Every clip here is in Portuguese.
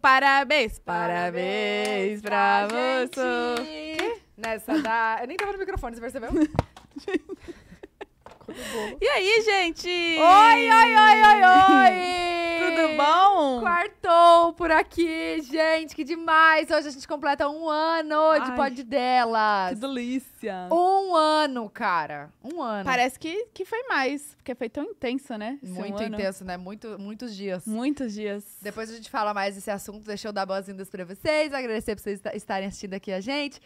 parabéns, parabéns, pra, pra você. Nessa da. Eu nem tava no microfone, você percebeu? E aí, gente? Oi, oi, oi, oi, oi! Tudo bom? Quartou por aqui, gente! demais! Hoje a gente completa um ano de pod delas. Que delícia! Um ano, cara. Um ano. Parece que, que foi mais, porque foi tão intenso, né? Muito um intenso, ano. né? Muito, muitos dias. Muitos dias. Depois a gente fala mais desse assunto. Deixa eu dar boas-vindas pra vocês. Agradecer por vocês estarem assistindo aqui a gente.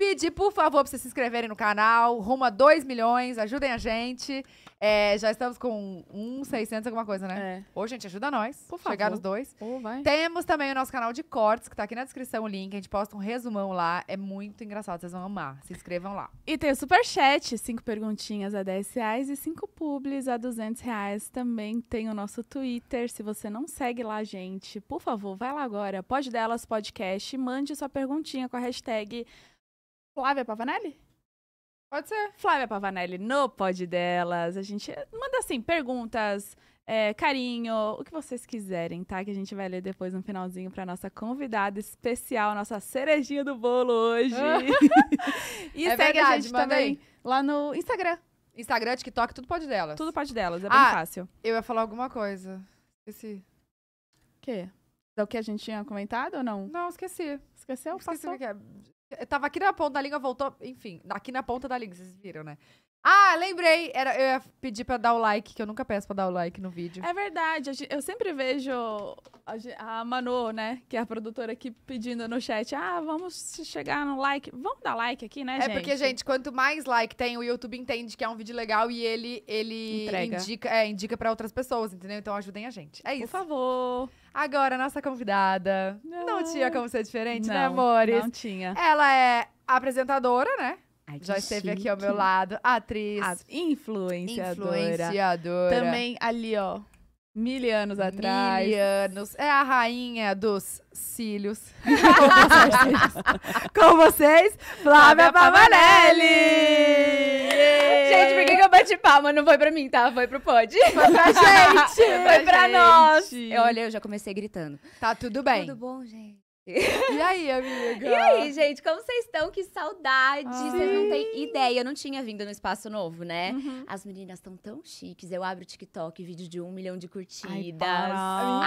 Pedir, por favor, para vocês se inscreverem no canal. Rumo a 2 milhões, ajudem a gente. É, já estamos com 1,600 alguma coisa, né? É. Ô, gente, ajuda nós. Por favor. Chegar nos dois. Oh, Temos também o nosso canal de cortes, que tá aqui na descrição o link. A gente posta um resumão lá. É muito engraçado, vocês vão amar. Se inscrevam lá. E tem o superchat, cinco perguntinhas a 10 reais e cinco publis a 200 reais. Também tem o nosso Twitter. Se você não segue lá, gente, por favor, vai lá agora. Pode delas podcast. Mande sua perguntinha com a hashtag Flávia Pavanelli? Pode ser. Flávia Pavanelli no pod delas. A gente manda assim perguntas, é, carinho, o que vocês quiserem, tá? Que a gente vai ler depois no finalzinho para nossa convidada especial, nossa cerejinha do bolo hoje. e é segue verdade, a gente também aí. lá no Instagram. Instagram, TikTok, tudo pode delas. Tudo pode delas, é bem ah, fácil. Eu ia falar alguma coisa. Esqueci. O quê? Do é que a gente tinha comentado ou não? Não, esqueci. Esqueceu? Esqueci passou. Que é. Eu tava aqui na ponta da língua, voltou. Enfim, aqui na ponta da língua, vocês viram, né? Ah, lembrei! Era, eu ia pedir pra dar o like, que eu nunca peço pra dar o like no vídeo. É verdade, eu sempre vejo a, a Manu, né, que é a produtora aqui, pedindo no chat, ah, vamos chegar no like, vamos dar like aqui, né, é gente? É porque, gente, quanto mais like tem, o YouTube entende que é um vídeo legal e ele, ele indica, é, indica pra outras pessoas, entendeu? Então ajudem a gente, é isso. Por favor! Agora, nossa convidada. Não, não tinha como ser diferente, né, não, né, amores? Não tinha. Ela é apresentadora, né? Ai, Já esteve chique. aqui ao meu lado, atriz. A influenciadora. Influenciadora. Também ali, ó, Mil anos atrás. Mil anos. É a rainha dos cílios. Com vocês, Flávia Pavanelli! Gente, por que, que eu bati palma? Não foi pra mim, tá? Foi pro pod. Foi pra gente! foi pra, gente. nós! Eu, olha, eu já comecei gritando. Tá tudo bem. Tudo bom, gente? E aí, amiga? e aí, gente, como vocês estão? Que saudade! Ah. Vocês não têm ideia. Eu não tinha vindo no espaço novo, né? Uhum. As meninas estão tão chiques. Eu abro o TikTok, vídeo de um milhão de curtidas. Ai, ah,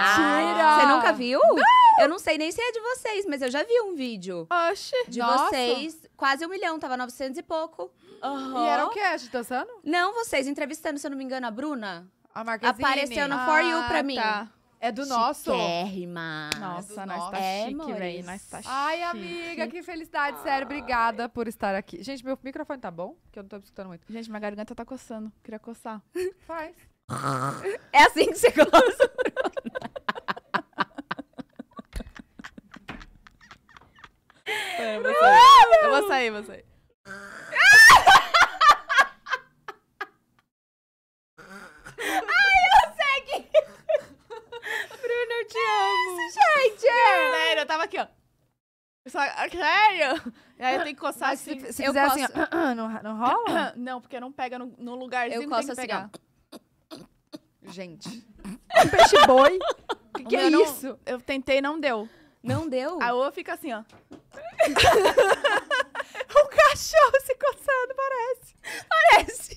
Mentira! você nunca viu? Não. Eu não sei nem se é de vocês, mas eu já vi um vídeo. Oxi! De Nossa. vocês, quase um milhão, tava 900 e pouco. Uhum. E era o quê? A gente tá dançando? Não, vocês entrevistando, se eu não me engano, a Bruna. A Marquezine. Apareceu no ah, For You pra ah, mim. Tá. É do nosso. Chiquérrima. Nossa, é nós tá é, chique, velho. Nós tá chique. Ai, amiga, que felicidade, sério. Obrigada por estar aqui. Gente, meu microfone tá bom? Que eu não tô escutando muito. Gente, minha garganta tá coçando. Queria coçar. Faz. É assim que você coça, É, vou sair. Eu vou sair, vou sair. sério? Aí é, tem que coçar Mas assim. Se, se fizer assim, coço... assim, ó, não, não rola? Não, porque não pega no, no lugarzinho eu coço que tem que assim, Gente. um peixe boi? O que, que é isso? Não, eu tentei, não deu. Não deu? A O fica assim, ó. um cachorro se coçando, parece. Parece.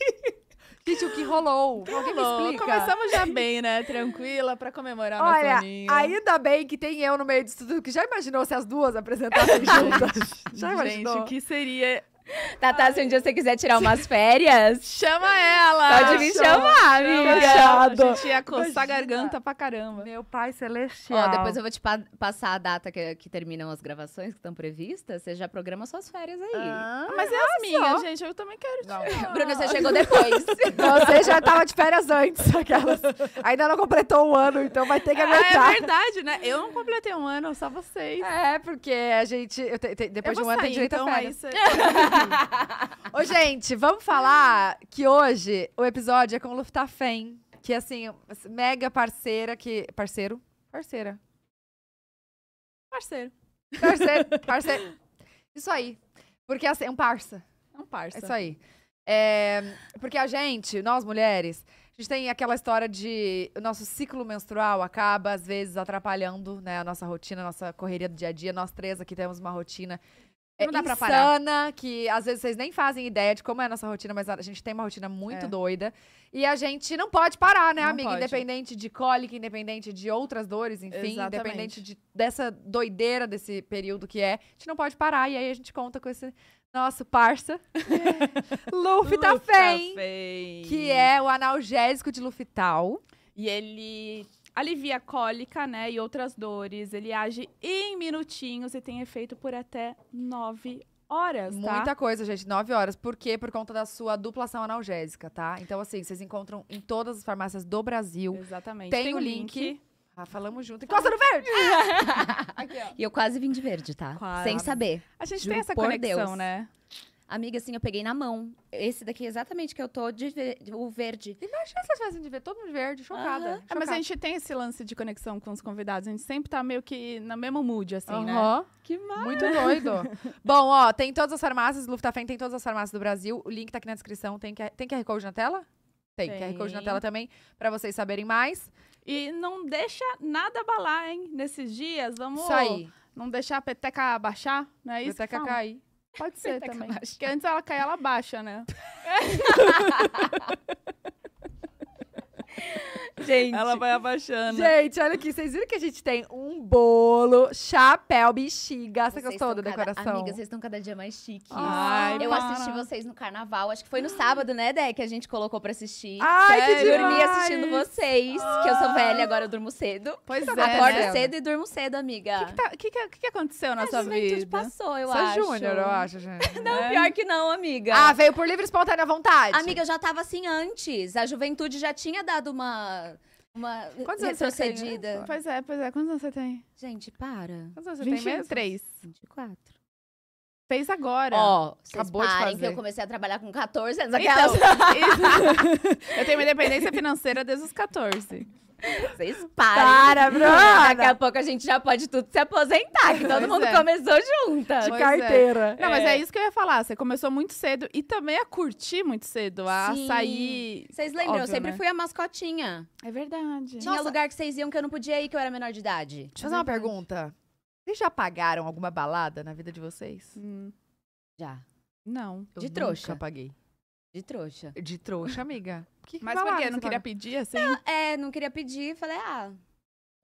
Gente, o que rolou? Que rolou? me explica. Começamos já bem, né? Tranquila, pra comemorar o Olha, ainda bem que tem eu no meio disso tudo, que já imaginou se as duas apresentassem juntas? já imaginou? Gente, o que seria Tatá, se um dia você quiser tirar umas férias, chama ela. Pode me chama, chamar, chama amiga. A gente ia coçar a garganta pra caramba. Meu pai celestial. Ó, depois eu vou te pa passar a data que, que, terminam as gravações que estão previstas. Você já programa suas férias aí. Ah, mas é a minha, gente. Eu também quero tirar. Bruno, você chegou depois. você já tava de férias antes, aquelas. Ainda não completou um ano, então vai ter que ah, é aguentar. É, é verdade, né? Eu não completei um ano, só vocês. É, porque a gente... Eu te, te, depois eu de um ano tem direito então, a férias. Aí você... Ô, gente, vamos falar que hoje o episódio é com o Lufthafen, que assim, mega parceira que. Parceiro? Parceira. Parceiro. Parceiro, parceiro. Isso aí. Porque assim, é um parça. É um parça. É isso aí. É, porque a gente, nós mulheres, a gente tem aquela história de o nosso ciclo menstrual acaba, às vezes, atrapalhando né, a nossa rotina, a nossa correria do dia a dia. Nós três aqui temos uma rotina é não dá insana, pra parar. que às vezes vocês nem fazem ideia de como é a nossa rotina, mas a gente tem uma rotina muito é. doida. E a gente não pode parar, né, não amiga? Pode. Independente de cólica, independente de outras dores, enfim, Exatamente. independente de, dessa doideira desse período que é, a gente não pode parar. E aí a gente conta com esse nosso parça, Luffy tá que é o analgésico de Lufital. E ele Alivia cólica, né, e outras dores. Ele age em minutinhos e tem efeito por até nove horas, tá? Muita coisa, gente. nove horas. Por quê? Por conta da sua duplação analgésica, tá? Então, assim, vocês encontram em todas as farmácias do Brasil. Exatamente. Tem, tem o link. link. Ah, falamos junto. Encosta no verde! Aqui, ó. E eu quase vim de verde, tá? Quase. Sem saber. A gente Juro tem essa conexão, Deus. né? Amiga, assim, eu peguei na mão. Esse daqui é exatamente que eu tô, de ver, o verde. Imagina se fazem de ver todo mundo verde, chocada. Uhum. É, mas a gente tem esse lance de conexão com os convidados. A gente sempre tá meio que na mesma mood, assim, uhum. né? Que maravilha. Muito doido. Bom, ó, tem todas as farmácias, Lufthafen tem todas as farmácias do Brasil. O link tá aqui na descrição. Tem, tem QR Code na tela? Tem, tem. QR Code na tela também, para vocês saberem mais. E não deixa nada abalar, hein? Nesses dias, vamos... Isso aí. Não deixar a peteca baixar, não é isso? Peteca cair. Pode ser também. Porque antes ela cai, ela baixa, né? Gente. Ela vai abaixando. Gente, olha aqui. Vocês viram que a gente tem um bolo, chapéu, bexiga. Você gostou da decoração? Amigas, vocês estão cada dia mais chiques. Ai, eu para. assisti vocês no carnaval. Acho que foi no sábado, né, Dé? Que a gente colocou pra assistir. Ai, que demais. Dormi assistindo vocês. Ai. Que eu sou velha, agora eu durmo cedo. Pois é. Acordo né? cedo e durmo cedo, amiga. O que, que, tá... que, é, que, que, aconteceu na a sua vida? A juventude passou, eu Você acho. Você é júnior, eu acho, gente. não, é. pior que não, amiga. Ah, veio por livre e espontânea vontade. Amiga, eu já tava assim antes. A juventude já tinha dado dado uma. Uma Quantos retrocedida. Anos você tem? Pois é, pois é. Quantos anos você tem? Gente, para. Quantos anos você 23. tem mesmo? 23. 24. Fez agora. Ó, oh, parem que eu comecei a trabalhar com 14 anos. Então, eu tenho minha independência financeira desde os 14. Vocês param. Para, Bruna! Daqui a pouco a gente já pode tudo se aposentar, que todo pois mundo é. começou junta. De pois carteira. É. Não, mas é. é isso que eu ia falar. Você começou muito cedo e também a curtir muito cedo, a Sim. sair... Vocês lembram? Óbvio, eu sempre né? fui a mascotinha. É verdade. Tinha Nossa. lugar que vocês iam que eu não podia ir, que eu era menor de idade. Deixa eu fazer uma pergunta. Vocês já pagaram alguma balada na vida de vocês? Hum. Já. Não. de eu trouxa. paguei. De trouxa. De trouxa, amiga. Que Mas por quê? Não queria pedir, assim? Não, é, não queria pedir. Falei, ah...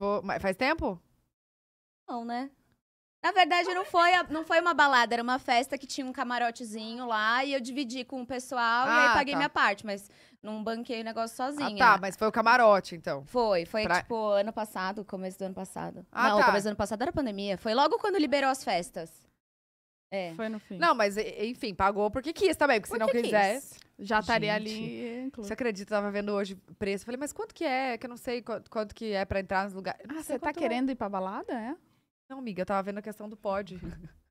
Vou... Mas faz tempo? Não, né? Na verdade, não foi, a, não foi uma balada, era uma festa que tinha um camarotezinho lá e eu dividi com o pessoal ah, e aí ah, paguei tá. minha parte, mas não banquei o negócio ah, sozinha. Ah, tá, mas foi o camarote, então. Foi, foi pra... tipo ano passado, começo do ano passado. Ah, não, tá. começo do ano passado era pandemia. Foi logo quando liberou as festas. É. Foi no fim. Não, mas enfim, pagou porque quis também, porque se não quisesse. Quis. Já estaria ali. Incluso. Você acredita? Eu tava vendo hoje o preço. Falei, mas quanto que é? Que eu não sei quanto, quanto que é pra entrar nos lugares. Ah, você tá é. querendo é. ir pra balada? É? Não, amiga, eu tava vendo a questão do pod.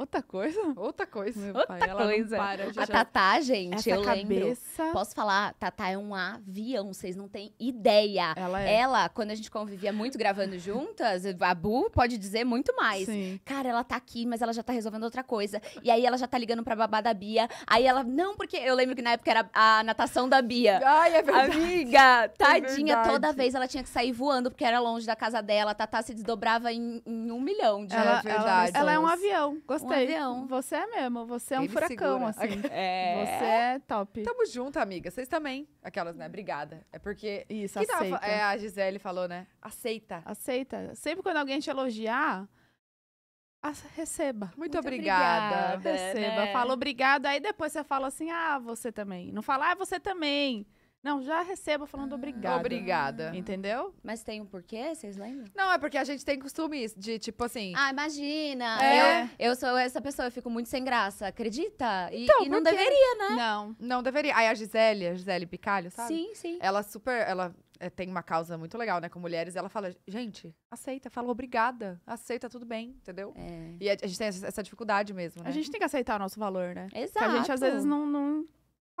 Outra coisa? Outra coisa. Meu Outra pai, coisa. Para, a já... Tatá, gente, Essa eu cabeça... lembro. Posso falar? Tatá é um avião, vocês não têm ideia. Ela, é. ela, quando a gente convivia muito gravando juntas, a Bu pode dizer muito mais. Sim. Cara, ela tá aqui, mas ela já tá resolvendo outra coisa. E aí ela já tá ligando pra babá da Bia. Aí ela, não, porque eu lembro que na época era a natação da Bia. Ai, é verdade. Amiga, é tadinha, é toda vez ela tinha que sair voando porque era longe da casa dela. A Tatá se desdobrava em, em um milhão de ela, é verdade. Ela, ela é um avião. Gostei gostei. Um avião. Você é mesmo, você é Ele um furacão, assim. É. Você é top. Tamo junto, amiga. Vocês também. Aquelas, né? Obrigada. É porque. Isso, que aceita. Tava, é, a Gisele falou, né? Aceita. Aceita. Sempre quando alguém te elogiar. Receba. Muito, Muito obrigada. obrigada. Receba. Né? Fala obrigado. Aí depois você fala assim: ah, você também. Não fala, ah, você também. Não, já recebo falando ah, obrigada. Obrigada. Entendeu? Mas tem um porquê, vocês lembram? Não, é porque a gente tem costume de, tipo assim... Ah, imagina! É. Eu, eu sou essa pessoa, eu fico muito sem graça, acredita? E, então, e não deveria, né? Não, não deveria. Aí a Gisele, a Gisele Picalho, sabe? Sim, sim. Ela super... Ela é, tem uma causa muito legal, né, com mulheres, ela fala, gente, aceita, fala obrigada, aceita, tudo bem, entendeu? É. E a, a, gente tem essa, essa dificuldade mesmo, né? A gente tem que aceitar o nosso valor, né? Exato. a gente, às vezes, não, não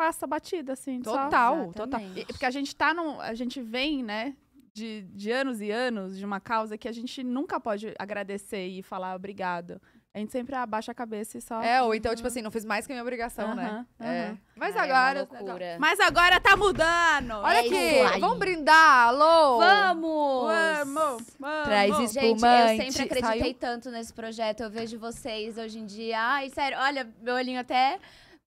passa batida, assim. Total, total. E, porque a gente tá num. A gente vem, né? De, de anos e anos de uma causa que a gente nunca pode agradecer e falar obrigado. A gente sempre abaixa a cabeça e só. É, ou então, tipo uhum. assim, não fiz mais que a minha obrigação, uhum, né? Uhum. É. Mas Ai, é agora. É mas agora tá mudando! Olha é aqui! Vamos brindar! Alô! Vamos! Vamos! Vamos! Traz espumante. Gente, eu sempre acreditei Saiu? tanto nesse projeto. Eu vejo vocês hoje em dia. Ai, sério, olha, meu olhinho até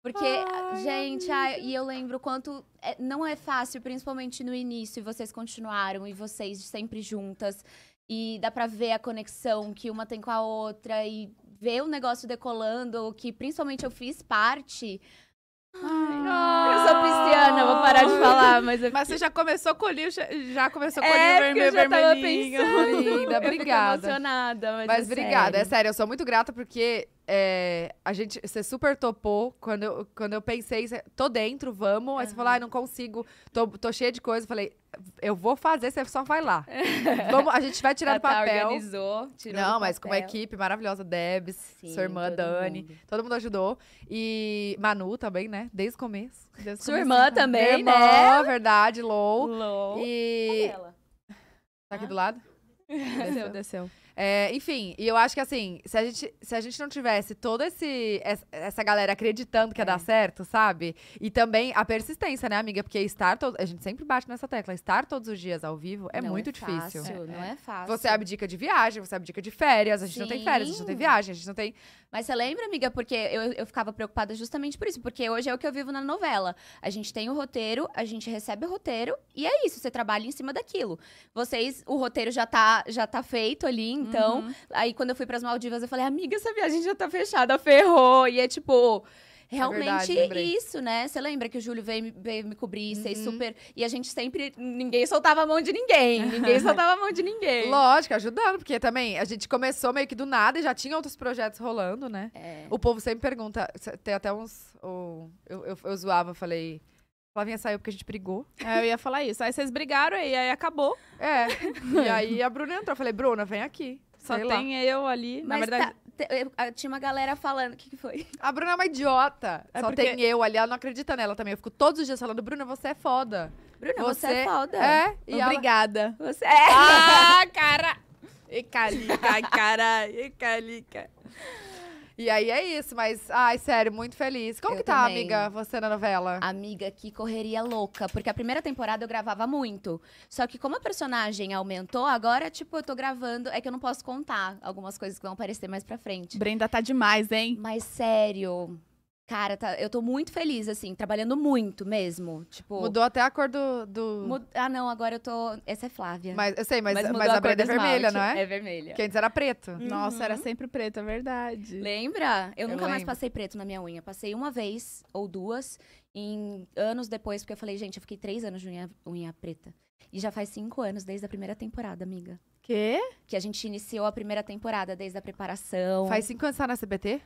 porque, ai. Ah, gente, ai, e eu lembro quanto é, não é fácil, principalmente no início, e vocês continuaram, e vocês sempre juntas. E dá pra ver a conexão que uma tem com a outra, e ver o negócio decolando, que principalmente eu fiz parte. Ai, eu sou pisciana, vou parar de falar, mas eu... Mas você já começou a colher, já começou com o livro é, vermelho, eu já tava pensando. Linda, obrigada. emocionada, mas, é mas é obrigada, sério. é sério, eu sou muito grata porque é, a gente, você super topou quando eu, quando eu pensei, tô dentro, vamos. Uhum. Aí você falou, ah, não consigo, tô, tô cheia de coisa. Eu falei, eu vou fazer, você só vai lá. Vamos, a gente vai tirar do tá papel. organizou, tirou Não, mas com uma equipe maravilhosa, Debs, Sim, sua irmã todo Dani, mundo. todo mundo ajudou. E Manu também, né? Desde o começo. Desde sua irmã também, irmã, né? verdade, Lou. Lou. E... ela. Tá aqui ah. do lado? Desceu, desceu. É, enfim, e eu acho que assim, se a gente, se a gente não tivesse toda esse, essa galera acreditando que ia é. dar certo, sabe? E também a persistência, né, amiga? Porque estar todo. A gente sempre bate nessa tecla. Estar todos os dias ao vivo é não muito é difícil. Fácil, é. Não é fácil. Você abdica de viagem, você abdica de férias, a gente Sim. não tem férias, a gente não tem viagem, a gente não tem. Mas você lembra, amiga? Porque eu, eu ficava preocupada justamente por isso. Porque hoje é o que eu vivo na novela. A gente tem o roteiro, a gente recebe o roteiro e é isso. Você trabalha em cima daquilo. Vocês, o roteiro já tá, já tá feito ali, então. Uhum. Aí quando eu fui para as Maldivas, eu falei, amiga, essa viagem já tá fechada, ferrou. E é tipo. É realmente verdade, isso, né? Você lembra que o Júlio veio, veio me cobrir, uhum. super. E a gente sempre. Ninguém soltava a mão de ninguém. Ninguém soltava a mão de ninguém. Lógico, ajudando, porque também a gente começou meio que do nada e já tinha outros projetos rolando, né? É. O povo sempre pergunta. Tem até uns. Oh, eu, eu, eu zoava, falei. Flavinha saiu porque a gente brigou. É, eu ia falar isso. Aí vocês brigaram e aí acabou. É. e aí a Bruna entrou. Eu falei, Bruna, vem aqui. Só Sei tem lá. eu ali. Mas Na verdade. Tá tinha uma galera falando. O que, que foi? A Bruna é uma idiota. É Só porque... tem eu ali, ela não acredita nela também. Eu fico todos os dias falando, Bruna, você é foda. Bruna, você, é você é foda. É, e Obrigada. Ela... Você é. Ah, cara! E calica, caralho, e calica. E aí é isso, mas, ai, sério, muito feliz. Como eu que tá, também. amiga, você na novela? Amiga, que correria louca. Porque a primeira temporada eu gravava muito. Só que como a personagem aumentou, agora, tipo, eu tô gravando. É que eu não posso contar algumas coisas que vão aparecer mais pra frente. Brenda tá demais, hein? Mas sério. Cara, tá, eu tô muito feliz, assim, trabalhando muito mesmo. Tipo. Mudou até a cor do. do... Mud... Ah, não, agora eu tô. Essa é Flávia. Mas eu sei, mas, mas, mas a, a Brenda é vermelha, não é? É vermelha. Que antes era preto. Uhum. Nossa, era sempre preto, é verdade. Lembra? Eu, eu nunca lembro. mais passei preto na minha unha. Passei uma vez ou duas, em anos depois, porque eu falei, gente, eu fiquei três anos de unha, unha preta. E já faz cinco anos, desde a primeira temporada, amiga. Quê? Que a gente iniciou a primeira temporada, desde a preparação. Faz cinco anos que tá na CBT?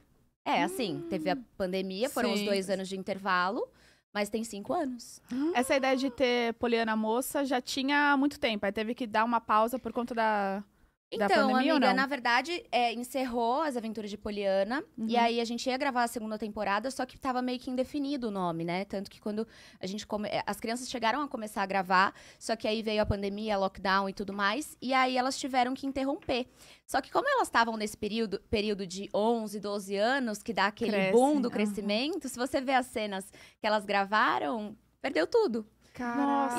É, assim, teve a hum. pandemia, foram Sim. os dois anos de intervalo, mas tem cinco anos. Essa ideia de ter Poliana Moça já tinha há muito tempo, aí teve que dar uma pausa por conta da. Então, da pandemia, amiga, na verdade, é, encerrou as aventuras de Poliana. Uhum. E aí a gente ia gravar a segunda temporada, só que tava meio que indefinido o nome, né? Tanto que quando a gente come... É, as crianças chegaram a começar a gravar, só que aí veio a pandemia, lockdown e tudo mais. E aí elas tiveram que interromper. Só que como elas estavam nesse período, período de 11, 12 anos, que dá aquele Cresce. boom do uhum. crescimento, se você vê as cenas que elas gravaram, perdeu tudo.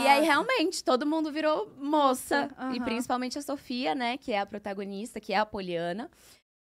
E aí, realmente, todo mundo virou moça. Uhum. E principalmente a Sofia, né? Que é a protagonista, que é a Poliana.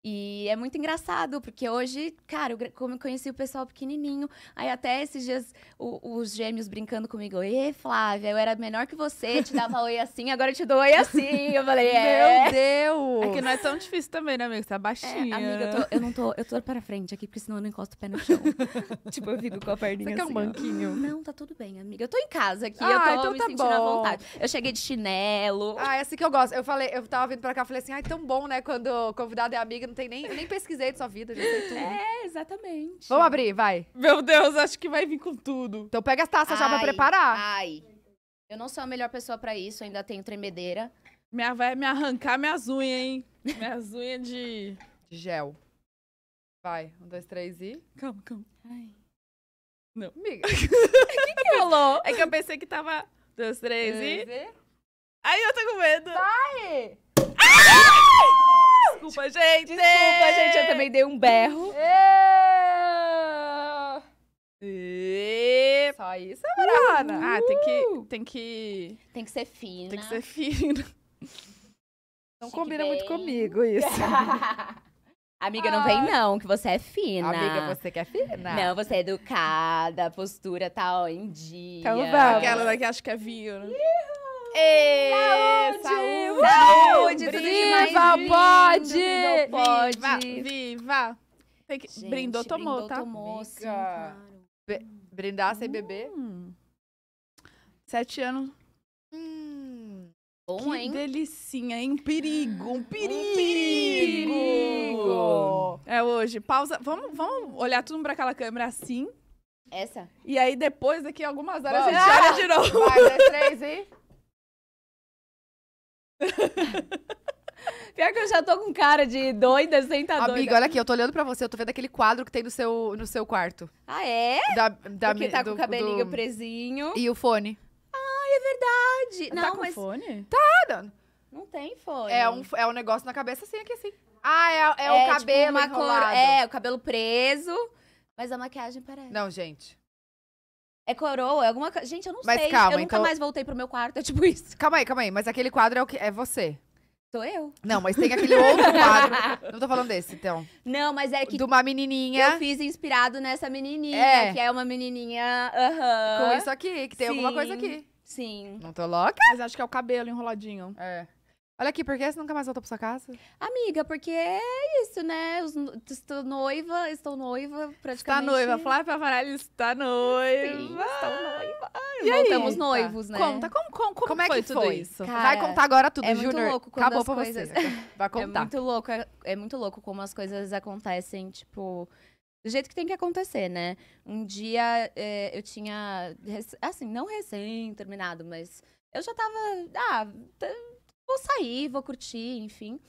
E é muito engraçado, porque hoje, cara, eu conheci o pessoal pequenininho. Aí até esses dias o, os gêmeos brincando comigo. e Flávia, eu era menor que você, te dava oi assim, agora eu te dou oi assim. Eu falei, é. Meu Deus! É que não é tão difícil também, né, amiga? Você tá é, baixinha. É, amiga, eu, tô, eu, não tô, eu tô para frente aqui, porque senão eu não encosto o pé no chão. tipo, eu fico com a perninha Você assim. Quer um assim, banquinho? Ó. Não, tá tudo bem, amiga. Eu tô em casa aqui, ah, eu tô então me tá sentindo bom. à vontade. Eu cheguei de chinelo. Ah, é assim que eu gosto. Eu falei, eu tava vindo pra cá, falei assim, ai, ah, é tão bom, né, quando convidado é amiga, não tem nem, nem pesquisei de sua vida, já sei tudo. É, exatamente. Vamos abrir, vai. Meu Deus, acho que vai vir com tudo. Então pega as taças já pra preparar. Ai. Eu não sou a melhor pessoa pra isso, ainda tenho tremedeira. Minha vai me arrancar minhas unhas, hein? Minhas unhas de. de Gel. Vai, um, dois, três e. Calma, calma. Ai. Não. Amiga. O que, que rolou? É que eu pensei que tava. Dois, três, três e... e. Aí eu tô com medo. Vai! Ai! Desculpa, gente! Desculpa, gente, eu também dei um berro. é Só isso, Mariana? Uh! Ah, tem que, tem que... Tem que ser fina. Tem que ser fina. Não Chique combina bem. muito comigo isso. Amiga, não vem ah. não, que você é fina. Amiga, você que é fina. Não, você é educada, a postura tá ó, em dia. Então vamos. Aquela daqui acho que é vinho. Né? Ê, saúde! Saúde! saúde tudo viva, lindo, pode! pode! Viva! viva. Que... Gente, brindou, tomou, brindou, tá? Tomou, sim, claro. Be brindar sem hum. beber. Sete anos. Hum. Bom, que hein? delicinha, hein? Perigo, um perigo! Um perigo! É hoje. Pausa. Vamos, vamos olhar tudo pra aquela câmera assim. Essa? E aí, depois, daqui algumas horas, Bom, a gente olha de novo. Vai, dois, três e... Pior que eu já tô com cara de doida, sem tá Amiga, olha aqui, eu tô olhando pra você, eu tô vendo aquele quadro que tem no seu, no seu quarto. Ah, é? Da, da Porque tá do, com o cabelinho do... presinho. E o fone. Ah, é verdade. Tá Não, tá com mas... fone? Tá, tá, dando. Não tem fone. É um, é um negócio na cabeça assim, aqui assim. Ah, é, é, é o tipo, cabelo tipo cor, É, o cabelo preso, mas a maquiagem parece. Não, gente. É coroa, é alguma coisa. Gente, eu não Mas sei. calma, eu nunca então- mais voltei pro meu quarto. É tipo isso. Calma aí, calma aí. Mas aquele quadro é, o que, é você. Sou eu. Não, mas tem aquele outro quadro. Não tô falando desse, então. Não, mas é que De uma menininha. eu fiz inspirado nessa menininha, É. que é uma menininha. Aham. com isso aqui, que tem alguma coisa aqui. Sim. Não tô louca? Mas acho que é o cabelo enroladinho. É. Olha aqui, por que você nunca mais voltou pra sua casa? Amiga, porque é isso, né? Estou noiva, estou noiva, praticamente. Está noiva, Flávia Varalho está noiva. Sim, estou noiva. E Voltamos aí? noivos, né? Conta, como, como, como, como é que foi, tudo isso? Cara, Vai contar agora tudo, é Júnior. Acabou as pra coisas... você. Vai é contar. É muito louco, é, é muito louco como as coisas acontecem, tipo do jeito que tem que acontecer, né? Um dia é, eu tinha, assim, não recém terminado, mas eu já tava, ah, vou sair, vou curtir, enfim.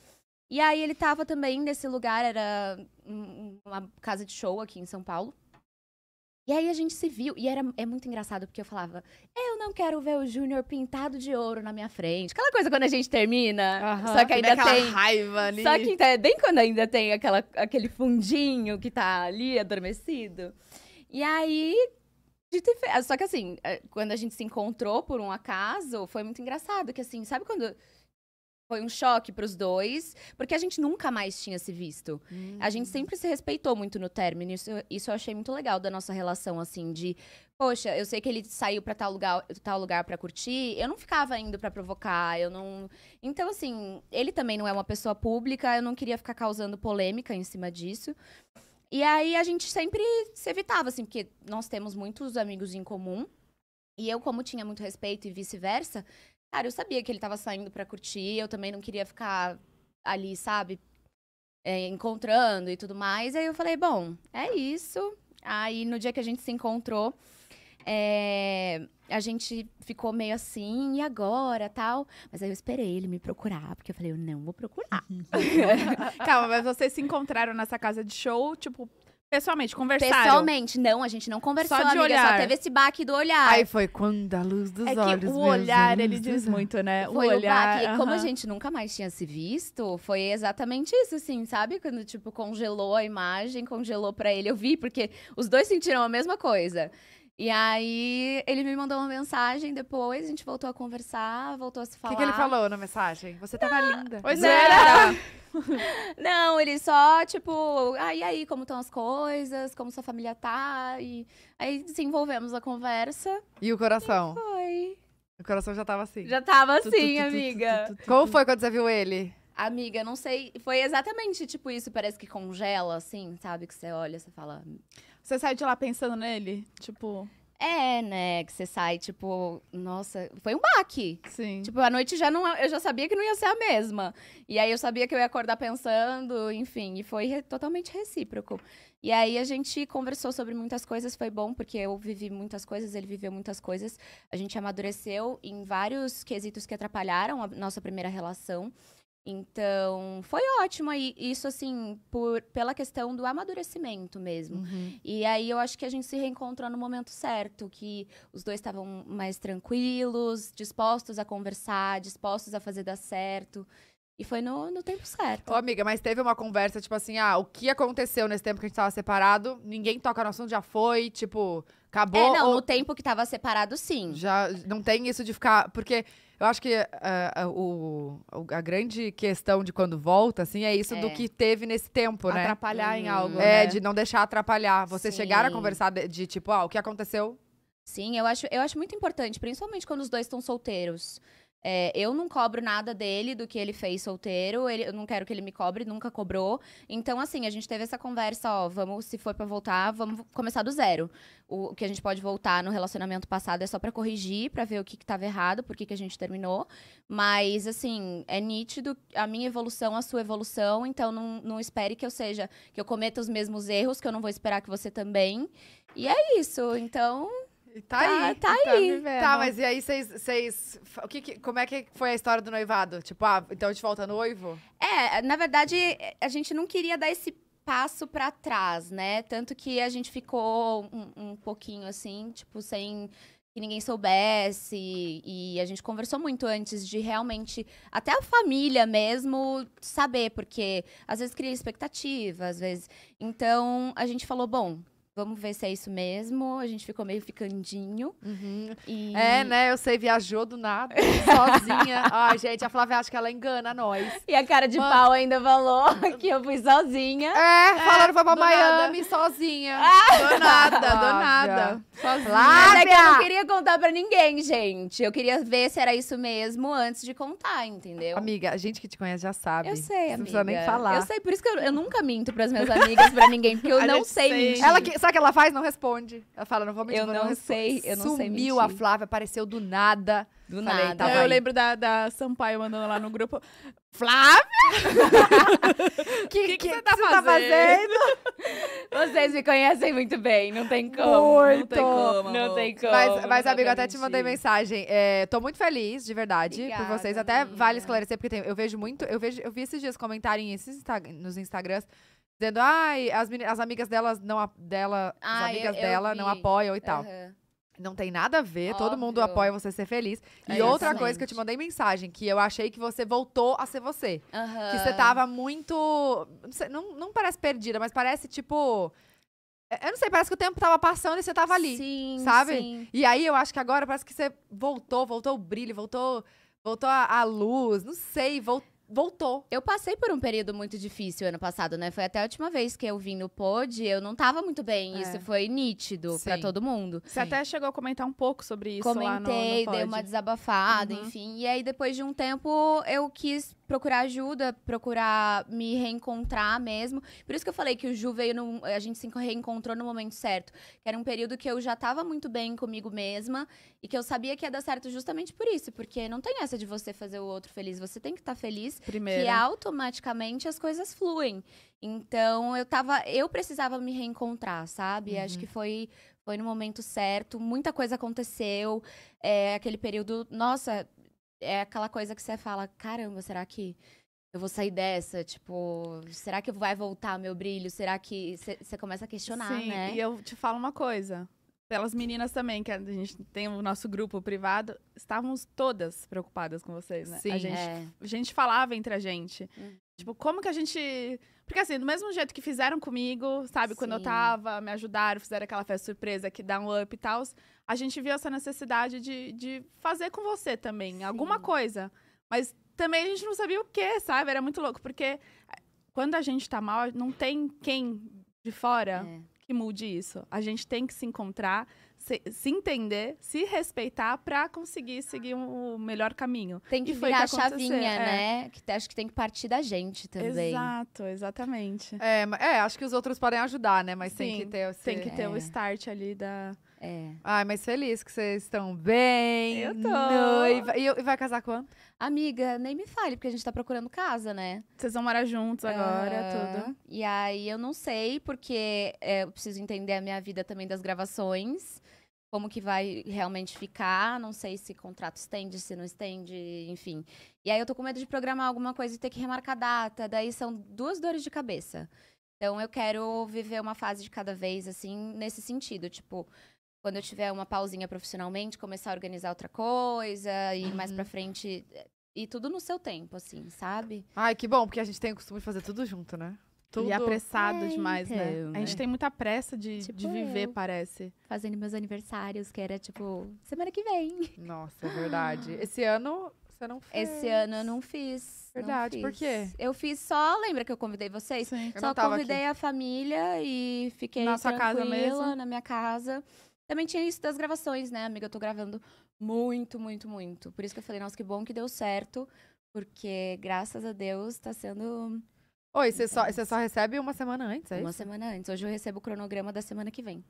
E aí ele tava também nesse lugar, era uma casa de show aqui em São Paulo. E aí a gente se viu, e era, é muito engraçado, porque eu falava, eu não quero ver o Júnior pintado de ouro na minha frente. Aquela coisa quando a gente termina, uhum, só que ainda aquela tem... raiva ali. Só que é bem quando ainda tem aquela, aquele fundinho que tá ali, adormecido. E aí, só que assim, eh, quando a gente se encontrou por um acaso, foi muito engraçado, que assim, sabe quando foi um choque para os dois, porque a gente nunca mais tinha se visto. Uhum. A gente hum. sempre se respeitou muito no término. Isso, isso, eu achei muito legal da nossa relação, assim, de... Poxa, eu sei que ele saiu para tal lugar, tal lugar para curtir. Eu não ficava indo para provocar, eu não... Então, assim, ele também não é uma pessoa pública. Eu não queria ficar causando polêmica em cima disso. E aí, a gente sempre se evitava, assim, porque nós temos muitos amigos em comum. E eu, como tinha muito respeito e vice-versa Cara, eu sabia que ele tava saindo pra curtir, eu também não queria ficar ali, sabe? É, encontrando e tudo mais. E aí eu falei, bom, é isso. Aí no dia que a gente se encontrou, é, a gente ficou meio assim, e agora, tal? Mas aí eu esperei ele me procurar, porque eu falei, eu não vou procurar. Calma, mas vocês se encontraram nessa casa de show, tipo, Pessoalmente, conversaram. Pessoalmente, não, a gente não conversou, só de amiga, olhar. só teve esse baque do olhar. Aí foi quando a luz dos é olhos. Que o olhar, ele diz muito, né? Foi o olhar. O baque. Como a gente nunca mais tinha se visto, foi exatamente isso, assim, sabe? Quando, tipo, congelou a imagem, congelou pra ele. Eu vi, porque os dois sentiram a mesma coisa. E aí ele me mandou uma mensagem depois, a gente voltou a conversar, voltou a se falar. O que, que, ele falou na mensagem? Você tava não, linda. Pois não é. era. não, ele só, tipo, ah, aí, como estão as coisas, como sua família tá? E aí desenvolvemos a conversa. E o coração? E foi. O coração já tava assim. Já tava assim, tu, tu, tu, amiga. Como foi quando você viu ele? Amiga, não sei. Foi exatamente tipo isso. Parece que congela, assim, sabe? Que você olha, você fala. Você sai de lá pensando nele? Tipo. É, né? Que você sai, tipo, nossa, foi um baque. Sim. Tipo, a noite já não. Eu já sabia que não ia ser a mesma. E aí eu sabia que eu ia acordar pensando, enfim, e foi re totalmente recíproco. E aí a gente conversou sobre muitas coisas, foi bom, porque eu vivi muitas coisas, ele viveu muitas coisas. A gente amadureceu em vários quesitos que atrapalharam a nossa primeira relação. Então, foi ótimo aí, isso assim, por, pela questão do amadurecimento mesmo. Uhum. E aí eu acho que a gente se reencontrou no momento certo, que os dois estavam mais tranquilos, dispostos a conversar, dispostos a fazer dar certo. E foi no, no tempo certo. Ô, amiga, mas teve uma conversa, tipo assim, ah, o que aconteceu nesse tempo que a gente tava separado? Ninguém toca no assunto, já foi, tipo, acabou. É, não, ou... no tempo que tava separado, sim. Já não tem isso de ficar. Porque eu acho que a, eh, eh, o, a grande questão de quando volta, assim, é isso é. do que teve nesse tempo, né? Atrapalhar hum, em algo. É, né? de não deixar atrapalhar. Você Sim. chegar a conversar de, de, tipo, ah, o que aconteceu? Sim, eu acho, eu acho muito importante, principalmente quando os dois estão solteiros. É, eu não cobro nada dele do que ele fez solteiro. Ele, eu não quero que ele me cobre, nunca cobrou. Então, assim, a gente teve essa conversa, ó, vamos, se for para voltar, vamos começar do zero. O, o, que a gente pode voltar no relacionamento passado é só para corrigir, para ver o que, que tava errado, por que, que a gente terminou. Mas, assim, é nítido a minha evolução, a sua evolução. Então, não, não espere que eu seja, que eu cometa os mesmos erros, que eu não vou esperar que você também. E é isso. Então, e tá, tá aí. Tá, tá aí. Tá, tá, mas e aí vocês. O que, que, como é que foi a história do noivado? Tipo, ah, então a gente volta noivo? É, na verdade, a gente não queria dar esse passo para trás, né? Tanto que a gente ficou um, um pouquinho assim, tipo, sem que ninguém soubesse. E a gente conversou muito antes de realmente, até a família mesmo, saber, porque às vezes cria expectativa, às vezes. Então a gente falou, bom, Vamos ver se é isso mesmo. A gente ficou meio ficandinho. Uhum. E... É, né? Eu sei, viajou do nada, sozinha. Ai, gente, a Flávia acha que ela engana nós. E a cara de Mano. pau ainda falou que eu fui sozinha. É, falaram é, pra pra Miami sozinha. Ah. Do nada, do nada. Sozinha. Flávia! É que eu não queria contar pra ninguém, gente. Eu queria ver se era isso mesmo antes de contar, entendeu? Amiga, a gente que te conhece já sabe. Eu sei, Você amiga. Não precisa nem falar. Eu sei, por isso que eu, eu nunca minto pras minhas amigas, pra ninguém, porque eu a não sei, sei Ela que, sabe o que ela faz? Não responde. Ela fala, não vou mentir, eu não, não sei, eu não Sumiu sei Sumiu a Flávia, apareceu do nada. Do Falei, nada. Tá é, eu aí. lembro da, da Sampaio mandando lá no grupo, Flávia? O que, que, que, você tá, que você fazendo? tá fazendo? Vocês me conhecem muito bem, não tem como. Muito. Não tem como. Não tem como mas, mas amigo, até te mandei mensagem. É, tô muito feliz, de verdade, Obrigada, por vocês. Até vale esclarecer, porque tem, eu vejo muito, eu, vejo, eu vi esses dias comentarem esses, nos Instagrams Dizendo, ai, as, as amigas delas não, dela, ah, as amigas eu, eu dela vi. não apoiam e tal. Uhum. Não tem nada a ver, Óbvio. todo mundo apoia você ser feliz. É, e outra exatamente. coisa que eu te mandei mensagem, que eu achei que você voltou a ser você. Uhum. Que você tava muito. Não, sei, não, não parece perdida, mas parece tipo. É, eu não sei, parece que o tempo tava passando e você tava ali. Sim, sabe? Sim. E aí eu acho que agora parece que você voltou, voltou o brilho, voltou, voltou a, a luz, não sei, voltou voltou. Eu passei por um período muito difícil ano passado, né? Foi até a última vez que eu vim no pod, eu não tava muito bem. É. Isso foi nítido para todo mundo. Você Sim. até chegou a comentar um pouco sobre isso Comentei, lá no, dei uma desabafada, uhum. enfim. E aí depois de um tempo eu quis procurar ajuda, procurar me reencontrar mesmo. Por isso que eu falei que o Ju veio, no, a gente se reencontrou no momento certo. Que era um período que eu já estava muito bem comigo mesma e que eu sabia que ia dar certo justamente por isso, porque não tem essa de você fazer o outro feliz, você tem que estar tá feliz, Primeiro. que automaticamente as coisas fluem. Então eu tava, eu precisava me reencontrar, sabe? Uhum. Acho que foi foi no momento certo, muita coisa aconteceu. É, aquele período, nossa, é aquela coisa que você fala, caramba, será que eu vou sair dessa? Tipo, será que vai voltar meu brilho? Será que você começa a questionar, Sim, né? Sim, e eu te falo uma coisa. Pelas meninas também, que a gente tem o nosso grupo privado, estávamos todas preocupadas com vocês, né? Sim, a gente, é. a gente falava entre a gente. Uhum. Tipo, como que a gente. Porque assim, do mesmo jeito que fizeram comigo, sabe, Sim. quando eu tava, me ajudaram, fizeram aquela festa surpresa que dá um up e tal, a gente viu essa necessidade de, de fazer com você também, Sim. alguma coisa. Mas também a gente não sabia o que, sabe? Era muito louco, porque eh, quando a gente tá mal, não tem quem de fora é. que mude isso. A gente tem que se encontrar, se, se entender, se respeitar para conseguir seguir o um melhor caminho. Tem que virar que a chavinha, é. né? Que acho que tem que partir da gente também. Exato, exatamente. É, é acho que os outros podem ajudar, né? Mas Sim, tem que ter esse... Tem que ter o é. start ali da é. Ai, mas feliz que vocês estão bem. Eu tô. Noiva. E, vai casar quando? Amiga, nem me fale, porque a gente tá procurando casa, né? Vocês vão morar juntos agora, é. tudo. E aí eu não sei, porque é, eu preciso entender a minha vida também das gravações. Como que vai realmente ficar? Não sei se contrato estende, se não estende, enfim. E aí eu tô com medo de programar alguma coisa e ter que remarcar a data. Daí são duas dores de cabeça. Então eu quero viver uma fase de cada vez, assim, nesse sentido. Tipo, quando eu tiver uma pausinha profissionalmente, começar a organizar outra coisa e uhum. mais pra uhum. frente. E tudo no seu tempo, assim, sabe? Ai, que bom, porque a gente tem o costume de fazer tudo junto, né? Tudo. E apressado é, demais, né? então, né? né? A gente tem muita pressa de, tipo de viver, eu, parece. Fazendo meus aniversários, que era tipo, semana que vem. Nossa, é verdade. Esse ano você não fez. Esse ano eu não fiz. Verdade, fiz. por quê? Eu fiz só, lembra que eu convidei vocês? Sim, só eu convidei aqui. a família e fiquei na sua casa mesmo. na minha casa. Também tinha isso das gravações, né, amiga? Eu tô gravando muito, muito, muito. Por isso que eu falei, nossa, que bom que deu certo. Porque, graças a Deus, tá sendo. Oi, você só, você só recebe uma semana antes, é Uma isso? semana antes. Hoje eu recebo o cronograma da semana que vem.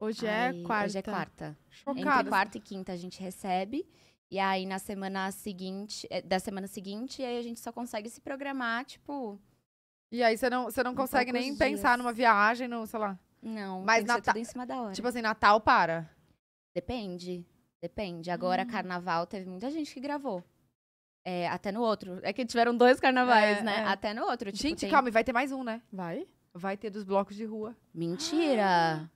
Hoje é aí, é quarta. Hoje é quarta. Chocada. Entre quarta e quinta a gente recebe. E aí, na semana seguinte, eh, da semana seguinte, aí a gente só consegue se programar, tipo. E aí você não, você não consegue nem dias. pensar numa viagem, no, sei lá. Não, mas Natal, tudo em cima da hora. Tipo assim, Natal para. Depende. Depende. Hum. Agora, hum. carnaval, teve muita gente que gravou. É, até no outro. É que tiveram dois carnavais, é, né? É. Até no outro. Tipo, gente, tem... calma, e vai ter mais um, né? Vai? Vai ter dos blocos de rua. Mentira! Ah.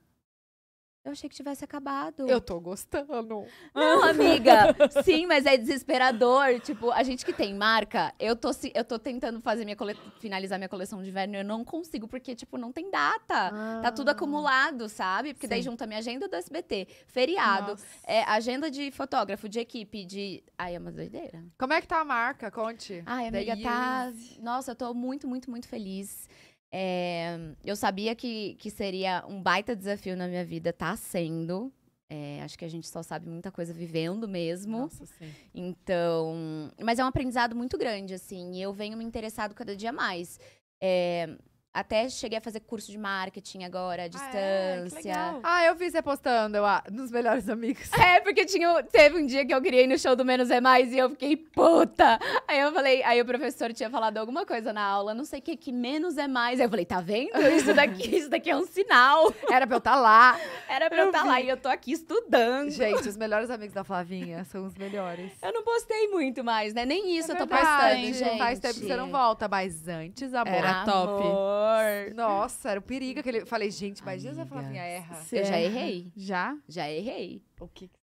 Eu achei que tivesse acabado. Eu tô gostando. Não, amiga. Sim, mas é desesperador. Tipo, a gente que tem marca, eu tô, eu tô tentando fazer minha cole... finalizar minha coleção de inverno. Eu não consigo, porque, tipo, não tem data. Ah. Tá tudo ah. acumulado, sabe? Porque Sim. daí junta minha agenda do SBT, feriado, é, agenda de fotógrafo, de equipe, de. Ai, é uma doideira. Como é que tá a marca? Conte. Ai, amiga, daí... tá. Nossa, eu tô muito, muito, muito feliz. É, eu sabia que, que seria um baita desafio na minha vida, tá sendo. É, acho que a gente só sabe muita coisa vivendo mesmo. Nossa, sim. Então. Mas é um aprendizado muito grande, assim. E eu venho me interessado cada dia mais. É, até cheguei a fazer curso de marketing agora, à distância. Ah, é, ah eu vi você postando eu, ah, nos melhores amigos. É, porque tinha, teve um dia que eu criei no show do Menos é Mais e eu fiquei puta. Aí eu falei, aí o professor tinha falado alguma coisa na aula, não sei o que, que menos é mais. Aí eu falei, tá vendo? Isso daqui, isso daqui é um sinal. Era pra eu estar tá lá. Era pra eu estar tá lá e eu tô aqui estudando. Gente, os melhores amigos da Flavinha são os melhores. Eu não postei muito mais, né? Nem isso é eu tô verdade, postando, gente. Faz tempo que você não volta, mas antes, amor. Era é top. Amor pior. Nossa, era o perigo que ele. Falei, gente, mas Deus vai falar assim, ah, minha erra. Eu já é. errei. Já? Já errei. O que, que,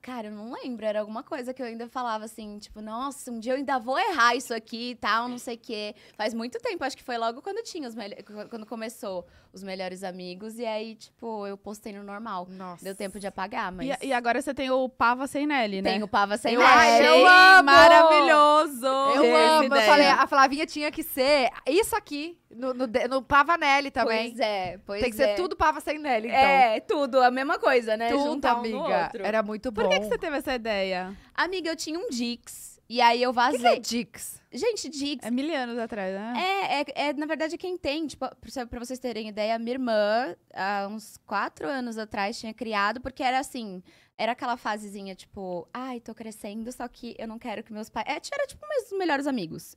Cara, eu não lembro. Era alguma coisa que eu ainda falava assim, tipo, nossa, um dia eu ainda vou errar isso aqui e tal, não sei o quê. Faz muito tempo, acho que foi logo quando tinha os quando começou os melhores amigos. E aí, tipo, eu postei no normal. Nossa. Deu tempo de apagar, mas. E, e agora você tem o Pava sem Nelly, né? Tem o Pava sem eu Nelly. eu amo! Maravilhoso! Eu amo. Ideia. Eu falei, a Flavinha tinha que ser isso aqui. No, no, no Pava Nelly também. Pois é, pois é. Tem que é. ser tudo Pava sem Nelly, então. É, tudo, a mesma coisa, né? Tudo, Junta, amiga. Era muito bom. Por bom. que, que você teve essa ideia? Amiga, eu tinha um Dix. E aí eu vazei. O que, que é Dix? Gente, Dix. É mil anos atrás, né? É, é, é na verdade, quem tem, tipo, pra, vocês terem ideia, minha irmã, há uns quatro anos atrás, tinha criado, porque era assim. Era aquela fasezinha, tipo, ai, tô crescendo, só que eu não quero que meus pais. É, era tipo meus melhores amigos.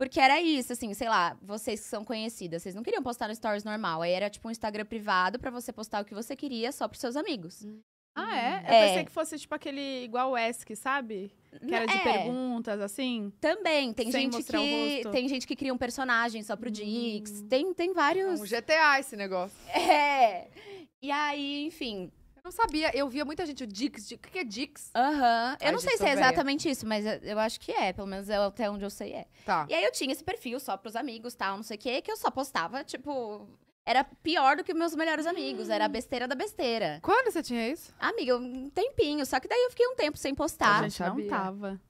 Porque era isso, assim, sei lá, vocês que são conhecidas, vocês não queriam postar no stories normal. Aí era tipo um Instagram privado para você postar o que você queria só pros seus amigos. Hum. Ah, é? Uhum. Eu pensei é. que fosse tipo aquele igual o ESC, sabe? Que era de é. perguntas, assim. Também. Tem gente que. Tem gente que cria um personagem só pro hum. Dix. Tem, tem vários. É um GTA esse negócio. É. E aí, enfim. Eu não sabia, eu via muita gente, o Dix, o que é Dix? Aham, eu não sei se é exatamente isso, mas eu acho que é, pelo menos até onde eu sei é. Tá. E aí eu tinha esse perfil só pros amigos, tal, não sei o quê, que eu só postava, tipo, era pior do que meus melhores amigos. Era a hum. besteira da besteira. Quando você tinha isso? Amiga, um tempinho. Só que daí eu fiquei um tempo sem postar. A gente não tava.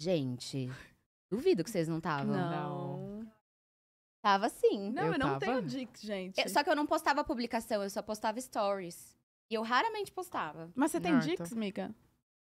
Gente, duvido que vocês não estavam. Não. Tava sim. Não, eu, eu não tava. tenho dics, gente. Eu, é, só que eu não postava publicação, eu só postava stories. E eu raramente postava. Mas você tem Norto. dics,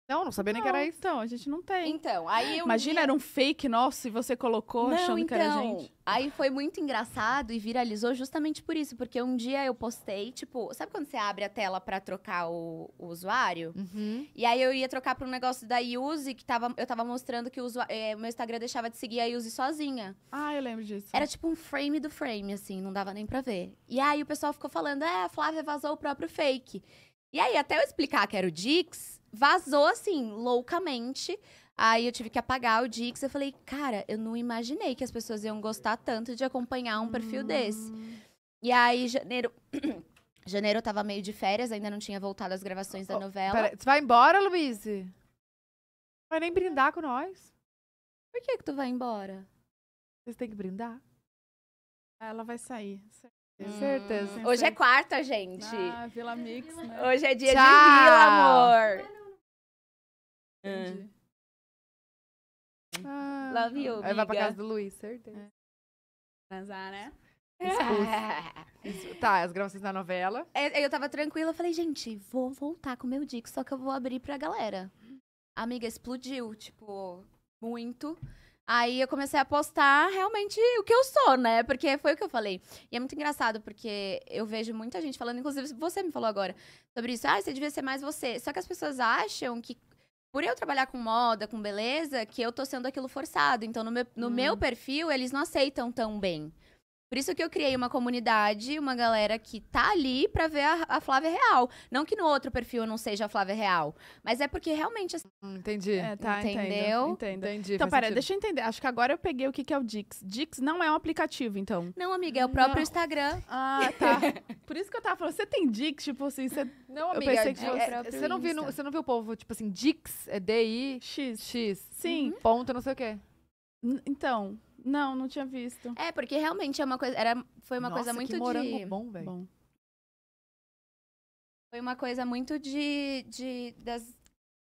não, não sabia não. nem que era isso. Então, a gente não tem. Então, aí eu. Imagina, era um fake nosso e você colocou não, achando então, que era então, gente. Aí foi muito engraçado e viralizou justamente por isso. Porque um dia eu postei, tipo, sabe quando você abre a tela para trocar o, o usuário? Uhum. E aí eu ia trocar pra um negócio da Yuzi, que tava, eu tava mostrando que o é, meu Instagram deixava de seguir a Yuzi sozinha. Ah, eu lembro disso. Era tipo um frame do frame, assim, não dava nem pra ver. E aí o pessoal ficou falando: é, a Flávia vazou o próprio fake. E aí, até eu explicar que era o Dix, vazou assim, loucamente. Aí eu tive que apagar o Dix. Eu falei, cara, eu não imaginei que as pessoas iam gostar tanto de acompanhar um perfil hum. desse. E aí, janeiro. janeiro eu tava meio de férias, ainda não tinha voltado às gravações da novela. Pera, vai embora, Luiz? Vai nem brindar com nós. Por que que tu vai embora? Vocês têm que brindar. Ela vai sair. Hum, certeza. Hoje é quarta, gente. Ah, Vila Mix, né? Hoje é dia Tchau. de Vila, amor. Entendi. Ah, Love you, Aí vai pra casa do Luiz, certeza. É. Transar, né? Expulso. tá, as gravações da novela. É, eu tava tranquila, eu falei, gente, vou voltar com o meu dico, só que eu vou abrir pra galera. A amiga explodiu, tipo, muito. Aí eu comecei a postar realmente o que eu sou, né? Porque foi o que eu falei. E é muito engraçado, porque eu vejo muita gente falando, inclusive você me falou agora, sobre isso. Ah, você devia ser mais você. Só que as pessoas acham que, por eu trabalhar com moda, com beleza, que eu tô sendo aquilo forçado. Então, no meu, no hum. meu perfil, eles não aceitam tão bem. Por isso que eu criei uma comunidade, uma galera que tá ali pra ver a, a Flávia real. Não que no outro perfil não seja a Flávia real, mas é porque realmente. Assim, hum, entendi. É, tá, entendeu? Entendo, Entendi. Então, pera, deixa eu entender. Acho que agora eu peguei o que, que é o Dix. Dix não é um aplicativo, então. Não, amiga, é o próprio não. Instagram. Ah, tá. Por isso que eu tava falando, você tem Dix? Tipo assim, você. Não, amiga, eu pensei que é, é você, é, não viu, você não viu o povo, tipo assim, Dix, é D-I-X. X. Sim. Uhum. Ponto, não sei o quê. N então, não, não tinha visto. É, porque realmente é uma coisa. Era, foi uma Nossa, coisa muito que morango de. Bom, velho. Foi uma coisa muito de. de das,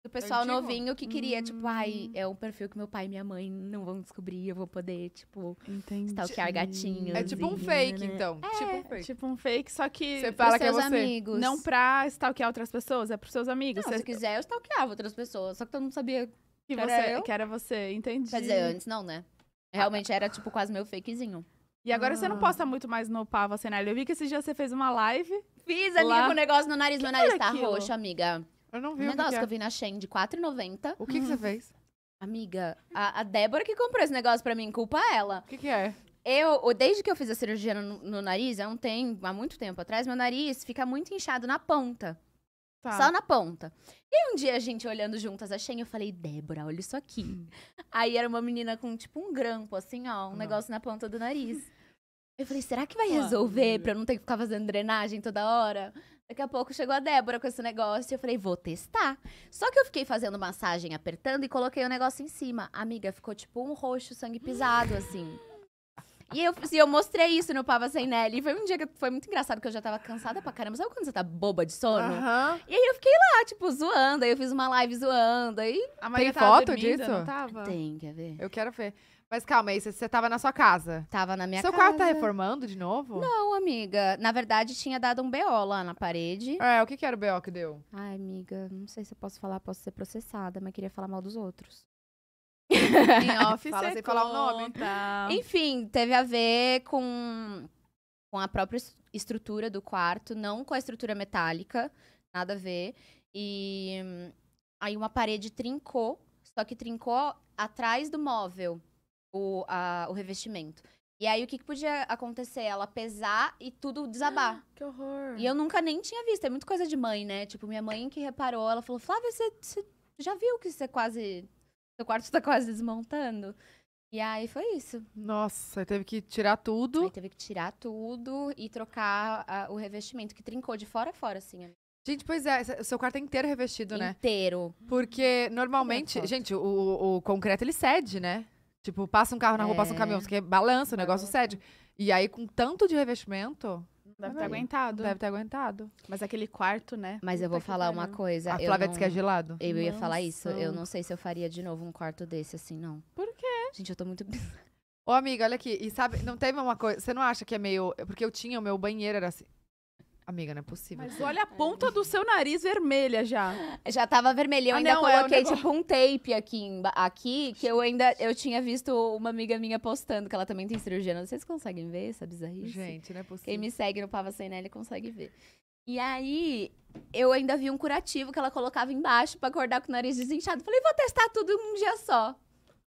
do pessoal novinho que queria, hum. tipo, ai, hum. é um perfil que meu pai e minha mãe não vão descobrir, eu vou poder, tipo, Entendi. stalkear gatinhos. É tipo um fake, né, né? então. É, tipo um fake. Tipo um fake, só que. Você fala que é você. Amigos. Não pra stalkear outras pessoas, é pros seus amigos. Não, você... Se quiser, eu stalkeava outras pessoas, só que todo mundo sabia que, que, era, você, que era você. Entendi. Quer dizer, antes não, né? Realmente era tipo quase meu fakezinho. E agora ah. você não ah. posta muito mais no Pava Cenário. Eu vi que esse dia você fez uma live. Fiz, amiga, lá. com o negócio no nariz. Que meu nariz tá aquilo? roxo, amiga. Eu não vi um o negócio que, que, é. que, eu vi na Shen de 4,90. O que, hum. que você hum. fez? Amiga, a, a, Débora que comprou esse negócio pra mim, culpa ela. O que, que é? Eu, desde que eu fiz a cirurgia no, no nariz, há um tempo, há muito tempo atrás, meu nariz fica muito inchado na ponta. Tá. Só na ponta. E um dia a gente olhando juntas, achei e eu falei, Débora, olha isso aqui. Hum. Aí era uma menina com tipo um grampo, assim, ó, um negócio na ponta do nariz. Eu falei, será que vai resolver pra eu não ter que ficar fazendo drenagem toda hora? Daqui a pouco chegou a Débora com esse negócio e eu falei, vou testar. Só que eu fiquei fazendo massagem, apertando e coloquei o negócio em cima. A amiga, ficou tipo um roxo, sangue pisado, assim. E eu, e assim, eu mostrei isso no Pava Sem Nelly. E foi um dia que foi muito engraçado, que eu já tava cansada pra caramba. Sabe quando você tá boba de sono? Uhum. E aí eu fiquei lá, tipo, zoando. Aí eu fiz uma live zoando. Aí... A Maria Tem foto disso? Não tava? Tem, quer ver? Eu quero ver. Mas calma aí, você tava na sua casa? Tava na minha Seu casa. Seu quarto tá reformando de novo? Não, amiga. Na verdade, tinha dado um BO lá na parede. É, o que que era o BO que deu? Ai, amiga, não sei se eu posso falar, posso ser processada, mas queria falar mal dos outros. Em off, Fala sem o nome. Enfim, teve a ver com, com a própria estrutura do quarto, não com a estrutura metálica, nada a ver. E aí uma parede trincou, só que trincou atrás do móvel o, a, o revestimento. E aí, o que, que podia acontecer? Ela pesar e tudo desabar. que horror. E eu nunca nem tinha visto. É muito coisa de mãe, né? Tipo, minha mãe que reparou, ela falou: Flávia, você já viu que você quase seu quarto tá quase desmontando. E aí foi isso. Nossa, teve que tirar tudo. Aí teve que tirar tudo e trocar a, o revestimento, que trincou de fora a fora, assim. Gente, pois é, seu quarto é inteiro revestido, inteiro. né? Inteiro. Porque normalmente, gente, o, o concreto ele cede, né? Tipo, passa um carro na rua, é. passa um é. caminhão, você balança, o negócio cede. E aí, com tanto de revestimento, Deve ter aguentado. Deve ter aguentado. Mas aquele quarto, né? Mas eu vou falar uma coisa. A Flávia disse que é gelado. Eu ia falar isso. Eu não sei se eu faria de novo um quarto desse, assim, não. Por quê? Gente, eu tô muito. Ô, amiga, olha aqui. E sabe, não teve uma coisa. Você não acha que é meio. Porque eu tinha, o meu banheiro era assim. Amiga, não é possível. Mas olha é. a ponta do seu nariz vermelha já. Já tava vermelha. Eu ah, ainda não, é coloquei, é um tipo, um tape aqui, aqui, que eu ainda... Eu tinha visto uma amiga minha postando, que ela também tem cirurgia. Não sei se vocês conseguem ver essa bizarrice. Gente, não é possível. Quem me segue no Pava Sem Nelly consegue ver. E aí, eu ainda vi um curativo que ela colocava embaixo pra acordar com o nariz desinchado. Falei, vou testar tudo um dia só.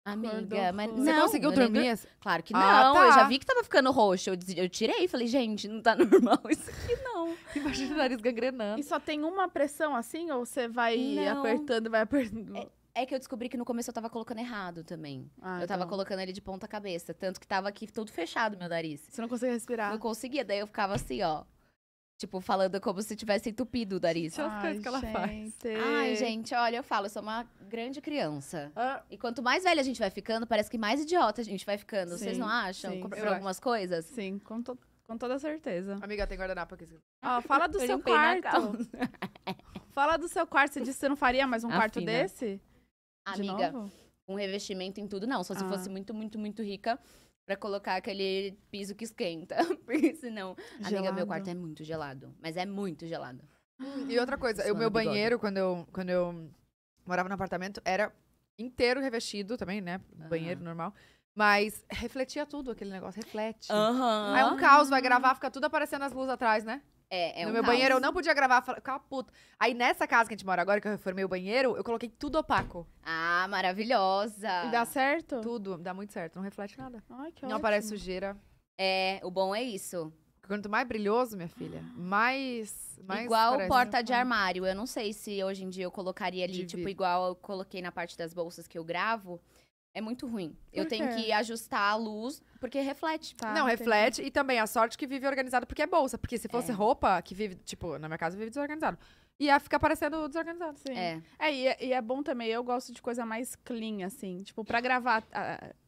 Amiga, mas Você não, conseguiu nem dormir? Claro que Ah, não. tá. Eu já vi que tava ficando roxo. Eu, tirei e tirei, falei, gente, não tá normal isso aqui, não. Imagina o nariz gangrenando. E só tem uma pressão assim? Ou você vai Não. apertando, vai apertando? É, é que eu descobri que no começo eu tava colocando errado também. Ah, eu tá tava então. colocando ele de ponta cabeça. Tanto que tava aqui todo fechado meu nariz. Você não conseguia respirar. Não conseguia, daí eu ficava assim, ó. Tipo, falando como se tivesse entupido o nariz. São as coisas que ela faz. Ai, gente, olha, eu falo, eu sou uma grande criança. Ah. E quanto mais velha a gente vai ficando, parece que mais idiota a gente vai ficando. Sim, Vocês não acham? Sim, Por algumas acho. coisas? Sim, com, to com toda certeza. Amiga, tem guardanapo aqui. Ó, ah, fala do seu quarto. fala do seu quarto. Você disse que você não faria mais um quarto desse? Amiga, de um revestimento em tudo, não. Só se ah. fosse muito, muito, muito rica para colocar aquele piso que esquenta. Porque senão. Gelado. Amiga, meu quarto é muito gelado. Mas é muito gelado. E outra coisa, o meu banheiro, quando eu, quando eu morava no apartamento, era inteiro revestido também, né? Banheiro uhum. normal. Mas refletia tudo, aquele negócio reflete. Aham. Uhum. Aí é um caos, vai gravar, fica tudo aparecendo as luzes atrás, né? É, é no um meu caos. banheiro eu não podia gravar, ficava puto. Aí nessa casa que a gente mora agora, que eu reformei o banheiro, eu coloquei tudo opaco. Ah, maravilhosa. E dá certo? Tudo, dá muito certo. Não reflete nada. Ai, que Não ótimo. aparece sujeira. É, o bom é isso. Quanto mais brilhoso, minha filha, mais. mais igual porta de armário. Eu não sei se hoje em dia eu colocaria ali, tipo, igual eu coloquei na parte das bolsas que eu gravo. É muito ruim. eu tenho que ajustar a luz, porque reflete. Tá? não, reflete. E também a sorte que vive organizado porque é bolsa. Porque se fosse É. roupa, que vive, tipo, na minha casa vive desorganizado. Ia ficar parecendo desorganizado. Sim. É. É, e, é- e é bom também, eu gosto de coisa mais clean, assim. Tipo, pra gravar,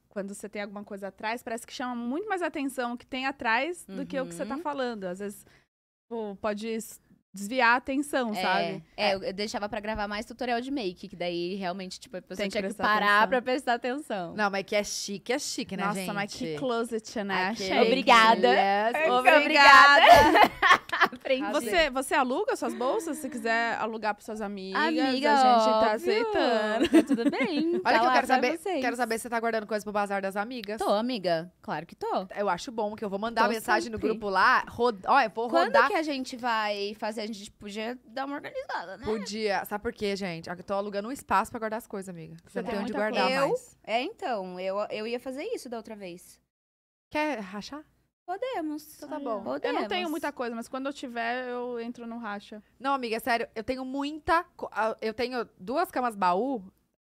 quando você tem alguma coisa atrás, parece que chama muito mais atenção o que tem atrás do que o que você tá uhum. falando. Às vezes, tipo, pode desviar a atenção, é, sabe? É, eu deixava para gravar mais tutorial de make, que daí realmente, tipo, a pessoa tinha que parar atenção. pra prestar atenção. Não, mas que é chique, é chique, né, Nossa, gente? Nossa, mas que closet, né? Obrigada. Yes. Obrigada. Obrigada. Aprendi. Você, você aluga suas bolsas se quiser alugar para suas amigas? Amiga, a gente tá óbvio. tá aceitando. tudo bem. Tá Olha tá que eu quero saber. Vocês. Quero saber se você tá guardando coisa pro bazar das amigas. Tô, amiga. Claro que tô. Eu acho bom que eu vou mandar tô mensagem sempre. no grupo lá. Rod... Olha, vou Quando rodar. Quando que a gente vai fazer? A gente podia dar uma organizada, né? Podia. Sabe por quê, gente? Eu tô alugando um espaço para guardar as coisas, amiga. Você não tem onde guardar coisa. mais. Eu... É, então. Eu, eu ia fazer isso da outra vez. Quer rachar? Podemos. Então tá bom. Podemos. Eu não tenho muita coisa, mas quando eu tiver, eu entro no racha. Não, amiga, é sério, eu tenho muita. Eu tenho duas camas baú,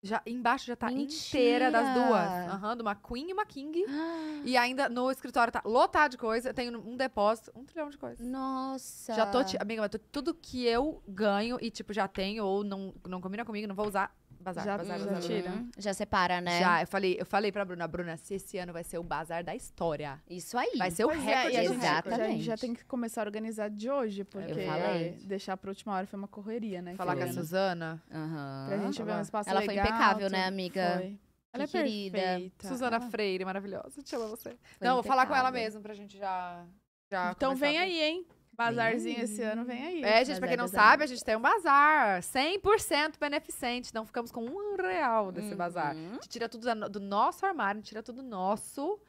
já, embaixo já tá inteira das duas. Aham, de uma Queen e uma King. E ainda no escritório tá lotado de coisa. Eu tenho um depósito, um trilhão de coisa. Nossa. Já tô, amiga, mas tudo que eu ganho e, tipo, já tenho ou não, não combina comigo, não vou usar, Bazar, já, bazar, bazar, já tira. Já separa, né? Já, eu falei, eu falei pra Bruna, Bruna, se esse ano vai ser o bazar da história. Isso aí. Vai ser pois o é, recorde. É, exatamente. A gente já tem que começar a organizar de hoje, porque eu falei. deixar pra última hora foi uma correria, né? Falar com a Suzana. Uhum. Pra gente ver um espaço Ela legal. Ela foi impecável, né, amiga? Foi. Ela é querida. perfeita. Suzana ah. Freire, maravilhosa. Te amo você. Foi Não, vou falar com ela mesmo pra gente já. já então vem aí, hein? Bazarzinho hum. esse ano vem aí. É, gente, bazar, pra quem não é sabe, a gente tem um bazar 100% beneficente. Não ficamos com um real desse uhum. bazar. A gente tira tudo do nosso armário, a gente tira tudo nosso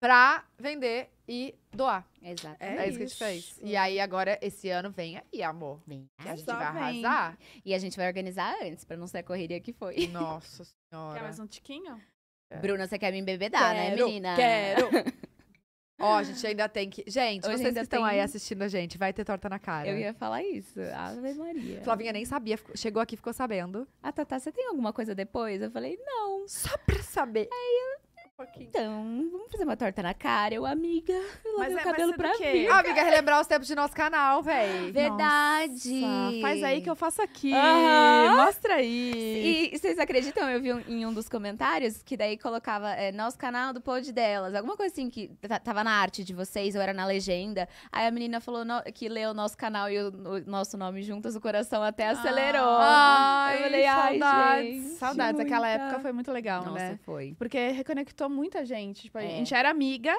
pra vender e doar. Exato. É, é, isso que a gente fez. E aí, agora, esse ano, vem aí, amor. Vem. Que a gente vai vem. arrasar. E a gente vai organizar antes, pra não ser a correria que foi. Nossa senhora. Quer mais um tiquinho? É. Bruna, você quer me embebedar, né, quero, né, menina? Quero! Ó, a gente ainda tem que. Gente, Hoje vocês que estão tem... aí assistindo a gente, vai ter torta na cara. Eu ia falar isso. Ave Maria. Flavinha nem sabia, chegou aqui ficou sabendo. Ah, Tatá, você tem alguma coisa depois? Eu falei, não. Só pra saber. Aí eu pouquinho. Então, vamos fazer uma torta na cara, eu, amiga. Eu mas é, o cabelo pra vir. Ah, amiga, relembrar os tempos de nosso canal, véi. Verdade. Nossa, faz aí que eu faço aqui. Mostra aí. E vocês acreditam? Eu vi um, em um dos comentários que daí colocava é, nosso canal do pod delas. Alguma coisa assim que tava na arte de vocês, ou era na legenda. Aí a menina falou no, que leu nosso canal e o, o, nosso nome juntas, o coração até acelerou. Ai, eu falei, saudades. Ai, gente, saudades. Muita. Aquela época foi muito legal, Nossa, né? foi. Porque reconectou muita gente. Tipo, é. A gente era amiga,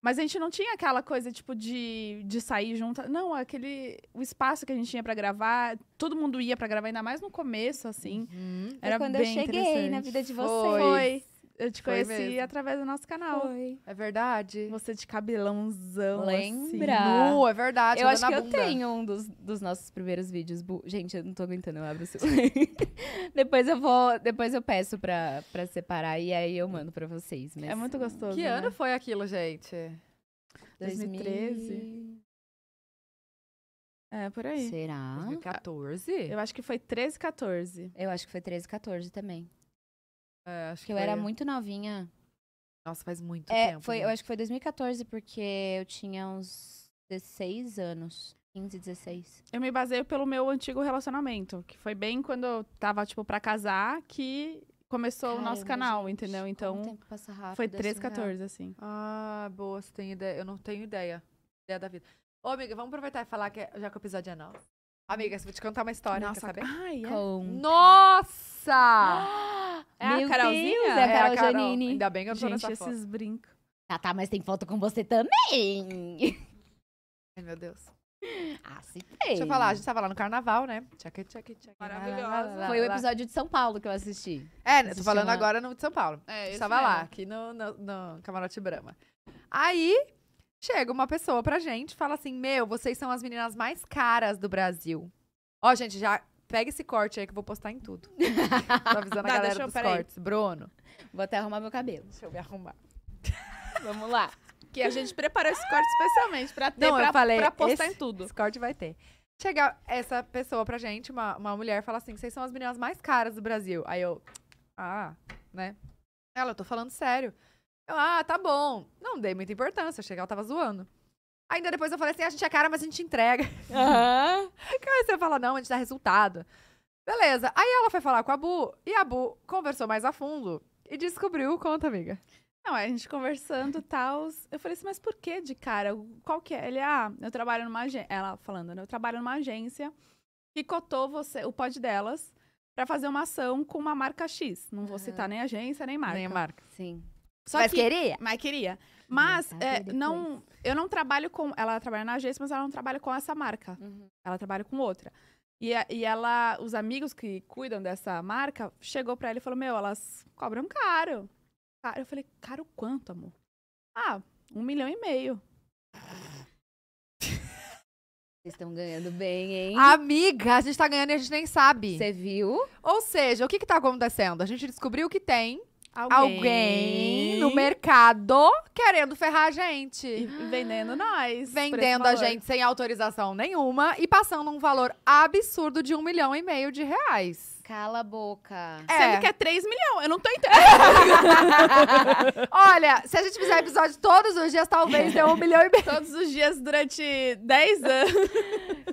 mas a gente não tinha aquela coisa, tipo, de, de sair junto. Não, aquele... O espaço que a gente tinha para gravar, todo mundo ia para gravar, ainda mais no começo, assim. Uhum. Era Foi quando eu cheguei na vida de vocês. Foi. Eu te Foi conheci mesmo. através do nosso canal. Foi. É verdade? Você de cabelãozão. Assim. Lembra? Assim. Nu, é verdade. Eu acho que bunda. eu tenho um dos, dos nossos primeiros vídeos. Bu... Gente, eu não tô aguentando, eu abro o seu. depois eu vou. Depois eu peço pra, pra separar e aí eu mando pra vocês. Mas... É muito gostoso. Que né? ano foi aquilo, gente? 2013. É, por aí. Será? 2014? Eu acho que foi 13, 14. Eu acho que foi 13, 14 também. É, acho que, eu foi... era muito novinha. Nossa, faz muito é, tempo. Foi, né? Eu acho que foi 2014, porque eu tinha uns 16 anos. 15, 16. Eu me baseio pelo meu antigo relacionamento, que foi bem quando eu tava, tipo, pra casar, que começou Caramba, o nosso canal, gente, entendeu? Então. O tempo passa rápido. Foi 13, assim, 14, né? assim. Ah, boa, você tem ideia. Eu não tenho ideia. Ideia da vida. Ô, amiga, vamos aproveitar e falar que é, já que o episódio é nosso. Amiga, vou te contar uma história, Nossa, quer saber? Ai, é. Nossa! Ah! É Meu a Carolzinha? Deus, é a Carol é a Carol. Janine. Ainda bem que eu tô Gente, nessa foto. esses brincos. Ah, tá, mas tem foto com você também. Ai, meu Deus. Ah, se tem. Deixa eu falar, a gente tava lá no carnaval, né? Tchaca, tchaca, tchaca. Maravilhosa. Foi o episódio de São Paulo que eu assisti. É, né? Tô falando agora no de São Paulo. É, isso. tava mesmo. lá, aqui no, no, no Camarote Brama. Aí, chega uma pessoa pra gente, fala assim: Meu, vocês são as meninas mais caras do Brasil. Ó, gente, já Pega esse corte aí que eu vou postar em tudo. Tô avisando Não, a tá, galera eu, dos cortes. Aí. Bruno. Vou até arrumar meu cabelo. Deixa eu me arrumar. Vamos lá. Que a gente preparou esse corte especialmente pra ter, Não, pra, eu falei, pra postar esse, em tudo. Esse corte vai ter. Chega essa pessoa pra gente, uma, uma mulher, fala assim, vocês são as meninas mais caras do Brasil. Aí eu, ah, né? Ela, eu tô falando sério. Eu, ah, tá bom. Não dei muita importância, Chegou, ela tava zoando. Ainda depois eu falei assim: ah, a gente é cara, mas a gente entrega. Uhum. Aí você fala: não, a gente dá resultado. Beleza. Aí ela foi falar com a Bu e a Bu conversou mais a fundo e descobriu. Conta, amiga. Não, a gente conversando e tal. Eu falei assim, mas por que de cara? Qual que é? Ele, ah, eu trabalho numa agência. Ela falando, né? Eu trabalho numa agência que cotou você, o pod delas para fazer uma ação com uma marca X. Não vou uhum. citar nem agência, nem marca. Nem marca. Sim. Só mas que, queria? Mas queria. Mas uhum. é, não, eu não trabalho com. Ela trabalha na agência, mas ela não trabalha com essa marca. Uhum. Ela trabalha com outra. E, e ela, os amigos que cuidam dessa marca, chegou pra ela e falou: Meu, elas cobram caro. caro. Eu falei: Caro quanto, amor? Ah, um milhão e meio. Vocês estão ganhando bem, hein? Amiga, a gente tá ganhando e a gente nem sabe. Você viu? Ou seja, o que que tá acontecendo? A gente descobriu que tem Alguém, alguém no mercado querendo ferrar a gente. E vendendo nós. Vendendo a gente sem autorização nenhuma e passando um valor absurdo de um milhão e meio de reais. Cala a boca. É. Sendo que é 3 milhões, eu não tô entendendo. Olha, se a gente fizer episódio todos os dias, talvez dê um milhão e meio. Todos os dias durante 10 anos.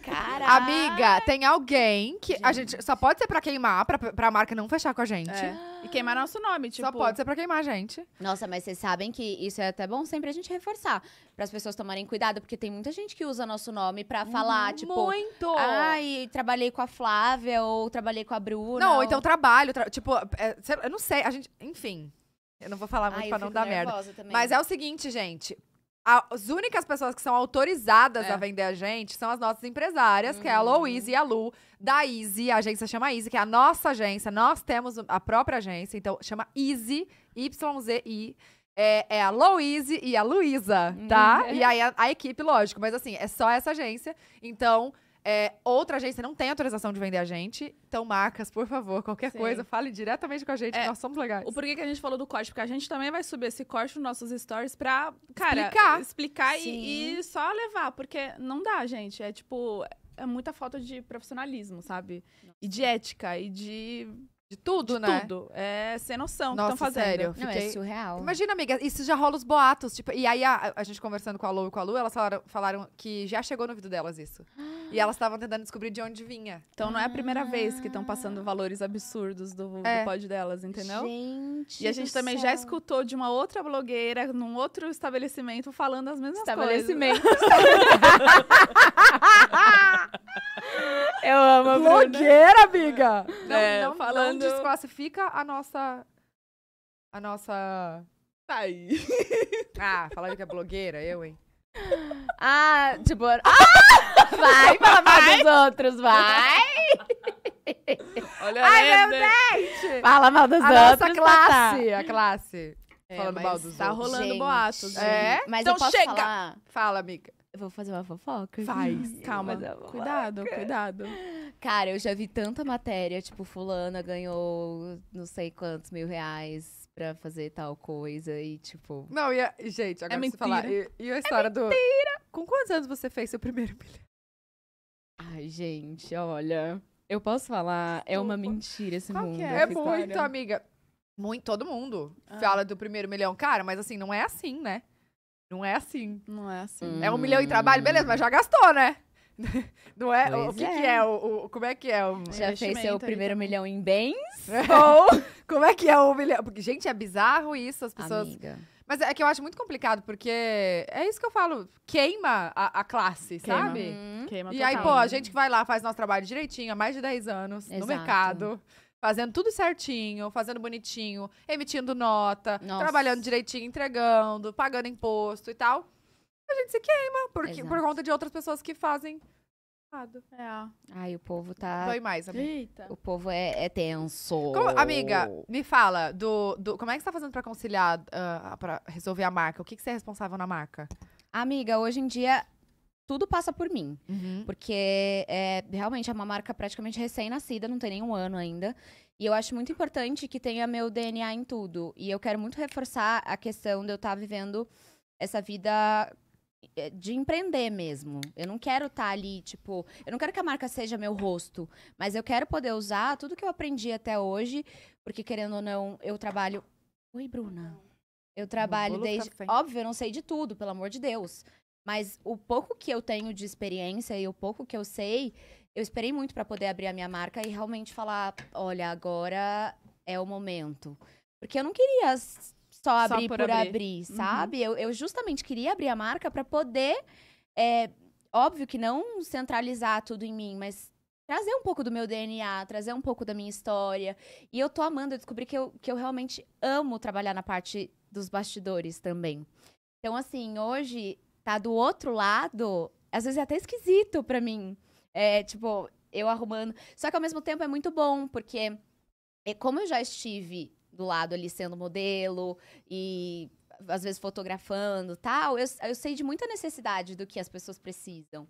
Caraca. Amiga, tem alguém que gente. a gente só pode ser pra queimar, pra, pra marca não fechar com a gente. É. E queimar nosso nome, tipo. Só pode ser pra queimar a gente. Nossa, mas vocês sabem que isso é até bom sempre a gente reforçar. Pra as pessoas tomarem cuidado, porque tem muita gente que usa nosso nome pra falar, hum, tipo. Muito! Ai, trabalhei com a Flávia ou trabalhei com a Bruna não, ou então trabalho. Tra... tipo, é, eu não sei. A gente, enfim. Eu não vou falar muito Ai, pra não dar merda. Também. Mas é o seguinte, gente. As únicas pessoas que são autorizadas é. a vender a gente são as nossas empresárias, uhum. que é a uhum. Louise e a Lu, da Easy, a agência chama Easy, que é a nossa agência. Nós temos a própria agência, então chama Easy, Y-Z-I. É, é, a Louise e a Luísa, tá? Uhum. E aí a, a, equipe, lógico, mas assim, é só essa agência. Então, é, outra agência não tem autorização de vender a gente. Então, marcas, por favor, qualquer Sim. coisa, fale diretamente com a gente, é, nós somos legais. O porquê que a gente falou do corte? Porque a gente também vai subir esse corte nos nossos stories pra, cara, explicar, explicar e, e só levar. Porque não dá, gente. É tipo, é muita falta de profissionalismo, sabe? E de ética, e de de tudo, de né? Tudo. É sem noção Nossa, que estão fazendo. Sério, fiquei... Não, é surreal. Imagina, amiga, isso já rola os boatos. Tipo, e aí a, a gente conversando com a Lou e com a Lu, elas falaram, falaram que já chegou no vídeo delas isso. e elas estavam tentando descobrir de onde vinha. Então não é a primeira vez que estão passando ah. valores absurdos do, é. do pod delas, entendeu? Gente. E a gente também céu. já escutou de uma outra blogueira num outro estabelecimento falando as mesmas estabelecimento. coisas. Estabelecimento. Eu amo a Bruna. Blogueira, amiga! Não, é, não, falando... não desclassifica a nossa... A nossa... Tá aí. Ah, falando que é blogueira, eu, hein? Ah, tipo... Ah! Vai falar dos outros, vai! Olha Ai, meu dente! Fala mal dos a outros, nossa classe, tá. a classe. É, Falando mal dos tá outros. Tá rolando gente, boatos. É? Mas então eu posso chega! Falar... Fala, amiga vou fazer uma fofoca? Faz, calma. Cuidado, cuidado. Cara, eu já vi tanta matéria, tipo, fulana ganhou não sei quantos mil reais pra fazer tal coisa e, tipo... Não, e a, gente, agora é você falar... E, e, a história é do... mentira! Com quantos anos você fez seu primeiro milhão Ai, gente, olha... Eu posso falar, é uma mentira esse Qual mundo. Que é? é muito, amiga. Muito, todo mundo ah. fala do primeiro milhão. Cara, mas assim, não é assim, né? Não é assim. Não é assim. Hum. É um milhão em trabalho, beleza, mas já gastou, né? Não é? Pois o que é, que é o, o, Como é que é? O Já fez seu primeiro milhão em bens? Ou como é que é o milhão? Porque, gente, é bizarro isso, as pessoas. Amiga. Mas é que eu acho muito complicado, porque é isso que eu falo, queima a, a classe, queima. sabe? Hum. Queima total. E aí, pô, a né? gente que vai lá, faz nosso trabalho direitinho há mais de 10 anos, Exato. no mercado fazendo tudo certinho, fazendo bonitinho, emitindo nota, Nossa. trabalhando direitinho, entregando, pagando imposto e tal. A gente se queima porque, por conta de outras pessoas que fazem errado. É. Ai, o povo tá. Foi mais, amiga. Eita. O povo é, é tenso. Como, amiga, me fala, do, do, como é que você tá fazendo pra conciliar, uh, pra resolver a marca? O que, que você é responsável na marca? Amiga, hoje em dia tudo passa por mim. Uhum. Porque é, realmente é uma marca praticamente recém-nascida, não tem nenhum ano ainda. E eu acho muito importante que tenha meu DNA em tudo. E eu quero muito reforçar a questão de eu estar tá vivendo essa vida é, de empreender mesmo. Eu não quero estar tá ali, tipo, eu não quero que a marca seja meu rosto, mas eu quero poder usar tudo que eu aprendi até hoje, porque querendo ou não, eu trabalho. Oi, Bruna. Eu trabalho desde. Óbvio, eu não sei de tudo, pelo amor de Deus. Mas o pouco que eu tenho de experiência e o pouco que eu sei, eu esperei muito para poder abrir a minha marca e realmente falar, olha, agora é o momento. Porque eu não queria só abrir só por, por, abrir, abrir uhum. sabe? Uhum. Eu, eu, justamente queria abrir a marca para poder, é, óbvio que não centralizar tudo em mim, mas trazer um pouco do meu DNA, trazer um pouco da minha história. E eu tô amando, eu descobri que eu, que eu realmente amo trabalhar na parte dos bastidores também. Então, assim, hoje tá do outro lado, às vezes é até esquisito para mim. É, tipo, eu arrumando. Só que ao mesmo tempo é muito bom, porque é como eu já estive do lado ali sendo modelo e às vezes fotografando tal, eu, eu sei de muita necessidade do que as pessoas precisam.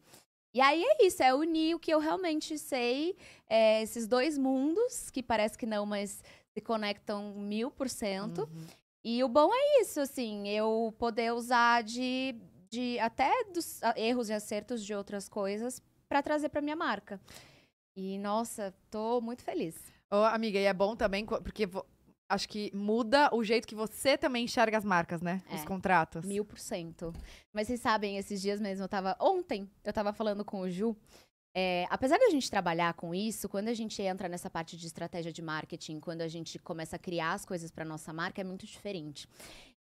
E aí é isso, é unir o que eu realmente sei, é, esses dois mundos, que parece que não, mas se conectam mil por cento. Uhum. E o bom é isso, assim, eu poder usar de de até dos ah, erros e acertos de outras coisas para trazer para minha marca. E nossa, tô muito feliz. Ô, oh, amiga, e é bom também porque acho que muda o jeito que você também enxerga as marcas, né? É, Os contratos. Mil por cento. Mas vocês sabem, esses dias mesmo eu tava. Ontem eu tava falando com o Ju. É, apesar a gente trabalhar com isso, quando a gente entra nessa parte de estratégia de marketing, quando a gente começa a criar as coisas para nossa marca, é muito diferente.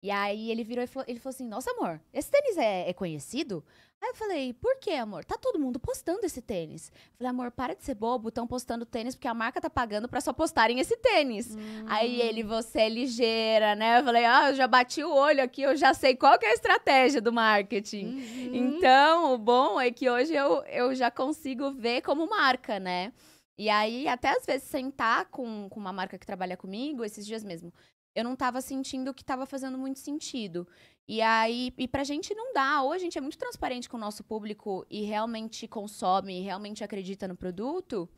E aí ele virou e falou, ele falou assim: Nossa, amor, esse tênis é, é, conhecido? Aí eu falei, por que, amor? Tá todo mundo postando esse tênis. Eu falei, amor, para de ser bobo, estão postando tênis porque a marca tá pagando pra só postarem esse tênis. Hum. Aí ele, hum. você é ligeira, né? Eu falei, ah, eu já bati o olho aqui, eu já sei qual que é a estratégia do marketing. Uhum. Então, o bom é que hoje eu, eu já consigo ver como marca, né? E aí, até às vezes, sentar com, com uma marca que trabalha comigo, esses dias mesmo, eu não estava sentindo que estava fazendo muito sentido. E aí, e pra gente não dá. Ou a gente é muito transparente com o nosso público e realmente consome, realmente acredita no produto,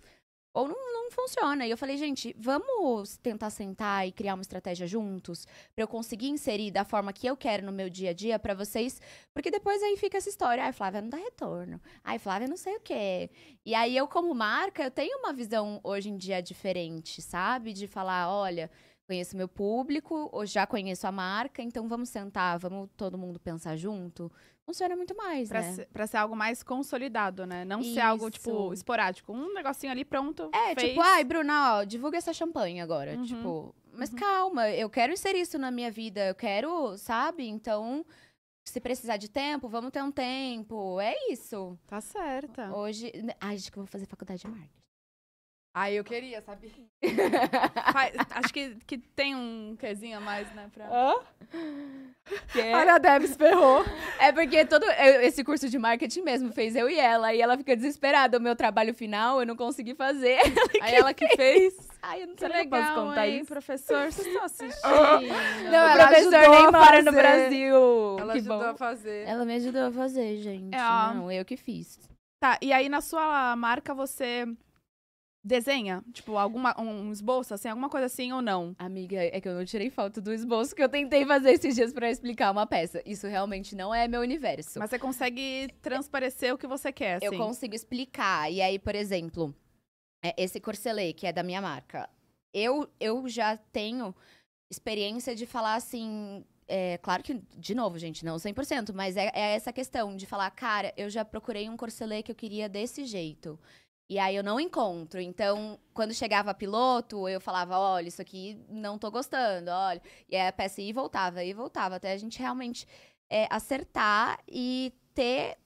ou não, não funciona. E eu falei, gente, vamos tentar sentar e criar uma estratégia juntos para eu conseguir inserir da forma que eu quero no meu dia a dia para vocês, porque depois aí fica essa história, ai, Flávia não dá retorno. Ai, Flávia não sei o quê. E aí eu como marca, eu tenho uma visão hoje em dia diferente, sabe? De falar, olha, conheço meu público, já conheço a marca, então vamos sentar, vamos todo mundo pensar junto. Funciona muito mais, pra né? Ser, pra ser algo mais consolidado, né? Não Isso. ser algo, tipo, esporádico. Um negocinho ali, pronto, É, fez. tipo, ai, Bruna, ó, divulga essa champanhe agora. Uhum. Tipo, mas uhum. calma, eu quero inserir isso na minha vida, eu quero, sabe? Então, se precisar de tempo, vamos ter um tempo. É isso. Tá certa. Hoje. Ai, acho que eu vou fazer faculdade de marketing. Aí eu queria, sabe? acho que, que tem um quezinho a mais, né? Pra... Hã? Que? É Olha, a Debs ferrou. É porque todo é, esse curso de marketing mesmo fez eu e ela. E ela fica desesperada. O meu trabalho final eu não consegui fazer. aí ela que fez. Ai, eu não sei que legal, posso contar hein, isso. professor? Vocês estão assistindo? não, o professor nem mora no Brasil. Ela que ajudou bom. a fazer. Ela me ajudou a fazer, gente. É, não, eu que fiz. Tá, e aí na sua marca você Desenha, tipo, alguma, um esboço, assim, alguma coisa assim ou não? Amiga, é que eu não tirei foto do esboço que eu tentei fazer esses dias para explicar uma peça. Isso realmente não é meu universo. Mas você consegue transparecer o que você quer, assim. Eu consigo explicar. E aí, por exemplo, é, esse corselet, que é da minha marca. Eu, eu já tenho experiência de falar assim, é, claro que, de novo, gente, não 100%, mas é, é, essa questão de falar, cara, eu já procurei um corselet que eu queria desse jeito. E aí eu não encontro. Então, quando chegava piloto, eu falava, olha, isso aqui não tô gostando, olha. E aí a peça ia e voltava, ia e voltava, até a gente realmente é, acertar e ter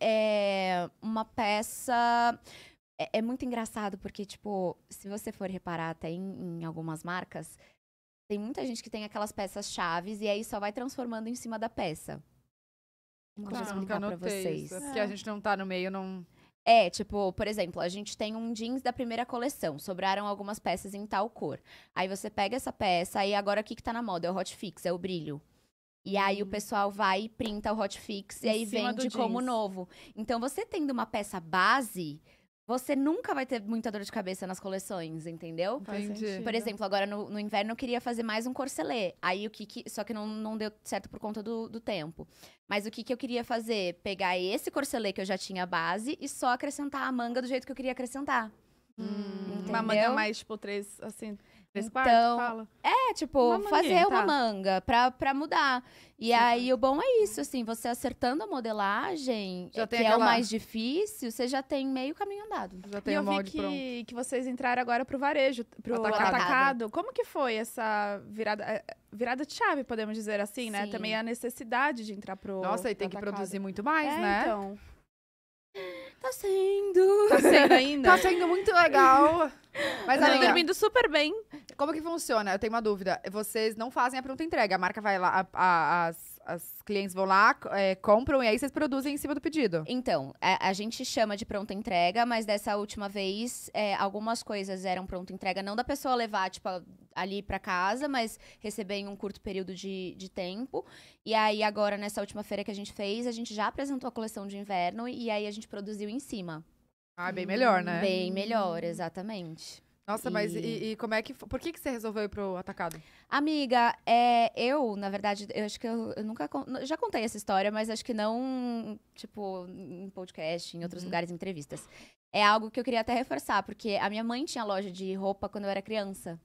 é, uma peça. É, é, muito engraçado, porque, tipo, se você for reparar até em, em algumas marcas, tem muita gente que tem aquelas peças chaves e aí só vai transformando em cima da peça. Não claro, consigo explicar pra vocês. Isso, é porque a é. gente não tá no meio, não. É, tipo, por exemplo, a gente tem um jeans da primeira coleção, sobraram algumas peças em tal cor. Aí você pega essa peça, aí agora o que, que tá na moda? É o hotfix, é o brilho. E aí o hum. pessoal vai e printa o hotfix e aí vende como novo. Então você tendo uma peça base, você nunca vai ter muita dor de cabeça nas coleções, entendeu? Entendi. Por exemplo, agora no, no inverno eu queria fazer mais um corcelê. Aí o que, que só que não, não deu certo por conta do, do tempo. Mas o que, que eu queria fazer? Pegar esse corcelê que eu já tinha base e só acrescentar a manga do jeito que eu queria acrescentar. Hum, uma manga mais, tipo, três, assim, Três então, fala. É, tipo, uma fazer uma tá. manga pra, pra mudar. E Sim. aí, o bom é isso, assim, você acertando a modelagem, já é, que é aquela... é o mais difícil, você já tem meio caminho andado. Já tem e eu vi que, que vocês entraram agora pro varejo, pro atacado. atacado. Como que foi essa virada, é, virada de chave, podemos dizer assim, né? Sim. Também a necessidade de entrar pro Nossa, e tem que produzir muito mais, é, né? então. Tá sendo. Tá sendo ainda. tá sendo muito legal. Mas eu tá amiga, dormindo super bem. Como que funciona? Eu tenho uma dúvida. Vocês não fazem a pronta entrega. A marca vai lá, a, a, as, as clientes vão lá, é, compram e aí vocês produzem em cima do pedido. Então, a, a gente chama de pronta entrega, mas dessa última vez, é, algumas coisas eram pronta entrega. Não da pessoa levar, tipo, ali para casa, mas receber em um curto período de, de tempo. E aí, agora, nessa última feira que a gente fez, a gente já apresentou a coleção de inverno e aí a gente produziu em cima. Ah, bem melhor, né? Bem melhor, exatamente. Nossa, e... mas e, e, como é que. Por que, que você resolveu ir pro atacado? Amiga, é, eu, na verdade, eu acho que eu, eu nunca. Já contei essa história, mas acho que não, tipo, em podcast, em outros uhum. lugares, em entrevistas. É algo que eu queria até reforçar, porque a minha mãe tinha loja de roupa quando eu era criança.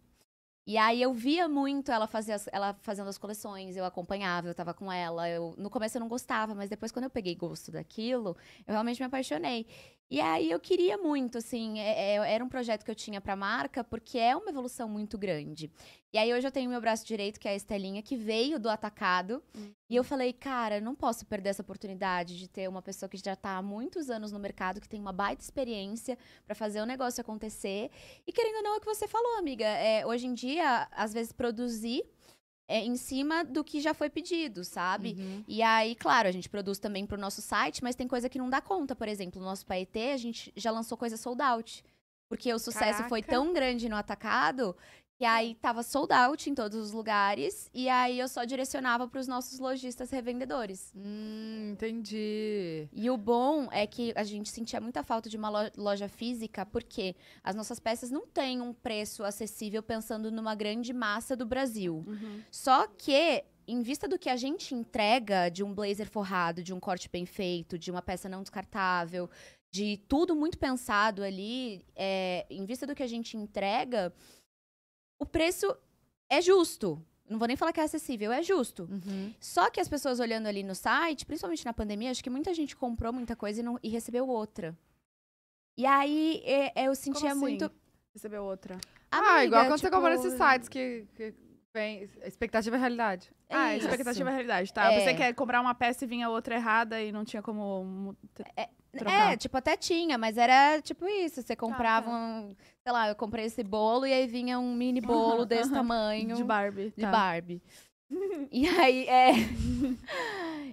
E aí eu via muito ela, fazer as, ela fazendo as coleções, eu acompanhava, eu tava com ela. Eu, no começo eu não gostava, mas depois quando eu peguei gosto daquilo, eu realmente me apaixonei. E aí eu queria muito, assim, é, é, era um projeto que eu tinha para a marca, porque é uma evolução muito grande. E aí hoje eu tenho meu braço direito, que é a Estelinha, que veio do atacado. Uhum. E eu falei, cara, não posso perder essa oportunidade de ter uma pessoa que já está há muitos anos no mercado, que tem uma baita experiência para fazer o negócio acontecer. E querendo ou não, é o que você falou, amiga. É, hoje em dia, às vezes produzir é, em cima do que já foi pedido, sabe? Uhum. E aí, claro, a gente produz também para o nosso site, mas tem coisa que não dá conta. Por exemplo, o nosso Paetê, a gente já lançou coisa sold out. Porque o sucesso Caraca. foi tão grande no atacado e aí tava sold out em todos os lugares. E aí eu só direcionava para os nossos lojistas revendedores. Hum, entendi. E o bom é que a gente sentia muita falta de uma loja física, porque as nossas peças não têm um preço acessível pensando numa grande massa do Brasil. Uhum. Só que em vista do que a gente entrega de um blazer forrado, de um corte bem feito, de uma peça não descartável, de tudo muito pensado ali, é, em vista do que a gente entrega, o preço é justo. Não vou nem falar que é acessível, é justo. Uhum. Só que as pessoas olhando ali no site, principalmente na pandemia, acho que muita gente comprou muita coisa e, não, e recebeu outra. E aí é, é, eu sentia assim? muito. Recebeu outra. Ah, amiga, ah, igual quando tipo... você compra esses sites que, que... Bem, expectativa e é realidade. É ah, expectativa e é realidade, tá? É. Você quer comprar uma peça e vinha outra errada e não tinha como. É, trocar? É, tipo, até tinha, mas era tipo isso. Você comprava tá. um. Sei lá, eu comprei esse bolo e aí vinha um mini bolo desse tamanho. De Barbie. De tá. Barbie. e aí, é.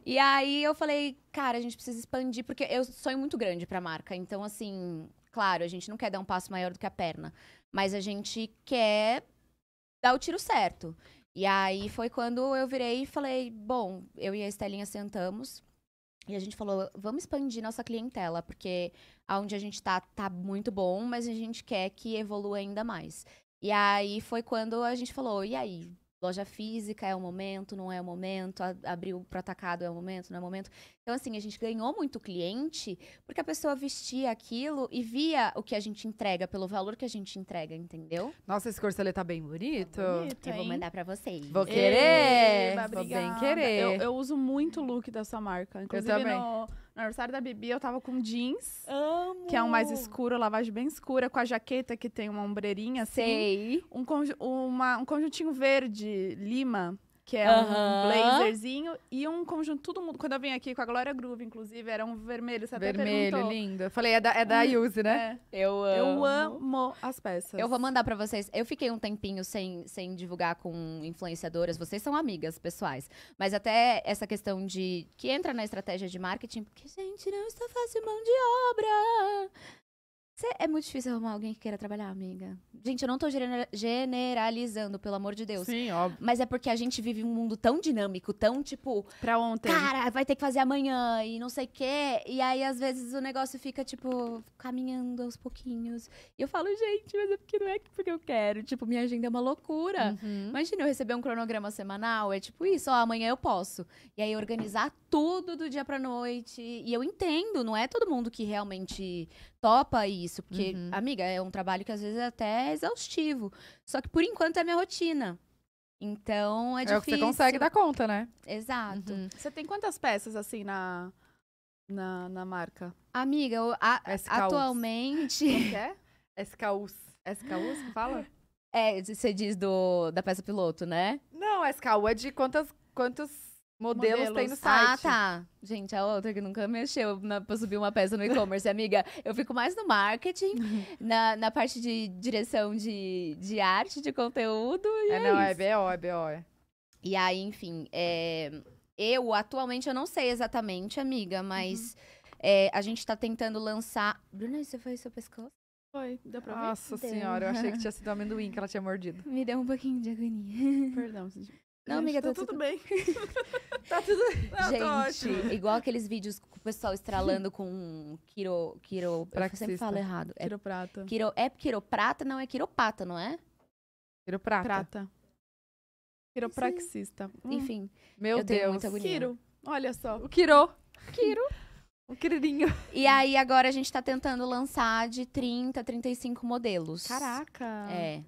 e aí eu falei, cara, a gente precisa expandir, porque eu sonho muito grande pra marca. Então, assim, claro, a gente não quer dar um passo maior do que a perna. Mas a gente quer dar o tiro certo. E aí foi quando eu virei e falei, bom, eu e a Estelinha sentamos e a gente falou, vamos expandir nossa clientela, porque aonde a gente está tá muito bom, mas a gente quer que evolua ainda mais. E aí foi quando a gente falou, e aí, loja física é o momento, não é o momento, Abrir para atacado é o momento, não é o momento. Então, assim, a gente ganhou muito cliente porque a pessoa vestia aquilo e via o que a gente entrega, pelo valor que a gente entrega, entendeu? Nossa, esse corselet tá bem bonito. Tá bonito, Eu vou mandar para vocês. Vou querer! Eba, vou bem querer. Eu, eu, uso muito o look dessa marca. Inclusive eu também. No no aniversário da Bibi, eu tava com jeans. Amo. Que é um mais escuro, lavagem bem escura, com a jaqueta que tem uma ombreirinha, assim. Sei. Um, conju uma, um conjuntinho verde, lima que é uhum. um blazerzinho e um conjunto, todo mundo. Quando eu vim aqui com a Glória Groove, inclusive, era um vermelho, você vermelho, até lindo. Eu falei, é da, é da hum, Yuse, né? É. Eu amo. Eu amo as peças. Eu vou mandar para vocês. Eu fiquei um tempinho sem, sem divulgar com influenciadoras, vocês são amigas pessoais. Mas até essa questão de. que entra na estratégia de marketing, porque, gente, não está fácil mão de obra. Cê, é muito difícil arrumar alguém que queira trabalhar, amiga. Gente, eu não tô generalizando, pelo amor de Deus. Sim, óbvio. Mas é porque a gente vive um mundo tão dinâmico, tão tipo. Pra ontem. Cara, vai ter que fazer amanhã e não sei o quê. E aí, às vezes, o negócio fica, tipo, caminhando aos pouquinhos. E eu falo, gente, mas é porque não é porque eu quero. Tipo, minha agenda é uma loucura. Uhum. Imagina eu receber um cronograma semanal, é tipo isso, ó, amanhã eu posso. E aí, organizar tudo do dia pra noite. E eu entendo, não é todo mundo que realmente topa isso. Porque, uhum. amiga, é um trabalho que às vezes é até exaustivo. Só que por enquanto é minha rotina. Então é, é difícil. É o que você consegue dar conta, né? Exato. Uhum. Você tem quantas peças assim na, na, na marca? Amiga, a, atualmente. Como é? SKUs. SKUs fala? É, você diz do, da peça piloto, né? Não, SKU é de quantas, quantos Modelos, Modelos, tem no ah, site. Ah, tá. Gente, a outra que nunca mexeu na, pra subir uma peça no e-commerce, amiga. Eu fico mais no marketing, na, na parte de direção de, de arte, de conteúdo. é, é não, é isso. é BO, é BO. E aí, enfim, é, eu atualmente eu não sei exatamente, amiga, mas uhum. é, a gente tá tentando lançar. Bruna, você foi seu pescoço? Foi, deu pra ver? Nossa senhora, eu achei que tinha sido amendoim que ela tinha mordido. Me deu um pouquinho de agonia. Perdão, não, amiga, tá, tá, tudo... tudo bem. tá tudo Não, tá Gente, igual aqueles vídeos com o pessoal estralando com um quiro. quiro eu sempre falo errado. É, quiroprata. Quiro, é quiroprata, não é quiropata, não é? Quiroprata. Prata. Quiropraxista. Hum. Enfim. Meu Deus. Quiro. Olha só. O quiro. Quiro. O queridinho. E aí, agora a gente tá tentando lançar de 30, 35 modelos. Caraca. É.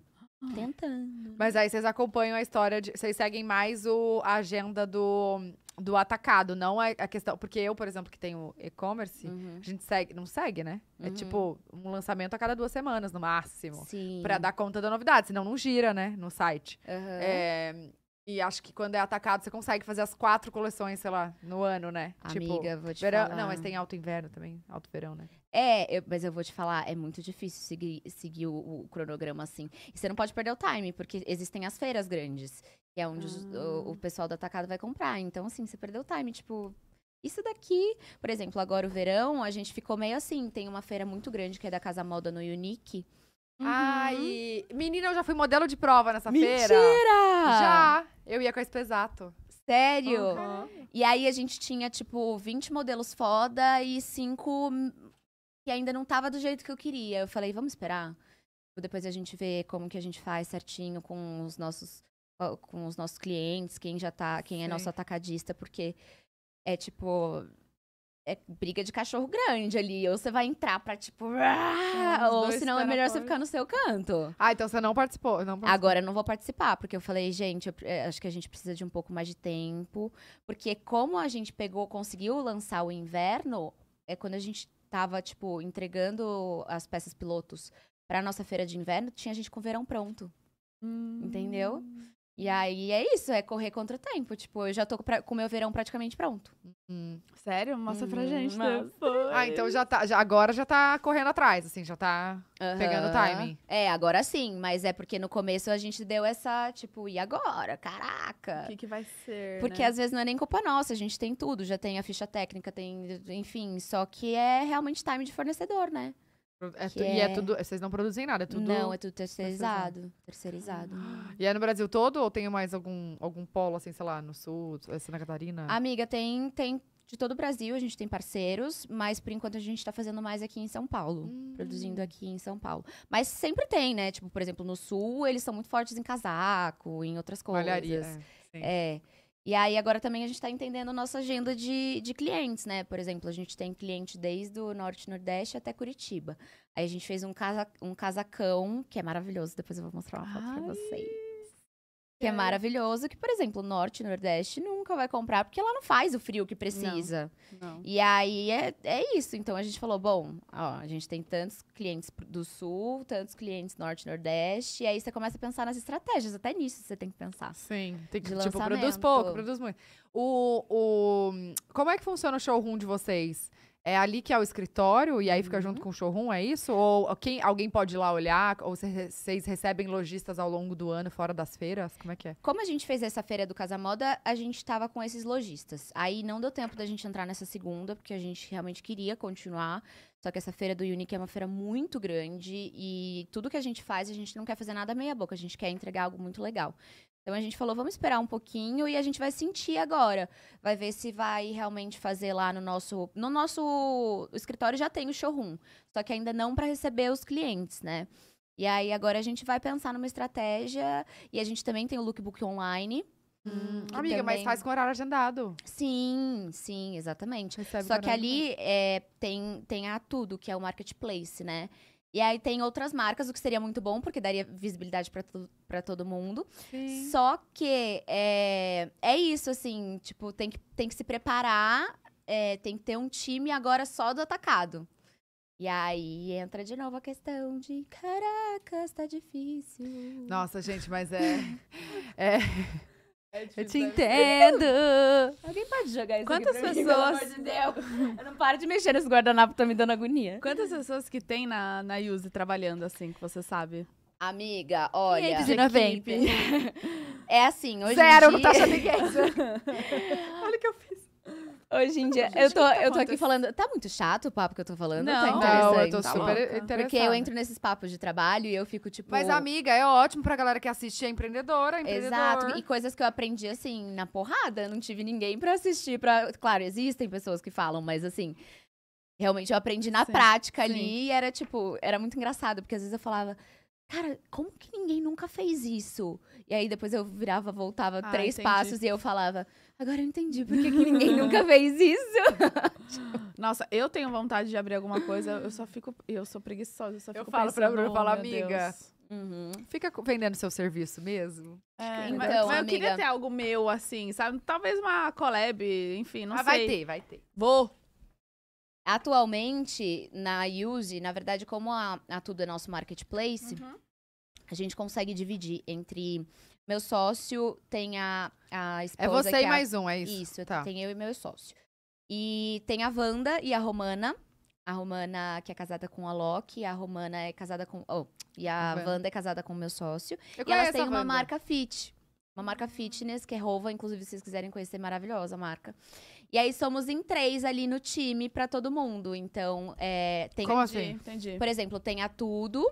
Tentando. Mas né? aí vocês acompanham a história de. Vocês seguem mais o, a agenda do, do atacado, não a, a questão. Porque eu, por exemplo, que tenho e-commerce, uhum. a gente segue. Não segue, né? É uhum. É tipo um lançamento a cada duas semanas, no máximo. Sim. Pra dar conta da novidade, senão não gira, né? No site. Uhum. É, e acho que quando é atacado, você consegue fazer as quatro coleções, sei lá, no ano, né? Tipo, Amiga, tipo, vou te verão, falar. Não, mas tem alto inverno também, alto verão, né? É, eu, mas eu vou te falar, é muito difícil seguir, seguir o, o, cronograma assim. E você não pode perder o time, porque existem as feiras grandes, que é onde ah. o, o, pessoal do atacado vai comprar. Então, assim, você perdeu o time, tipo. Isso daqui, por exemplo, agora o verão, a gente ficou meio assim. Tem uma feira muito grande que é da Casa Moda no Unique. Uhum. Ai, menina, eu já fui modelo de prova nessa Mentira! feira. Mentira! Já! Eu ia com a Espesato. Sério? Uhum. E aí a gente tinha, tipo, 20 modelos foda e 5 e ainda não tava do jeito que eu queria. Eu falei, vamos esperar. Tipo, depois a gente vê como que a gente faz certinho com os nossos com os nossos clientes, quem já tá, quem Sim. é nosso atacadista, porque é tipo é briga de cachorro grande ali, ou você vai entrar pra tipo, ah, ou senão é melhor você ficar no seu canto. Ah, então você não participou, não participou. Agora eu não vou participar, porque eu falei, gente, eu, eh, acho que a gente precisa de um pouco mais de tempo, porque como a gente pegou, conseguiu lançar o inverno, é quando a gente tava, tipo, entregando as peças pilotos pra nossa feira de inverno, tinha gente com verão pronto. Hum. Entendeu? E aí é isso, é correr contra o tempo. Tipo, eu já tô pra, com o meu verão praticamente pronto. Hum. Sério? Mostra hum, pra uhum, gente depois. Né? Ah, então já tá. Já, agora já tá correndo atrás, assim, já tá uhum. pegando o timing. É, agora sim, mas é porque no começo a gente deu essa, tipo, e agora? Caraca! O que, que vai ser? Porque né? às vezes não é nem culpa nossa, a gente tem tudo, já tem a ficha técnica, tem, enfim, só que é realmente time de fornecedor, né? É tu, e é, é... tudo. Vocês não produzem nada, é tudo. Não, é tudo terceirizado. Terceirizado. terceirizado. E é no Brasil todo ou tem mais algum, algum polo, assim, sei lá, no sul, eh, Santa Catarina? Amiga, tem, tem de todo o Brasil, a gente tem parceiros, mas por enquanto a gente está fazendo mais aqui em São Paulo, hum. produzindo aqui em São Paulo. Mas sempre tem, né? Tipo, por exemplo, no sul, eles são muito fortes em casaco, em outras coisas. Malharia, é. Sim. é. E aí agora também a gente está entendendo nossa agenda de, de clientes, né? Por exemplo, a gente tem cliente desde o Norte Nordeste até Curitiba. Aí a gente fez um, casa, um casacão, que é maravilhoso, depois eu vou mostrar uma foto para vocês que é, é maravilhoso, que, por exemplo, Norte e Nordeste nunca vai comprar, porque lá não faz o frio que precisa. Não, não. E aí é, é isso. Então a gente falou: bom, ó, a gente tem tantos clientes do sul, tantos clientes norte e nordeste, e aí você começa a pensar nas estratégias, até nisso você tem que pensar. Sim, tem que de tipo, produz pouco, produz muito. O, o, como é que funciona o showroom de vocês? É ali que é o escritório e aí fica uhum. junto com o showroom, é isso? Ou quem, alguém pode ir lá olhar? Ou vocês recebem lojistas ao longo do ano, fora das feiras? Como é que é? Como a gente fez essa feira do Casa Moda, a gente estava com esses lojistas. Aí não deu tempo da gente entrar nessa segunda, porque a gente realmente queria continuar. Só que essa feira do Unique é uma feira muito grande e tudo que a gente faz, a gente não quer fazer nada meia boca, a gente quer entregar algo muito legal. Então a gente falou, vamos esperar um pouquinho e a gente vai sentir agora. Vai ver se vai realmente fazer lá no nosso. No nosso escritório já tem o showroom. Só que ainda não para receber os clientes, né? E aí agora a gente vai pensar numa estratégia. E a gente também tem o lookbook online. Hum, amiga, também... mas faz com horário agendado. Sim, sim, exatamente. Recebe Só que ali é, tem, tem a Tudo, que é o marketplace, né? E aí tem outras marcas, o que seria muito bom, porque daria visibilidade para todo mundo. Sim. Só que é, é isso, assim, tipo, tem que, tem que se preparar, é, tem que ter um time agora só do atacado. E aí entra de novo a questão de caracas, tá difícil. Nossa, gente, mas é. é... É eu te né? entendo. Alguém pode jogar isso Quantas aqui pra pessoas... mim, pelo amor de Deus. Eu não paro de mexer nesse guardanapo, tá me dando agonia. Quantas pessoas que tem na, na Yuse trabalhando assim, que você sabe? Amiga, olha... E de 90. É assim, hoje Zero, em dia... não tá achando ninguém. olha o que eu fiz. Hoje em dia, Gente, eu tô, tá eu tô aqui falando. Tá muito chato o papo que eu tô falando? Tá Não, tá interessante. Não, eu tô tá super interessado interessada. Porque eu entro nesses papos de trabalho e eu fico tipo. Mas, amiga, é ótimo pra galera que assiste, é empreendedora, é Exato. E coisas que eu aprendi, assim, na porrada. Não tive ninguém pra assistir. Pra... Claro, existem pessoas que falam, mas assim. Realmente eu aprendi na sim, prática sim. ali e era tipo. Era muito engraçado, porque às vezes eu falava cara, como que ninguém nunca fez isso? E aí depois eu virava, voltava ah, três entendi. passos e eu falava, Agora eu entendi por que, ninguém nunca fez isso. Nossa, eu tenho vontade de abrir alguma coisa, eu só fico. Eu sou preguiçosa, eu só fico. Eu falo pensando, oh, pra Bruna, eu falo, amiga. Uhum. Fica vendendo seu serviço mesmo? É, então, mas, eu queria ter algo meu, assim, sabe? Talvez uma collab, enfim, não mas ah, sei. Vai ter, vai ter. Vou. Atualmente, na Use, na verdade, como a, a Tudo é nosso marketplace, uhum. a gente consegue dividir entre meu sócio tem a, a é esposa. É você e a... mais um, é isso? Isso, tá. tem eu e meu sócio. E tem a Wanda e a Romana. A Romana que é casada com a Loki, a Romana é casada com. Oh, e a Wanda. Wanda é casada com o meu sócio. Eu e elas têm uma marca fit. Uma marca fitness, que é Rova, inclusive, se vocês quiserem conhecer, é maravilhosa a marca. E aí somos em três ali no time para todo mundo. Então, é, tem. Como assim? Entendi. Por exemplo, tem a Tudo,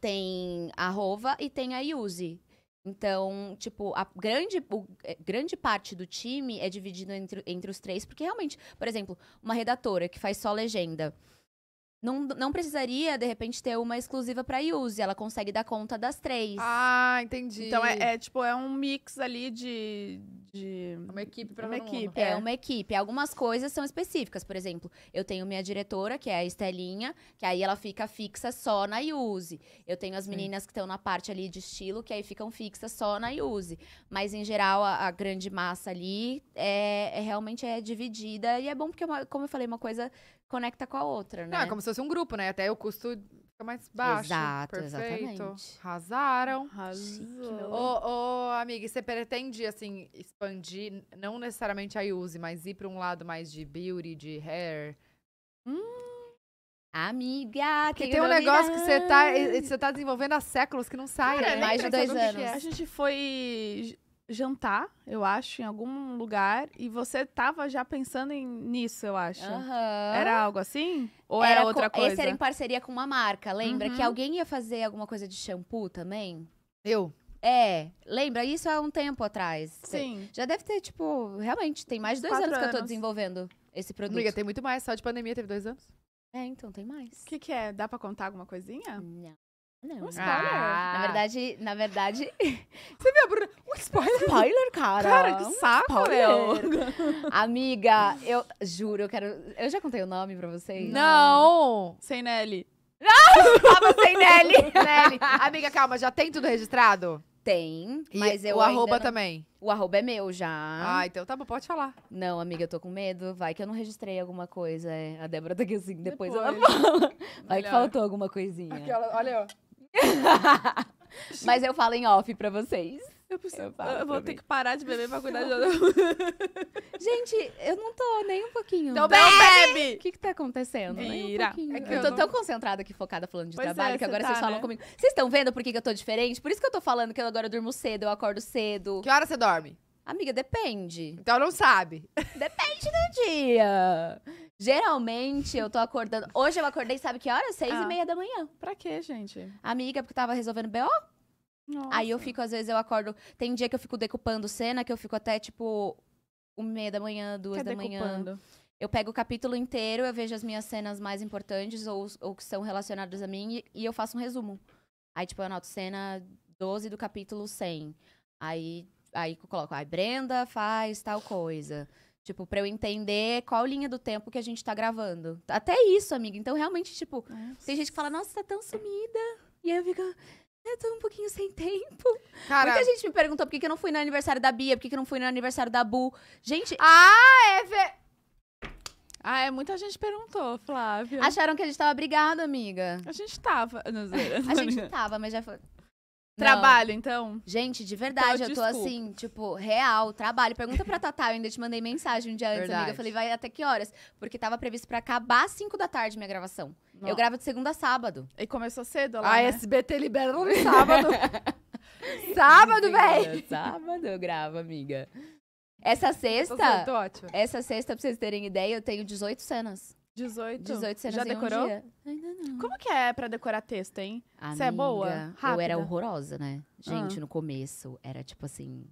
tem a Rova e tem a Yuzi. Então, tipo, a grande, o, é, grande parte do time é dividido entre, entre os três, porque realmente, por exemplo, uma redatora que faz só legenda. Não, não precisaria, de repente, ter uma exclusiva pra Yuzi. Ela consegue dar conta das três. Ah, entendi. Então é, é tipo, é um mix ali de. de... Uma equipe pra uma equipe. É. é uma equipe. Algumas coisas são específicas. Por exemplo, eu tenho minha diretora, que é a Estelinha, que aí ela fica fixa só na Yuzi. Eu tenho as meninas que estão na parte ali de estilo, que aí ficam fixas só na Yuzi. Mas, em geral, a, a grande massa ali é, é, realmente é dividida. E é bom porque, como eu falei, uma coisa conecta com a outra, ah, né? Não, é como se fosse um grupo, né? Até o custo fica mais baixo. Exato, Perfeito. exatamente. Arrasaram. Arrasou. Ô, ô, amiga, e você pretende, assim, expandir, não necessariamente a use, mas ir para um lado mais de beauty, de hair? Hum. Amiga, Porque tem um negócio que você tá, você tá desenvolvendo há séculos que não sai. Cara, é, né? mais de dois é. anos. A gente foi jantar, eu acho, em algum lugar, e você tava já pensando em, nisso, eu acho. Uhum. Era algo assim? Ou era, era outra com, coisa? Esse era em parceria com uma marca, lembra? Uhum. Que alguém ia fazer alguma coisa de shampoo também? Eu. É, lembra? Isso há um tempo atrás. Sim. Já deve ter, tipo, realmente, tem mais de dois anos, anos, que eu tô desenvolvendo esse produto. Liga, tem muito mais. Só de pandemia teve dois anos. É, então tem mais. O que, que é? Dá pra contar alguma coisinha? Não. Não. Um spoiler. Ah. Na verdade, na verdade. Você viu, Bruna? Um spoiler. Spoiler, cara. Cara, que saco, meu. Amiga, eu juro, eu quero. Eu já contei o nome pra vocês? Não! Sem Nelly. Não! Tava sem Nelly! Nelly. Amiga, calma, já tem tudo registrado? Tem, e mas eu. O arroba não... também. O arroba é meu já. Ah, então tá bom, pode falar. Não, amiga, eu tô com medo. Vai que eu não registrei alguma coisa. É. A Débora tá aqui assim, depois, depois. ela fala. Vai Melhor. que faltou alguma coisinha. olha, ó. Mas eu falo em off pra vocês. Eu, preciso, eu, eu vou ter mim. que parar de beber pra cuidar de outra. Gente, eu não tô nem um pouquinho. Então bebe! O que que tá acontecendo? Vira. Um é eu, eu tô não... tão concentrada aqui, focada falando de pois é, trabalho, é, que agora tá, vocês falam né? comigo. Vocês estão vendo por que, que eu tô diferente? Por isso que eu tô falando que eu agora durmo cedo, eu acordo cedo. Que hora você dorme? Amiga, depende. Então não sabe. Depende do dia. Geralmente eu tô acordando. Hoje eu acordei, sabe que horas? Seis ah. e meia da manhã. Pra quê, gente? Amiga, porque tava resolvendo BO. Nossa. Aí eu fico, às vezes eu acordo. Tem dia que eu fico decupando cena, que eu fico até tipo. Uma meia da manhã, duas tá da decupando. manhã. Eu pego o capítulo inteiro, eu vejo as minhas cenas mais importantes ou, ou que são relacionadas a mim e, e eu faço um resumo. Aí, tipo, eu anoto cena 12 do capítulo 100. Aí, aí eu coloco, aí Brenda faz tal coisa. Tipo, pra eu entender qual linha do tempo que a gente tá gravando. Até isso, amiga. Então, realmente, tipo, nossa. tem gente que fala, nossa, tá tão sumida. E aí eu fico, eu tô um pouquinho sem tempo. Cara... Muita gente me perguntou por que, que eu não fui no aniversário da Bia, por que, que eu não fui no aniversário da Bu. Gente. Ah, é. Ver... Ah, é, muita gente perguntou, Flávia. Acharam que a gente tava brigada, amiga. A gente tava. Não, sei, a gente tava, mas já foi. Trabalho, então? Gente, de então, verdade, Então, eu tô assim, tipo, real, trabalho. Pergunta pra Tatá, eu ainda te mandei mensagem um dia antes, amiga. Eu falei, vai até que horas? Porque tava previsto pra acabar às 5 da tarde minha gravação. Eu gravo de segunda a sábado. E começou cedo lá, A né? SBT libera no sábado. sábado, véi! Sábado eu gravo, amiga. Essa Tô então, sexta, tá ótimo. essa sexta, pra vocês terem ideia, eu tenho 18 cenas. 18. 18 cenas Já decorou? Um Ainda não. Como que é pra decorar texto, hein? Você é boa? Rápida. Eu era horrorosa, né? Ah. Gente, no começo era tipo assim.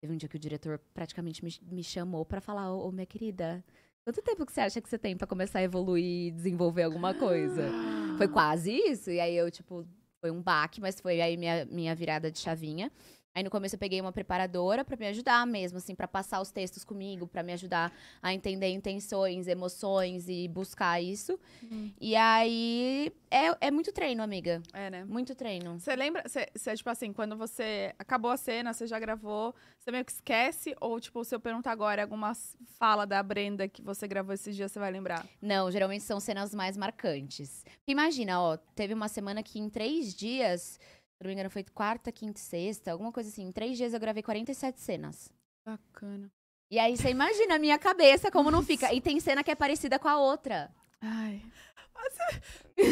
Teve um dia que o diretor praticamente me, me chamou para falar: Ô, oh, minha querida, quanto tempo que você acha que você tem para começar a evoluir e desenvolver alguma coisa? foi quase isso. E aí eu, tipo, foi um baque, mas foi aí minha, minha virada de chavinha. Aí no começo eu peguei uma preparadora para me ajudar mesmo, assim, para passar os textos comigo, para me ajudar a entender intenções, emoções e buscar isso. Hum. E aí é, é muito treino, amiga. É, né? Muito treino. Você lembra, você, tipo assim, quando você acabou a cena, você já gravou, você meio que esquece? Ou, tipo, se eu perguntar agora alguma fala da Brenda que você gravou esses dias, você vai lembrar? Não, geralmente são cenas mais marcantes. Imagina, ó, teve uma semana que em três dias não me engano, foi quarta, quinta e sexta, alguma coisa assim. Em três dias eu gravei 47 cenas. Bacana. E aí você imagina a minha cabeça como não fica. E tem cena que é parecida com a outra. Ai.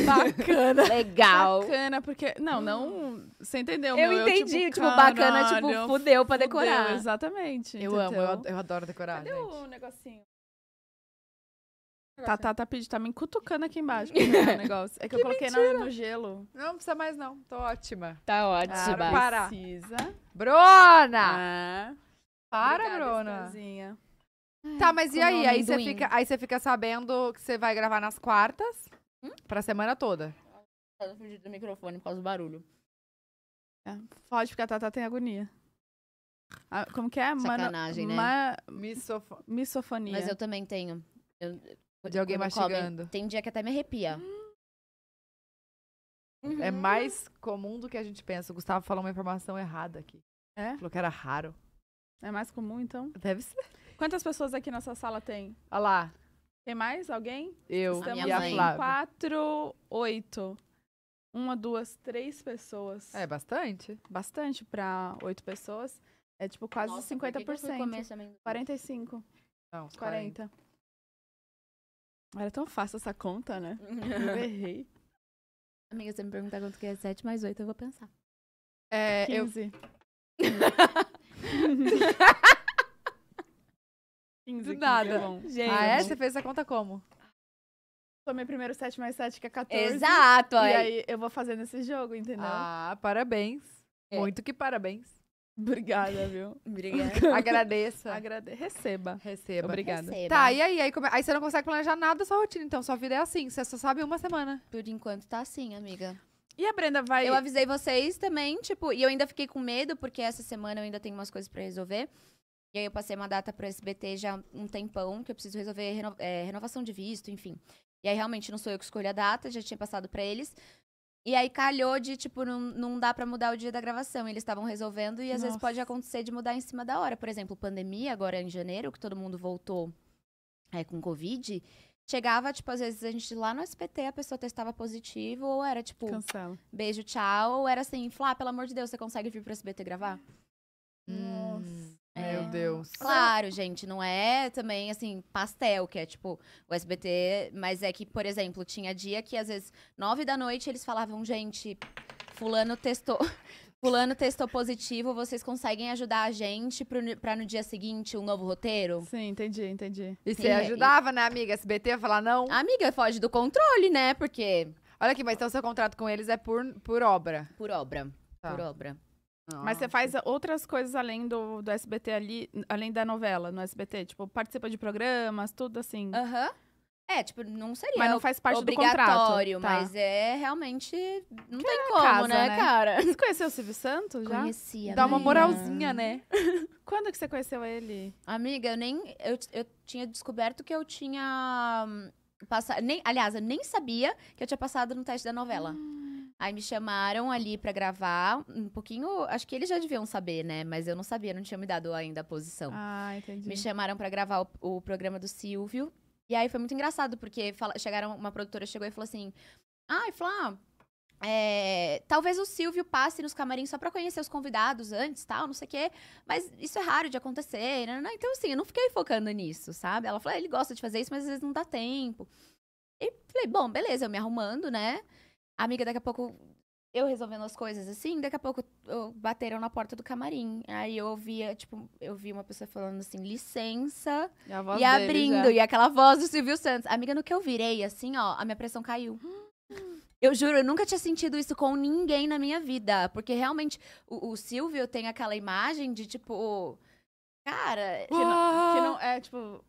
Bacana. Legal. Bacana, porque. Não, não. Você entendeu? Eu meu, entendi. Eu, tipo, tipo bacana, tipo, fudeu pra fudeu, decorar. exatamente. Eu amo, eu, eu, adoro decorar. Cadê gente? o negocinho? Tá, tá, tá, tá, pedindo, tá me cutucando aqui embaixo o negócio. É que, que eu coloquei no, no, gelo. Não, não precisa mais, não. Tô ótima. Tá ótima. Claro, para. Precisa. Bruna! Ah. Para, Obrigada, Bruna. Estazinha. Tá, mas e aí? Aí você, fica, aí você fica sabendo que você vai gravar nas quartas hum? pra semana toda. Tá no do microfone por causa do barulho. É, pode ficar, Tata tem agonia. Ah, como que é? Sacanagem, Mano, né? Ma... Misofonia. Mas eu também tenho. Eu, de alguém mastigando. Tem dia que até me arrepia. Uhum. É mais comum do que a gente pensa. O Gustavo falou uma informação errada aqui. É? Falou que era raro. É mais comum, então? Deve ser. Quantas pessoas aqui nessa sala tem? Olha lá. Tem mais? Alguém? Eu Estamos e a Flávia. Quatro, oito. Uma, duas, três pessoas. É bastante? Bastante para oito pessoas. É tipo quase Nossa, 50%. Por que que eu 45. Não, 40. 40. Era tão fácil essa conta, né? Eu errei. Amiga, se me perguntar quanto que é 7 mais 8, eu vou pensar. É, 15. eu... 15, Do nada. 15 é ah, é? Você fez essa conta como? Tomei primeiro 7 mais 7, que é 14. Exato! E aí, aí eu vou fazendo esse jogo, entendeu? Ah, parabéns. É. Muito que parabéns. Obrigada, viu? Obrigada. Agradeça. Agrade... Receba. Receba. Obrigada. Receba. Tá, e aí? Aí, come... aí você não consegue planejar nada da sua rotina, então sua vida é assim, você só sabe uma semana. Por enquanto tá assim, amiga. E a Brenda vai. Eu avisei vocês também, tipo, e eu ainda fiquei com medo, porque essa semana eu ainda tenho umas coisas para resolver. E aí eu passei uma data pro SBT já um tempão, que eu preciso resolver reno... é, renovação de visto, enfim. E aí realmente não sou eu que escolho a data, já tinha passado para eles. E aí calhou de, tipo, não, não dá para mudar o dia da gravação. Eles estavam resolvendo e às Nossa. vezes pode acontecer de mudar em cima da hora. Por exemplo, pandemia, agora em janeiro, que todo mundo voltou é, com Covid. Chegava, tipo, às vezes a gente lá no SPT, a pessoa testava positivo, ou era tipo. Cancela. Beijo, tchau. Ou era assim, Flá, pelo amor de Deus, você consegue vir pro SBT gravar? Nossa. Hum. Meu é. Deus. Claro, gente, não é também assim, pastel, que é tipo o SBT, mas é que, por exemplo, tinha dia que às vezes, nove da noite, eles falavam, gente, fulano testou. Fulano testou positivo, vocês conseguem ajudar a gente pro, pra no dia seguinte um novo roteiro? Sim, entendi, entendi. E você ajudava, e... né, amiga? SBT a falar não? amiga foge do controle, né? Porque. Olha aqui, mas então seu contrato com eles é por, por obra. Por obra. Tá. Por obra. Mas ah, você faz outras coisas além do, do SBT ali, além da novela no SBT? Tipo, participa de programas, tudo assim. Aham. Uhum. É, tipo, não seria. Mas não faz parte do contrato. Tá. mas é realmente. Não que tem é como, casa, né, né, cara? Você conheceu o Silvio Santos já? Conhecia. Dá amiga. uma moralzinha, né? Quando que você conheceu ele? Amiga, eu nem. Eu, eu tinha descoberto que eu tinha hum, Passa, nem, aliás, eu nem sabia que eu tinha passado no teste da novela. Hum. Aí me chamaram ali para gravar um pouquinho. Acho que eles já deviam saber, né? Mas eu não sabia, não tinha me dado ainda a posição. Ah, entendi. Me chamaram para gravar o, o, programa do Silvio. E aí foi muito engraçado, porque fala, chegaram, uma produtora chegou e falou assim: Ai, ah, Flá, é, talvez o Silvio passe nos camarins só para conhecer os convidados antes, tal, não sei o quê. Mas isso é raro de acontecer, né, né, né. Então, assim, eu não fiquei focando nisso, sabe? Ela falou, ah, ele gosta de fazer isso, mas às vezes não dá tempo. E falei, bom, beleza, eu me arrumando, né? A amiga, daqui a pouco, eu resolvendo as coisas assim, daqui a pouco eu, bateram na porta do camarim. Aí eu ouvia, tipo, eu vi uma pessoa falando assim, licença, e, a e abrindo, já. e aquela voz do Silvio Santos. Amiga, no que eu virei, assim, ó, a minha pressão caiu. Eu juro, eu nunca tinha sentido isso com ninguém na minha vida. Porque realmente o, o Silvio tem aquela imagem de tipo. Cara, que, não, que não é tipo.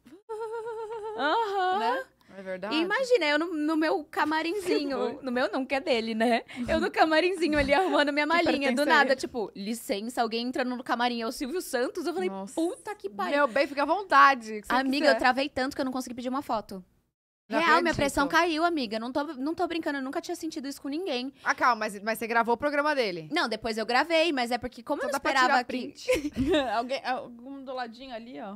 Aham. Né? É verdade. imagina, eu no, no meu camarinzinho. no meu não, que é dele, né? Eu no camarinzinho ali arrumando minha malinha. Do nada, tipo, licença, alguém entrando no camarim. É o Silvio Santos. Eu falei, Nossa. puta que pariu. Meu bem, fica à vontade. Amiga, quiser. eu travei tanto que eu não consegui pedir uma foto. Real, minha pressão caiu, amiga. Não tô, não tô brincando, eu nunca tinha sentido isso com ninguém. Ah, calma, mas, mas você gravou o programa dele? Não, depois eu gravei, mas é porque como então eu não esperava que... Alguém, algum do ladinho ali, ó.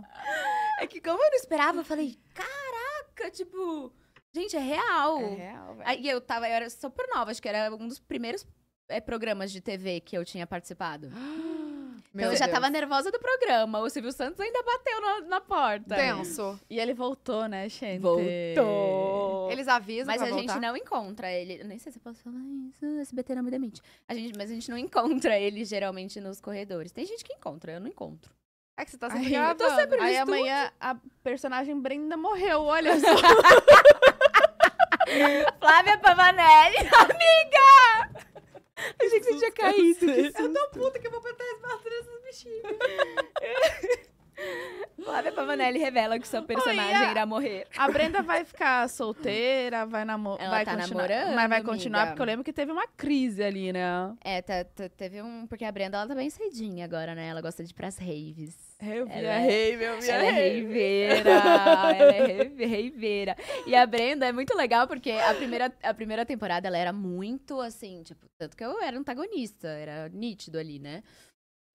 É que como eu não esperava, eu falei, caraca, tipo... Gente, é real. É real, velho. E eu tava, eu era super nova, acho que era um dos primeiros é, programas de TV que eu tinha participado. Meu eu já Deus. tava nervosa do programa. O Silvio Santos ainda bateu na, na porta. Tenso. E ele voltou, né, gente? Voltou. Eles avisam Mas a voltar. gente não encontra ele. Nem sei se eu posso falar isso. SBT não me demite. A gente, mas a gente não encontra ele geralmente nos corredores. Tem gente que encontra, eu não encontro. É que você tá sempre Aí, Eu tô sempre Aí amanhã a personagem Brenda morreu, olha só. Flávia Pavanelli, amiga! Achei que você tinha caído. Né? Eu tô puta que eu vou botar as barras nessas bichinhas. Flávia Pavanelli revela que seu personagem Oi, irá morrer. A Brenda vai ficar solteira, vai, namo Ela vai tá namorando. Mas vai continuar, amiga. porque eu lembro que teve uma crise ali, né? É, tá, tá, teve um. Porque a Brenda, ela tá bem cedinha agora, né? Ela gosta de ir pras raves. Eu vi ela a é rave, eu vi ela a rave. é reiveira, ela é, é raveira. E a Brenda é muito legal porque a primeira, a primeira temporada ela era muito assim, tipo, tanto que eu era antagonista, era nítido ali, né?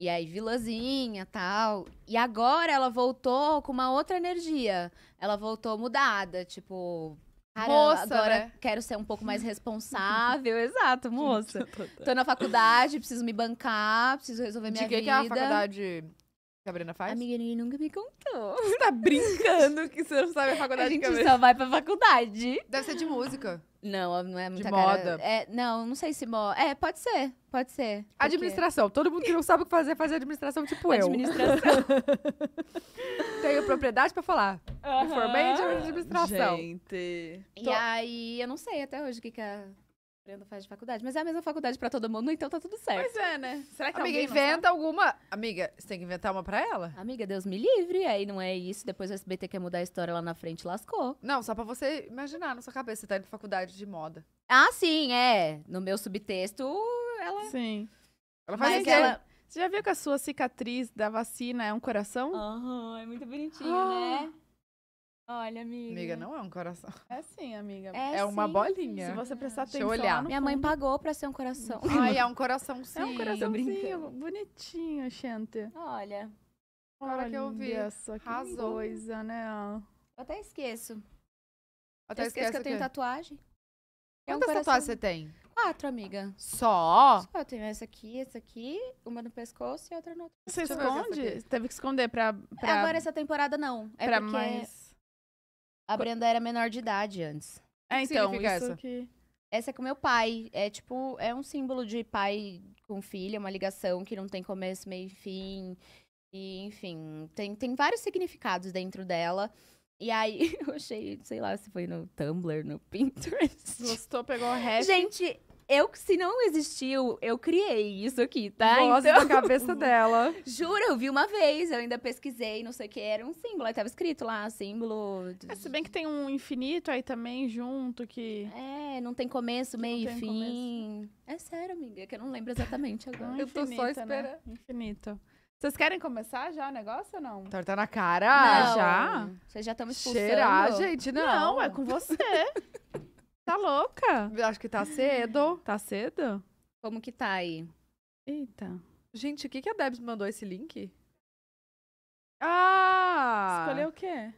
E aí, vilazinha, tal. E agora ela voltou com uma outra energia. Ela voltou mudada, tipo, Cara, moça, agora né? quero ser um pouco mais responsável. Exato, moça. Tô na faculdade, preciso me bancar, preciso resolver minha De que vida. que é a faculdade? Que a Brena faz? Amiga, ninguém nunca me contou. Você tá brincando que você não sabe a faculdade a gente que só vai pra faculdade. Deve ser de música. Não, não é muita De cara. moda. É, não, não sei se moda. É, pode ser, pode ser. Porque... Administração. Todo mundo que não sabe o que fazer, faz administração tipo administração. eu. Tenho propriedade pra falar. Uhum. Me formei de administração. Gente. E aí, eu não sei até hoje o que que é... Brenda faz de faculdade, mas é a mesma faculdade pra todo mundo, então tá tudo certo. Pois é, né? Será que Amiga, inventa alguma. Amiga, você tem que inventar uma pra ela? Amiga, Deus me livre, aí não é isso. Depois o SBT quer mudar a história lá na frente, lascou. Não, só pra você imaginar na sua cabeça, você tá indo pra faculdade de moda. Ah, sim, é. No meu subtexto, ela. Sim. Ela faz mas Você já viu que a sua cicatriz da vacina é um coração? Aham, uhum, é muito bonitinho, né? ah. né? Olha, amiga. Amiga, não é um coração. É sim, amiga. É, é uma bolinha. Se você prestar atenção. Deixa eu olhar. Minha fundo. mãe pagou pra ser um coração. Ai, é um coração sim. É um coraçãozinho. Bonitinho, gente. Olha. Agora que eu vi. Essa Razou. coisa, né? Eu até esqueço. Eu até esqueço, que eu tenho tatuagem. É Quantas um tatuagens você tem? Quatro, amiga. Só? Só eu tenho essa aqui, essa aqui, uma no pescoço e outra no outro. Você esconde? Teve que esconder pra, pra. Agora essa temporada não. É pra porque mais a Brenda era menor de idade antes. É, então, isso essa? que... Essa é com meu pai. É tipo, é um símbolo de pai com filha, é uma ligação que não tem começo, meio e fim. E, enfim, tem, tem vários significados dentro dela. E aí, eu achei, sei lá, se foi no Tumblr, no Pinterest. Gostou, pegou o resto. Gente, eu, se não existiu, eu criei isso aqui, tá? Voz então... cabeça dela. Juro, eu vi uma vez, eu ainda pesquisei, não sei o que, era um símbolo. Aí tava escrito lá, símbolo... É, se bem que tem um infinito aí também, junto, que... É, não tem começo, meio e fim. Começo. É sério, amiga, que eu não lembro exatamente agora. eu tô só né? esperando. Né? Infinito. Vocês querem começar já o negócio ou não? Torta na cara? Não. Já? Vocês já estão expulsando? Cheirar, gente, não. Não, é com você. Tá louca? Acho que tá cedo. Tá cedo? Como que tá aí? Eita. Gente, o que, que a Debs mandou esse link? Ah! Escolheu o quê?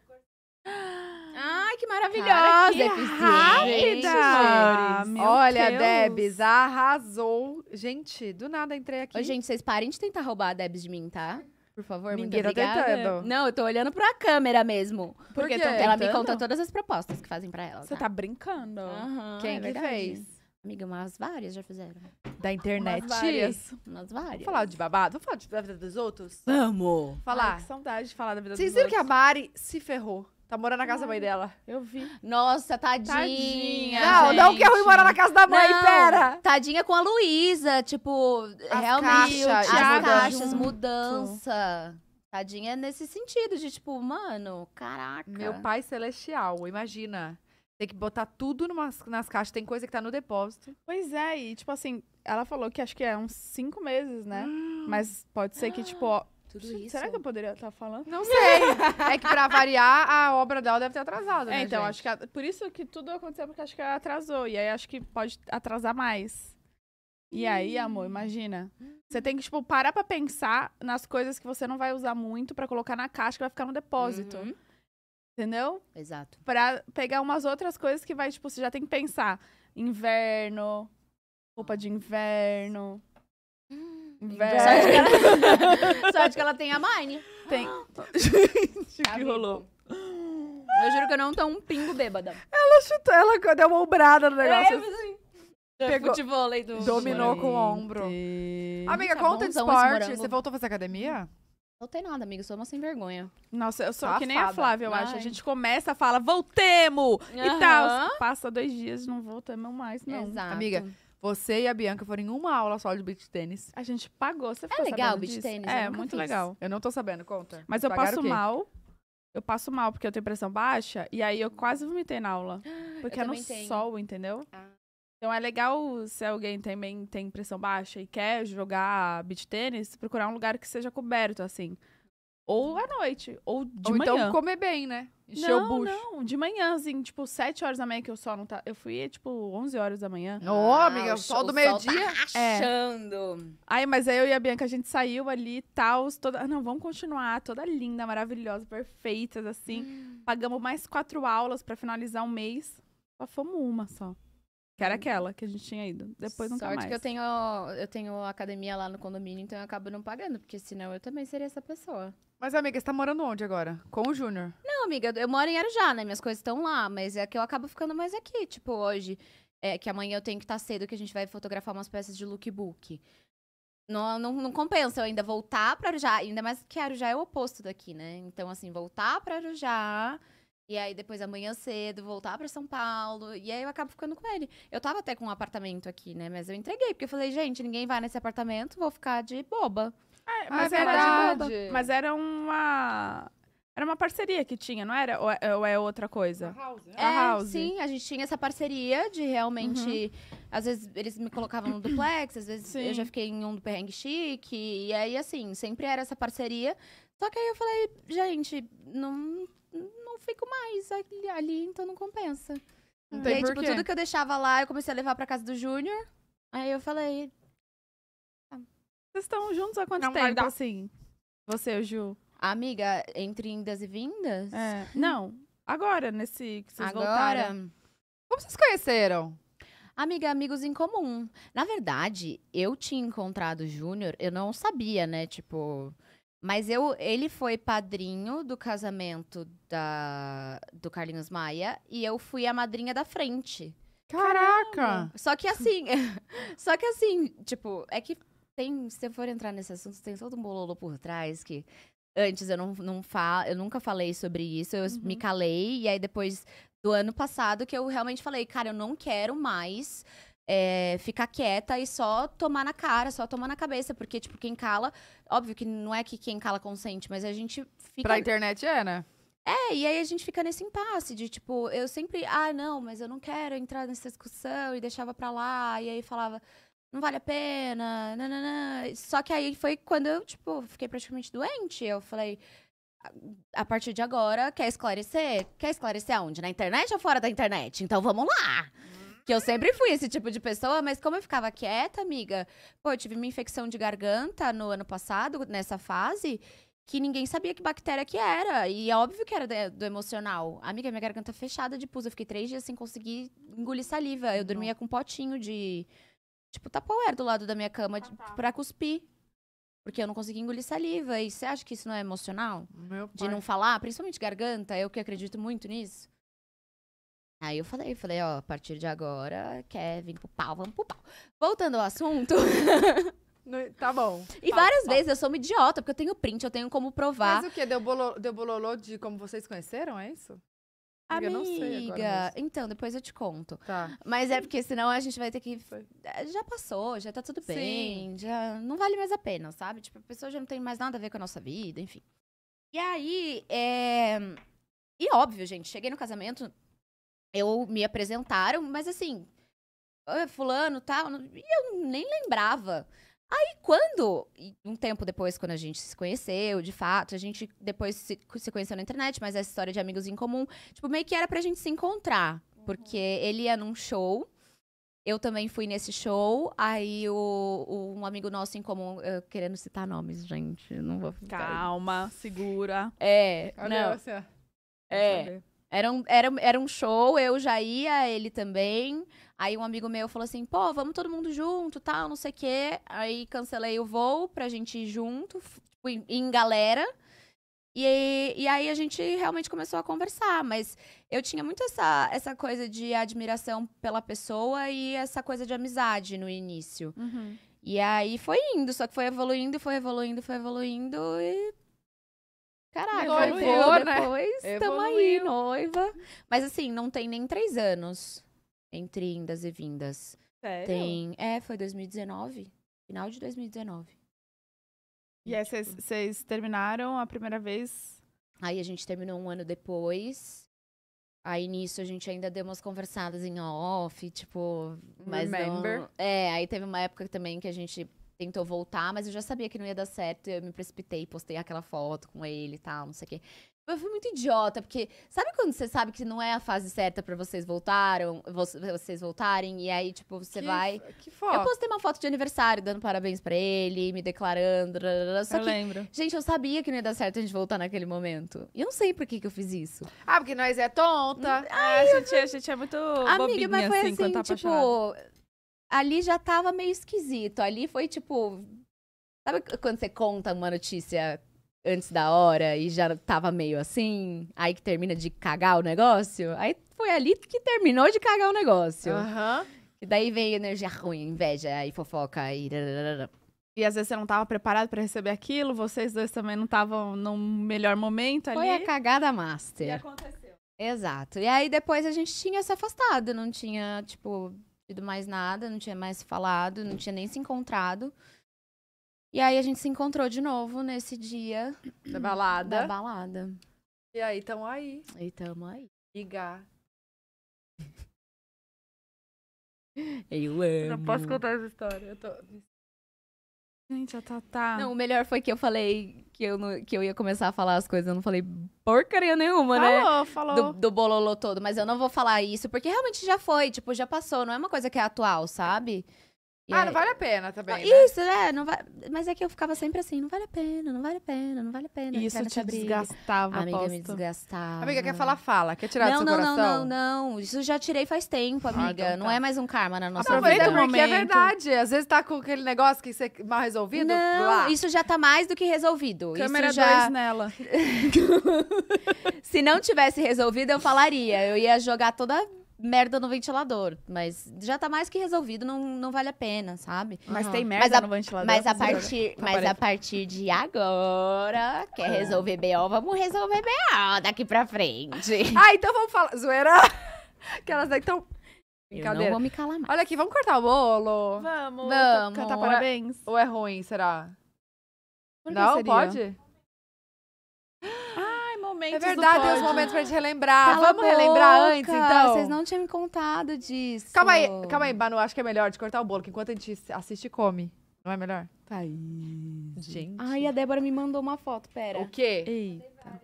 Ai, que maravilhosa! Cara, que rápida! Gente, Olha, Deus. Debs, arrasou. Gente, do nada entrei aqui. Ô, gente, vocês parem de tentar roubar a Debs de mim, tá? por favor. Ninguém muito tá tentando. Não, eu tô olhando pra câmera mesmo. Por porque quê? ela me conta todas as propostas que fazem pra ela. Você tá, tá brincando? Uhum, Quem é que fez? Amiga, umas várias já fizeram. Da internet? Umas várias. Umas várias. Vamos falar de babado? Vamos falar de, da vida dos outros? Vamos! Falar. Ai, que saudade de falar da vida Vocês dos outros. Vocês viram que a Mari se ferrou. Tá morando na casa da mãe dela. Eu vi. Nossa, tadinha. tadinha não, gente. não que é ruim morar na casa da mãe, não, pera. Tadinha com a Luísa, tipo, as realmente. Caixas, as caixas, mudança. Tadinha nesse sentido de tipo, mano, caraca. Meu pai celestial, imagina. Tem que botar tudo numas, nas caixas, tem coisa que tá no depósito. Pois é, e tipo assim, ela falou que acho que é uns cinco meses, né? Hum. Mas pode ser que, tipo, ó, tudo Será isso. Será que eu poderia estar tá falando? Não sei. é que pra variar, a obra dela deve ter atrasado, é, né? então, gente? acho que. A, por isso que tudo aconteceu, porque acho que ela atrasou. E aí acho que pode atrasar mais. E hum. aí, amor, imagina. Você tem que, tipo, parar pra pensar nas coisas que você não vai usar muito para colocar na caixa que vai ficar no depósito. Uhum. Entendeu? Exato. Pra pegar umas outras coisas que vai, tipo, você já tem que pensar. Inverno, roupa de inverno. Velho. Sorte, que ela... Sorte que ela tem a Mine. Tem. Ah. Gente, o tá que rolou. Eu juro que eu não tô um pingo bêbada. Ela chutou, ela deu uma obrada no negócio. É, assim. Pegou, futevôlei do... Dominou gente. com o ombro. Amiga, tá conta de esporte. Você voltou a fazer academia? Não tem nada, amiga. sou uma sem vergonha. Nossa, eu sou Safada. que nem a Flávia, eu Ai. acho. A gente começa, fala, voltemos! Uhum. E tal. Passa dois dias, não voltamos mais, não. Exato. Amiga, você e a Bianca foram em uma aula só de beach tênis. A gente pagou, você é ficou É legal sabendo beach tênis? É, eu muito fiz. legal. Eu não tô sabendo, conta. Mas eu passo mal. Eu passo mal porque eu tenho pressão baixa e aí eu quase vomitei na aula. Porque Eu é no tenho. sol, entendeu? Ah. Então é legal se alguém também tem pressão baixa e quer jogar beach tênis, procurar um lugar que seja coberto, assim. Ou à noite, ou de Ou então manhã. então comer bem, né? Encheu não, bucho. Não, de assim tipo, 7 horas da manhã que eu só não tá. Eu fui, tipo, 11 horas da manhã. Ô, oh, amiga, ah, o sol do meio-dia. Tá achando. É. Aí, mas aí eu e a Bianca, a gente saiu ali, tal, toda. Ah, não, vamos continuar, toda linda, maravilhosa, perfeitas, assim. Hum. Pagamos mais quatro aulas para finalizar o um mês. Só fomos uma só. Que era aquela que a gente tinha ido. Depois não Sorte mais. que eu tenho, eu tenho academia lá no condomínio, então eu acabo não pagando, porque senão eu também seria essa pessoa. Mas, amiga, você tá morando onde agora? Com o Júnior? Não, amiga, eu moro em Arujá, né? Minhas coisas estão lá, mas é que eu acabo ficando mais aqui. Tipo, hoje, é que amanhã eu tenho que estar tá cedo, que a gente vai fotografar umas peças de lookbook. Não, não, não compensa eu ainda voltar pra Arujá, ainda mais que Arujá é o oposto daqui, né? Então, assim, voltar pra Arujá e aí depois amanhã cedo voltar para São Paulo. E aí eu acabo ficando com ele. Eu tava até com um apartamento aqui, né? Mas eu entreguei, porque eu falei, gente, ninguém vai nesse apartamento, vou ficar de boba. É, ah, mas ah, verdade. Mas era uma. Era uma parceria que tinha, não era? Ou é, ou é outra coisa? A house, né? é, a house. Sim, a gente tinha essa parceria de realmente. Uhum. Às vezes eles me colocavam no duplex, às vezes sim. eu já fiquei em um do perrengue chique. E aí, assim, sempre era essa parceria. Só que aí eu falei, gente, não, não fico mais ali, ali então não compensa. Não tem e aí, tipo, tudo que eu deixava lá, eu comecei a levar pra casa do Júnior. Aí eu falei. Ah, Vocês estão juntos há quanto não, tempo, dar... assim? Você, Ju? Amiga, entre indas e vindas? É. Não, agora, nesse que vocês agora... voltaram. Como vocês conheceram? Amiga, amigos em comum. Na verdade, eu tinha encontrado o Júnior, eu não sabia, né? Tipo, mas eu, ele foi padrinho do casamento da, do Carlinhos Maia e eu fui a madrinha da frente. Caraca! Só que assim, só que assim, tipo, é que tem, se eu for entrar nesse assunto, tem todo um bololo por trás que antes eu não, não falo, eu nunca falei sobre isso, eu uhum. me calei e aí depois do ano passado que eu realmente falei, cara, eu não quero mais é, ficar quieta e só tomar na cara, só tomar na cabeça. Porque, tipo, quem cala. Óbvio que não é que quem cala consente, mas a gente fica. Pra internet é, né? É, e aí a gente fica nesse impasse de tipo, eu sempre, ah, não, mas eu não quero entrar nessa discussão e deixava pra lá, e aí falava, não vale a pena, nananã. Só que aí foi quando eu, tipo, fiquei praticamente doente. Eu falei, a partir de agora, quer esclarecer? Quer esclarecer aonde? Na internet ou fora da internet? Então vamos lá! Que eu sempre fui esse tipo de pessoa, mas como eu ficava quieta, amiga, pô, eu tive uma infecção de garganta no ano passado, nessa fase, que ninguém sabia que bactéria que era. E é óbvio que era do emocional. Amiga, minha garganta fechada de pus. Eu fiquei três dias sem conseguir engolir saliva. Eu uhum. dormia com um potinho de. Tipo, tapoer do lado da minha cama ah, tá. pra cuspir. Porque eu não consegui engolir saliva. E você acha que isso não é emocional? Meu pai. De não falar, principalmente garganta, eu que acredito muito nisso. Aí eu falei, falei, ó, a partir de agora, quer vir pro pau, vamos pro pau. Voltando ao assunto. tá bom. E várias vezes eu sou uma idiota, porque eu tenho print, eu tenho como provar. Mas o quê? Deu, bolo, deu bololô de como vocês conheceram, é isso? Amiga, Amiga então, depois eu te conto. Tá. Mas é porque senão a gente vai ter que. É, já passou, já tá tudo bem. Sim. Já não vale mais a pena, sabe? Tipo, a pessoa já não tem mais nada a ver com a nossa vida, enfim. E aí, é. E óbvio, gente, cheguei no casamento eu me apresentaram, mas assim, ah, fulano, tal, e eu nem lembrava. Aí quando, um tempo depois, quando a gente se conheceu, de fato, a gente depois se, se conheceu na internet, mas essa história de amigos em comum, tipo, meio que era pra gente se encontrar. Uhum. Porque ele ia num show, eu também fui nesse show, aí o, o um amigo nosso em comum, querendo citar nomes, gente, não vou ficar... Calma, segura. É, Olha não. É. Era um, era, era um show, eu já ia, ele também. Aí um amigo meu falou assim, pô, vamos todo mundo junto, tal, não sei o quê. Aí cancelei o voo pra gente ir junto, fui em galera. E, e aí a gente realmente começou a conversar, mas eu tinha muito essa, essa coisa de admiração pela pessoa e essa coisa de amizade no início. Uhum. E aí foi indo, só que foi evoluindo, foi evoluindo, foi evoluindo e Caraca, Noivou, né? depois estamos aí, noiva. Mas assim, não tem nem três anos entre indas e vindas. Sério? Tem. É, foi 2019. Final de 2019. E aí, tipo. vocês terminaram a primeira vez? Aí a gente terminou um ano depois. Aí nisso a gente ainda deu umas conversadas em off, tipo. Mas Remember? Não... É, aí teve uma época também que a gente tentou voltar, mas eu já sabia que não ia dar certo. Eu me precipitei, postei aquela foto com ele e tal, não sei o quê. Eu fui muito idiota, porque sabe quando você sabe que não é a fase certa para vocês voltaram, vocês voltarem e aí tipo você que, vai que foto? Eu postei uma foto de aniversário dando parabéns para ele, me declarando, só eu que, lembro. gente, eu sabia que não ia dar certo a gente voltar naquele momento. E eu não sei por que que eu fiz isso. Ah, porque nós é tonta. Ai, hum, ah, a gente, a gente é muito Amiga, mas foi assim, assim tá tipo, apaixonada ali já tava meio esquisito. Ali foi tipo. Sabe quando você conta uma notícia antes da hora e já tava meio assim? Aí que termina de cagar o negócio? Aí foi ali que terminou de cagar o negócio. Aham. Uhum. E daí vem energia ruim, inveja e fofoca e. E às vezes você não estava preparado para receber aquilo, vocês dois também não estavam no melhor momento ali. Foi a cagada master. E aconteceu. Exato. E aí depois a gente tinha se afastado, não tinha, tipo, tido mais nada, não tinha mais falado, não tinha nem se encontrado. E aí a gente se encontrou de novo nesse dia da balada. Da balada. E aí, tamo aí. E tamo aí. Ligar. Eu amo. Eu não posso contar essa história. Eu tô... Me Gente, a Tatá. Não, o melhor foi que eu falei que eu, não, que eu ia começar a falar as coisas. Eu não falei porcaria nenhuma, falou, né? Falou, falou. Do, do bololô todo. Mas eu não vou falar isso, porque realmente já foi. Tipo, já passou. Não é uma coisa que é atual, sabe? E ah, aí... não vale a pena também. Ah, né? Isso, né? Não va... Mas é que eu ficava sempre assim, não vale a pena, não vale a pena, não vale a pena. Isso te desgastava, a Amiga, aposto. me desgastava. Amiga, quer falar, fala. Quer tirar não, do seu não, coração? Não, não, não. Isso já tirei faz tempo, ah, amiga. Ah, então tá. Não é mais um karma na nossa Aproveita vida. Aproveita, porque é verdade. Às vezes tá com aquele negócio que você mal resolvido. Não, lá. isso já tá mais do que resolvido. Câmera isso já... dois nela. Se não tivesse resolvido, eu falaria. Eu ia jogar toda merda no ventilador. Mas já tá mais que resolvido, não, não vale a pena, sabe? Mas uhum. tem merda mas a, no ventilador. Mas a, partir, mas a partir de agora, quer ah. resolver B.O., vamos resolver B.O. daqui pra frente. ah, então vamos falar. Zoeira! que elas tão. Eu não vou me calar mais. Olha aqui, vamos cortar o bolo? Vamos. Vamos. Cantar parabéns. Ou é, ruim, será? não, seria? pode? momentos. É verdade, tem os momentos pra gente relembrar. Cala Vamos relembrar antes, então. Vocês não tinham me contado disso. Calma aí, calma aí, Banu. Acho que é melhor de cortar o bolo, que enquanto a gente assiste, e come. Não é melhor? Tá Aí. Gente. Ai, a Débora me mandou uma foto, pera. O quê? Eita.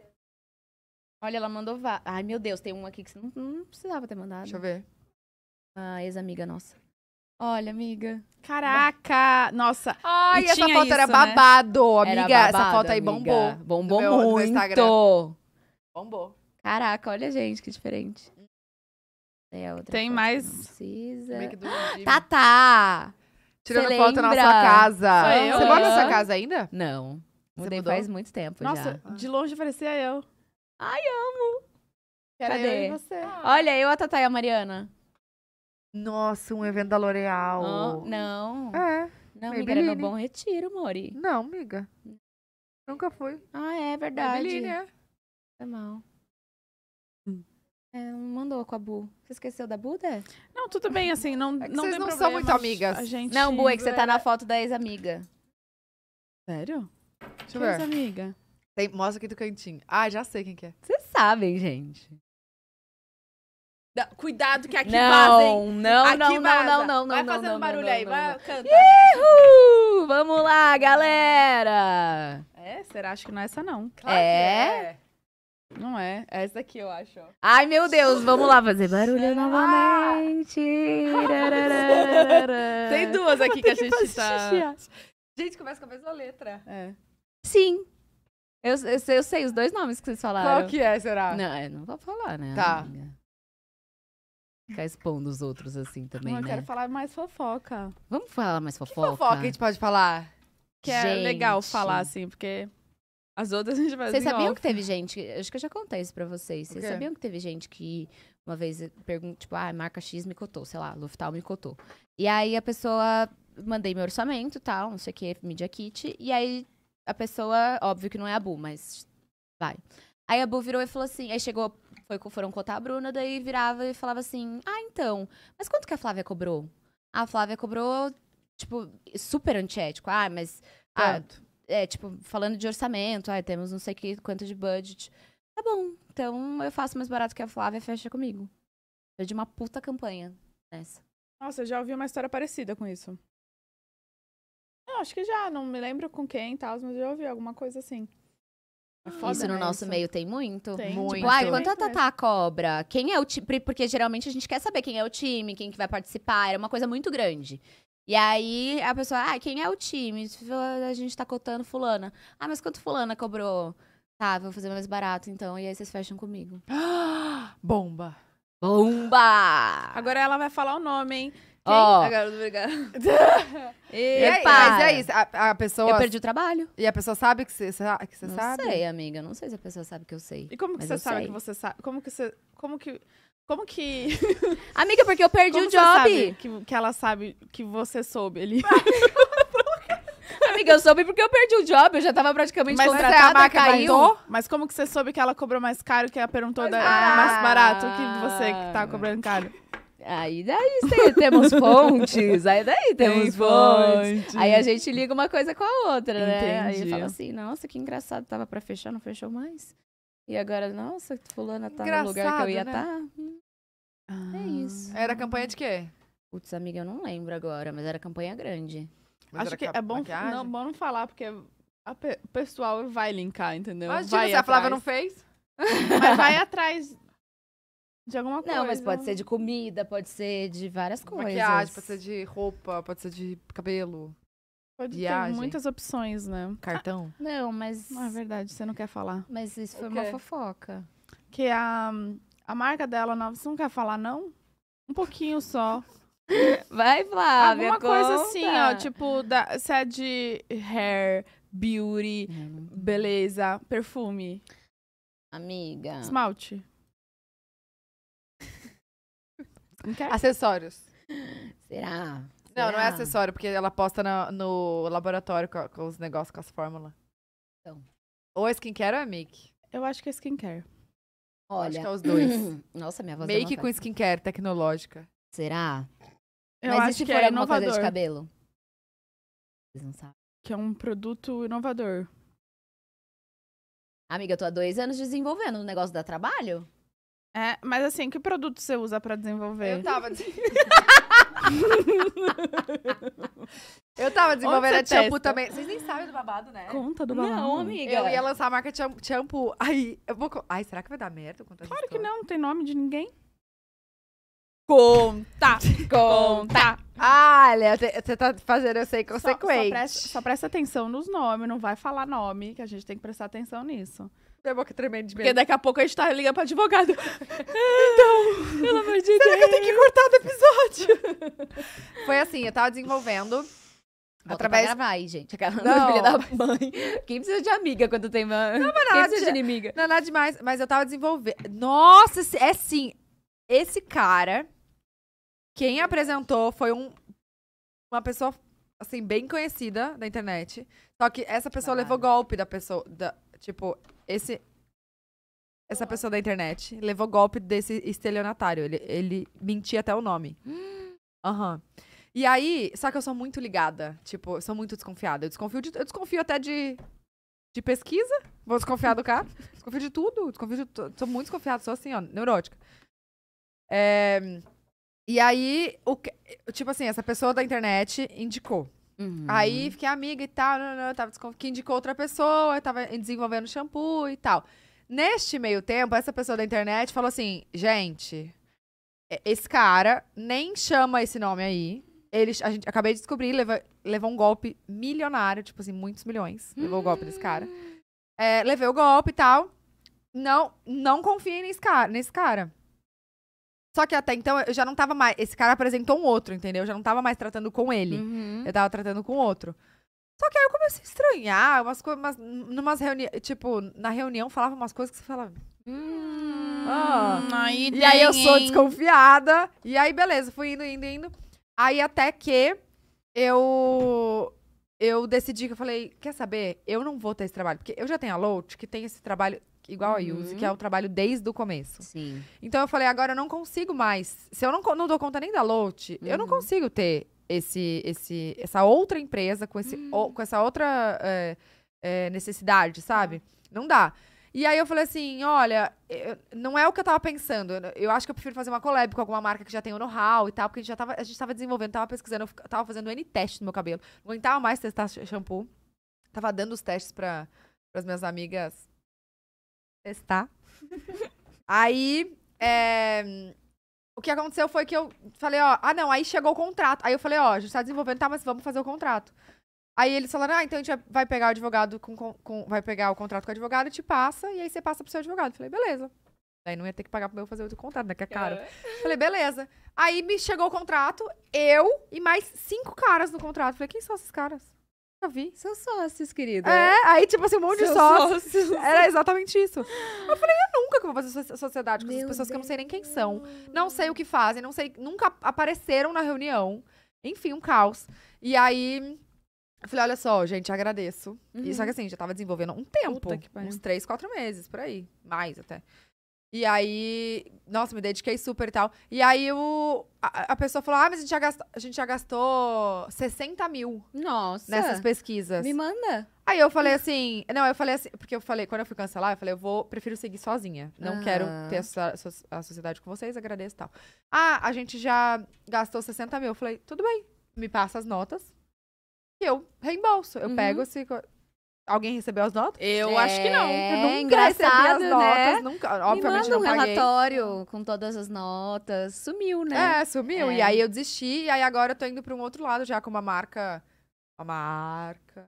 Olha, ela mandou. várias. Ai, meu Deus, tem um aqui que você não, não precisava ter mandado. Deixa eu ver. Ah, ex-amiga nossa. Olha, amiga. Caraca! Nossa. Ai, e essa foto isso, né? era babado, né? amiga. Era babado, essa foto aí bombou. Bombou muito. Bombou. Caraca, olha, gente, que diferente. outra Tem mais. Precisa. É tá, tá. Tirando Cê foto lembra? na sua casa. eu. Você mora na é. sua casa ainda? Não. Mudei faz muito tempo Nossa, já. de longe parecia eu. Ai, amo. Cadê? Eu Olha, eu, a Tatá e a Mariana. Nossa, um evento da L'Oreal. Oh, não. É. Não, amiga, era no Bom Retiro, Mori. Não, amiga. Nunca fui. Ah, é verdade. Maybelline, é. Foi mal. Hum. É, não mandou com a Bu. Você esqueceu da Buda Não, tudo bem, assim, não, é não Vocês não são muito amigas. A gente... Não, Bu, é que você tá é na foto da ex-amiga. Sério? Deixa eu é ver. Ex-amiga. Tem, mostra aqui do cantinho. Ah, já sei quem que é. Vocês sabem, gente. cuidado que aqui não, Não, aqui não, vaza. não, não, não, Vai não, fazendo não, barulho não, aí, vai, canta. Vamos lá, galera! É, será? Acho que não é essa, não. É. Claro é. Não é. é. Essa aqui eu acho. Ai, meu Deus, vamos lá fazer barulho ah! novamente. Tem duas aqui que a gente tá. Gente, começa com a mesma letra. É. Sim. Eu, eu, eu, sei os dois nomes que vocês falaram. Qual que é, será? Não, eu é, não vou falar, né? Tá. Amiga? Ficar expondo os outros assim também, não, eu né? Eu quero falar mais fofoca. Vamos falar mais fofoca? Que fofoca a gente pode falar? Que é gente. é legal falar assim, porque as outras a gente vai Vocês sabiam off. que teve gente. Acho que eu já contei isso pra vocês. Vocês sabiam que teve gente que uma vez pergunta, tipo, ah, marca X me cotou, sei lá, Luftal me cotou. E aí a pessoa mandei meu orçamento tal, não sei o que, Media Kit. E aí a pessoa, óbvio que não é a Bu, mas vai. Aí a Bu virou e falou assim, aí chegou, foi, foram cotar a Bruna, daí virava e falava assim, ah, então, mas quanto que a Flávia cobrou? a Flávia cobrou, tipo, super antiético. Ah, mas. Ah, é, tipo, falando de orçamento, ah, temos não sei que, quanto de budget. Tá bom, então eu faço mais barato que a Flávia, fecha comigo. Eu de uma puta campanha nessa. Nossa, eu já ouvi uma história parecida com isso. Não, acho que já, não me lembro com quem e tal, mas já ouvi alguma coisa assim. É foda isso no né, nosso isso? meio tem muito. Tem, muito. Tipo, ai, quanto tá a Tatá cobra? Quem é o time? Porque geralmente a gente quer saber quem é o time, quem que vai participar. Era uma coisa muito grande. E aí a pessoa, ah, quem é o time? A gente tá cotando fulana. Ah, mas quanto fulana cobrou? Tá, vou fazer mais barato então. E aí vocês fecham comigo. Bomba! Bomba! Agora ela vai falar o nome, hein? Oh. Agora, obrigada. E mas é isso, a, a pessoa... Eu perdi o trabalho. E a pessoa sabe que você sabe? Não sei, amiga. Não sei se a pessoa sabe que eu sei. E como que você sabe sei. que você sabe? Como que você... Como que... Como que. Amiga, porque eu perdi Como o job. Que, que, ela sabe que você soube ali. Amiga, eu soube porque eu perdi o job, eu já tava praticamente mas contratada, a caiu. Mandou, mas como que você soube que ela cobrou mais caro que ela perguntou da, ah, mais barato que você que tá cobrando caro? Aí daí tem, temos fontes, aí daí temos fontes. fontes. Aí a gente liga uma coisa com a outra, né? Entendi. Aí fala assim, nossa, que engraçado, tava pra fechar, não fechou mais. E agora, nossa, fulana tá engraçado, no lugar que eu ia estar. Né? Tá. É ah. É isso. Era campanha de quê? Putz, amiga, eu não lembro agora, mas era campanha grande. Mas Acho que é bom não, bom não falar, porque pe o pessoal vai linkar, entendeu? Mas vai tipo, se a Flávia não fez. mas vai atrás de alguma coisa. Não, mas pode ser de comida, pode ser de várias coisas. Maquiagem, pode ser de roupa, pode ser de cabelo. Pode viagem. ter muitas opções, né? Cartão? Ah, não, mas. Na ah, é verdade, você não quer falar. Mas isso foi uma fofoca. Que a. A marca dela nova, você não quer falar, não? Um pouquinho só. Vai, Flávia. Alguma coisa assim, ó. Tipo, da, se é de hair, beauty, hum. beleza, perfume. Amiga. Esmalte. Acessórios. Será? Não, Será? não é acessório, porque ela posta no, no laboratório com, com, os negócios, com as fórmulas. Então. Ou é skincare ou é make? Eu acho que é skincare. Olha, acho que é os dois. Nossa, minha voz Make é com skincare tecnológica. Será? Eu Mas acho e se que for é alguma inovador. coisa de cabelo? Vocês não sabem. Que é um produto inovador. Amiga, eu tô há dois anos desenvolvendo o negócio da trabalho. É, mas assim, que produto você usa pra desenvolver? Eu tava. Eu tava desenvolvendo a testa? shampoo também. Vocês nem sabem do babado, né? Conta do babado. Não, amiga. Eu ia lançar a marca shampoo. Aí, eu vou. Ai, será que vai dar merda? claro que não, não tem nome de ninguém. Conta! Conta! Olha, você tá fazendo eu sei consequente. Só, só, só presta atenção nos nomes, não vai falar nome, que a gente tem que prestar atenção nisso. Minha boca tremendo de medo. Porque daqui a pouco a gente tá ligando pra advogado. então, pelo amor de Deus. Será que eu tenho que cortar do episódio? Foi assim, eu tava desenvolvendo. Volta através pra gravar aí, gente. Aquela não. filha da mãe. Quem precisa de amiga quando tem uma... Não, mas nada Quem precisa de, de inimiga? Não, nada demais. Mas eu tava desenvolvendo... Nossa, é sim. Esse cara, quem apresentou foi um, uma pessoa, assim, bem conhecida da internet. Só que essa pessoa Caralho. levou golpe da pessoa... Da, tipo, esse essa pessoa da internet levou golpe desse estelionatário. Ele, ele mentia até o nome. Aham. Uhum. E aí, só que eu sou muito ligada. Tipo, eu sou muito desconfiada. Eu desconfio, de, eu desconfio até de, de pesquisa. Vou desconfiar do cara. desconfio de tudo. Desconfio de tudo. Sou muito desconfiada. Sou assim, ó, neurótica. É, e aí, o, tipo assim, essa pessoa da internet indicou. Uhum. Aí fiquei amiga e tal, não, não, tava que indicou outra pessoa, tava desenvolvendo shampoo e tal. Neste meio tempo, essa pessoa da internet falou assim: gente, esse cara nem chama esse nome aí. Ele, a gente acabei de descobrir, levou, levou um golpe milionário, tipo assim, muitos milhões. Levou o golpe desse cara. Hum. É, levei o golpe e tal. Não, não confiem nesse cara, nesse cara. Só que até então eu já não tava mais. Esse cara apresentou um outro, entendeu? Eu já não tava mais tratando com ele. Uhum. Eu tava tratando com outro. Só que aí eu comecei a estranhar umas coisas, umas, numas reuniões. Tipo, na reunião falava umas coisas que você falava. Hum, ah. e aí eu sou desconfiada. E aí, beleza, fui indo, indo, indo. Aí até que eu eu decidi que eu falei, quer saber? Eu não vou ter esse trabalho. Porque eu já tenho a Lout, que tem esse trabalho igual uhum. a Yuse, que é uhum. o trabalho desde o começo. Sim. Então eu falei, agora eu não consigo mais. Se eu não, não dou conta nem da Lote, uhum. eu não uhum. consigo ter esse, esse, essa outra empresa com, esse, uhum. o, hum. com essa outra é, é, necessidade, sabe? Não dá. E aí eu falei assim, olha, não é o que eu tava pensando. Eu, eu, acho que eu prefiro fazer uma collab com alguma marca que já tem o know-how e tal, porque a gente já tava, a gente tava desenvolvendo, tava pesquisando, eu tava fazendo N teste no meu cabelo. Não aguentava mais testar shampoo. Tava dando os testes para as minhas amigas testar. Tá? aí, é, o que aconteceu foi que eu falei, ó, ah não, aí chegou o contrato. Aí eu falei, ó, a gente tá desenvolvendo, tá, mas vamos fazer o contrato. Aí eles falaram, ah, então a gente vai pegar o advogado com, com vai pegar o contrato com o advogado, e te passa, e aí você passa pro seu advogado. Eu falei, beleza. Aí não ia ter que pagar pro meu fazer outro contrato, né? Que é caro. eu é. Falei, beleza. Aí me chegou o contrato, eu e mais cinco caras no contrato. Falei, quem são esses caras? vi. são sócios, querida. É, aí, tipo assim, um monte Seus de sócios. sócios. Era exatamente isso. Eu falei, eu nunca que vou fazer sociedade com Meu essas pessoas Deus. que eu não sei nem quem são. Não sei o que fazem, não sei. Nunca apareceram na reunião. Enfim, um caos. E aí, eu falei, olha só, gente, agradeço. Uhum. E, só que uhum. assim, já tava desenvolvendo um tempo. Uns três, quatro meses, por aí. Mais até. E aí, nossa, me dediquei super e tal. E aí o, a, a pessoa falou: Ah, mas a gente, já gastou, a gente já gastou 60 mil nossa, nessas pesquisas. Me manda. Aí eu falei assim, não, eu falei assim, porque eu falei, quando eu fui cancelar, eu falei, eu vou, prefiro seguir sozinha. Não ah. quero ter a, a, sociedade com vocês, agradeço e tal. Ah, a gente já gastou 60 mil. Eu falei, tudo bem, me passa as notas e eu reembolso. Eu uhum. pego esse. Alguém recebeu as notas? Eu é, acho que não. É, eu nunca recebi as né? notas. Né? Nunca, obviamente Me um relatório com todas as notas. Sumiu, né? É, sumiu. É. E aí eu desisti. E aí agora eu tô indo pra um outro lado já com uma marca... Uma marca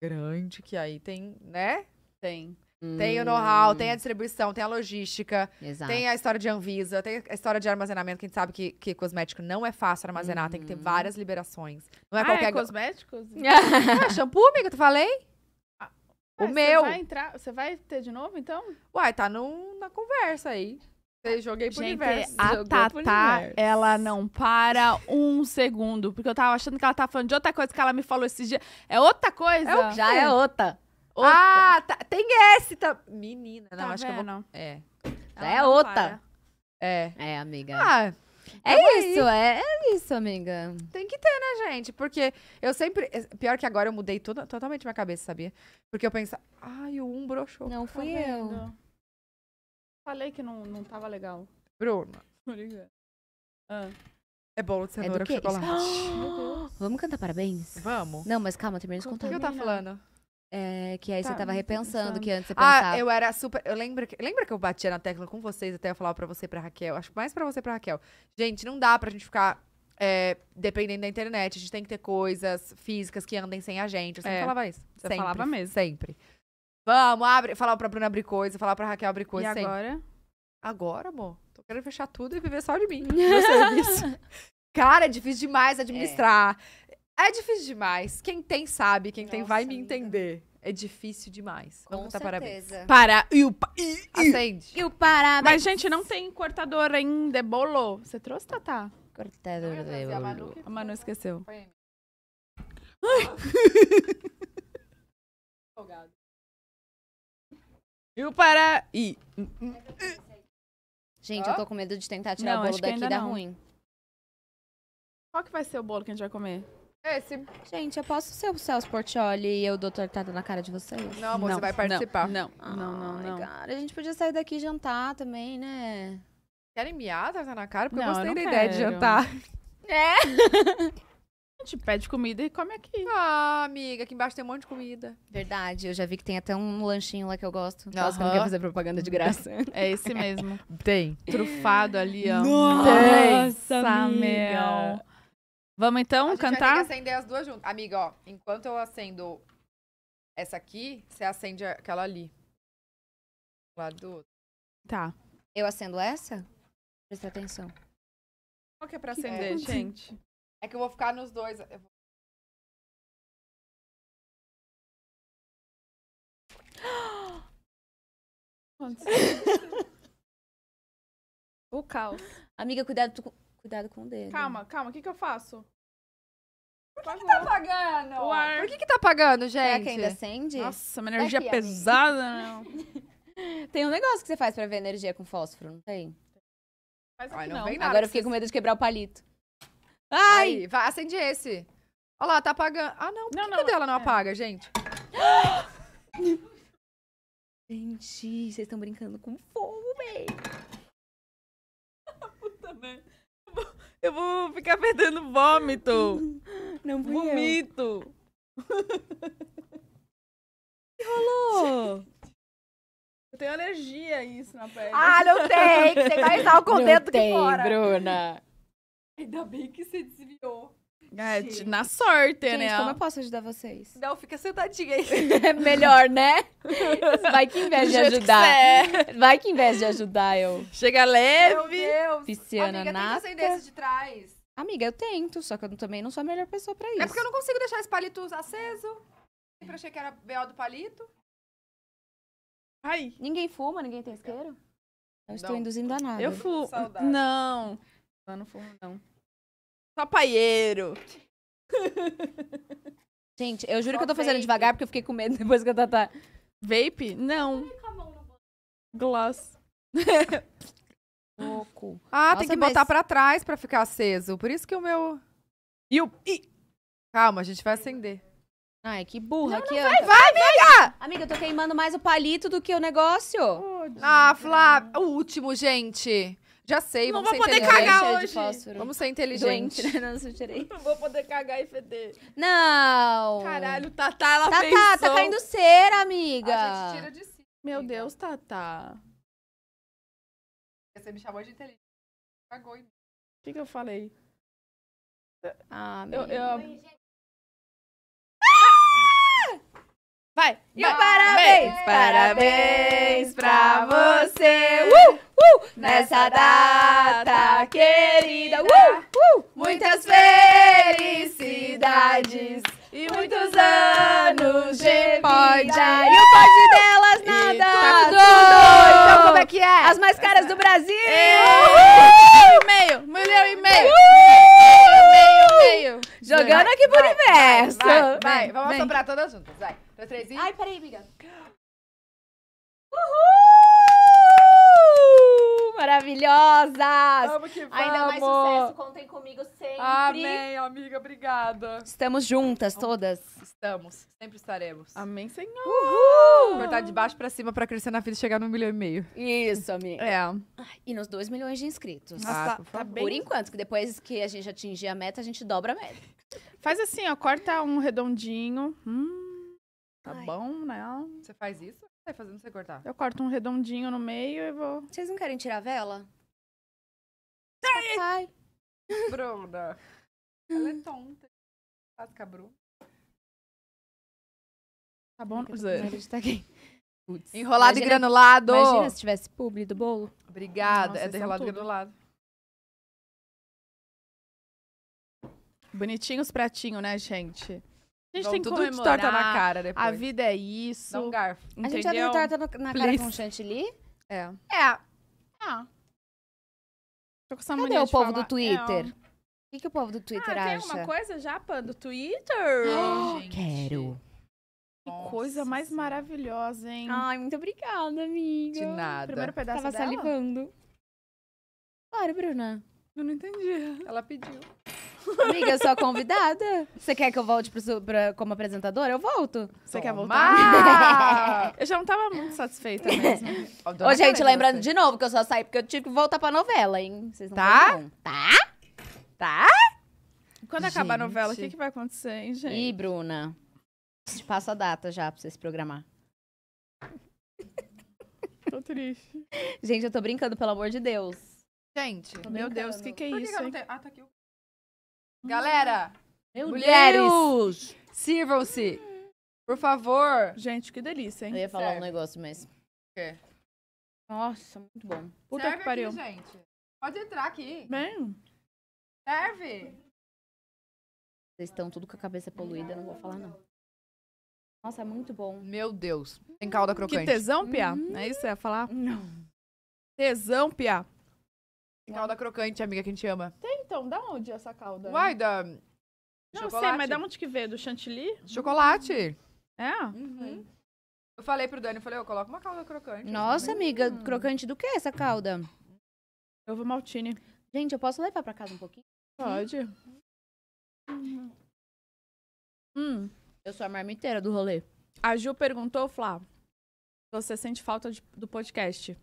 grande que aí tem, né? Tem. Hum. Tem o know-how, tem a hum. distribuição, tem a logística, Exato. tem a história de Anvisa, tem a história de armazenamento, que a gente sabe que, que cosmético não é fácil armazenar, tem que ter uhum. várias liberações. Não é ah, é qualquer. É cosméticos? ah, shampoo, amiga, tu falei? O meu. Você vai, entrar, você vai ter de novo, então? Uai, tá no, na conversa aí. Eu joguei pro Gente, universo. A Tatá, ela não para um segundo. Porque eu tava achando que ela tava tá falando de outra coisa que ela me falou esses dias. É outra coisa? É o... Já é outra. outra. Ah, tá, tem esse. Tá... Menina, não, tá acho vendo? que eu vou... É. Já é outra. Para. É. É, amiga. Ah, é isso, é, é, isso, amiga. Tem que ter, né, gente? Porque eu sempre. Eh, pior que agora eu mudei toda, totalmente minha cabeça, sabia? Porque eu pensava, ai, o um broxou. Não tá fui tá eu. Falei que não, não tava legal. Bruna. Ah. É bolo de cenoura é com chocolate. Ah! Vamos cantar parabéns? Vamos. Não, mas calma, termina de contar. O que eu tava falando? É, que aí tá, você tava repensando, que antes você ah, pensava. Ah, eu era super. Eu lembro que, lembra que eu batia na tecla com vocês, até eu falava pra você e pra Raquel. Acho mais pra você e pra Raquel. Gente, não dá pra gente ficar é, dependendo da internet. A gente tem que ter coisas físicas que andem sem a gente. Eu sempre é, falava isso. Você sempre, falava mesmo. Sempre. Vamos, abre. Falar pra Bruna abrir coisa, falar pra Raquel abrir coisa. E sempre. agora? Agora, amor? Tô querendo fechar tudo e viver só de mim. Cara, é difícil demais é. administrar. É. É difícil demais. Quem tem sabe, quem Nossa, tem vai me entender. É difícil demais. Com Vamos cantar parabéns. Para. E o. pa- e- Acende. E o parabéns. Mas, gente, não tem cortador ainda, é bolo. Você trouxe, Tatá? Cortador de bolo. A Manu né? esqueceu. E o para. E. Gente, eu tô com medo de tentar tirar Não, o bolo daqui e dar ruim. Qual que vai ser o bolo que a gente vai comer? Esse. Gente, eu posso ser o Celso Portioli e eu dou tortada na cara de vocês? Não, amor, não, você vai participar. Não, não, não, não, não. Cara, a gente podia sair daqui e jantar também, né? Querem miar, atar na cara? Porque eu gostei eu da quero. ideia de jantar. É? a gente pede comida e come aqui. Ah, amiga, aqui embaixo tem um monte de comida. Verdade, eu já vi que tem até um lanchinho lá que eu gosto. Nossa, que eu não quer fazer propaganda de graça. É esse mesmo. tem. Trufado ali, ó. Nossa, Nossa amiga. Meu. Vamos então cantar? Vai acender as duas juntas. Amiga, ó, enquanto eu acendo essa aqui, você acende aquela ali. Lá do Tá. Eu acendo essa? Presta atenção. Qual que é pra acender, é? gente? É que eu vou ficar nos dois. Eu... o caos. Amiga, cuidado. Tu... Cuidado com o dedo. Calma, calma, o que, que eu faço? Por que, que tá apagando? O ar. Por que, que tá apagando, gente? Será que ainda acende? Nossa, uma tá energia Daqui, pesada, não. Né? tem um negócio que você faz pra ver energia com fósforo, não tem? Faz aqui, não. não. Vem nada Agora eu fiquei com medo de quebrar o palito. Ai! Aí, vai, acende esse. Olha lá, tá apagando. Ah, não. Por não, que, não, que o dela não é. apaga, gente? gente, vocês estão brincando com fogo, véi. Puta merda. Eu vou ficar perdendo vômito. Não fui Vomito. que rolou? Eu tenho alergia a isso na pele. Ah, não tem! Você tem mais álcool o dentro que fora. Bruna. Ainda bem que você desviou. É, de, na sorte, né? Gente, né? como eu posso ajudar vocês? Não, fica sentadinha aí. É melhor, né? Vai que em vez de ajudar. Que é. vai que em vez de ajudar, eu. Chega leve. Meu Deus. Pisciana Amiga, nata. tem descendência de trás. Amiga, eu tento, só que eu também não sou a melhor pessoa pra isso. É porque eu não consigo deixar esse palito aceso. Sempre achei que era B.O. do palito. Ai. Ninguém fuma, ninguém tem isqueiro? Eu estou não. induzindo a nada. Eu fumo. Não. Eu não fumo, não. Papaieiro. Gente, eu juro Só que eu tô fazendo devagar porque eu fiquei com medo depois que eu tava. Vape? Não. Gloss. Louco. Ah, Nossa, tem que mas... botar pra trás pra ficar aceso. Por isso que o meu. E o. Calma, a gente vai acender. Ai, que burra não, que não, vai, vai, vai, amiga! Amiga, eu tô queimando mais o palito do que o negócio. Oh, ah, Flávia. O último, gente. Já sei, não vamos vou ser poder cagar hoje. Vamos ser inteligentes. Doente, né? Não, sugerei. não vou poder cagar e feder. Não. Caralho, Tatá, ela Tatá, pensou. Tatá, tá caindo cera, amiga. A gente tira de si. Meu amiga. Deus, Tatá. Você me chamou de inteligente. Cagou hein? O que, que eu falei? Ah, meu eu, eu... Vai! E parabéns! Parabéns pra você! Uh, uh, nessa data querida! Uh, uh, muitas felicidades e muitos anos de vida! E o pode delas nada! E tá tudo. Então como é que é? As mais caras do Brasil! É. Uh! Uh! Milhão e meio! Milhão e meio! Uh! jogando aqui pro universo. Vai, vai, vamos soprar todas juntas. Vai. Dois, três e. Ai, peraí, amiga. Uhul! maravilhosas! Vamos que vamos! Ainda mais sucesso, contem comigo sempre. Amém, amiga, obrigada. Estamos juntas todas. Estamos, sempre estaremos. Amém, Senhor! Uhul! Cortar de baixo pra cima pra crescer na vida e chegar no milhão e meio. Isso, amiga. É. E nos 2 milhões de inscritos. Nossa, ah, tá por, tá bem... por enquanto, que depois que a gente atingir a meta, a gente dobra a meta. Faz assim, ó, corta um redondinho. Hum, tá Ai. bom, né? Você faz isso? vai fazendo você cortar? Eu corto um redondinho no meio e vou. Vocês não querem tirar a vela? Sai! Bruna. Ela é tonta. Faz cabru. Tá bom, tá Puts. Enrolado imagina, e granulado. Imagina se tivesse publi do bolo. Obrigada. Nossa, é enrolado e granulado. Bonitinho os pratinhos, né, gente? A gente tem que tudo comemorar. torta na cara depois. A vida é isso. um garfo. A gente já deu torta no, na cara com chantilly? É. É. Ah. Tô com essa Cadê o povo falar? do é, Twitter? o que, que o povo do Twitter ah, acha? Tem uma coisa, Japa, do Twitter? Oh, quero. Que Nossa. coisa mais maravilhosa, hein? Ai, muito obrigada, amiga. De nada. Primeiro pedaço Tava dela? salivando. Claro, Bruna. Eu não entendi. Ela pediu. Amiga, eu sou a convidada. Você quer que eu volte pro, pra- como apresentadora? Eu volto. Você quer voltar? eu já não tava muito satisfeita mesmo. Ô, gente, lembrando de novo que eu só saí porque eu tive que voltar pra novela, hein? Vocês não Tá? Tá? Tá? Quando acabar a novela, o que, que vai acontecer, hein, gente? Ih, Bruna. Te passo a data já pra você se programar. Tô triste. Gente, eu tô brincando, pelo amor de Deus. Gente, Meu Deus, o que, que é Por isso, que eu não tenho- Ah, tá aqui o Galera, Meu mulheres, sirvam-se. Por favor. Gente, que delícia, hein? Eu ia falar Serve. um negócio, mas... Nossa, muito bom. Puta Serve que pariu. Aqui, gente. Pode entrar aqui. Bem. Serve. Vocês estão tudo com a cabeça poluída, não vou falar não. Nossa, é muito bom. Meu Deus. Tem calda crocante. Que tesão, Pia? Hum. É isso que você ia falar? Não. Tesão, Pia. Tem calda crocante, amiga, que a gente ama. Tem, então. Da onde essa calda? Uai, da... Não chocolate. sei, mas da onde que vê? Do chantilly? Chocolate. É? Uhum. uhum. Eu falei pro Dani, eu falei, eu coloco uma calda crocante. Nossa, uhum. amiga, hum. crocante do que essa calda? Eu vou maltine. Gente, eu posso levar pra casa um pouquinho? Pode. Hum. hum. Eu sou a marmiteira do rolê. A Ju perguntou, Flá, você sente falta de, do podcast?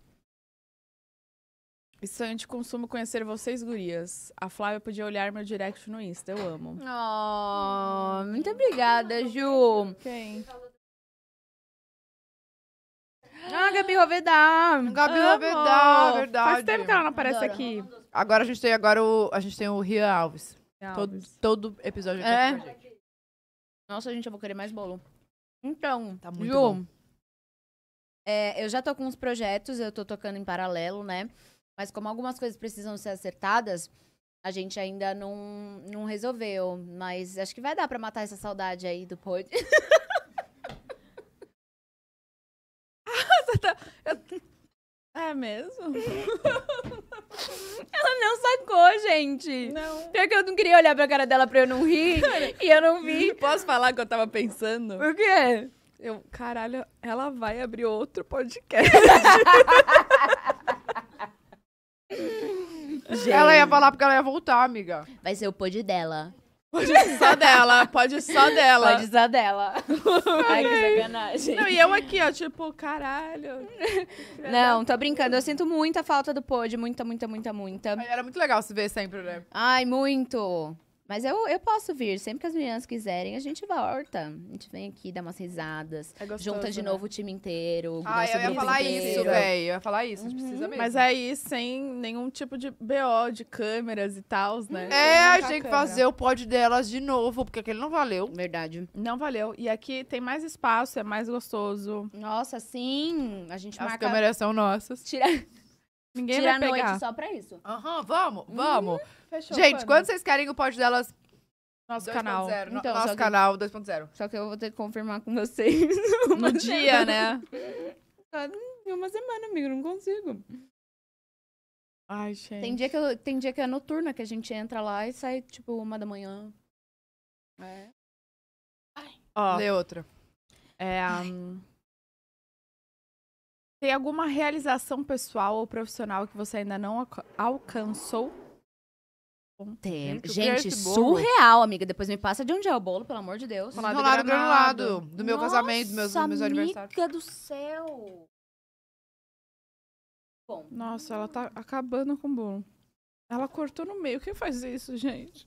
Isso Estante anticonsumo conhecer vocês, gurias. A Flávia podia olhar meu direct no Insta, eu amo. Oh, muito obrigada, Ju. Quem? Ah, Gabi Roveda. Gabi Roveda, verdade. Faz tempo que ela não aparece aqui. Agora a gente tem agora o, a gente tem o Ria Alves. Alves. Todo, todo episódio é? aqui é. a gente. Nossa, gente, eu vou querer mais bolo. Então, tá muito Ju, bom. É, eu já tô com uns projetos, eu tô tocando em paralelo, né? Mas como algumas coisas precisam ser acertadas, a gente ainda não, não resolveu. Mas acho que vai dar para matar essa saudade aí do pod. Você tá... É mesmo? Ela não sacou, gente. Não. Pior que eu não queria olhar pra cara dela pra eu não rir. e eu não vi. Posso falar que eu tava pensando? Por quê? Eu, caralho, ela vai abrir outro podcast. Gente. Ela ia falar porque ela ia voltar, amiga. Vai ser o pod dela. Pode só dela, pode só dela. Pode só dela. Ai, que sacanagem. Não, e eu aqui, ó, tipo, caralho. Não, tô brincando. Eu sinto muita falta do pod, muita, muita, muita, muita. Era muito legal se ver sempre, né? Ai, muito. Mas eu, eu posso vir, sempre que as meninas quiserem, a gente volta. A gente vem aqui, dá umas risadas. É gostoso, junta de né? novo o time inteiro. Ah, eu ia falar inteiro. isso, velho. Eu ia falar isso, uhum. precisa mesmo. Mas é aí, sem nenhum tipo de BO, de câmeras e tal, né? é, a gente tem que fazer o pod delas de novo, porque aquele não valeu. Verdade. Não valeu. E aqui tem mais espaço, é mais gostoso. Nossa, sim. A gente As marca... câmeras são nossas. Tira... Ninguém Tira vai pegar. noite só pra isso. Aham, uhum, vamos, vamos. Uhum. Fechou. Gente, quando vocês querem o pod delas? Nosso canal. então, nosso canal 2.0. Só que eu vou ter que confirmar com vocês. No dia, é né? Em uma semana, amigo, não consigo. Ai, gente. Tem dia, que eu, tem dia que é noturna que a gente entra lá e sai, tipo, uma da manhã. É. Ai. Ó, Lê outra. É, um... Tem alguma realização pessoal ou profissional que você ainda não alcançou? Tem. Gente, surreal, amiga. Depois me passa de onde é o bolo, pelo amor de Deus. Enrolado, lado granulado. granulado. Do meu Nossa, casamento, dos meus, meus aniversários. amiga do céu. Bom. Nossa, ela tá acabando com o bolo. Ela cortou no meio. Quem faz isso, gente?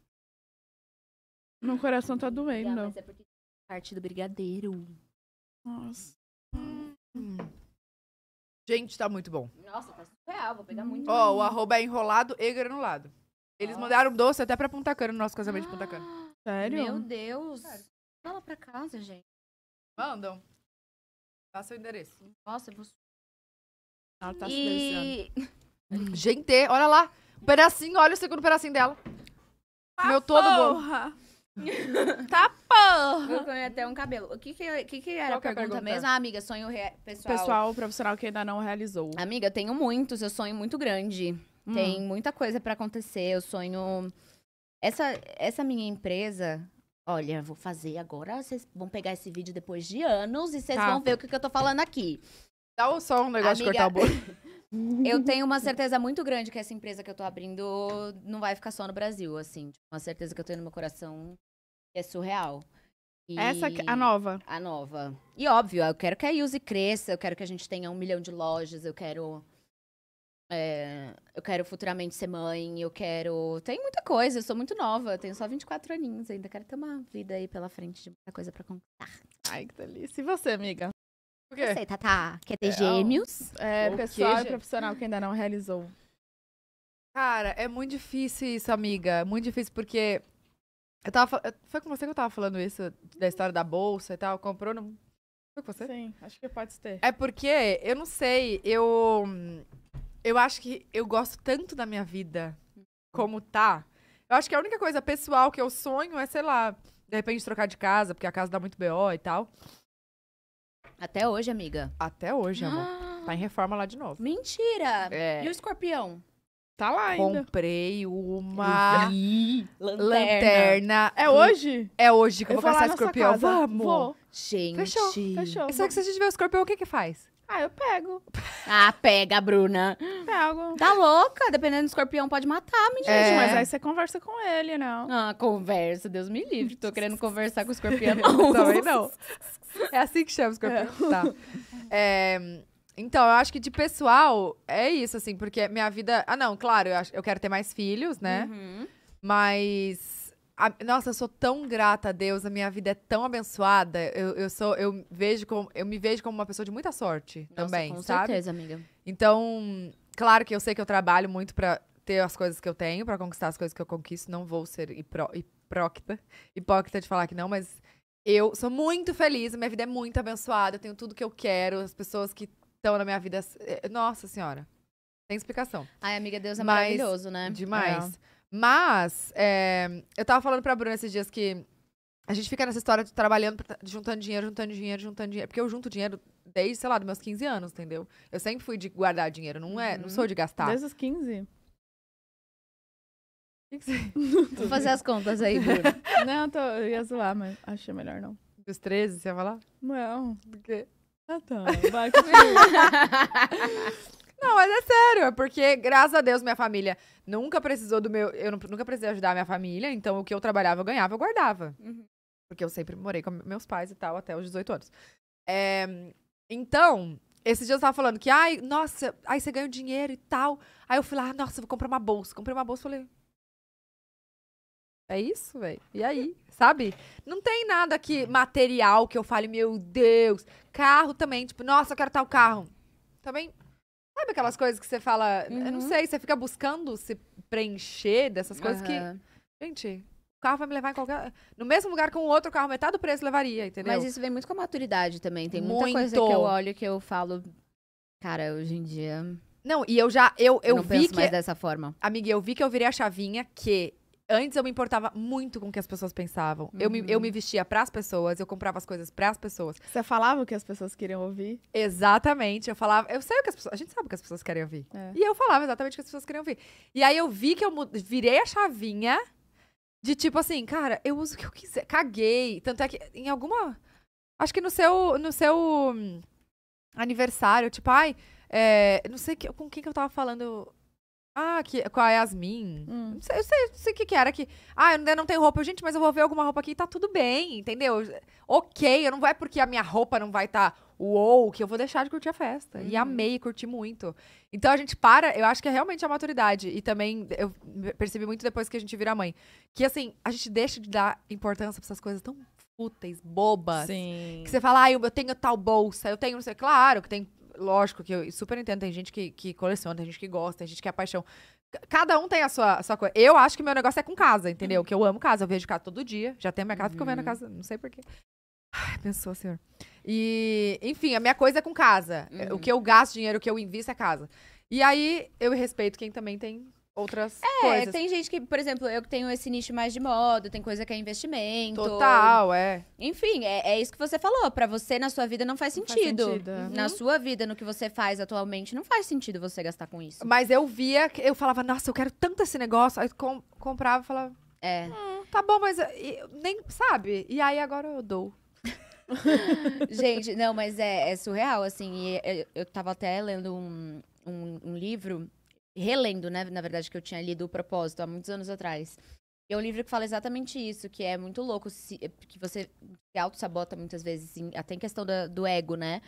Meu coração tá doendo. Ah, mas é porque parte do brigadeiro. Nossa. Hum. Gente, tá muito bom. Nossa, tá surreal. Vou pegar muito. Ó, oh, o arroba é enrolado e granulado. Eles mandaram doce até pra Punta Cana, no nosso casamento de Punta Cana. Sério? Meu Deus. Sério. Fala pra casa, gente. Mandam. Passa o endereço. Nossa, eu vou... Ela tá e... se deliciando. gente, olha lá. Um pedacinho, olha o segundo pedacinho dela. Tá Meu todo porra. bom. tá porra! Eu ganhei até um cabelo. O que que, que, que era é a pergunta, pergunta, mesmo? Ah, amiga, sonho pessoal. Pessoal, profissional que ainda não realizou. Amiga, tenho muitos. Eu sonho muito grande. Tem hum. muita coisa para acontecer. Eu sonho. Essa, essa minha empresa. Olha, vou fazer agora. Vocês vão pegar esse vídeo depois de anos e vocês tá. vão ver o que, que eu tô falando aqui. Dá só um negócio Amiga... de cortar a eu tenho uma certeza muito grande que essa empresa que eu tô abrindo não vai ficar só no Brasil, assim. Tipo, uma certeza que eu tenho no meu coração que é surreal. E... Essa, a nova. A nova. E óbvio, eu quero que a Yuse cresça, eu quero que a gente tenha um milhão de lojas, eu quero é, eu quero futuramente ser mãe, eu quero. Tem muita coisa, eu sou muito nova, tenho só 24 aninhos ainda, quero ter uma vida aí pela frente de muita coisa pra conquistar. Ai, que delícia. E você, amiga? O quê? Você, Tatá, quer ter é, é gêmeos? É, o pessoal quê? e profissional que ainda não realizou. Cara, é muito difícil isso, amiga. É muito difícil porque. Eu tava, foi com você que eu tava falando isso, da história da bolsa e tal, comprou no. Foi com você? Sim, acho que pode ter. É porque, eu não sei, eu eu acho que eu gosto tanto da minha vida como tá. Eu acho que a única coisa pessoal que eu sonho é, sei lá, de repente trocar de casa, porque a casa dá muito BO e tal. Até hoje, amiga. Até hoje, amor. tá em reforma lá de novo. Mentira! É. E o escorpião? Tá lá ainda. Comprei uma lanterna. lanterna. É hum. hoje? É hoje que eu vou caçar escorpião. Vamos. Vou. Gente. Fechou, fechou. Só que se a gente vê o escorpião, o que que faz? Ah, eu pego. Ah, pega, Bruna. Pego. Tá louca? Dependendo do escorpião, pode matar, menina. É. Mas é aí você conversa com ele, não. Ah, conversa. Deus me livre. Tô querendo conversar com o escorpião. não. Também não. É assim que chama escorpião. É. Tá. É... Então, eu acho que de pessoal é isso, assim, porque minha vida. Ah, não, claro, eu, acho... eu quero ter mais filhos, né? Uhum. Mas a, nossa, eu sou tão grata a Deus, a minha vida é tão abençoada. Eu, eu sou, eu vejo como, eu me vejo como uma pessoa de muita sorte nossa, também, com sabe? certeza, amiga. Então, claro que eu sei que eu trabalho muito para ter as coisas que eu tenho, para conquistar as coisas que eu conquisto. Não vou ser hipro, hipócrita de falar que não, mas eu sou muito feliz, minha vida é muito abençoada, eu tenho tudo que eu quero, as pessoas que estão na minha vida, eh, nossa senhora. Sem explicação. Ai, amiga, Deus é mas, maravilhoso, né? Demais. É. Mas, é, eu tava falando pra Bruna esses dias que a gente fica nessa história de trabalhando, tá, juntando dinheiro, juntando dinheiro, juntando dinheiro. Porque eu junto dinheiro desde, sei lá, dos meus 15 anos, entendeu? Eu sempre fui de guardar dinheiro, não, é, uhum. não sou de gastar. Desde os 15? que você... Vou fazer as contas aí, Bruna. não, eu, tô, eu ia zoar, mas achei melhor não. Dos 13, você ia falar? Não. porque quê? Ah, tá. Vai comigo. Não, mas é sério, é porque, graças a Deus, minha família nunca precisou do meu. Eu nunca precisei ajudar a minha família, então o que eu trabalhava, eu ganhava, eu guardava. Uhum. Porque eu sempre morei com meus pais e tal, até os 18 anos. É, então, esses dias eu tava falando que, ai, nossa, aí você ganha dinheiro e tal. Aí eu fui lá, ah, nossa, vou comprar uma bolsa. Comprei uma bolsa e falei. É isso, velho? E aí? Sabe? Não tem nada que material que eu fale, meu Deus. Carro também, tipo, nossa, eu quero tal carro. Também Sabe aquelas coisas que você fala, uhum. eu não uhum. sei, você fica buscando se preencher dessas coisas uhum. que. Gente, o carro vai me levar em qualquer. No mesmo lugar que um outro carro, metade do preço levaria, entendeu? Mas isso vem muito com a maturidade também. Tem muita muito. coisa que eu olho que eu falo. Cara, hoje em dia. Não, e eu já. Eu, eu, eu não vi penso que... mais dessa forma. Amiga, eu vi que eu virei a chavinha que Antes eu me importava muito com o que as pessoas pensavam. Uhum. Eu, me, eu uhum. me vestia para as pessoas, eu comprava as coisas para as pessoas. Você falava o que as pessoas queriam ouvir? Exatamente. Eu falava, eu sei o que as pessoas, a gente sabe o que as pessoas querem ouvir. É. E eu falava exatamente o que as pessoas queriam ouvir. E aí eu vi que eu virei a chavinha de tipo assim, cara, eu uso o que eu quiser, caguei. Tanto é que em alguma acho que no seu no seu hum, aniversário, tipo, ai, é, não sei que, com quem que eu tava falando ah, que, com a Yasmin. Hum. Não sei, eu sei, sei o que, que era que. Ah, eu ainda não tenho roupa. gente, mas eu vou ver alguma roupa aqui e tá tudo bem, entendeu? Ok, eu não vai porque a minha roupa não vai estar tá uou, que eu vou deixar de curtir a festa. Uhum. E amei, curti muito. Então a gente para, eu acho que é realmente a maturidade. E também eu percebi muito depois que a gente vira mãe. Que assim, a gente deixa de dar importância pra essas coisas tão fúteis, bobas. Sim. Que você fala, ah, eu tenho tal bolsa, eu tenho não sei, claro, que tem lógico que eu super entendo, tem gente que, que coleciona, tem gente que gosta, tem gente que é paixão. Cada um tem a sua, a sua coisa. Eu acho que meu negócio é com casa, entendeu? Uhum. Que eu amo casa, eu vejo casa todo dia. Já tenho minha casa, uhum. fico vendo a casa, não sei porquê. Ai, pensou, senhor. E, enfim, a minha coisa é com casa. É, uhum. O que eu gasto dinheiro, o que eu invisto é casa. E aí, eu respeito quem também tem outras é, coisas. É, tem gente que, por exemplo, eu tenho esse nicho mais de moda, tem coisa que é investimento. Total, é. Enfim, é, é, isso que você falou. Para você, na sua vida, não faz sentido. Não faz sentido. É. Uhum. Na sua vida, no que você faz atualmente, não faz sentido você gastar com isso. Mas eu via, eu falava, nossa, eu quero tanto esse negócio. Aí com, comprava e falava, é. Hum, tá bom, mas eh, nem, sabe? E aí agora eu dou. gente, não, mas é, é surreal, assim. eu, eh, eu tava até lendo um, um, um livro relendo, né, na verdade, que eu tinha lido o propósito há muitos anos atrás. E é um livro que fala exatamente isso, que é muito louco, se, que você se auto-sabota muitas vezes, em, assim, até em questão do ego, né?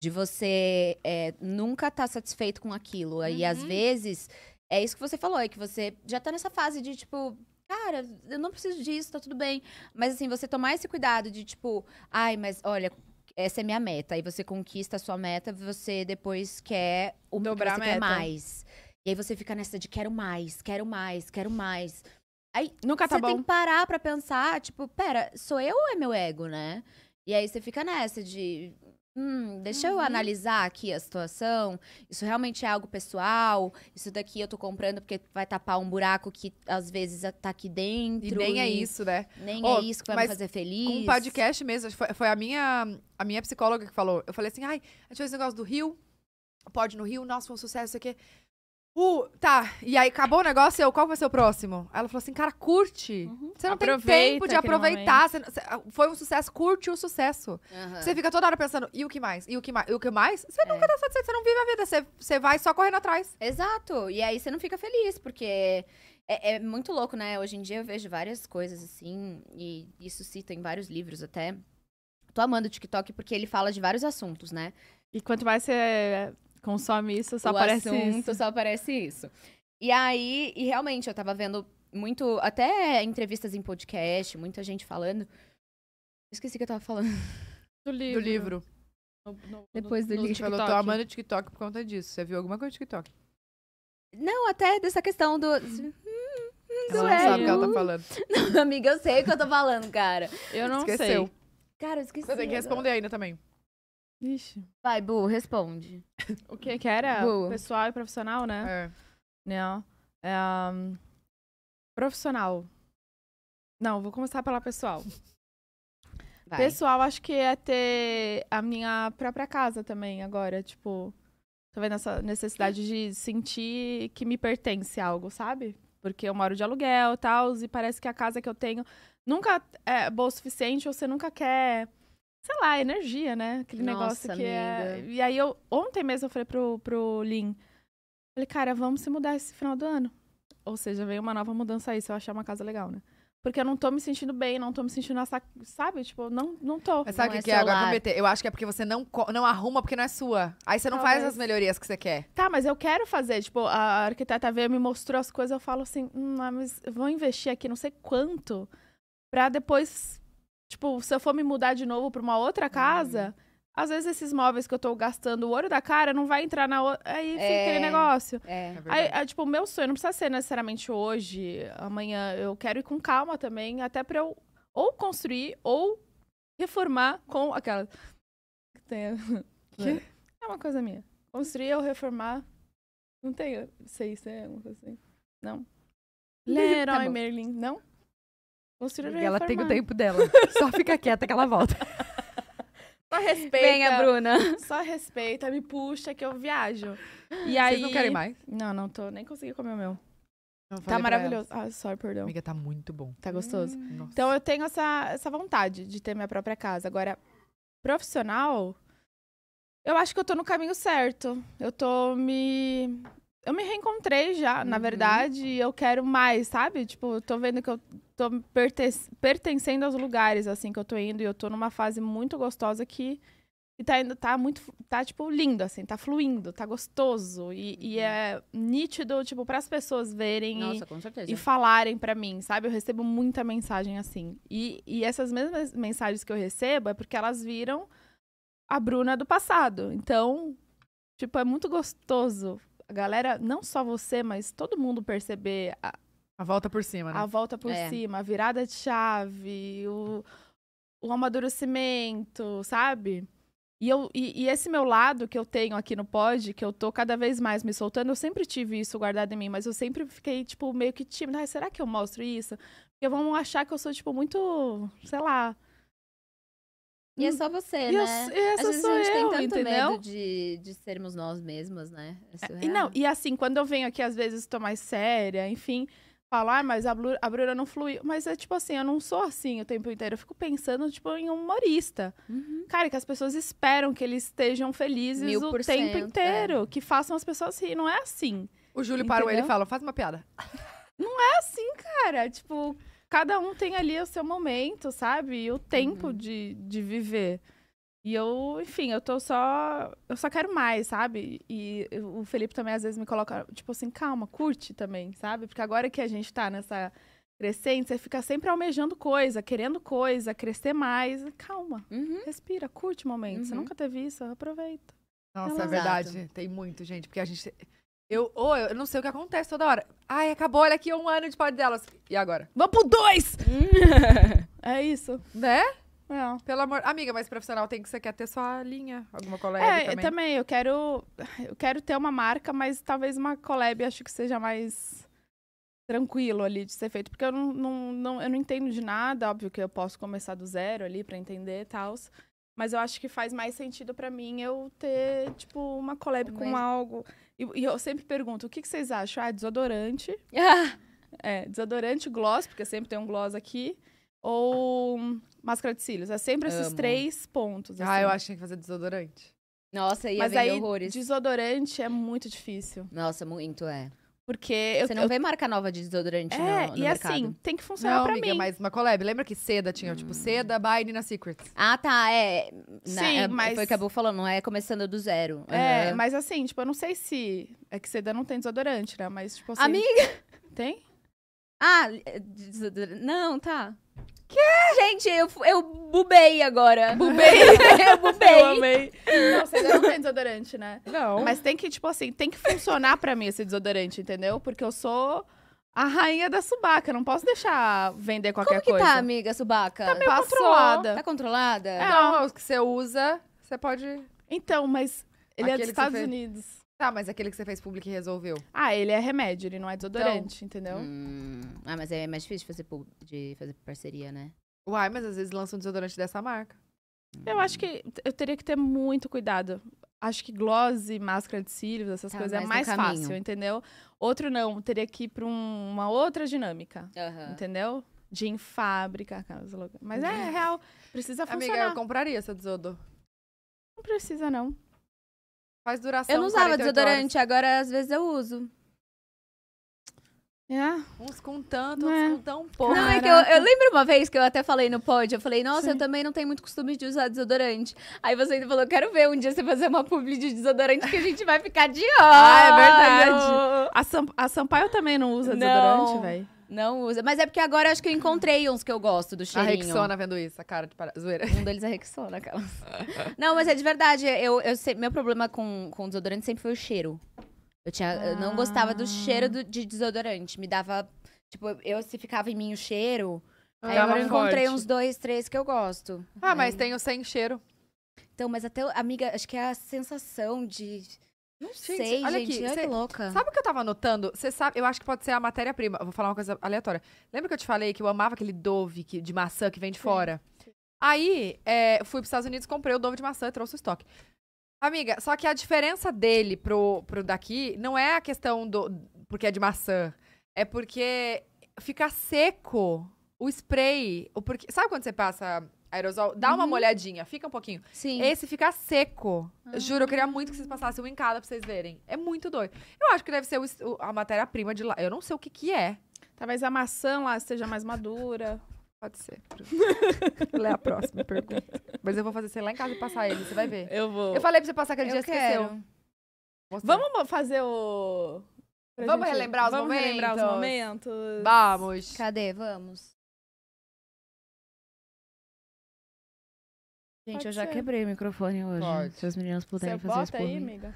De você é, nunca estar tá satisfeito com aquilo. Uhum. E às vezes, é isso que você falou, é que você já tá nessa fase de, tipo, cara, eu não preciso disso, tá tudo bem. Mas assim, você tomar esse cuidado de, tipo, ai, mas olha, essa é minha meta. Aí você conquista a sua meta, você depois quer o que você meta. quer mais. E aí você fica nessa de quero mais, quero mais, quero mais. Aí Nunca tá você bom. tem que parar pra pensar, tipo, pera, sou eu ou é meu ego, né? E aí você fica nessa de. Hum, deixa eu uhum. analisar aqui a situação. Isso realmente é algo pessoal? Isso daqui eu tô comprando porque vai tapar um buraco que às vezes tá aqui dentro. É e nem e é isso, né? Nem oh, é isso que vai me fazer feliz. Com um podcast mesmo, foi, foi, a, minha, a minha psicóloga que falou. Eu falei assim, ai, a gente fez esse negócio do Rio, pode no Rio, nossa, foi um sucesso, isso aqui. Uh, tá, e aí acabou o negócio, eu, qual vai ser o próximo? Ela falou assim, cara, curte. Uhum. Você não Aproveita tem tempo de aproveitar. Você, você, ah, foi um sucesso, curte o sucesso. Uhum. Você fica toda hora pensando, e o que mais? E o que mais? E o que mais? Você é. nunca tá satisfeito, você não vive a vida, você, você vai só correndo atrás. Exato, e aí você não fica feliz, porque é, é muito louco, né? Hoje em dia eu vejo várias coisas assim, e isso cita em vários livros até. Tô amando o TikTok porque ele fala de vários assuntos, né? E quanto mais você Consome isso, só o aparece assunto, isso. só aparece isso. E aí, e realmente, eu tava vendo muito, até entrevistas em podcast, muita gente falando. Esqueci que eu tava falando. Do livro. Do livro. No, no, Depois do livro. falou tô amando o TikTok por conta disso. Você viu alguma coisa do TikTok? Não, até dessa questão do... Você hum, hum, não sabe o que ela tá falando. Não, amiga, eu sei o que eu tô falando, cara. Eu não Esqueceu. sei. Cara, eu esqueci. Você tem que responder ainda também. Ixi. Vai, Bu, responde. O que que era? Bu. Pessoal e profissional, né? É. Não. É, um, profissional. Não, vou começar pela pessoal. Vai. Pessoal, acho que é ter a minha própria casa também agora, tipo... Tô vendo essa necessidade de sentir que me pertence algo, sabe? Porque eu moro de aluguel e tal, e parece que a casa que eu tenho nunca é boa o suficiente, ou você nunca quer sei lá, energia, né? Aquele Nossa, negócio que é amiga. é. E aí eu ontem mesmo eu falei pro, pro Lin, falei, cara, vamos se mudar esse final do ano. Ou seja, veio uma nova mudança aí, se eu achar uma casa legal, né? Porque eu não tô me sentindo bem, não tô me sentindo essa, sabe? Tipo, não, não tô. Mas sabe o que, é, que é agora? Prometer. Eu acho que é porque você não, não arruma porque não é sua. Aí você não Talvez. faz as melhorias que você quer. Tá, mas eu quero fazer. Tipo, a arquiteta veio, me mostrou as coisas, eu falo assim, hum, mas vou investir aqui não sei quanto pra depois Tipo, se eu for me mudar de novo para uma outra casa, hum. às vezes esses móveis que eu tô gastando o olho da cara não vai entrar na outra. Aí fica é, aquele negócio. É. é aí, é, tipo, o meu sonho não precisa ser necessariamente hoje, amanhã. Eu quero ir com calma também, até para eu ou construir ou reformar com aquela. Que é uma coisa minha. Construir ou reformar. Não tenho. Sei se é uma coisa assim. Não. Tá Leroy tá Merlin, não? E ela tem o tempo dela. Só fica quieta que ela volta. Só respeita. Venha, Bruna. Só respeita, me puxa que eu viajo. E Vocês aí... não querem mais? Não, não tô. Nem consegui comer o meu. Tá maravilhoso. Ah, sorry, perdão. Amiga, tá muito bom. Tá gostoso? Hum, então eu tenho essa, essa vontade de ter minha própria casa. Agora, profissional, eu acho que eu tô no caminho certo. Eu tô me eu me reencontrei já, uhum. na verdade, e eu quero mais, sabe? Tipo, tô vendo que eu tô pertencendo aos lugares, assim, que eu tô indo, e eu tô numa fase muito gostosa que, que tá indo, tá muito, tá, tipo, lindo, assim, tá fluindo, tá gostoso, e, uhum. e é nítido, tipo, as pessoas verem Nossa, e, e, falarem para mim, sabe? Eu recebo muita mensagem assim, e, e essas mesmas mensagens que eu recebo é porque elas viram a Bruna do passado, então... Tipo, é muito gostoso a galera, não só você, mas todo mundo perceber a, a volta por cima, né? A volta por é. cima, a virada de chave, o, o amadurecimento, sabe? E, eu, e, e, esse meu lado que eu tenho aqui no pod, que eu tô cada vez mais me soltando, eu sempre tive isso guardado em mim, mas eu sempre fiquei, tipo, meio que tímida. Ah, será que eu mostro isso? Porque vão achar que eu sou, tipo, muito, sei lá, e é hum. só você, e né? Eu, essa Às vezes a gente eu, tem tanto entendeu? medo de, de sermos nós mesmas, né? É, é e não, e assim, quando eu venho aqui, às vezes tô mais séria, enfim, falar, ah, mas a, a Bruna não fluiu. Mas é tipo assim, eu não sou assim o tempo inteiro. Eu fico pensando, tipo, em um humorista. Uhum. Cara, que as pessoas esperam que eles estejam felizes o tempo é. inteiro. É. Que façam as pessoas rir. Não é assim. O Júlio entendeu? parou ele e fala, faz uma piada. Não é assim, cara. Tipo, cada um tem ali o seu momento, sabe? E o tempo uhum. de, de viver. E eu, enfim, eu tô só. Eu só quero mais, sabe? E o Felipe também às vezes me coloca, tipo assim, calma, curte também, sabe? Porque agora que a gente tá nessa crescente, você fica sempre almejando coisa, querendo coisa, crescer mais. Calma, uhum. respira, curte o momento. Uhum. Você nunca teve isso, aproveita. Nossa, é verdade. Tem muito, gente, porque a gente eu, ou eu, não sei o que acontece toda hora. Ai, acabou, olha aqui um ano de pod delas. E agora? Vamos pro dois! é isso. Né? É. Pelo amor. Amiga, mas profissional tem que você quer ter sua linha, alguma collab é, também. Eu também, eu quero. Eu quero ter uma marca, mas talvez uma collab acho que seja mais tranquilo ali de ser feito. Porque eu não, não, não eu não entendo de nada, óbvio que eu posso começar do zero ali para entender e tal. Mas eu acho que faz mais sentido para mim eu ter, tipo, uma collab é com algo. E, e, eu sempre pergunto, o que, que vocês acham? Ah, desodorante. é, desodorante, gloss, porque sempre tem um gloss aqui. Ou máscara de cílios. É sempre Amo. esses três pontos. Assim. Ah, eu assim. achei que fazer desodorante. Nossa, ia Mas aí, horrores. desodorante é muito difícil. Nossa, muito é. Porque Você eu, não eu... vê marca nova de desodorante, é, no, no e assim, mercado. assim, tem que funcionar não, pra amiga, mim. mas uma collab. Lembra que seda tinha, tipo, hum. tipo, seda by Nina Secrets. Ah, tá, é. Na, Sim, é, mas... Foi o que a Bu falou, não é começando do zero. É, uhum. mas assim, tipo, eu não sei se... É que seda não tem desodorante, né? Mas, tipo assim... Amiga! Tem? Ah, eh, não, tá. Que? Gente, eu, eu bubei agora. Bubei? eu bubei. Eu amei. Não, você não tem desodorante, né? Não. Mas tem que, tipo assim, tem que funcionar pra mim esse desodorante, entendeu? Porque eu sou... A rainha da subaca, não posso deixar vender qualquer coisa. Como que tá, coisa. tá, amiga, subaca? Tá meio Passou. Tá controlada. Tá controlada? É, então, o que você usa, você pode... Então, mas ele Aquele é dos Estados fez... Unidos. Tá, mas aquele que você fez público e resolveu. Ah, ele é remédio, ele não é desodorante, então... entendeu? Hum... Ah, mas é mais difícil fazer pub... de fazer parceria, né? Uai, mas às vezes lançam um desodorante dessa marca. Eu acho que eu teria que ter muito cuidado. Acho que gloss, máscara de cílios, essas tá, coisas é mais fácil, entendeu? Outro não, teria que ir pra um, uma outra dinâmica, uhum. entendeu? De em fábrica, Mas é uhum. real, precisa funcionar. Amiga, eu compraria essa desodor Não precisa, não. Faz duração. Eu não usava desodorante, horas. agora às vezes eu uso. é Uns com tanto, é. uns com tão pouco. Não, é que eu, eu, lembro uma vez que eu até falei no pod, eu falei, nossa, Sim. eu também não tenho muito costume de usar desodorante. Aí você ainda falou, quero ver um dia você fazer uma publi de desodorante que a gente vai ficar de olho. ah, é verdade. A, Samp a Sampaio também não usa desodorante, velho. Não usa. Mas é porque agora eu acho que eu encontrei uns que eu gosto do cheirinho. A Rexona vendo isso, a cara de para... zoeira. Um deles é Rexona, aquela. não, mas é de verdade. Eu, eu sei... meu problema com, com desodorante sempre foi o cheiro. Eu, tinha, ah. eu não gostava do cheiro do, de desodorante. Me dava. Tipo, eu se ficava em mim o cheiro. Ah, aí agora eu encontrei uns dois, três que eu gosto. Ah, aí... mas tem o sem cheiro. Então, mas até, amiga, acho que é a sensação de não sei, gente, olha gente, aqui, olha cê, que louca. Sabe o que eu tava anotando? Você sabe, eu acho que pode ser a matéria-prima. Vou falar uma coisa aleatória. Lembra que eu te falei que eu amava aquele Dove que, de maçã que vem de Sim. fora? Aí, é, fui pros Estados Unidos, comprei o Dove de maçã e trouxe o estoque. Amiga, só que a diferença dele pro, pro daqui não é a questão do. porque é de maçã. É porque fica seco o spray. O porque, sabe quando você passa aerosol, dá uhum. uma molhadinha, fica um pouquinho. Sim. Esse fica seco. Uhum. Juro, eu queria muito que vocês passassem um em cada pra vocês verem. É muito doido. Eu acho que deve ser o, o, a matéria-prima de lá. Eu não sei o que que é. Talvez a maçã lá esteja mais madura. Pode ser. Lê a próxima pergunta. Mas eu vou fazer você lá em casa e passar ele, você vai ver. Eu vou. Eu falei pra você passar aquele eu dia, quero. esqueceu. Vamos fazer o... Pra vamos gente... relembrar os vamos momentos? Vamos relembrar os momentos? Vamos. Cadê? Vamos. Gente, Pode eu já ser. quebrei o microfone hoje. Pode. Se as meninas puderem Você fazer isso por aí, mim. amiga?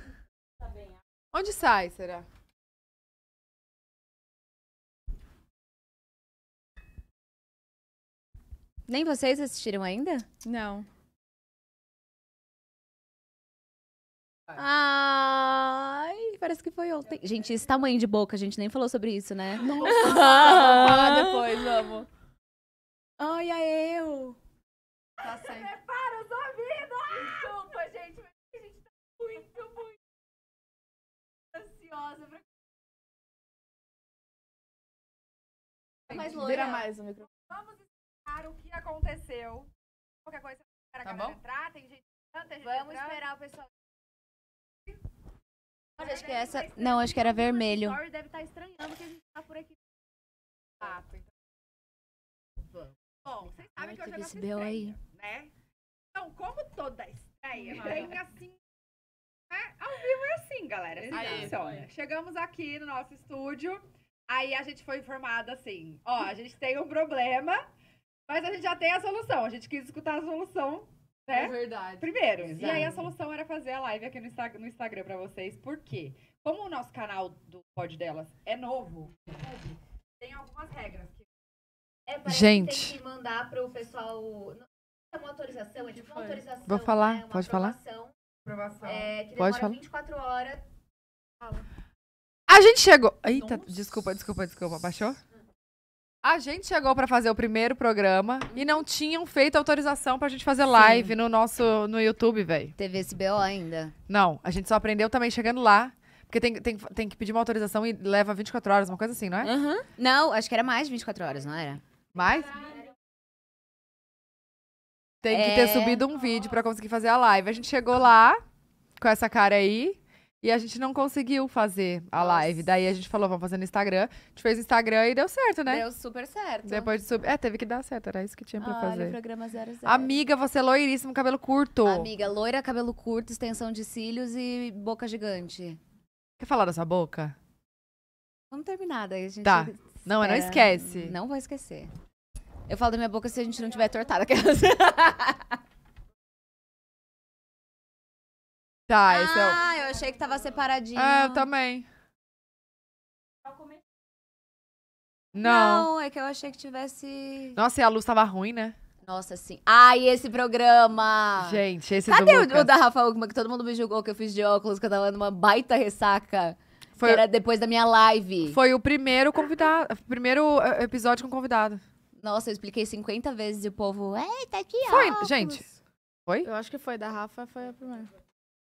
Tá bem. Onde sai, será? Nem vocês assistiram ainda? Não. Ai, parece que foi ontem. Gente, esse tamanho de boca, a gente nem falou sobre isso, né? Nossa, vamos tá falar depois, vamos. Ai, é eu. Tá certo. Prepara sua vida! Desculpa, gente, mas a gente tá muito, muito ansiosa pra. Tá mais Loura, Vira mais o microfone. Vamos explicar o que aconteceu. Qualquer coisa, para tá bom? entrar, tem gente. Tem gente Vamos entrar. esperar o pessoal. acho que essa. Não, acho que era vermelho. O deve estar tá estranhando que a gente tá por aqui. Ah, então. Vamos. Bom, vocês sabem Ai, que eu já nasci estreia, aí. né? Então, como toda estreia, uhum. tem assim... Né? Ao vivo é assim, galera. Aí, assim Aê, funciona. É. Chegamos aqui no nosso estúdio, aí a gente foi informada assim, ó, a gente tem um problema, mas a gente já tem a solução. A gente quis escutar a solução é né? É verdade. Primeiro. E aí a solução era fazer a live aqui no, Insta no Instagram para vocês. Por quê? Como o nosso canal do Pod Delas é novo, tem algumas regras. É, gente. tem que mandar pro pessoal. É uma autorização, é tipo uma autorização. Vou né, falar, né? pode falar? Aprovação. É, que pode falar. 24 horas. Fala. A gente chegou. Eita, Nossa. desculpa, desculpa, desculpa. Baixou? A gente chegou para fazer o primeiro programa e não tinham feito autorização pra gente fazer Sim. live no nosso no YouTube, velho. Teve esse BO ainda? Não, a gente só aprendeu também chegando lá. Porque tem, tem, tem que pedir uma autorização e leva 24 horas, uma coisa assim, não é? Uhum. Não, acho que era mais de 24 horas, não era? Mais? Tem que ter é. subido um vídeo para conseguir fazer a live. A gente chegou lá com essa cara aí e a gente não conseguiu fazer a live. Daí a gente falou, vamos fazer no Instagram. A gente fez o Instagram e deu certo, né? Deu super certo. Depois de subir. É, teve que dar certo, era isso que tinha pra Olha, fazer. programa Amiga, você é loiríssimo, cabelo curto. Amiga, loira, cabelo curto, extensão de cílios e boca gigante. Quer falar dessa boca? Vamos terminar, daí a gente. Tá. Não, não esquece. Não vou esquecer. Eu falo da minha boca se a gente não tiver tortada. Aquelas... É assim. Tá, esse é o... Ah, eu achei que tava separadinho. Ah, eu também. Não. Não, é que eu achei que tivesse. Nossa, e a luz tava ruim, né? Nossa, sim. Ai, esse programa! Gente, esse Cadê do Lucas? o, da Rafa Ugma, que todo mundo me julgou que eu fiz de óculos, que eu tava numa baita ressaca? Foi... Era depois da minha live. Foi o primeiro convidado, primeiro eh, episódio com convidado. Nossa, eu expliquei 50 vezes e o povo, eita, que Foi, gente. Foi? Eu acho que foi da Rafa, foi a primeira.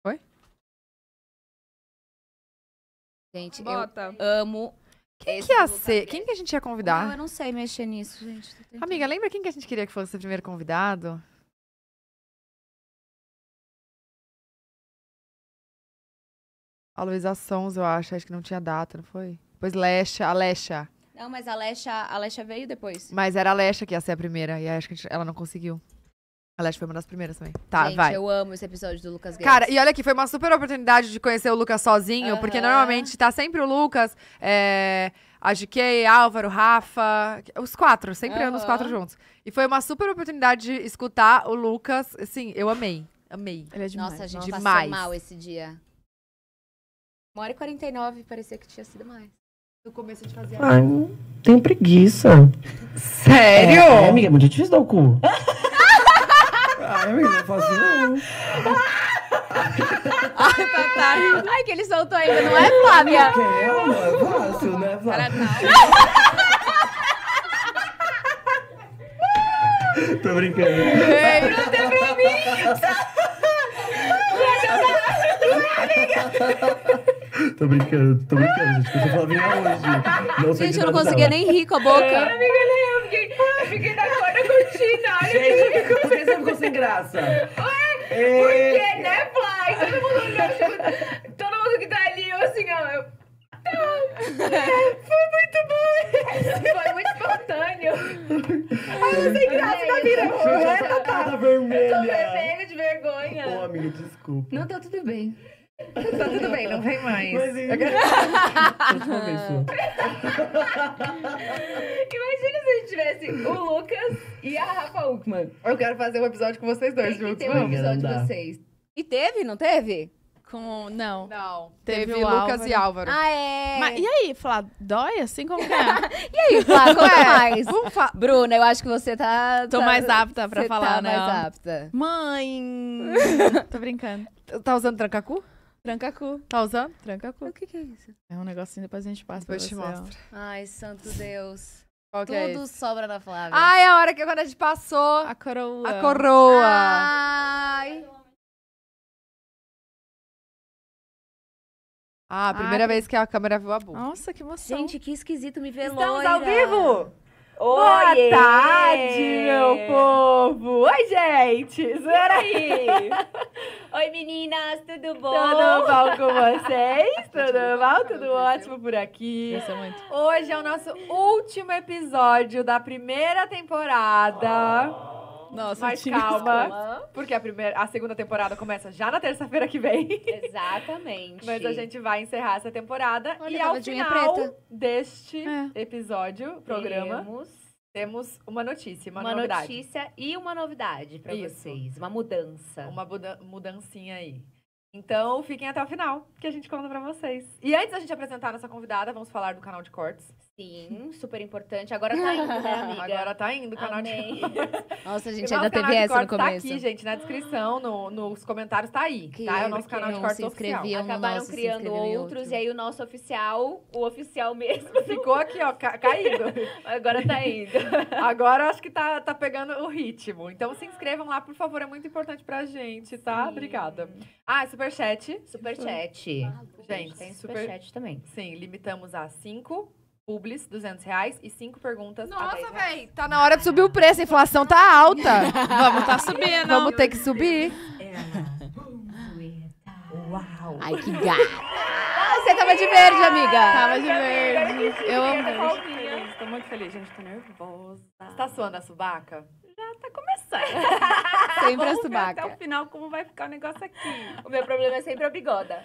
Foi? Gente, Bota. eu amo quem que ia ser? Quem que a gente ia convidar? Não, eu não sei mexer nisso, gente. Amiga, lembra quem que a gente queria que fosse o primeiro convidado? A Luísa Sons, eu acho. Acho que não tinha data, não foi? Pois a Alexa. Não, mas a Lesha, a Lesha veio depois. Mas era a Lesha que ia ser a primeira. E acho que gente, ela não conseguiu. A Lesha foi uma das primeiras também. Tá, gente, vai. eu amo esse episódio do Lucas Guedes. Cara, e olha aqui, foi uma super oportunidade de conhecer o Lucas sozinho. Uhum. Porque normalmente tá sempre o Lucas... É... A GK, Álvaro, Rafa, os quatro, sempre uhum. andam os quatro juntos. E foi uma super oportunidade de escutar o Lucas. Assim, eu amei. Amei. Ele é demais. Nossa, a gente demais. passou mal esse dia. Uma hora e 49 parecia que tinha sido mais no começo de fazer a. Ai, não tenho preguiça. Sério? É, é, amiga, é muito difícil dar o cu. Ai, amiga, não faço não. Ai, tá, tá. Ai, que ele soltou ainda, não é, Flávia? Que é, não é fácil, né, Flávia? É Tô brincando. Ei, não tem preguiça! Amiga! tô brincando, tô brincando, gente. Eu tô falando hoje. Não tá gente, eu não conseguia nem rir com a boca. É. Amiga, nem eu fiquei, eu fiquei da cor curtindo. Olha gente, por que você ficou sem graça? Ué, é. porque, né, Fly? Todo mundo me achando, tipo, todo mundo que tá ali, eu assim, ó... Eu... Foi muito bom! Foi muito espontâneo! Ai, eu sem graça da vida! Eu tô tá, tá. tá vermelha! Eu tô vermelha de vergonha! Ô, amiga, desculpa. Não, tá tudo bem. Tá tudo bem, não vem mais. Mas, eu... Última Imagina se a gente tivesse o Lucas e a Rafa Uckman. Eu quero fazer um episódio com vocês dois Tem juntos. Tem um episódio de vocês. E teve, não teve? Com. Não. Não. Teve, teve Lucas Álvaro. e Álvaro. Ah, é. Mas, e aí, Flá, dói assim como que é? e aí, Flá, como é mais? Fa... Bruna, eu acho que você tá. Tô tá... mais apta pra falar, tá né? mais apta. Mãe! Tô brincando. Tá usando trancacu? Tranca-cu. Tá usando? Tranca-cu. O que, que é isso? É um negocinho, depois a gente passa depois pra você. te mostro. Ai, santo Deus. Qual que é Tudo esse? sobra na Flávia. Ai, é a hora que quando a gente passou. A coroa. A coroa. Ai. Ah, a primeira Ai. Ah, vez que a câmera viu a bunda. Nossa, que emoção. Gente, que esquisito me ver Estamos loira. ao vivo! Boa Oiê! tarde, meu povo! Oi, gente! aí, Oi, meninas, tudo bom? Tudo bom com vocês? tudo mal? Tudo ótimo por aqui? Hoje é o nosso último episódio da primeira temporada. Oh. Nossa, mas calma, escola. porque a, primeira, a segunda temporada começa já na terça-feira que vem. Exatamente. mas a gente vai encerrar essa temporada. Olha, e ao final preta. deste é. episódio, programa... Temos... Temos uma notícia, uma, uma novidade. Uma notícia e uma novidade para vocês. Uma mudança. Uma muda mudancinha aí. Então, fiquem até o final, que a gente conta para vocês. E antes da gente apresentar a nossa convidada, vamos falar do canal de cortes. Sim, super importante. Agora tá indo, né, amiga? Agora tá indo o canal Amém. de Nossa, a gente ainda teve essa no tá começo. Tá aqui, gente, na descrição, no, nos comentários tá aí, que tá? É o nosso canal de cortes oficial. Acabaram nosso, criando outros outro. e aí o nosso oficial, o oficial mesmo. Ficou aqui, ó, ca caído. Agora tá indo. Agora acho que tá, tá pegando o ritmo. Então se inscrevam lá, por favor, é muito importante pra gente, tá? Sim. Obrigada. Ah, superchat. Superchat. gente, tem superchat super... também. Sim, limitamos a cinco Publis, 200 reais e cinco perguntas. Nossa, velho, tá na hora de subir o preço, a inflação tá alta. Vamos tá subindo. Vamos ter que subir. Uau! Ai, que gato! Ah, você tava de verde, amiga! Tava de verde. Eu amo Tô muito feliz, gente, tô nervosa. Você tá suando a subaca? tá começando. Sempre Vamos a subaca. até o final como vai ficar o negócio aqui. O meu problema é sempre a bigoda.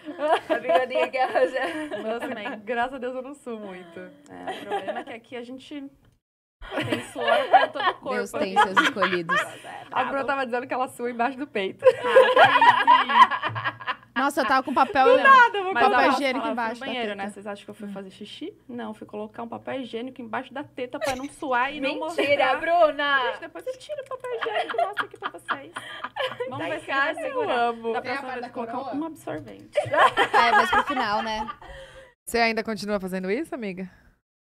A bigodinha que arranja. Meu também. Graças a Deus eu não sou muito. É, o problema é que aqui a gente tem suor pra todo o corpo. Deus tem seus escolhidos. É, a Bruna tava dizendo que ela sua embaixo do peito. Ah, tá nossa, eu tava com papel. Do nada, vou papel higiênico embaixo. Da banheiro, teta. né? Vocês acham que eu fui hum. fazer xixi? Não, fui colocar um papel higiênico embaixo da teta pra não suar e não morrer. Mentira, Bruna! Gente, depois eu tiro o papel higiênico e mostro aqui pra vocês. Vamos da tá ver se vai segurar. Eu amo. Da próxima é colocar um absorvente. É, mas pro final, né? Você ainda continua fazendo isso, amiga?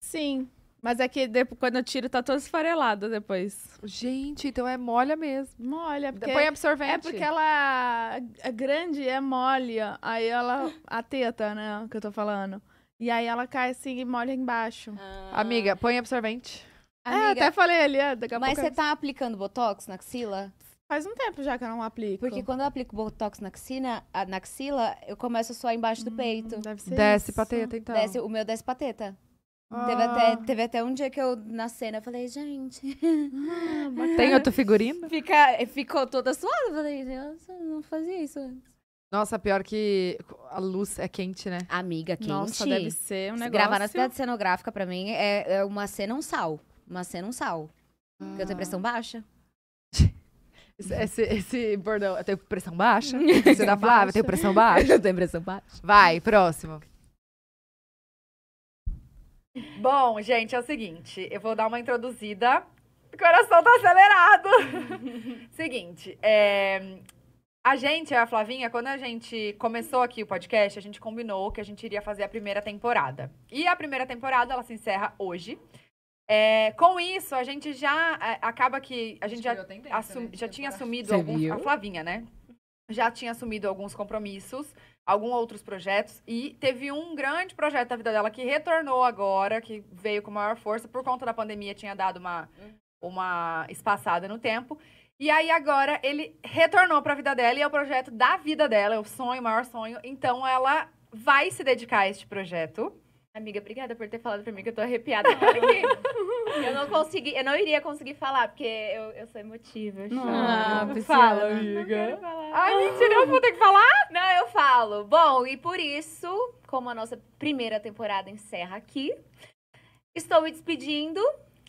Sim. Mas é que depois, quando eu tiro, tá todo esfarelado depois. Gente, então é molha mesmo. Molha. Porque Põe é absorvente. É porque ela é grande, é mole. Aí ela... A teta, né? Que eu tô falando. E aí ela cai assim e molha embaixo. Ah. Amiga, põe absorvente. É, Amiga, é, até falei ali. É, daqui a mas pouco você tá aplicando Botox na axila? Faz um tempo já que eu não aplico. Porque quando eu aplico Botox na axila, na axila eu começo só embaixo do hum, peito. Deve ser Desce isso. teta então. Desce, o meu desce teta. Teve, até, ah. teve até um dia que eu, na cena, falei, gente. Ah, tem outro figurino? Fica, ficou toda suada. Eu falei, eu não fazia isso antes. Nossa, pior que a luz é quente, né? Amiga, quente. Nossa, deve ser um negócio. Gravar na cidade cenográfica, pra mim, é, é uma cena um sal. Uma cena um sal. Ah. Eu tenho pressão ah. baixa. Esse, esse, bordão, eu tenho pressão baixa? Você dá Flávia, ah, eu tenho pressão baixa? Eu tenho pressão baixa. Vai, próximo. Bom, gente, é o seguinte, eu vou dar uma introduzida. O coração tá acelerado. seguinte, é, a gente, a Flavinha, quando a gente começou aqui o podcast, a gente combinou que a gente iria fazer a primeira temporada. E a primeira temporada, ela se encerra hoje. É, com isso, a gente já é, acaba que a gente, já, assum, né? já tinha assumido alguns. A Flavinha, né? Já tinha assumido alguns compromissos alguns outros projetos. E teve um grande projeto da vida dela que retornou agora, que veio com maior força, por conta da pandemia, tinha dado uma, uma espaçada no tempo. E aí agora ele retornou para a vida dela e é o projeto da vida dela, é o sonho, o maior sonho. Então ela vai se dedicar a este projeto. Amiga, obrigada por ter falado pra mim que eu tô arrepiada. eu não consegui, eu não iria conseguir falar, porque eu, eu sou emotiva. Eu não, ah, fala, amiga. Não Ai, mentira, eu vou ter que falar? Bom, e por isso, como a nossa primeira temporada encerra aqui, estou me despedindo.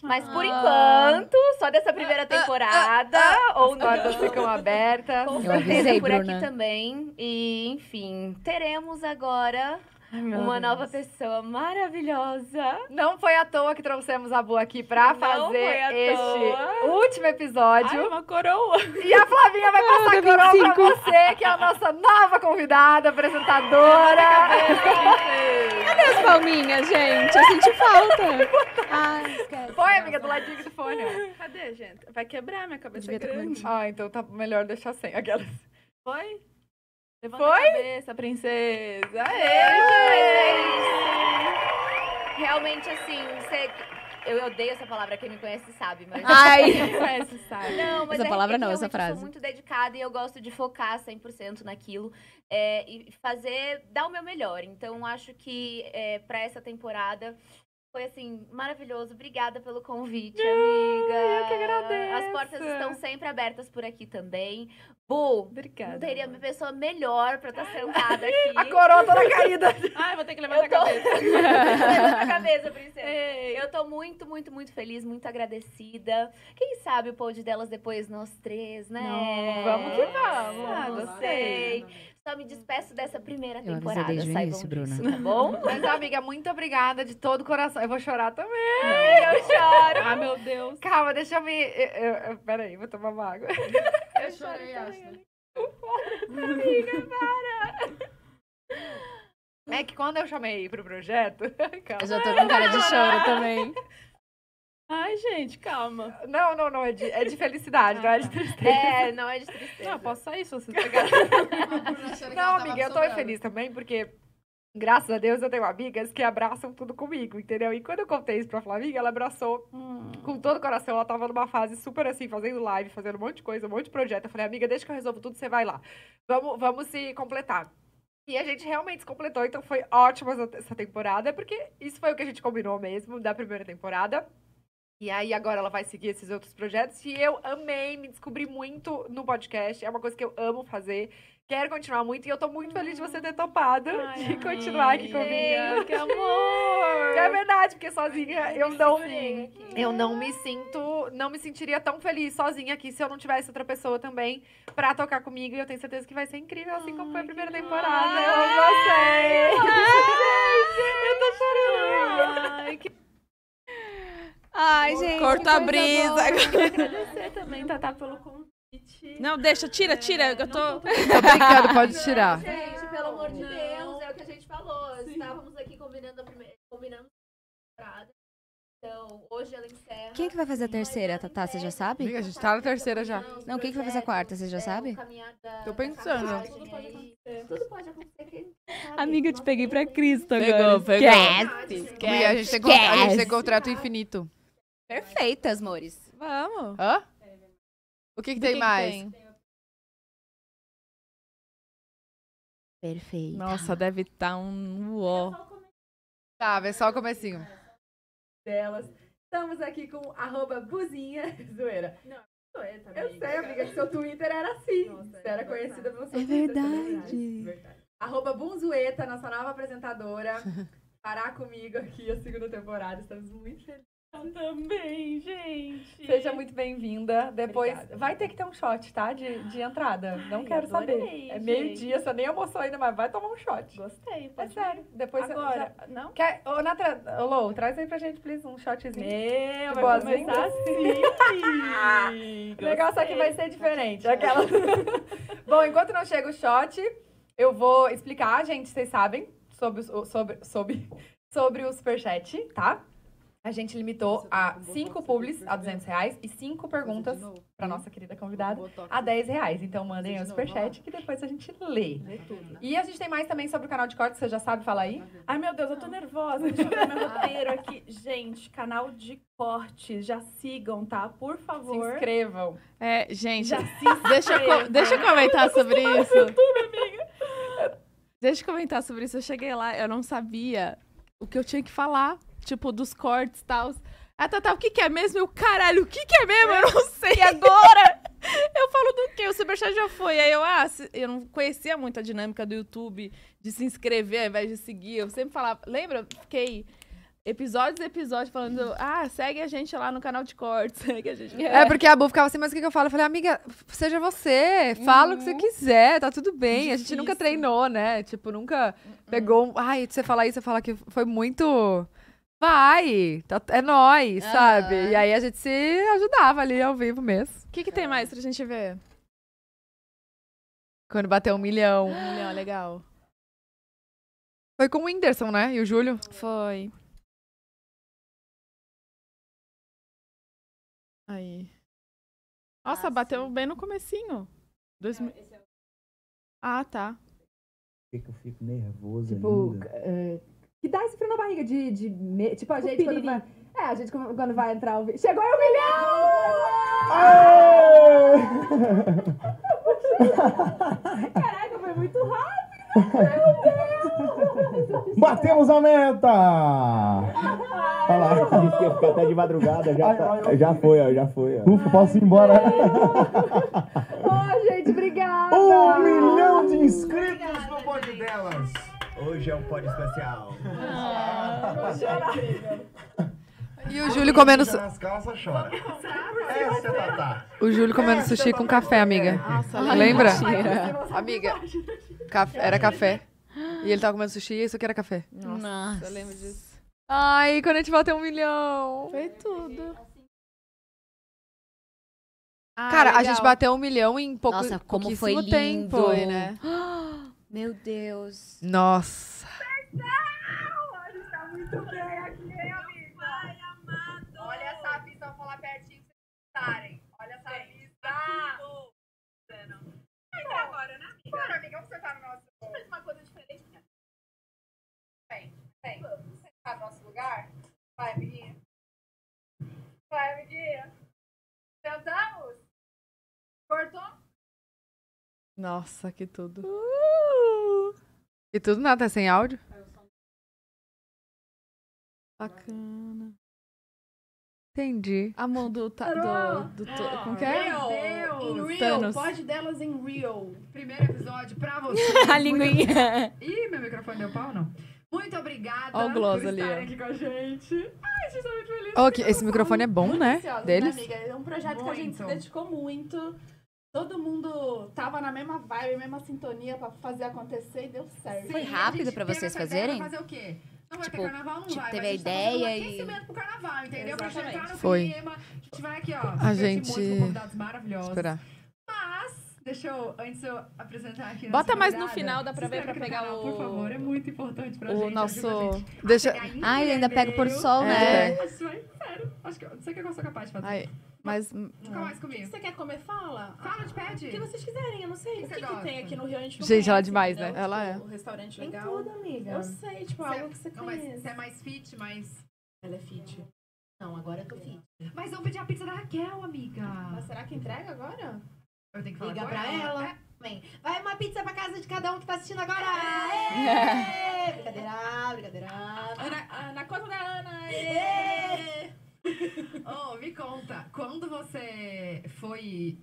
Mas por ah. enquanto, só dessa primeira ah, ah, temporada, ah, ah, ou nós ficam abertas. Com certeza por aqui também. E, enfim, teremos agora Ai, uma Deus. nova pessoa maravilhosa. Não foi à toa que trouxemos a Bu aqui pra Não fazer este toa. último episódio. Ai, uma coroa. E a Flavinha vai passar a coroa 25. pra você, que é a nossa nova convidada, apresentadora. Cadê as palminhas, gente? Eu senti falta. Ai, esquece. Foi, amiga, do ladinho do fone. Cadê, gente? Vai quebrar minha cabeça. Ah, então tá melhor deixar sem aquelas. Foi? Levanta Foi? a cabeça, princesa. Aê! Realmente, assim, você... Eu odeio essa palavra, quem me conhece sabe, mas. Ai! Quem me conhece sabe. Não, mas essa é palavra é não, essa frase. Eu sou muito dedicada e eu gosto de focar 100% naquilo é, e fazer, dar o meu melhor. Então, acho que é, para essa temporada foi assim, maravilhoso. Obrigada pelo convite, amiga. Eu que agradeço. As portas estão sempre abertas por aqui também. Bu, Obrigada, não teria uma pessoa melhor pra estar tá sentada aqui. a coroa toda caída. Ai, vou ter que levantar tô... a cabeça. Levanta a cabeça, princesa. Ei. Eu tô muito, muito, muito feliz, muito agradecida. Quem sabe o pod delas depois, nós três, né? Não, vamos que vamos. Ah, gostei. Não, sei então me despeço dessa primeira temporada. Eu saibam início, Bruna. Disso, tá bom? Mas, amiga, muito obrigada de todo o coração. Eu vou chorar também. Não, eu choro. ah, meu Deus. Calma, deixa eu me. Eu, eu, peraí, vou tomar uma água. Eu, eu chorei, acho. Amiga, para! É que quando eu chamei pro projeto. Calma. Eu já tô com cara de choro também. Ai, gente, calma. Não, não, não. É de, é de felicidade, não é de tristeza. É, não é de tristeza. Não, posso sair se você pegar. não, amiga, eu tô feliz também, porque graças a Deus eu tenho amigas que abraçam tudo comigo, entendeu? E quando eu contei isso pra Flavinha, ela abraçou hum. com todo o coração. Ela tava numa fase super assim, fazendo live, fazendo um monte de coisa, um monte de projeto. Eu falei, amiga, deixa que eu resolvo tudo, você vai lá. Vamos, vamos se completar. E a gente realmente se completou, então foi ótima essa temporada, porque isso foi o que a gente combinou mesmo da primeira temporada. E aí agora ela vai seguir esses outros projetos. E eu amei, me descobri muito no podcast. É uma coisa que eu amo fazer. Quero continuar muito e eu tô muito feliz de você ter topado ai, de continuar aqui comigo. que amor! É verdade, porque sozinha eu não me, eu não me sinto, não me sentiria tão feliz sozinha aqui se eu não tivesse outra pessoa também pra tocar comigo. E eu tenho certeza que vai ser incrível, assim como foi a primeira temporada. Eu amo vocês! Eu tô chorando! Ai, que... Ai, gente. Corta a brisa. Agradecer também, Tatá, pelo convite. Não, deixa, tira, é, tira. eu tô. Tô tá brincando, pode tirar. Gente, pelo amor de Deus, é o que a gente falou. Estávamos aqui combinando a primeira. Combinando a temporada. Então, hoje ela encerra. Quem é que vai fazer a terceira, Tatá? Você já sabe? Amiga, a gente tá na terceira já. Não, quem que vai fazer a quarta? Você já é, sabe? Tô pensando. Tudo pode acontecer. Tudo pode acontecer. Amiga, eu te peguei pra Cristo agora. Pegou, pegou. Esquece, esquece. A gente tem contrato infinito. Perfeitas, amores. Vamos. Hã? O que, que tem que mais? Que tem? Perfeito. Nossa, deve estar tá um uó. Tá, vê só o comecinho. Delas. Estamos aqui com arroba buzinha. Zoeira. Não, Eu sei, amiga, que seu Twitter era assim. Nossa, é você era conhecida pelo seu é Twitter. Verdade. É verdade. Arroba Bunzueta, nossa nova apresentadora. Parar comigo aqui a segunda temporada. Estamos muito felizes. Eu também, gente. Seja muito bem-vinda. Depois Obrigada. vai ter que ter um shot, tá? De, de entrada. Não quero adorei, saber. É meio-dia, você nem almoçou ainda, mas vai tomar um shot. Gostei, é pode É sério. Depois Agora, já... não? Quer... Ô, Natra... Ô, Lou, traz aí pra gente, please, um shotzinho. Meu, de vai começar assim. o negócio aqui vai ser diferente. Aquela... Bom, enquanto não chega o shot, eu vou explicar, gente, vocês sabem, sobre, sobre, sobre, sobre o Superchat, tá? A gente limitou a cinco pubs a 200 reais e cinco perguntas para nossa querida convidada a 10 reais. Então mandem aí o superchat que depois a gente lê. E a gente tem mais também sobre o canal de corte, que você já sabe falar aí. Ai meu Deus, eu tô ah. nervosa. Deixa eu ver meu roteiro aqui. Gente, canal de corte, já sigam, tá? Por favor. Se inscrevam. É, gente, deixa eu, deixa eu comentar sobre isso. YouTube, amiga. Deixa eu comentar sobre isso. Eu cheguei lá, eu não sabia o que eu tinha que falar tipo, dos cortes e tal. Ah, Tatá, o que que é mesmo? o caralho, o que que é mesmo? Eu não sei. E agora? eu falo do quê? O Superchat já foi. Aí eu, ah, eu não conhecia muito a dinâmica do YouTube de se inscrever ao invés de seguir. Eu sempre falava, lembra? Fiquei episódios e episódios falando, ah, segue a gente lá no canal de cortes, segue a gente. É, é porque a Bu ficava assim, mas o que, que eu falo? Eu falei, amiga, seja você, fala uhum. o que você uhum. quiser, tá tudo bem. Difícil. A gente nunca treinou, né? Tipo, nunca uhum. pegou um... Ai, você falar isso, você falar que foi muito Vai, tá, é nós, sabe? E aí a gente se ajudava ali ao vivo mesmo. O que, que tem é. mais pra gente ver? Quando bateu um milhão. Um milhão, legal. Foi com o Whindersson, né? E o Júlio? Foi. Aí. Ah, Nossa, ah, bateu sim. bem no comecinho. Dois... Não, é... é ah, tá. Que eu fico nervoso tipo, ainda. Uh que dá esse frio na barriga de. de, de tipo, a o gente piriri. quando vai. É, a gente quando vai entrar o. Chegou aí o milhão! Caraca, foi muito rápido! Meu Deus! Batemos a meta! Olha lá. Eu disse que ia ficar até de madrugada. Já, tá, já foi, ó, já foi. Ó. Ufa, posso ir embora. Ô, oh, gente, obrigada! Um milhão de inscritos obrigada, no bonde delas! Hoje é um pódio especial. Ah, E o Júlio comendo. É nas calças chora. É Tatá. O Júlio comendo sushi com café, amiga. Lembra? É amiga, Café. era café. E ele tava comendo sushi e isso aqui era café. Nossa. Eu lembro disso. Ai, quando a gente bater um milhão. Foi tudo. Cara, ah, a gente bateu um milhão em pouco, Nossa, como foi lindo. tempo. Foi, né? Meu Deus. Nossa. Perdão! a gente tá muito bem aqui, hein, amiga? Pai amado. Olha essa vista, vou falar pertinho pra vocês estarem. Olha essa bem, vista. Tá Vai entrar agora, né, amiga? Bora, amiga, vamos sentar no nosso... Vamos fazer uma coisa diferente, né? Vem, vem. Vamos sentar no nosso lugar? Vai, amiguinha. Vai, amiguinha. Sentamos? Cortou nossa, que tudo. Uh! E tudo nada, é sem áudio? Bacana. Entendi. A mão do. Ta, do, do, do oh, como que é? Real, Deus. real. Thanos. Pode delas em real. Primeiro episódio pra você. a linguinha. Muito... Ih, meu microfone deu pau, não? Muito obrigada por estarem aqui com a gente. Ai, a gente tá muito feliz. Oh, esse microfone é bom, né? Deles? amiga? É um projeto muito. que a gente se dedicou muito. Todo mundo tava na mesma vibe, mesma sintonia pra fazer acontecer e deu certo. Foi rápido pra vocês fazerem? Fazer o quê? Não vai tipo, ter carnaval, não tipo, vai. Teve a, tá ideia e. pro carnaval, entendeu? Exatamente. Pra chegar no Foi. cinema. A gente vai aqui, ó. A gente. Muito, com convidados maravilhosos. Esperar. Mas, deixa eu. Antes eu apresentar aqui. Bota mais no final, dá pra ver pra pegar canal, o. Por favor, é muito importante pra o gente. O nosso. Gente deixa. Ai, ainda pega por sol, né? é. né? Isso, é sério. Acho que eu não sei o que eu sou capaz de fazer. Ai. Mas. Fica hum, mais hum. comigo. O que você quer comer? Fala. Fala, de pede. O que vocês quiserem, eu não sei. O que, que, que tem aqui no Rio? A gente, gente conhece, ela é demais, né? entendeu? né? Ela tipo, é. Um restaurante legal. Tem tudo, amiga. Eu sei, tipo, você algo que você não, conhece. Você é mais fit, mas. Ela é fit. Não, agora eu tô fit. Mas eu pedi a pizza da Raquel, amiga. Mas será que entrega agora? Eu tenho que falar Liga agora. pra ela. É. Vem. Vai uma pizza pra casa de cada um que tá assistindo agora! Aê! É. Brincadeira, brincadeira. Na, na conta da Ana! Aê oh, me conta, quando você foi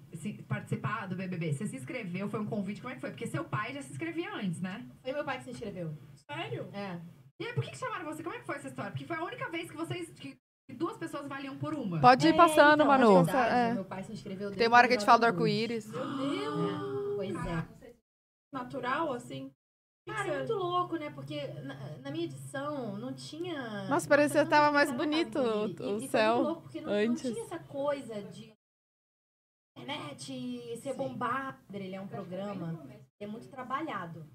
participar do BBB, você se inscreveu? Foi um convite? Como é que foi? Porque seu pai já se inscrevia antes, né? Foi meu pai que se inscreveu. Sério? É. E aí, por que, que chamaram você? Como é que foi essa história? Porque foi a única vez que vocês. Que duas pessoas valiam por uma. Pode ir é, passando, é, então, Manu. É verdade, é. Meu pai se inscreveu. Tem uma hora que a gente fala do arco-íris. Meu Deus! É, pois é. Natural, assim? Cara, é muito louco, né? Porque na, na minha edição não tinha. Nossa, parecia que tava mais bonito e, o, e, céu. Louco, porque não, antes. não tinha essa coisa de internet ser Sim. bombado. Ele é um programa. É muito trabalhado.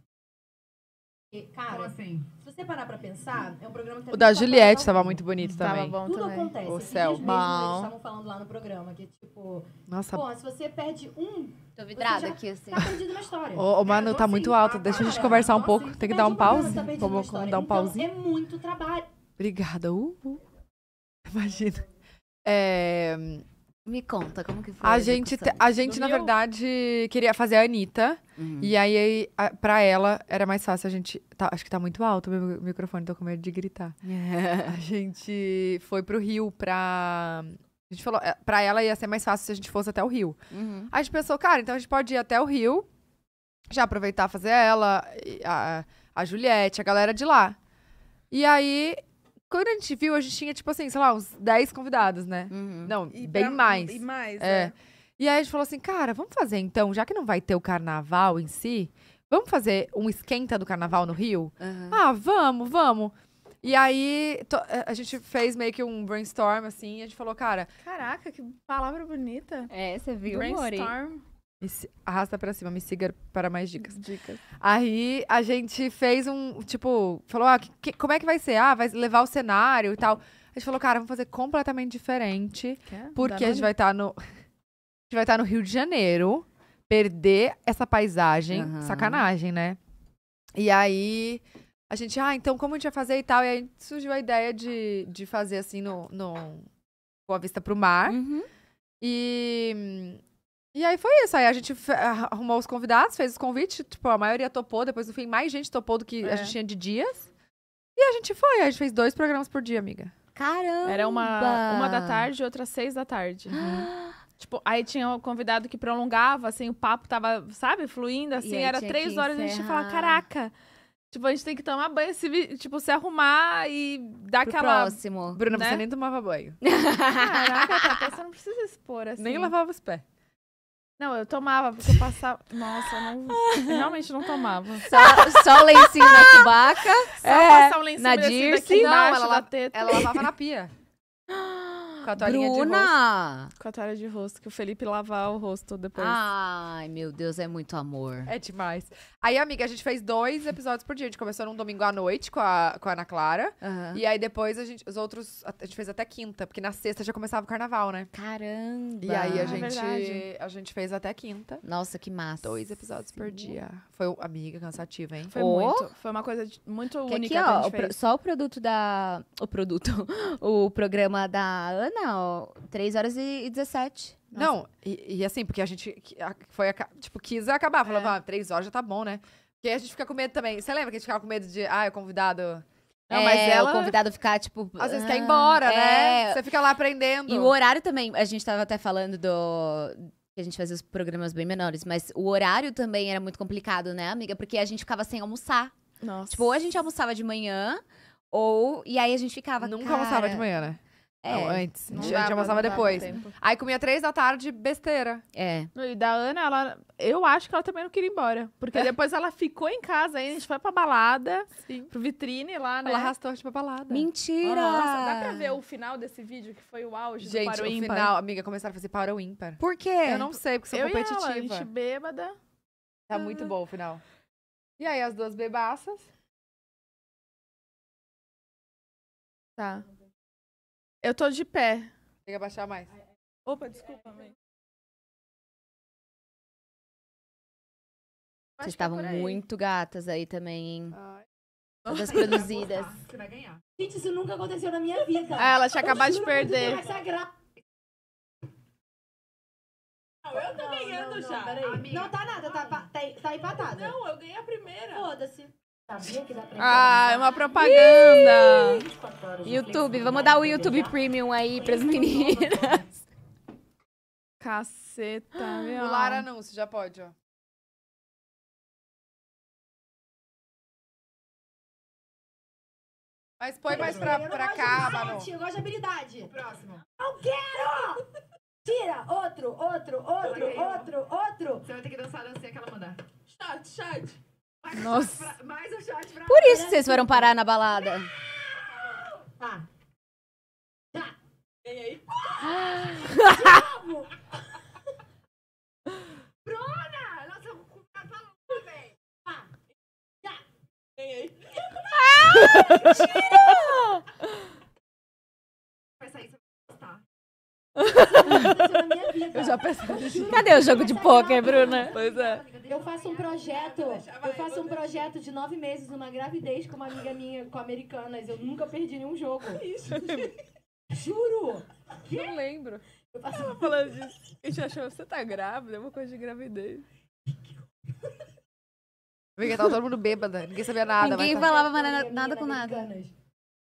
Cara, Como então, assim? se você parar pra pensar, é um programa que tá O da Juliette tava muito bonito tava também. Bom Tudo também. acontece. O céu. dias mesmo, eles Bom. estavam falando lá no programa, que tipo... Nossa, Pô, se você perde um, Tô vidrada aqui, assim. tá perdido na história. Ô, o Mano tá então, assim, muito alto. Deixa a gente conversar um então, pouco. Assim, Tem que dar um pause. Tá Vamos dar um pause. pauzinho. é muito trabalho. Obrigada. Uh, uh. Imagina. É, me conta, como que foi? A, a gente, a gente na verdade, queria fazer a Anitta. Uhum. E aí, a, pra ela, era mais fácil a gente. Tá, acho que tá muito alto o meu microfone, tô com medo de gritar. a gente foi pro Rio pra. A gente falou, é, pra ela ia ser mais fácil se a gente fosse até o Rio. Uhum. Aí a gente pensou, cara, então a gente pode ir até o Rio, já aproveitar fazer ela, a, a Juliette, a galera de lá. E aí quando a gente viu, a gente tinha, tipo assim, sei lá, uns 10 convidados, né? Uhum. Não, e bem pra, mais. E mais, é. Né? E aí a gente falou assim, cara, vamos fazer então, já que não vai ter o carnaval em si, vamos fazer um esquenta do carnaval no Rio? Uhum. Ah, vamos, vamos. E aí, to, a gente fez meio que um brainstorm, assim, e a gente falou, cara. Caraca, que palavra bonita. É, você viu, Brainstorm. Mori? arrasta para cima, me siga para mais dicas. Dicas. Aí a gente fez um, tipo, falou, ah, que, que, como é que vai ser? Ah, vai levar o cenário e tal. A gente falou, cara, vamos fazer completamente diferente, Quer? porque a gente vai estar tá no a gente vai estar tá no Rio de Janeiro, perder essa paisagem, uhum. sacanagem, né? E aí a gente, ah, então como a gente vai fazer e tal? E aí surgiu a ideia de, de fazer assim no, no com a vista pro mar. Uhum. E e aí foi isso. Aí a gente ah, arrumou os convidados, fez os convites. Tipo, a maioria topou. Depois, no fim, mais gente topou do que é. a gente é. tinha de dias. E a gente foi. a gente fez dois programas por dia, amiga. Caramba! Era uma, uma da tarde e outra seis da tarde. Tipo, aí tinha um convidado que prolongava, assim, o papo tava, sabe, fluindo, assim. Era três horas e a gente falar caraca... Tipo, a gente tem que tomar banho, se, tipo, se arrumar e dar Pro aquela... próximo. Bruna, né? você nem tomava banho. Caraca, tá, você não precisa expor, assim. Nem lavava os pés. Não, eu tomava, porque eu passava. Nossa, eu não... eu realmente não tomava. Só, só o lencinho na cubaca. Só é, passar um lencinho na Dirce. não, ela, teta. ela lavava na pia. Com a toalhinha Bruna! de rosto. Com a toalha de rosto, que o Felipe lavava o rosto depois. Ai, meu Deus, é muito amor. É demais. Aí, amiga, a gente fez dois episódios por dia. A gente começou num domingo à noite com a, com a Ana Clara. Uhum. E aí depois a gente, os outros, a gente fez até quinta, porque na sexta já começava o carnaval, né? Caramba! E aí a é gente, a gente fez até quinta. Nossa, que massa. Dois episódios Sim. por dia. Foi, amiga, cansativa, hein? Foi oh. muito. Foi uma coisa de, muito que única aqui, ó, o Só o produto da... O produto. o programa da Ana, ó. 3 horas e 17. Nossa. Não, e, e, assim, porque a gente foi, tipo, quis acabar. Falava, é. ah, três horas já tá bom, né? Porque a gente fica com medo também. Você lembra que a gente ficava com medo de, ah, é convidado... Não, é, mas é ela... o convidado ficar, tipo... Às vezes quer ir ah, embora, né? é... né? Você fica lá aprendendo. E o horário também, a gente tava até falando do que a gente fazia os programas bem menores, mas o horário também era muito complicado, né, amiga? Porque a gente ficava sem almoçar. Nossa. Tipo, ou a gente almoçava de manhã, ou. E aí a gente ficava. Nunca cara... almoçava de manhã, né? É, não, antes. Não a gente dava, almoçava depois. Aí comia três da tarde, besteira. É. E da Ana, ela. Eu acho que ela também não queria ir embora. Porque é. depois ela ficou em casa, aí a gente foi pra balada, Sim. pro vitrine lá, né? Ela arrastou a gente pra balada. Mentira! Nossa, dá pra ver o final desse vídeo, que foi o auge gente, do para o ímpar? Gente, final, amiga, começaram a fazer para o ímpar. Por quê? Eu não sei, porque sou eu competitiva. E ela, a gente bêbada. Tá muito ah. bom o final. E aí, as duas bebaças. Tá. Eu tô de pé. Tem que abaixar mais. Opa, desculpa, mãe. Vocês é estavam muito gatas aí também, hein? Ai. Todas produzidas. Você vai ganhar. Gente, isso nunca aconteceu na minha vida. Ah, ela tinha acabado de perder. Não, eu tô não, ganhando não, já. Não, não, tá nada, tá, tá, tá empatada. Não, eu ganhei a primeira. Foda-se. Ah, é uma propaganda. YouTube, vamos dar o YouTube Premium aí pras meninas. Caceta, ah, meu. Lara não, você já pode, ó. Mas põe mais pra, pra cá, mano. Eu gosto de habilidade. próximo. Não quero! Tira! Outro, outro, outro, outro, outro. Você vai ter que dançar a dancinha que ela mandar. Shot, shot. Nossa. Por isso vocês foram parar na balada. Tá. Tá. Vem aí. Bruna! Nossa, com a palavra, velho. Tá. Vem aí. Ah, mentira! Vai sair, você vai gostar. Eu já pensei. Cadê o jogo de pôquer, Bruna? Pois é. Eu faço um projeto, eu faço um projeto de nove meses numa gravidez com uma amiga minha, com americanas. Eu nunca perdi nenhum jogo. Isso. Juro! Não lembro. Eu faço... Ela falando disso. A gente achou, você tá grávida? É uma coisa de gravidez. Porque tava todo mundo bêbada, ninguém sabia nada. Ninguém mas tá... falava nada, nada com nada. Americanas,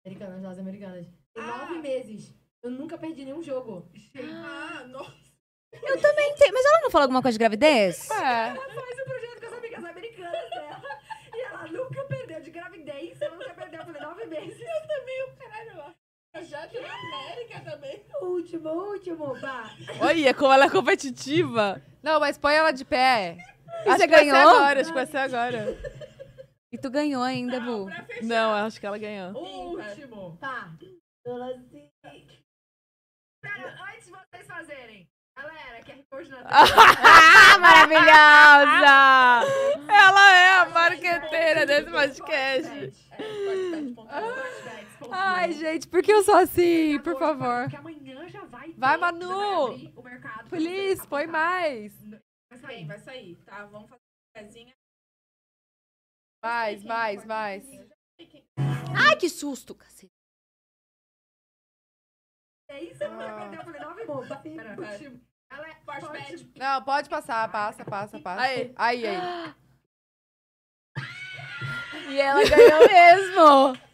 americanas, nós americanas. Em nove meses, eu nunca perdi nenhum jogo. Ah, nossa. Eu também tenho. Mas ela não falou alguma coisa de gravidez? É. Ela faz um projeto com as amigas americanas dela. E ela nunca perdeu de gravidez. Ela nunca perdeu por nove meses. Eu também, o caralho. Já de na América também. Último, último, pá. Olha como ela é competitiva. Não, mas põe ela de pé. E acho você é que ganhou? Vai ser agora, acho que vai ser agora. E tu ganhou ainda, Bu. Não, acho que ela ganhou. último. Tá. Pera, então, assim, antes de vocês fazerem. Galera, QR Code na ah, Maravilhosa! Ela é a marqueteira desse podcast. Ai, gente, por que eu sou assim? Por favor. vai. Vai, Manu! Feliz, põe mais. Vai sair, vai sair, tá? Vamos fazer uma pezinha. Mais, mais, mais. Ai, que susto, cacete. É seis semanas ah. Eu falei, nove boba. Ela é forte, pode. Não, pode passar, passa, passa, passa. Aí, aí, aí. e ela ganhou mesmo. gente!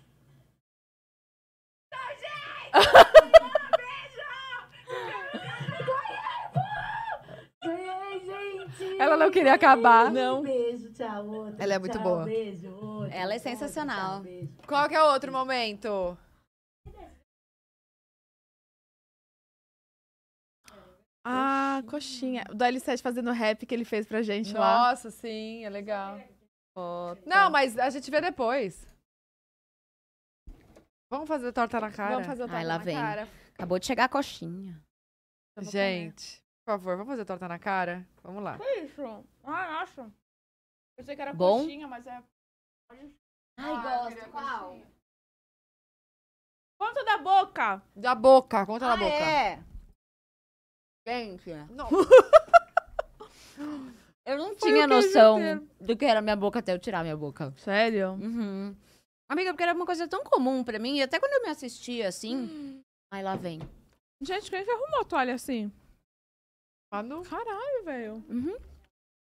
Ela não queria acabar. Não. Beijo, tchau, outro. Ela é muito tchau, boa. Beijo, outro, Ela é sensacional. Outro, tchau, Qual que é o outro momento? Ah, coxinha. Do L7 fazendo rap que ele fez pra gente lá. Nossa, sim, é legal. Foto. Não, mas a gente vê depois. Vamos fazer torta na cara? Vamos fazer torta Ai, lá na vem. cara. Acabou de chegar a coxinha. Gente, por favor, vamos fazer torta na cara? Vamos lá. Que isso? Ah, acho. Eu sei que era Bom? coxinha, mas é... Ai, ah, gosto. Qual? Conta da boca. Da boca, conta ah, da boca. é. Gente. Não. eu não tinha noção do que era minha boca até eu tirar minha boca. Sério? Uhum. Amiga, porque era uma coisa tão comum pra mim. E até quando eu me assistia assim. Hum. Aí lá vem. Gente, quem é que arrumou toalha assim? Manu. Caralho, velho. Uhum.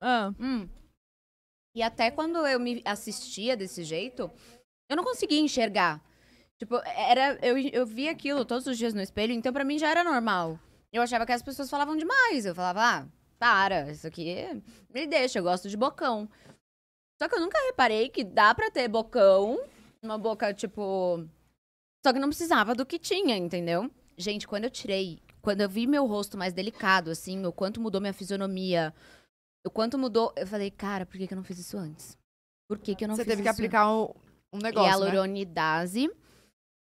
Ah. Hum. E até quando eu me assistia desse jeito, eu não conseguia enxergar. Tipo, era, eu, eu via aquilo todos os dias no espelho, então para mim já era normal eu achava que as pessoas falavam demais. Eu falava, ah, para, isso aqui me deixa, eu gosto de bocão. Só que eu nunca reparei que dá pra ter bocão, uma boca, tipo. Só que não precisava do que tinha, entendeu? Gente, quando eu tirei, quando eu vi meu rosto mais delicado, assim, o quanto mudou minha fisionomia, o quanto mudou, eu falei, cara, por que, que eu não fiz isso antes? Por que, que eu não Você fiz isso? Você teve que aplicar um, um negócio. E a né?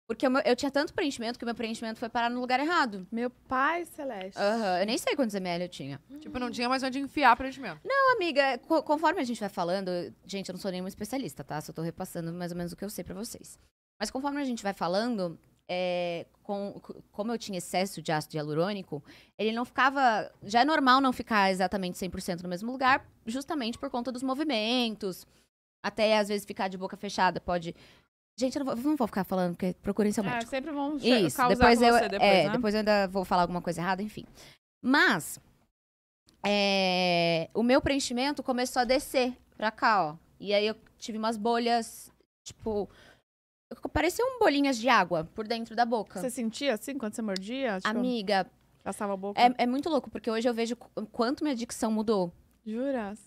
Porque eu, eu, tinha tanto preenchimento que o meu preenchimento foi parar no lugar errado. Meu pai celeste. Uhum. Eu nem sei quantos ml eu tinha. Tipo, não tinha mais onde enfiar preenchimento. Não, amiga, é, co conforme a gente vai falando... Gente, eu não sou nenhuma especialista, tá? Só tô repassando mais ou menos o que eu sei para vocês. Mas conforme a gente vai falando, é, com, como eu tinha excesso de ácido hialurônico, ele não ficava... Já é normal não ficar exatamente 100% no mesmo lugar, justamente por conta dos movimentos. Até, às vezes, ficar de boca fechada pode Gente, eu não vou, não vou ficar falando, porque procurem seu é, sempre vão Isso, depois eu, depois, é, né? depois eu ainda vou falar alguma coisa errada, enfim. Mas, é, o meu preenchimento começou a descer pra cá, ó. E aí eu tive umas bolhas, tipo, pareciam bolinhas de água por dentro da boca. Você sentia assim quando você mordia? Tipo, Amiga. Passava a boca? É, é, muito louco, porque hoje eu vejo quanto minha dicção mudou. Juras?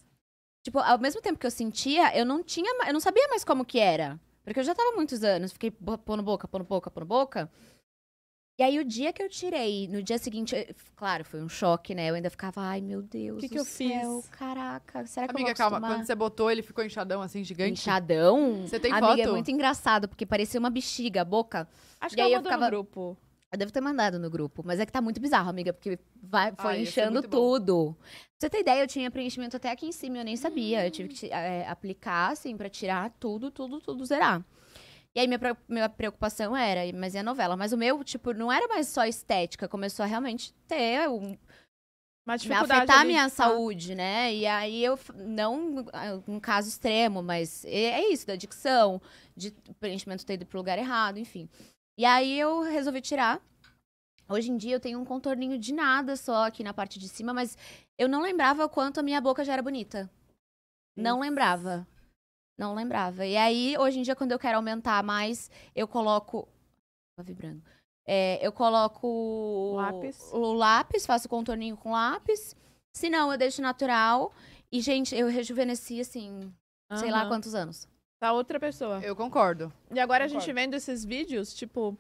Tipo, ao mesmo tempo que eu sentia, eu não tinha, eu não sabia mais como que era. Porque eu já tava muitos anos, fiquei pondo boca, pondo boca, pondo boca. E aí, o dia que eu tirei, no dia seguinte, eu, eh, claro, foi um choque, né? Eu ainda ficava, ai, meu Deus. O que, que eu céu, fiz? Caraca, será que Amiga, eu vou Amiga, calma, quando você botou, ele ficou inchadão, assim, gigante? Inchadão? Você tem Amiga, é foto? é muito engraçado, porque parecia uma bexiga, a boca. Acho e que aí eu mandou ficava... no grupo. Eu devo ter mandado no grupo, mas é que tá muito bizarro, amiga, porque vai, foi ah, inchando tudo. Pra você ter ideia, eu tinha preenchimento até aqui em cima, eu nem sabia. Hum. Eu tive que é, aplicar, assim, pra tirar tudo, tudo, tudo, zerar. E aí minha, minha preocupação era, mas e a novela? Mas o meu, tipo, não era mais só estética, começou a realmente ter um, me afetar a minha tá... saúde, né? E aí eu, não ah, um caso extremo, mas é isso, da adicção, de preenchimento ter ido pro lugar errado, enfim. E aí eu resolvi tirar. Hoje em dia eu tenho um contorninho de nada só aqui na parte de cima, mas eu não lembrava quanto a minha boca já era bonita. Não hum. lembrava. Não lembrava. E aí, hoje em dia, quando eu quero aumentar mais, eu coloco. Tá vibrando. É, eu coloco. Lápis. O lápis, faço contorninho com lápis. Se não, eu deixo natural. E, gente, eu rejuvenesci assim, uhum. sei lá quantos anos da tá outra pessoa. Eu concordo. E agora concordo. a gente vendo esses vídeos, tipo,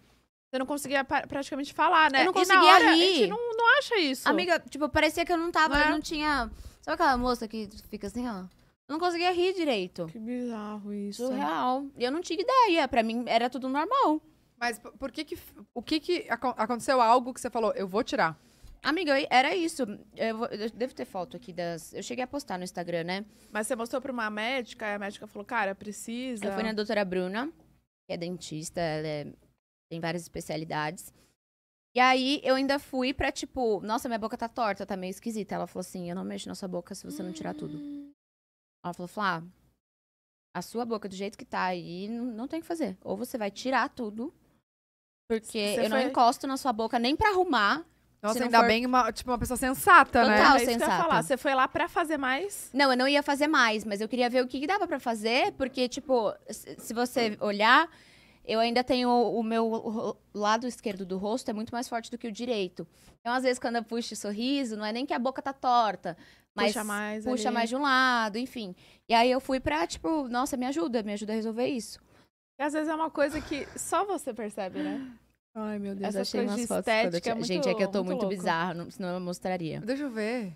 você não conseguia praticamente falar, né? Eu não conseguia e na hora, rir. A gente não, não acha isso. Amiga, tipo, parecia que eu não tava, não, é? eu não tinha... Sabe aquela moça que fica assim, ó? Eu não conseguia rir direito. Que bizarro isso. Surreal. E eu não tinha ideia. Pra mim era tudo normal. Mas por que que... O que que... Aconteceu algo que você falou, eu vou tirar. Amiga, eu, era isso. Eu, eu, devo ter foto aqui das. Eu cheguei a postar no Instagram, né? Mas você mostrou pra uma médica e a médica falou, cara, precisa. Eu fui na doutora Bruna, que é dentista, ela é... tem várias especialidades. E aí eu ainda fui pra tipo, nossa, minha boca tá torta, tá meio esquisita. Ela falou assim: eu não mexo na sua boca se você não tirar tudo. Ela falou, Flá, a sua boca do jeito que tá aí, não, não tem o que fazer. Ou você vai tirar tudo. Porque você eu foi... não encosto na sua boca nem pra arrumar nossa, ainda for... bem uma, tipo, uma pessoa sensata, Total né? Total, é sensata. falar. Você foi lá pra fazer mais? Não, eu não ia fazer mais, mas eu queria ver o que, que dava pra fazer, porque, tipo, se você olhar, eu ainda tenho o, meu lado esquerdo do rosto é muito mais forte do que o direito. Então, às vezes, quando eu puxo sorriso, não é nem que a boca tá torta, mas puxa mais, puxa ali. mais de um lado, enfim. E aí eu fui pra, tipo, nossa, me ajuda, me ajuda a resolver isso. E às vezes é uma coisa que só você percebe, né? Ai, meu Deus, Essas achei umas fotos. Estética, é muito, Gente, é que eu tô muito, muito bizarra, não, senão eu mostraria. Deixa eu ver.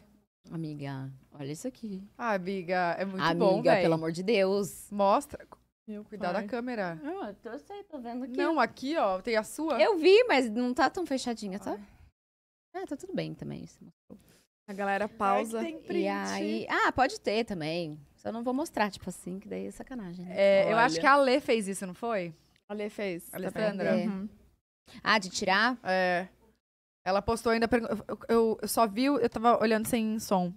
Amiga, olha isso aqui. Ah, amiga, é muito amiga, bom, Amiga, pelo amor de Deus. Mostra. Meu Cuidar da câmera. Não, eu tô, tô vendo aqui. Não, aqui, ó, tem a sua. Eu vi, mas não tá tão fechadinha, tá? Ah, tá tudo bem também. A galera pausa. tem print. E aí... Ah, pode ter também. Só não vou mostrar, tipo assim, que daí é sacanagem. Né? É, eu acho que a Lê fez isso, não foi? A Lê fez. Alessandra. Tá ah, de tirar? É. Ela postou ainda. eu, eu, só vi. Eu tava olhando sem som.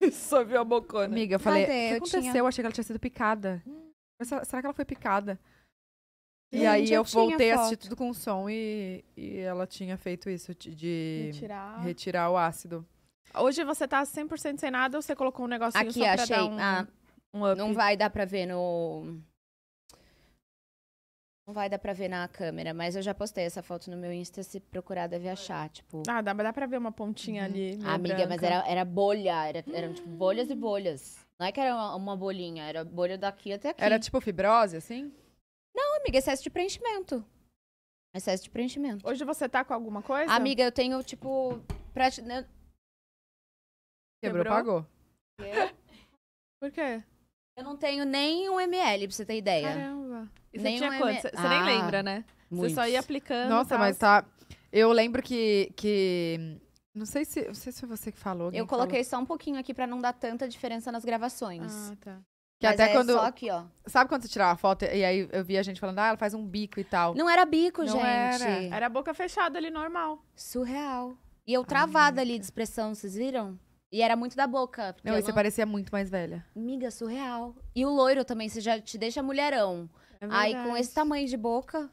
só vi a bocona. Amiga, eu falei. Cadê? O que Eu aconteceu? tinha- Eu achei que ela tinha sido picada. Mas será- que ela foi picada? e Gente, aí eu, eu voltei a assistir tudo com som e, e ela tinha feito isso de- de Retirar. retirar o ácido. Hoje você tá 100% sem nada ou você colocou um negocinho Aqui, só pra achei. dar um, Ah, um up? não vai dar pra ver no. Não vai dar pra ver na câmera, mas eu já postei essa foto no meu Insta, se procurar deve achar, tipo... Ah, dá, dá pra ver uma pontinha uhum. ali, ah, Amiga, branca. mas era, era bolha, era, eram tipo bolhas e hum. bolhas. Não é que era uma, uma bolinha, era bolha daqui até aqui. Era tipo fibrose, assim? Não, amiga, excesso de preenchimento. Excesso de preenchimento. Hoje você tá com alguma coisa? Amiga, eu tenho, tipo. Prati... Né? Quebrou, Quebrou, pagou. Por quê? Eu não tenho nem um ml, pra você ter ideia. Caramba. E você nem tinha um quanto? Você ah, nem lembra, né? Muitos. Você só ia aplicando. Nossa, mas tá. Eu lembro que. que... Não sei se, não sei se foi você que falou. Eu coloquei falou. só um pouquinho aqui para não dar tanta diferença nas gravações. Ah, tá. Que Mas até é quando. Só aqui, ó. Sabe quando você tirava a foto e aí eu vi a gente falando, ah, ela faz um bico e tal. Não era bico, não gente. Era. era boca fechada ali, normal. Surreal. E eu travada Ai, ali de expressão, vocês viram? E era muito da boca. Não, e você não... parecia muito mais velha. Miga, surreal. E o loiro também, você já te deixa mulherão. É Aí com esse tamanho de boca.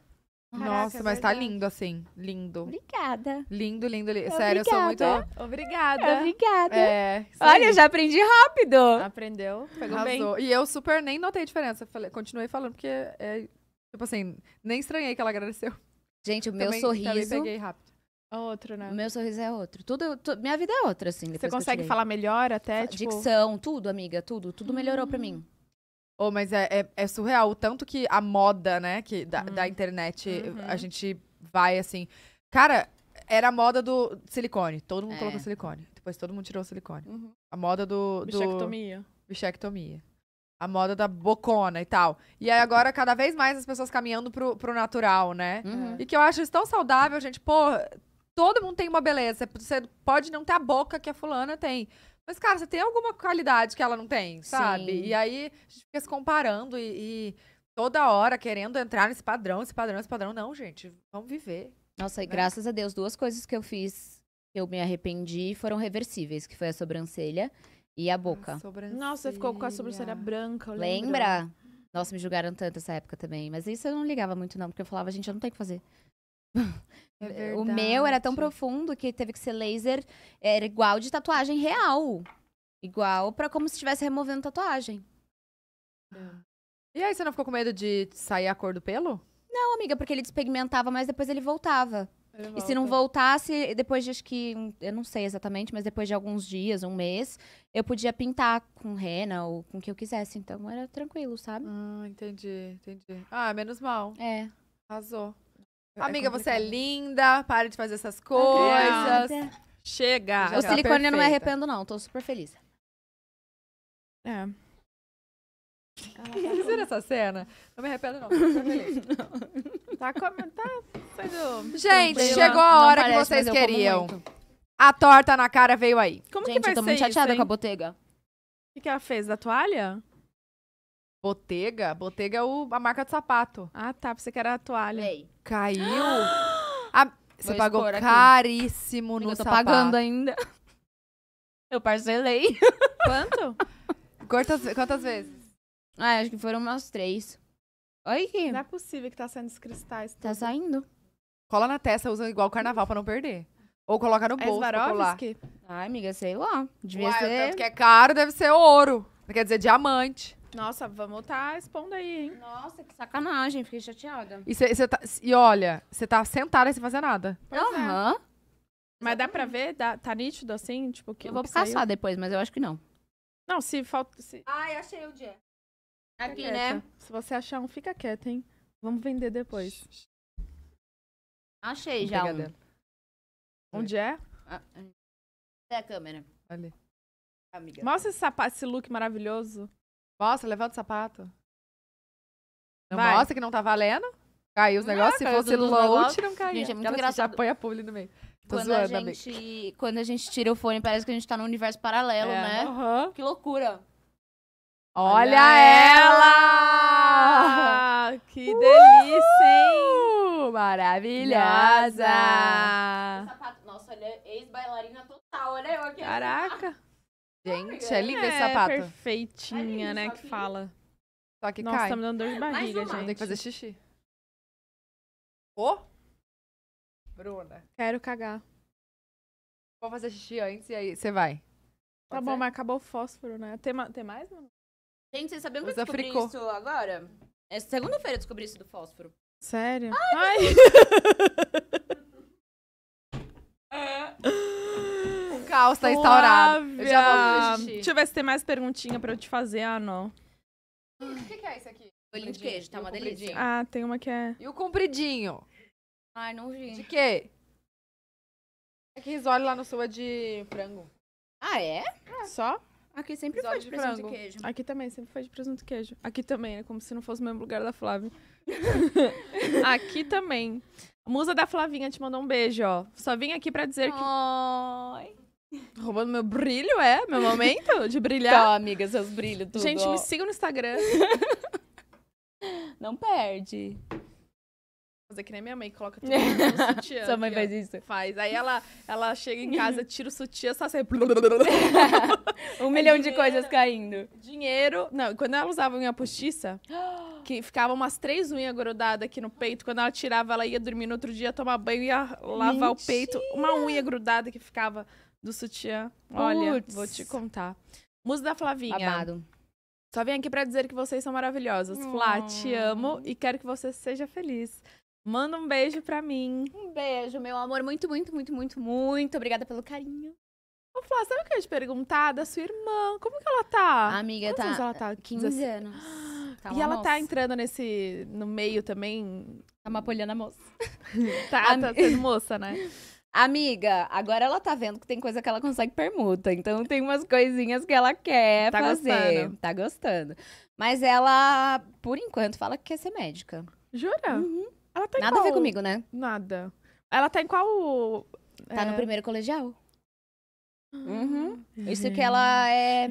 Caraca, Nossa, é mas tá lindo assim. Lindo. Obrigada. Lindo, lindo, lindo. Sério, eu sou muito. Obrigada. Obrigada. É, Olha, eu já aprendi rápido. Aprendeu. Pegou bem. E eu super nem notei diferença. Falei, continuei falando, porque é. Tipo assim, nem estranhei que ela agradeceu. Gente, o meu também, sorriso. Também peguei rápido. É outro, né? O meu sorriso é outro. Tudo, tu, minha vida é outra, assim. Você consegue falar melhor até? Tipo... Dicção, tudo, amiga, tudo. Tudo melhorou hum. pra mim. Oh, mas é, é, é, surreal o tanto que a moda, né, que da, uhum. da internet, eh, uhum. a gente vai assim. Cara, era a moda do silicone. Todo mundo é. colocou silicone. Depois todo mundo tirou silicone. Uhum. A moda do, do. Bichectomia. Bichectomia. A moda da bocona e tal. E aí agora, cada vez mais, as pessoas caminhando pro, pro natural, né? Uhum. E que eu acho isso tão saudável, gente. Pô, todo mundo tem uma beleza. Você pode não ter a boca que a fulana tem. Mas, cara, você tem alguma qualidade que ela não tem, sabe? Sim. E aí a gente fica se comparando e, e, toda hora querendo entrar nesse padrão, esse padrão, esse padrão. Não, gente, vamos viver. Nossa, né? e graças a Deus, duas coisas que eu fiz que eu me arrependi foram reversíveis, que foi a sobrancelha e a boca. A sobrancelha. Nossa, você ficou com a sobrancelha branca, Lembra? Nossa, me julgaram tanto essa época também. Mas isso eu não ligava muito, não, porque eu falava, gente, eu não tenho o que fazer. É, é o meu era tão profundo que teve que ser laser. Era igual de tatuagem real. Igual para como se estivesse removendo tatuagem. É. E aí, você não ficou com medo de sair a cor do pelo? Não, amiga, porque ele despigmentava, mas depois ele voltava. Ele E se não voltasse, depois de acho que. Eu não sei exatamente, mas depois de alguns dias, um mês, eu podia pintar com rena ou com o que eu quisesse. Então era tranquilo, sabe? Ah, entendi, entendi. Ah, menos mal. É. Arrasou. É Amiga, você é linda, pare de fazer essas coisas. Obrigada. Chega. o tá silicone eu não me arrependo, não. Tô super feliz. É. Vocês viram essa cena? Não me arrependo, não. Tô super feliz. Tá, com... tá sendo... Gente, chegou a hora parece, que vocês queriam. A torta na cara veio aí. Como Gente, que vai eu tô muito chateada isso, com a botega. O que, que ela fez? Da toalha? Botega? Botega é o, a marca de sapato. Ah, tá. Você que era a toalha. Ei. Caiu? a, ah, você pagou caríssimo Amiga, no eu tô sapato. pagando ainda. Eu parcelei. Quanto? Quantas, quantas vezes? Ah, acho que foram umas três. Olha aqui. Não é possível que tá saindo os cristais. Tá tudo. saindo. Cola na testa, usa igual carnaval pra não perder. Ou coloca no é bolso pra colar. Ai, amiga, sei lá. Devia Uai, ser... O tanto que é caro, deve ser ouro. Quer dizer, diamante. Nossa, vamos tá expondo aí, hein? Nossa, que sacanagem, fiquei chateada. E, cê, cê tá, e olha, você tá sentada sem fazer nada. É. Aham. Uhum. Mas dá pra ver? Dá, tá nítido assim? Tipo, que eu vou que caçar saiu? depois, mas eu acho que não. Não, se falta. Se... Ai, achei o dia. Aqui, né? Se você achar um, fica quieta, hein? Vamos vender depois. Achei já um. Onde é? Ah, é. é a câmera. Ali. Amiga. Mostra esse sapato, esse look maravilhoso. Mostra, levanta o sapato. Não Vai. mostra que não tá valendo. Caiu os negócios. Se fosse load, não caía. Gente, é muito engraçado. já põe a publi no meio. Tô quando, zoando, a gente, quando a gente tira o fone, parece que a gente tá num universo paralelo, é. né? Uhum. Que loucura. Olha, Olha ela! Que delícia, hein? Maravilhosa! Nossa, olha, é ex-bailarina total, né? eu aqui. Caraca! Gente, é linda é, esse sapato. É perfeitinha, é né, que fala. Só que Nossa, cai. tá me dando dor de barriga, gente. Tem que fazer xixi. Ô? Oh? Bruna. Quero cagar. Vou fazer xixi antes e aí você vai. Tá Pode tá bom, mas acabou o fósforo, né? Tem, tem mais, mano? Gente, vocês sabiam que eu descobri fricô. isso agora? É segunda-feira eu descobri isso do fósforo. Sério? Ai! Ai. caos tá instaurado. Flávia. Eu já vou Deixa eu ver se tem mais perguntinha pra eu te fazer, ah, não. O que, que é isso aqui? Bolinho de queijo, tá uma delícia. Ah, tem uma que é... E o compridinho? Ai, não vi. De quê? É que risole lá no seu é de frango. Ah, é? é? Só? Aqui sempre risole foi de, de presunto frango. e queijo. Aqui também, sempre foi de presunto e queijo. Aqui também, né? Como se não fosse o mesmo lugar da Flávia. aqui também. Musa da Flavinha te mandou um beijo, ó. Só vim aqui pra dizer Oi. que... Roubando meu brilho, é? Meu momento de brilhar. Tá, amiga, seus brilhos, tudo. Gente, ó. me sigam no Instagram. Não perde. Fazer que nem minha mãe, coloca tudo no sutiã. Sua mãe faz isso? Faz. Aí ela, ela chega em casa, tira o sutiã, só sai... um milhão de coisas caindo. Dinheiro... Não, quando ela usava unha postiça, que ficava umas três unhas grudadas aqui no peito, quando ela tirava, ela ia dormir no outro dia, tomar banho, ia lavar Mentira. o peito. Uma unha grudada que ficava do sutiã. Olha, Puts. vou te contar. Musa da Flavinha. Amado. Só vim aqui para dizer que vocês são maravilhosas. Hum. Flá, te hum. amo e quero que você seja feliz. Manda um beijo para mim. Um beijo, meu amor. Muito, muito, muito, muito, muito obrigada pelo carinho. Ô, Flá, sabe o que eu ia te perguntar da sua irmã? Como que ela tá? amiga, tá. tá. Anos ela tá? 15, anos. Tá e ela tá moça. tá entrando nesse. no meio também. Tá uma poliana moça. tá, tá sendo moça, né? Amiga, agora ela tá vendo que tem coisa que ela consegue permuta. Então tem umas coisinhas que ela quer tá fazer. Gostando. Tá gostando. Mas ela, por enquanto, fala que quer ser médica. Jura? Uhum. Ela tá em Nada qual... a ver comigo, né? Nada. Ela tá em qual. Tá é... no primeiro colegial. Uhum. Ah, Isso que ela é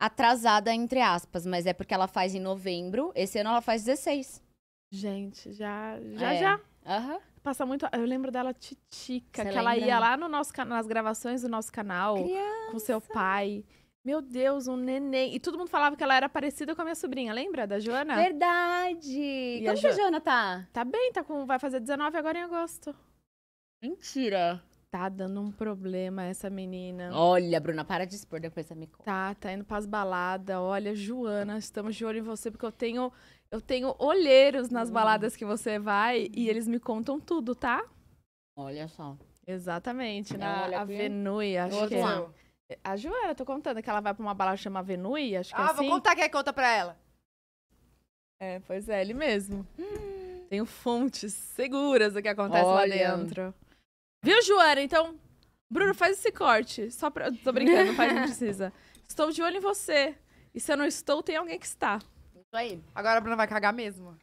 atrasada, entre aspas, mas é porque ela faz em novembro. Esse ano ela faz 16. Gente, já. Já, é. já. Aham. Uhum. Passa muito. Eu lembro dela Titica, Você que ela ia lá no nosso nas gravações do nosso canal Criança. com seu pai. Meu Deus, um neném. E todo mundo falava que ela era parecida com a minha sobrinha, lembra da Joana? Verdade! E Como a que a Joana tá? Tá bem, tá com. Vai fazer 19 agora em agosto. Mentira! Tá dando um problema essa menina. Olha, Bruna, para de expor, depois você me conta. Tá, tá indo pras baladas. Olha, Joana, estamos de olho em você, porque eu tenho. Eu tenho olheiros nas hum. baladas que você vai e eles me contam tudo, tá? Olha só. Exatamente, Não, é na Avenue, acho que é. A Joana, é, tô contando que ela vai pra uma balada chamada Avenue, acho que ah, é assim. Ah, vou assim. contar quem é conta pra ela. É, pois é, ele mesmo. Hum. Tenho fontes seguras do que acontece Olha. lá dentro. Viu, Joana? Então, Bruno, faz esse corte. Só pra... Tô brincando, faz, não precisa. Estou de olho em você. E se eu não estou, tem alguém que está. Isso aí. Agora a Bruna vai cagar mesmo.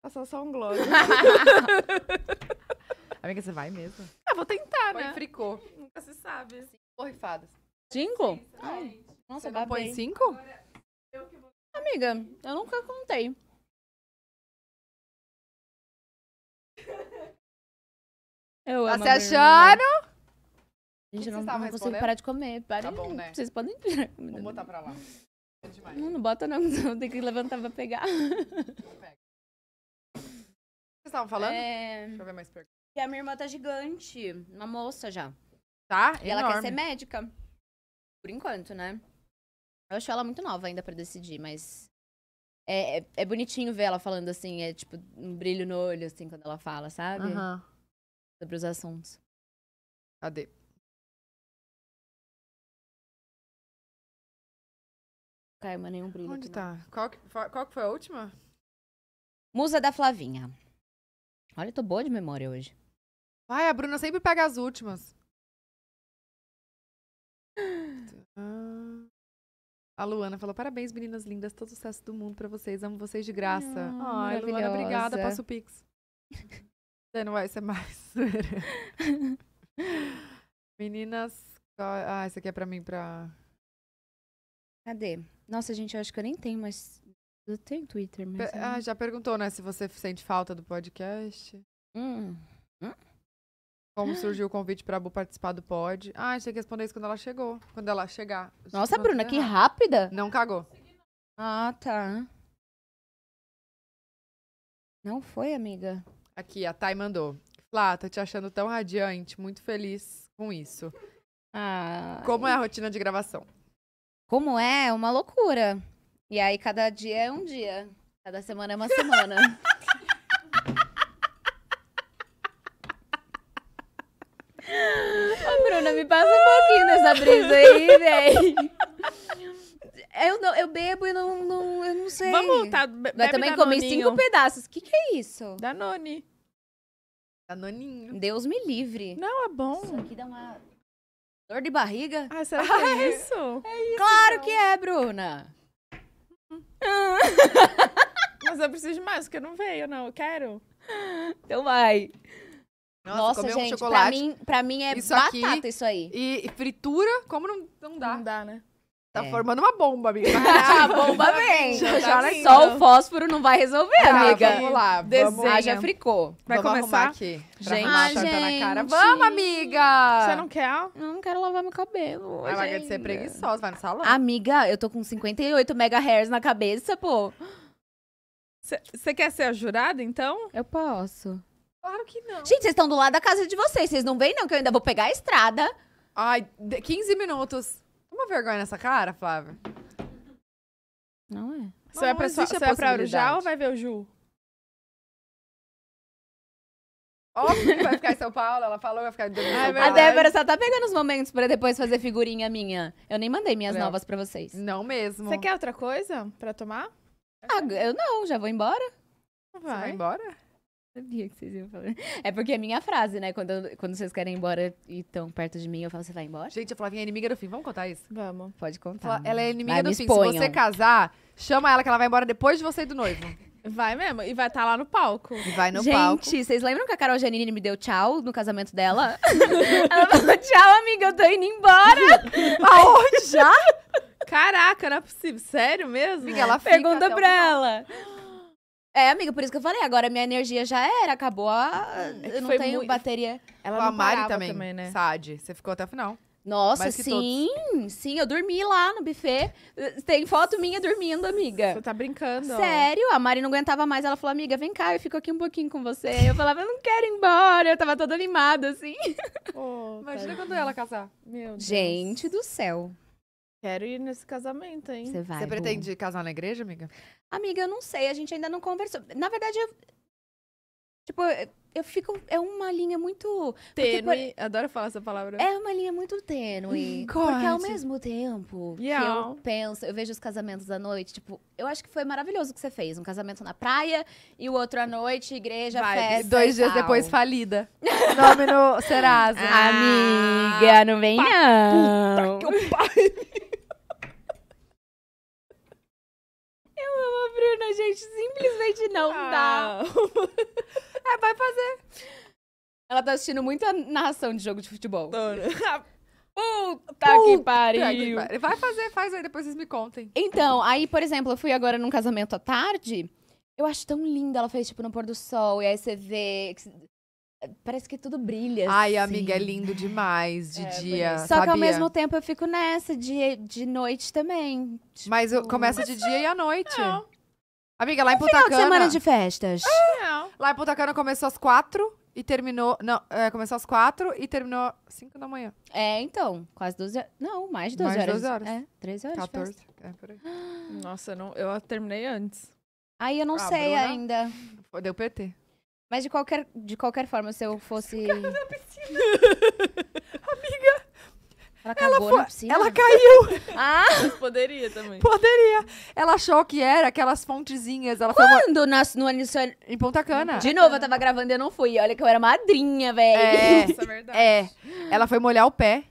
Passou tá só um globo. Amiga, você vai mesmo? Ah, vou tentar, Põe né? fricô. Nunca se sabe. Cinco borrifadas. Cinco? Ai, nossa, você não põe cinco? Amiga, eu nunca contei. Eu tá se achando? Gente, eu não, não consigo parar de comer. Pare. tá bom, né? Vocês podem tirar Vou botar pra lá. Não, não bota não, não tem que levantar pra pegar. O que vocês estavam falando? É... Deixa eu ver mais perguntas. Que a minha irmã tá gigante, uma moça já. Tá? E enorme. ela quer ser médica. Por enquanto, né? Eu acho ela muito nova ainda pra decidir, mas. É, é, é bonitinho ver ela falando assim, é tipo um brilho no olho, assim, quando ela fala, sabe? Sobre os assuntos. Cadê? Carma, nenhum brilho. Onde tá? Qual que, qual que foi a última? Musa da Flavinha. Olha, eu tô boa de memória hoje. ai a Bruna sempre pega as últimas. A Luana falou: parabéns, meninas lindas. Todo sucesso do mundo para vocês. Amo vocês de graça. Hum, Ai, Luana, obrigada. Passa o Pix. Você não vai ser mais. meninas. Ah, isso aqui é pra mim, pra. Cadê? Nossa, gente, eu acho que eu nem tenho, mas eu tenho Twitter mas Per ah, já perguntou, né, se você sente falta do podcast. Hum. Hum? Como surgiu o convite pra Bu participar do pod. Ah, a gente tem que responder isso quando ela chegou. Quando ela chegar. Nossa, Bruna, que rápida. Não cagou. Ah, tá. Não foi, amiga. Aqui, a Thay mandou. Flá, tô te achando tão radiante, muito feliz com isso. Ah. Como é a rotina de gravação? Como é, é? Uma loucura. E aí, cada dia é um dia. Cada semana é uma semana. Ô, Bruna, me passa um pouquinho dessa brisa aí, véi. Eu, não, eu bebo e não, não, eu não sei. Vamos voltar. Tá, be Mas também Danoninho. comi cinco pedaços. O que, que é isso? Da Noni. Da Noninho. Deus me livre. Não, é bom. Isso aqui dá uma... Dor de barriga? Ah, será que ah, é, isso? é, isso? Claro então. que é, Bruna! Mas eu preciso de mais, porque não veio, não. Eu quero. Então vai. Nossa, Nossa gente, um pra mim, pra mim é isso batata aqui, isso aí. E, e fritura, como não, não dá? Não dá, né? Tá é. formando uma bomba, amiga. Ah, a bomba tá vem. Já, já tá só o fósforo não vai resolver, tá, amiga. Vamos lá. Desenha. já fricou. Vai vamos começar aqui. Gente, ah, gente. na cara. Vamos, amiga. Você não quer? Eu não quero lavar meu cabelo. Ela quer ser preguiçosa, vai no salão. Amiga, eu tô com 58 mega hairs na cabeça, pô. Você quer ser a jurada, então? Eu posso. Claro que não. Gente, vocês estão do lado da casa de vocês. Vocês não veem, não, que eu ainda vou pegar a estrada. Ai, 15 minutos uma vergonha nessa cara, Flávia? Não é. Você vai pra, sua, você vai pra Arujá ou vai ver o Ju? Óbvio que vai ficar em São Paulo, ela falou que vai ficar em é São Paulo. A Débora só tá pegando os momentos pra depois fazer figurinha minha. Eu nem mandei minhas não. novas pra vocês. Não mesmo. Você quer outra coisa pra tomar? Ah, eu não, já vou embora. Vai. Você vai embora? sabia que vocês iam falar. É porque é minha frase, né? Quando, eu, quando vocês querem ir embora e estão perto de mim, eu falo, você vai embora? Gente, a Flavinha é inimiga do fim. Vamos contar isso? Vamos. Pode contar. Né? Ela é inimiga vai, do fim. Se você casar, chama ela que ela vai embora depois de você e do noivo. Vai mesmo. E vai estar tá lá no palco. E vai no Gente, palco. Gente, vocês lembram que a Carol Janine me deu tchau no casamento dela? ela falou, tchau, amiga, eu tô indo embora. Aonde? Já? Caraca, não é possível. Sério mesmo? ela Pergunta pra ela. Final. É, amiga, por isso que eu falei, agora minha energia já era, acabou a. É eu não tenho muito... bateria. Ela Com não a Mari também, também, né? Sad, você ficou até o final. Nossa, sim, todos. sim, eu dormi lá no buffet. Tem foto minha dormindo, amiga. Você tá brincando. Sério, a Mari não aguentava mais. Ela falou, amiga, vem cá, eu fico aqui um pouquinho com você. Eu falava, eu não quero ir embora. Eu tava toda animada, assim. Oh, Imagina tá quando ela casar. Meu Deus. Gente do céu. Quero ir nesse casamento, hein? Você vai. Você pretende casar na igreja, amiga? Amiga, eu não sei, a gente ainda não conversou. Na verdade, eu. Tipo, eu fico. É uma linha muito. Tênue. Por... Adoro falar essa palavra. É uma linha muito tênue. Hum, porque ao mesmo tempo yeah. que eu penso, eu vejo os casamentos à noite, tipo, eu acho que foi maravilhoso o que você fez. Um casamento na praia e o outro à noite, igreja, Vai, festa. Dois dias tal. depois, falida. Nome no Serasa. amiga, não vem Puta que o pai. Bruna, gente, simplesmente não ah. dá. é, vai fazer. Ela tá assistindo muita narração de jogo de futebol. Dona. Puta, Puta que, pariu. que pariu. Vai fazer, faz aí, depois vocês me contem. Então, aí, por exemplo, eu fui agora num casamento à tarde. Eu acho tão lindo Ela fez, tipo, no pôr do sol. E aí você vê... Parece que tudo brilha. Ai, assim. amiga, é lindo demais de é, dia. Bonito. Só sabia? que ao mesmo tempo eu fico nessa, de, de noite também. Tipo... Mas eu, tipo, começa Mas de dia e à noite. Não. Amiga, lá em é Punta Final de Cana. semana de festas. Ah, não. Lá em Punta Cana começou às quatro e terminou. Não, é, começou às quatro e terminou às cinco da manhã. É, então. Quase 12 horas. Não, mais de 12 Mais de horas. 12 horas. É, 13 horas. 14. De festa. É, por aí. Nossa, eu não, eu terminei antes. Aí eu não Ah, sei Bruna. ainda. Deu PT. Mas de qualquer, de qualquer forma, se eu fosse. Ela cagou ela na piscina? Ela caiu. ah, mas poderia também. Poderia. Ela achou que era aquelas fontezinhas. Ela Quando? Nas, no aniversário... Em Ponta Cana. De novo, eu tava gravando e eu não fui. Olha que eu era madrinha, velho. É, essa é verdade. É. Ela foi molhar o pé.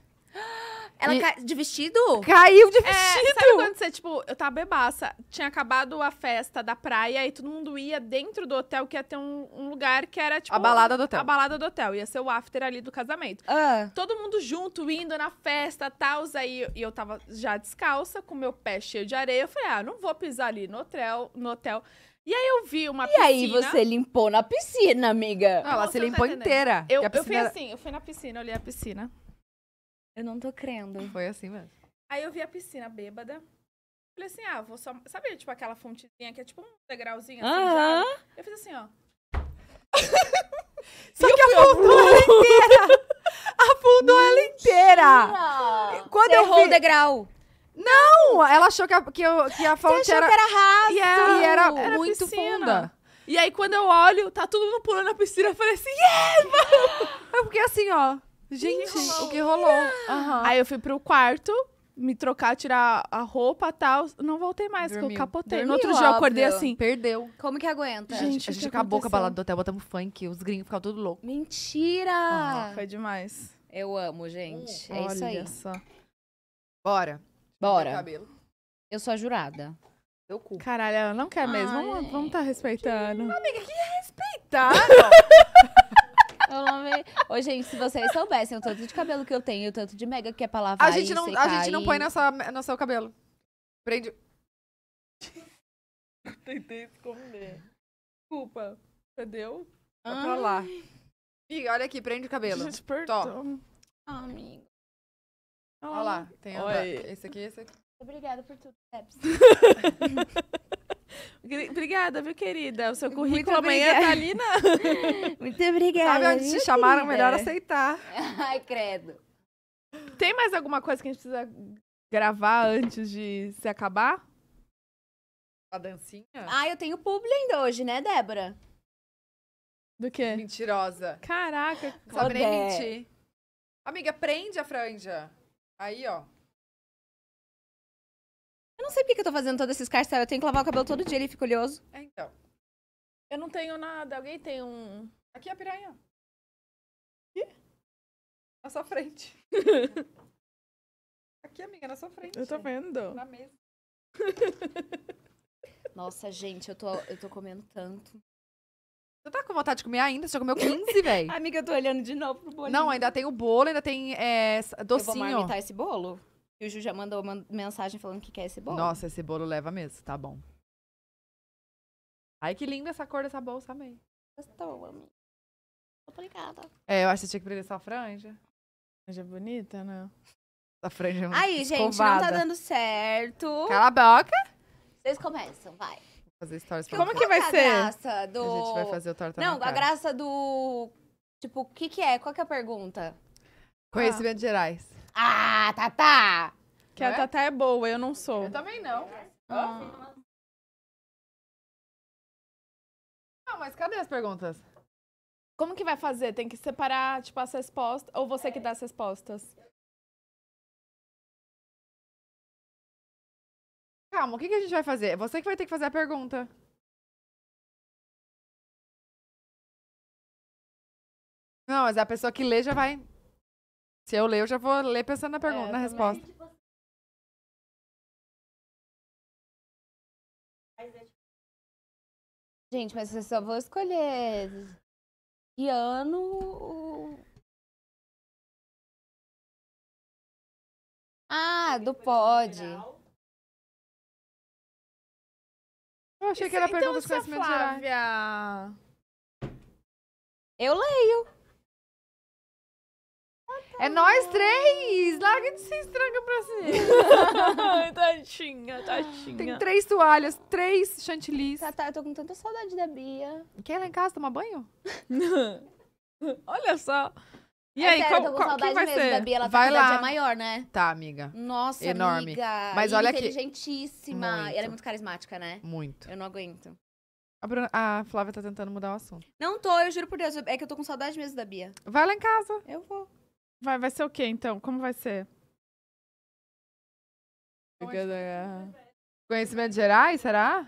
Ela e... caiu de vestido? Caiu de vestido! É, sabe quando você, tipo, eu tava bebaça, tinha acabado a festa da praia e todo mundo ia dentro do hotel, que ia ter um, um lugar que era, tipo... A balada do hotel. A balada do hotel, ia ser o after ali do casamento. Ah. Todo mundo junto, indo na festa, tal, aí... E eu tava já descalça, com meu pé cheio de areia, eu falei, ah, não vou pisar ali no hotel, no hotel... E aí eu vi uma e piscina. E aí você limpou na piscina, amiga. Não, ela se tá limpou tá inteira. Eu, eu fui assim, eu fui na piscina, olhei a piscina. Eu não tô crendo. Foi assim mesmo. Aí eu vi a piscina bêbada. Falei assim, ah, vou só. Sabe, tipo, aquela fontezinha que é tipo um degrauzinho assim, uh -huh. Eu fiz assim, ó. só e que afundou ela inteira! afundou ela inteira! Quando Você eu errou vi... o degrau. Não! Ela achou que a, que eu, que a fonte achou era... que era raso. E era, e era, era muito piscina. funda. E aí, quando eu olho, tá todo mundo pulando na piscina. Eu falei assim, yeah, mano! É porque assim, ó... Gente, o que rolou? Aí eu fui pro quarto, me trocar, tirar a roupa e tal. Não voltei mais, porque eu Dormiu. no outro dia eu acordei assim. Perdeu. Como que aguenta? Gente, a gente acabou com a balada do hotel, botamos funk, os gringos ficavam tudo louco. Mentira! Foi demais. Eu amo, gente. é isso aí. Olha só. Bora. Bora. Cabelo. Eu sou a jurada. Eu cu. Caralho, ela não quer mesmo. Ai. Vamos, vamos tá respeitando. Amiga, que é respeitaram. Meu amei. Ô, gente, se vocês soubessem o tanto de cabelo que eu tenho, o tanto de mega que é lavar A gente não, a gente não põe nessa, no seu cabelo. Prende. Tentei esconder. Desculpa. Entendeu? Tá pra lá. Ih, olha aqui, prende o cabelo. Gente, perdão. Ah, amigo. Olha lá, tem Oi. esse aqui, esse aqui. Obrigada por tudo, Pepsi. Obrigada, viu, querida? O seu currículo amanhã tá ali na. Muito obrigada. Sabe te chamaram? Querida. Melhor aceitar. Ai, credo. Tem mais alguma coisa que a gente precisa gravar antes de se acabar? A dancinha? Ah, eu tenho publi ainda hoje, né, Débora? Do quê? Mentirosa. Caraca, sabe nem mentir. Amiga, prende a franja. Aí, ó. Eu não sei porque que eu tô fazendo todos esses cartões. Eu tenho que lavar o cabelo todo dia, ele fica oleoso. É, então. Eu não tenho nada. Alguém tem um. Aqui é a piranha. Aqui? Na sua frente. Aqui, amiga, na sua frente. Eu tô vendo. Na mesa. Nossa, gente, eu tô, eu tô comendo tanto. Você tá com vontade de comer ainda? Você já comeu 15, velho. Amiga, eu tô olhando de novo pro bolo. Não, ainda tem o bolo, ainda tem é, docinho. Eu vou marmitar esse bolo? E o Ju já mandou uma mensagem falando que quer esse bolo. Nossa, esse bolo leva mesmo, tá bom. Ai, que linda essa cor dessa bolsa, amei. Gostou, amiga. Obrigada. É, eu acho que você tinha que prender essa franja. Franja é bonita, né? Essa franja é Aí, gente, não tá dando certo. Cala a boca. Vocês começam, vai. Vou fazer stories pra Como que vai é ser? A graça do... A gente vai fazer o torta Não, a graça do... Tipo, o que que é? Qual que é a pergunta? Conhecimento ah. gerais. Ah, Tatá! Que não a é? Tatá é boa, eu não sou. Eu também não. Ah. ah, mas cadê as perguntas? Como que vai fazer? Tem que separar, tipo, as respostas? Ou você que dá as respostas? Calma, o que, que a gente vai fazer? É você que vai ter que fazer a pergunta. Não, mas a pessoa que lê já vai. Se eu ler, eu já vou ler pensando na é, pergunta, é, na resposta. Gente, mas eu só vou escolher que ano. Ah, do pod. Eu achei que era a pergunta então do é conhecimento Flávia... geral. Eu leio. É nós três! Larga de ser estranha pra cima. tadinha, tadinha. Tem três toalhas, três chantilis. Tá, tá, eu tô com tanta saudade da Bia. Quer ir lá em casa tomar banho? Olha só. E é aí, sério, qual, tô com saudade vai mesmo ser? da Bia. Ela tá vai tá lá. é maior, né? Tá, amiga. Nossa, Enorme. amiga. Mas é olha aqui. Inteligentíssima. E ela é muito carismática, né? Muito. Eu não aguento. A, Bruna, a Flávia tá tentando mudar o assunto. Não tô, eu juro por Deus. É que eu tô com saudade mesmo da Bia. Vai lá em casa. Eu vou. Vai, vai ser o quê, então? Como vai ser? Conhecimento gerais, será?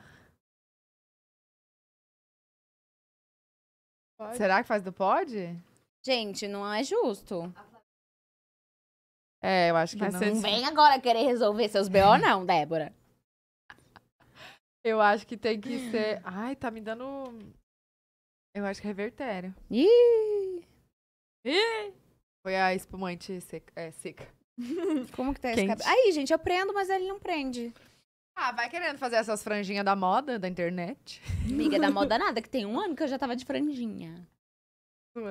Pode. Será que faz do pod? Gente, não é justo. É, eu acho que Mas não. Não vem agora querer resolver seus BO, não, Débora. Eu acho que tem que ser. Ai, tá me dando. Eu acho que é revertério. Ih! Ih! Foi a espumante seca. É, seca. Como que tá esse cabelo? Aí, gente, eu prendo, mas ele não prende. Ah, vai querendo fazer essas franjinhas da moda, da internet. Amiga da moda nada, que tem um ano que eu já tava de franjinha.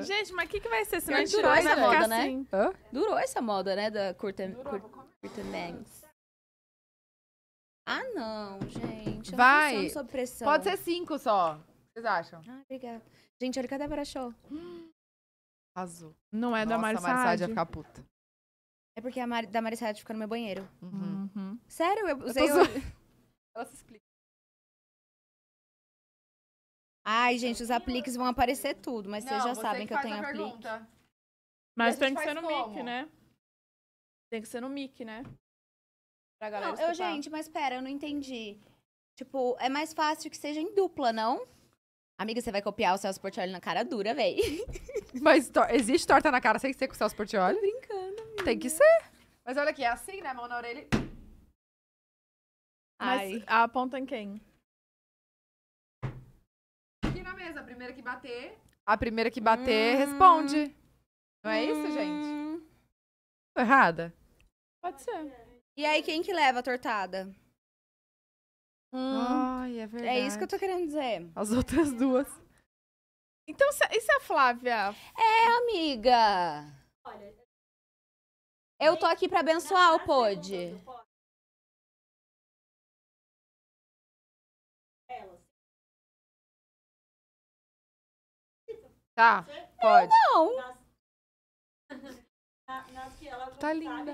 Gente, mas o que, que vai ser se não durou essa né? moda, né? Assim? Durou essa moda, né? Da curta, durou, curta bangs. Ah, não, gente. Eu vai. Pode ser cinco só. O que vocês acham? Ah, obrigada. Gente, olha cadê a show. Hum. Azul. Não é Nossa, da Marissa. A Marissa ficar puta. É porque a Mar da Marissa fica no meu banheiro. Uhum. Uhum. Sério, eu usei. Eu tô... Ela se explica. Ai, gente, os apliques vão aparecer tudo, mas não, vocês já sabem que, que eu tenho aplique. Pergunta. Mas tem que ser no como? mic, né? Tem que ser no mic, né? Pra galera não, eu, gente, mas pera, eu não entendi. Tipo, é mais fácil que seja em dupla, não? Amiga, você vai copiar o Celso Portioli na cara dura, véi. Mas to existe torta na cara sem ser com o Celso Portioli? Tô brincando, amiga. Tem que ser. Mas olha aqui, é assim, né? Mão na orelha. Ai. Mas aponta em quem? Aqui na mesa, a primeira que bater. A primeira que bater hum. responde. Não é hum. isso, gente? Hum. Tô errada? Pode ser. E aí, quem que leva a tortada? Hum, Ai, é verdade. É isso que eu tô querendo dizer. As outras duas. Então, isso e se a Flávia? É, amiga. Olha, Eu é tô aqui pra abençoar o pod. Tá, é pode. Não. Tá linda.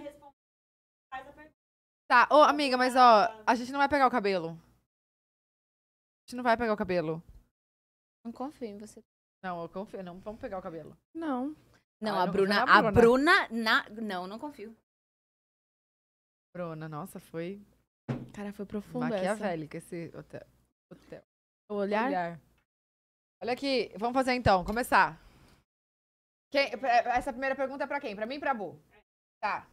Tá, ô amiga, mas ó, a gente não vai pegar o cabelo. A gente não vai pegar o cabelo. Não confio em você. Não, eu confio, não vamos pegar o cabelo. Não. Não, Ah, a, Bruna, a Bruna, na... não, não confio. Bruna, nossa, foi Cara, foi profunda essa. maquiavélica esse hotel. hotel. O olhar? Olhar. Olha aqui, vamos fazer então, começar. Quem- é, essa primeira pergunta é pra quem? Pra mim e pra Bu? Tá.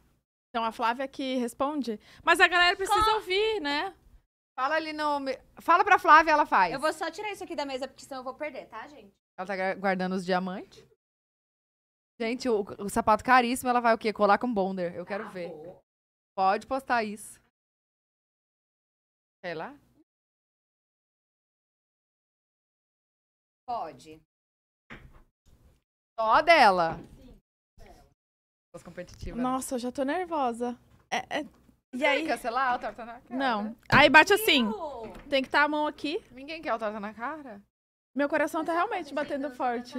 Então a Flávia que responde. Mas a galera precisa Com... ouvir, né? Fala ali no. Fala pra Flávia, ela faz. Eu vou só tirar isso aqui da mesa, porque senão eu vou perder, tá, gente? Ela tá guardando os diamantes. Gente, o, o sapato caríssimo, ela vai o quê? Colar com bonder. Eu quero ah, ver. Pô. Pode postar isso. Sei lá. Pode. Só dela competitivas. Nossa, eu já tô nervosa. É, é... E aí? cancelar a torta na cara? Não. Aí bate assim. Tem que estar tá a mão aqui. Ninguém quer o torta na cara? Meu coração tá é realmente batendo forte.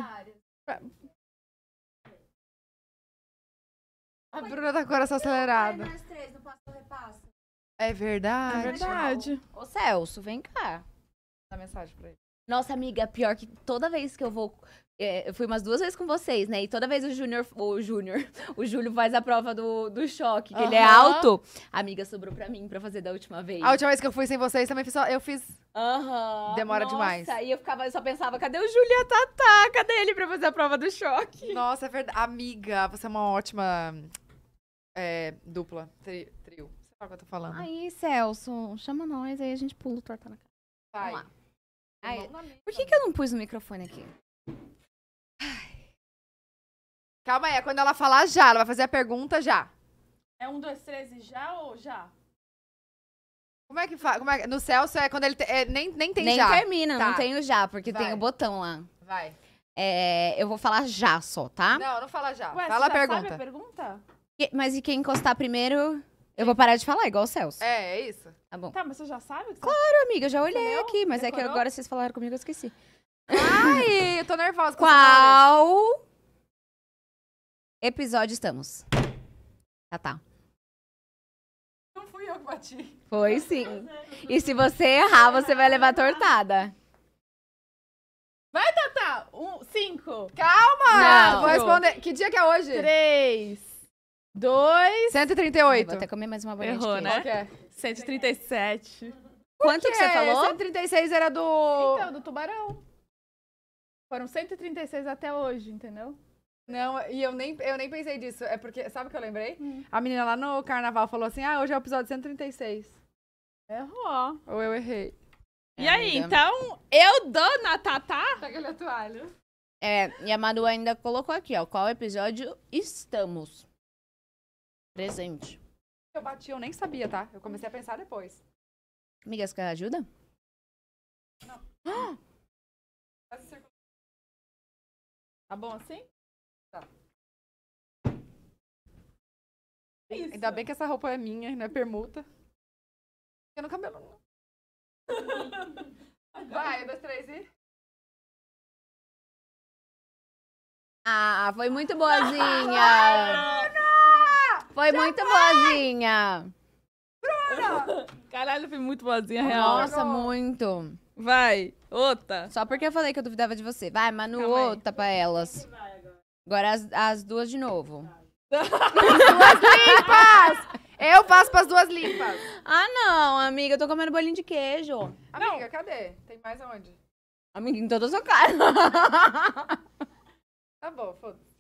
A Bruna tá com o coração acelerado. É verdade. É verdade. Ô, Celso, vem cá. Dá mensagem pra ele. Nossa, amiga, pior que toda vez que eu vou é, eu fui umas duas vezes com vocês, né? E toda vez o Júnior, o Júnior, o Júlio faz a prova do, do choque, que uhum. ele é alto. A amiga sobrou pra mim pra fazer da última vez. A última vez que eu fui sem vocês também fiz só, eu fiz. Uhum. Demora Nossa, demais. E eu ficava, eu só pensava, cadê o Júlio Tatá? Cadê ele pra fazer a prova do choque? Nossa, é verdade. Amiga, você é uma ótima é, dupla, tri, trio. Você sabe o que eu tô falando. Aí, Celso, chama nós, aí a gente pula o torta na cara. Vai. Vamos lá. Aí, por que, que eu não pus o microfone aqui? Calma aí, é quando ela falar já, ela vai fazer a pergunta já. É um, dois, três e já ou já? Como é que fala? É... No Celso é quando ele. Te... É, nem, nem tem nem já. Nem termina, tá. não tem o já, porque vai. tem o botão lá. Vai. É, eu vou falar já só, tá? Não, não fala já. Ué, fala a pergunta. a pergunta. E, mas e quem encostar primeiro, eu vou parar de falar, igual o Celso. É, é isso. Tá bom. Tá, mas você já sabe? Claro, amiga, eu já olhei aqui, mas Decorou? é que agora vocês falaram comigo, eu esqueci. Ai, eu tô nervosa. Qual episódio estamos? Tá, tá. Não fui eu que bati. Foi sim. E se você errar, você vai levar tortada. Vai, Tata! Um, cinco. Calma! Não. Vou responder. Que dia que é hoje? Três. Dois. 138. Vou até comer mais uma bolinha Errou, de né? Qual que é? 137. Quanto que, que você falou? 136 era do... Então, do tubarão. Foram 136 até hoje, entendeu? Não, e eu nem, eu nem pensei disso. É porque, sabe o que eu lembrei? Hum. A menina lá no carnaval falou assim: ah, hoje é o episódio 136. Errou. Ou eu errei. É, e aí, ainda... então, eu dou na Tatá? Pega a toalha. É, e a Madu ainda colocou aqui, ó. Qual episódio estamos? Presente. Eu bati, eu nem sabia, tá? Eu comecei a pensar depois. Amiga, você quer ajuda? Não. Ah! Quase Tá bom assim? Tá. É Isso. Ainda bem que essa roupa é minha, não é permuta. Fica no cabelo. Vai, um, dois, três e. Ah, foi muito boazinha! Bruna! Foi Já muito vai! boazinha! Bruna! Caralho, foi muito boazinha, real. Nossa, muito. Vai, outra. Só porque eu falei que eu duvidava de você. Vai, Manu, Calma outra aí. pra elas. Agora as, as duas de novo. as duas limpas! Eu passo pras duas limpas. Ah, não, amiga. Eu tô comendo bolinho de queijo. Amiga, não. cadê? Tem mais aonde? Amiga, em toda a sua cara. tá bom, foda-se.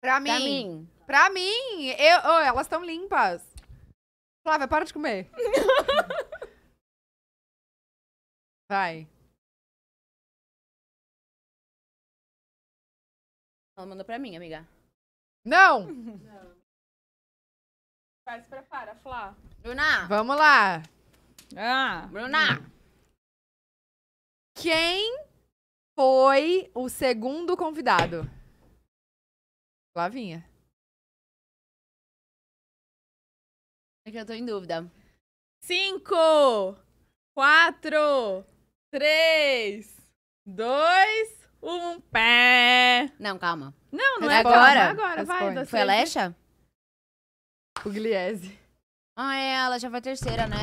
Pra mim. Pra mim, pra mim eu, oh, elas estão limpas. Flávia, para de comer. Vai. Ela mandou pra mim, amiga. Não! Não. Vai, se prepara, Flá. Bruna! Vamos lá! Ah. Bruna! Quem foi o segundo convidado? Flavinha. É que eu tô em dúvida. Cinco, quatro, três, dois, um, pé. Não, calma. Não, não é, é agora. É agora, vai. Foi a Lecha O Gliese. Ah, é, ela já foi a terceira, né?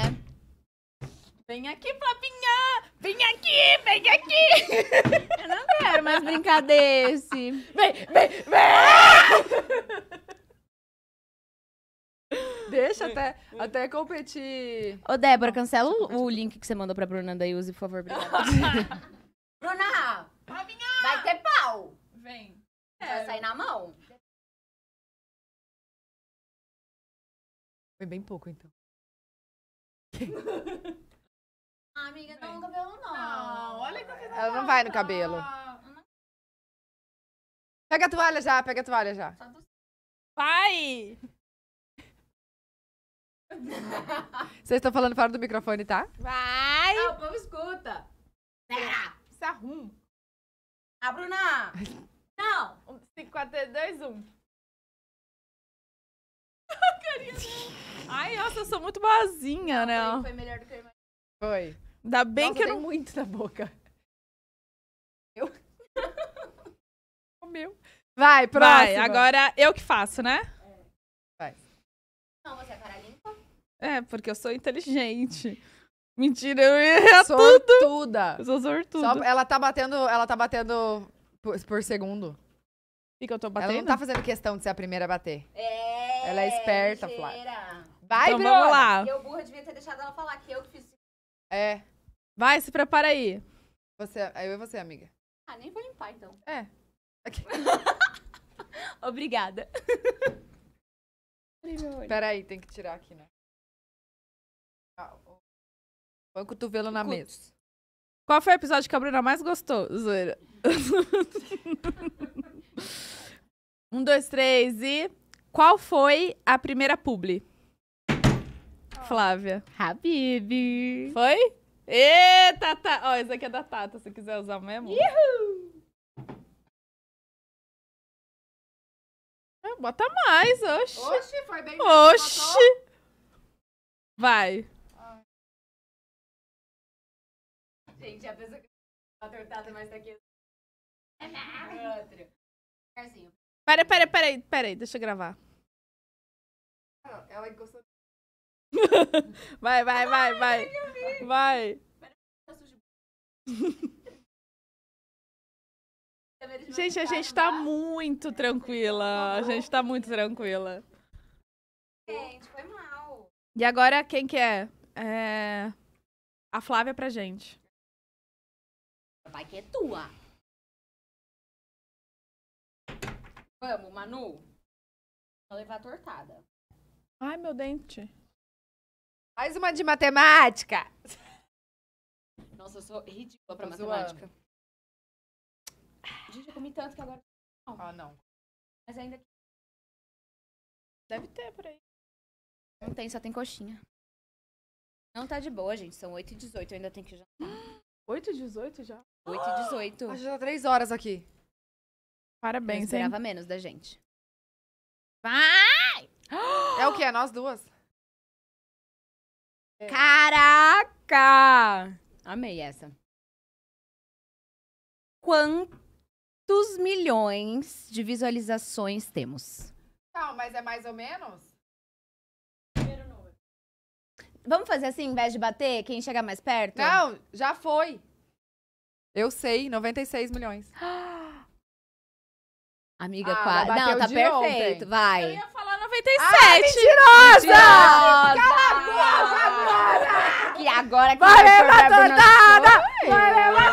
Vem aqui, Flavinha! Vem aqui, vem aqui! eu não quero mais brincar desse. Vem, vem, vem! Deixa é. até, até competir. Ô, Débora, cancela o, o link que você mandou pra Bruna da use, por favor. Bruna! Robinha! Vai ter pau! Vem. É. Vai sair na mão. Foi bem pouco, então. Ah, amiga, não tá no cabelo, não. Não, olha que eu Ela não vai no cabelo. Tá. Pega a toalha já, pega a toalha já. Vai! Vocês estão falando fora do microfone, tá? Vai! Ah, o povo escuta. Isso é rum! Ah, Bruna! Não! 5, 4, 3, 2, 1. Ai, nossa, eu sou muito boazinha, né? Foi, foi melhor do que eu imaginei. Foi. Ainda bem nossa, que eu não... muito na boca. Eu? Comeu. Vai, próxima. Vai, agora eu que faço, né? É. Vai. Não, você acabou. É, tá é, porque eu sou inteligente. Mentira, eu ia tudo. Sortuda. Eu sou sortuda. Só, ela tá batendo, ela tá batendo por, por segundo. E que eu tô batendo? Ela não tá fazendo questão de ser a primeira a bater. É, ela é esperta, Flá. Vai, então, vamos lá. Eu burra devia ter deixado ela falar que eu que fiz. É. Vai, se prepara aí. Você, eu e você, amiga. Ah, nem vou limpar então. É. Okay. Obrigada. Peraí, tem que tirar aqui, né? Ah, Põe o cotovelo na mesa. Qual foi o episódio que a Bruna mais gostou? Zoeira. um, dois, três e. Qual foi a primeira publi? Flávia. Habib. Foi? Eita, tá. Ó, esse aqui é da Tata, se quiser usar mesmo. Uhul! É, bota mais, oxe. Oxe, foi bem Oxe. Vai. Entendi, a pessoa que tá tortada mais daqui. Tá é outro. Carzinho. Pera, pera, pera aí, pera aí, deixa eu gravar. ela encostou. vai, vai, vai, vai. Vai. Gente, a gente tá muito tranquila. A gente tá muito tranquila. Gente, foi mal. E agora quem que é? é... A Flávia pra gente que é tua. Vamos, Manu. Vou levar a tortada. Ai, meu dente. Faz uma de matemática. Nossa, eu sou ridícula pra matemática. Zoando. Gente, eu comi tanto que agora. Não. Ah, não. Mas ainda. Deve ter por aí. Não tem, só tem coxinha. Não tá de boa, gente. São 8 e 18 eu ainda tenho que jantar. 8 e 18 já? 8 e 18. A gente tá 3 horas aqui. Parabéns, hein? Eu esperava hein? menos da gente. Vai! É o quê? É nós duas? É. Caraca! Amei essa. Quantos milhões de visualizações temos? Não, mas é mais ou menos? Vamos fazer assim, em vez de bater, quem chegar mais perto? Não, já foi. Eu sei, 96 milhões. Amiga, ah, quase. Não, tá perfeito, ontem. vai. Eu ia falar 97. Ah, mentirosa! mentirosa! Cala a boca agora! E agora que vai, vai levar tortada! Vai levar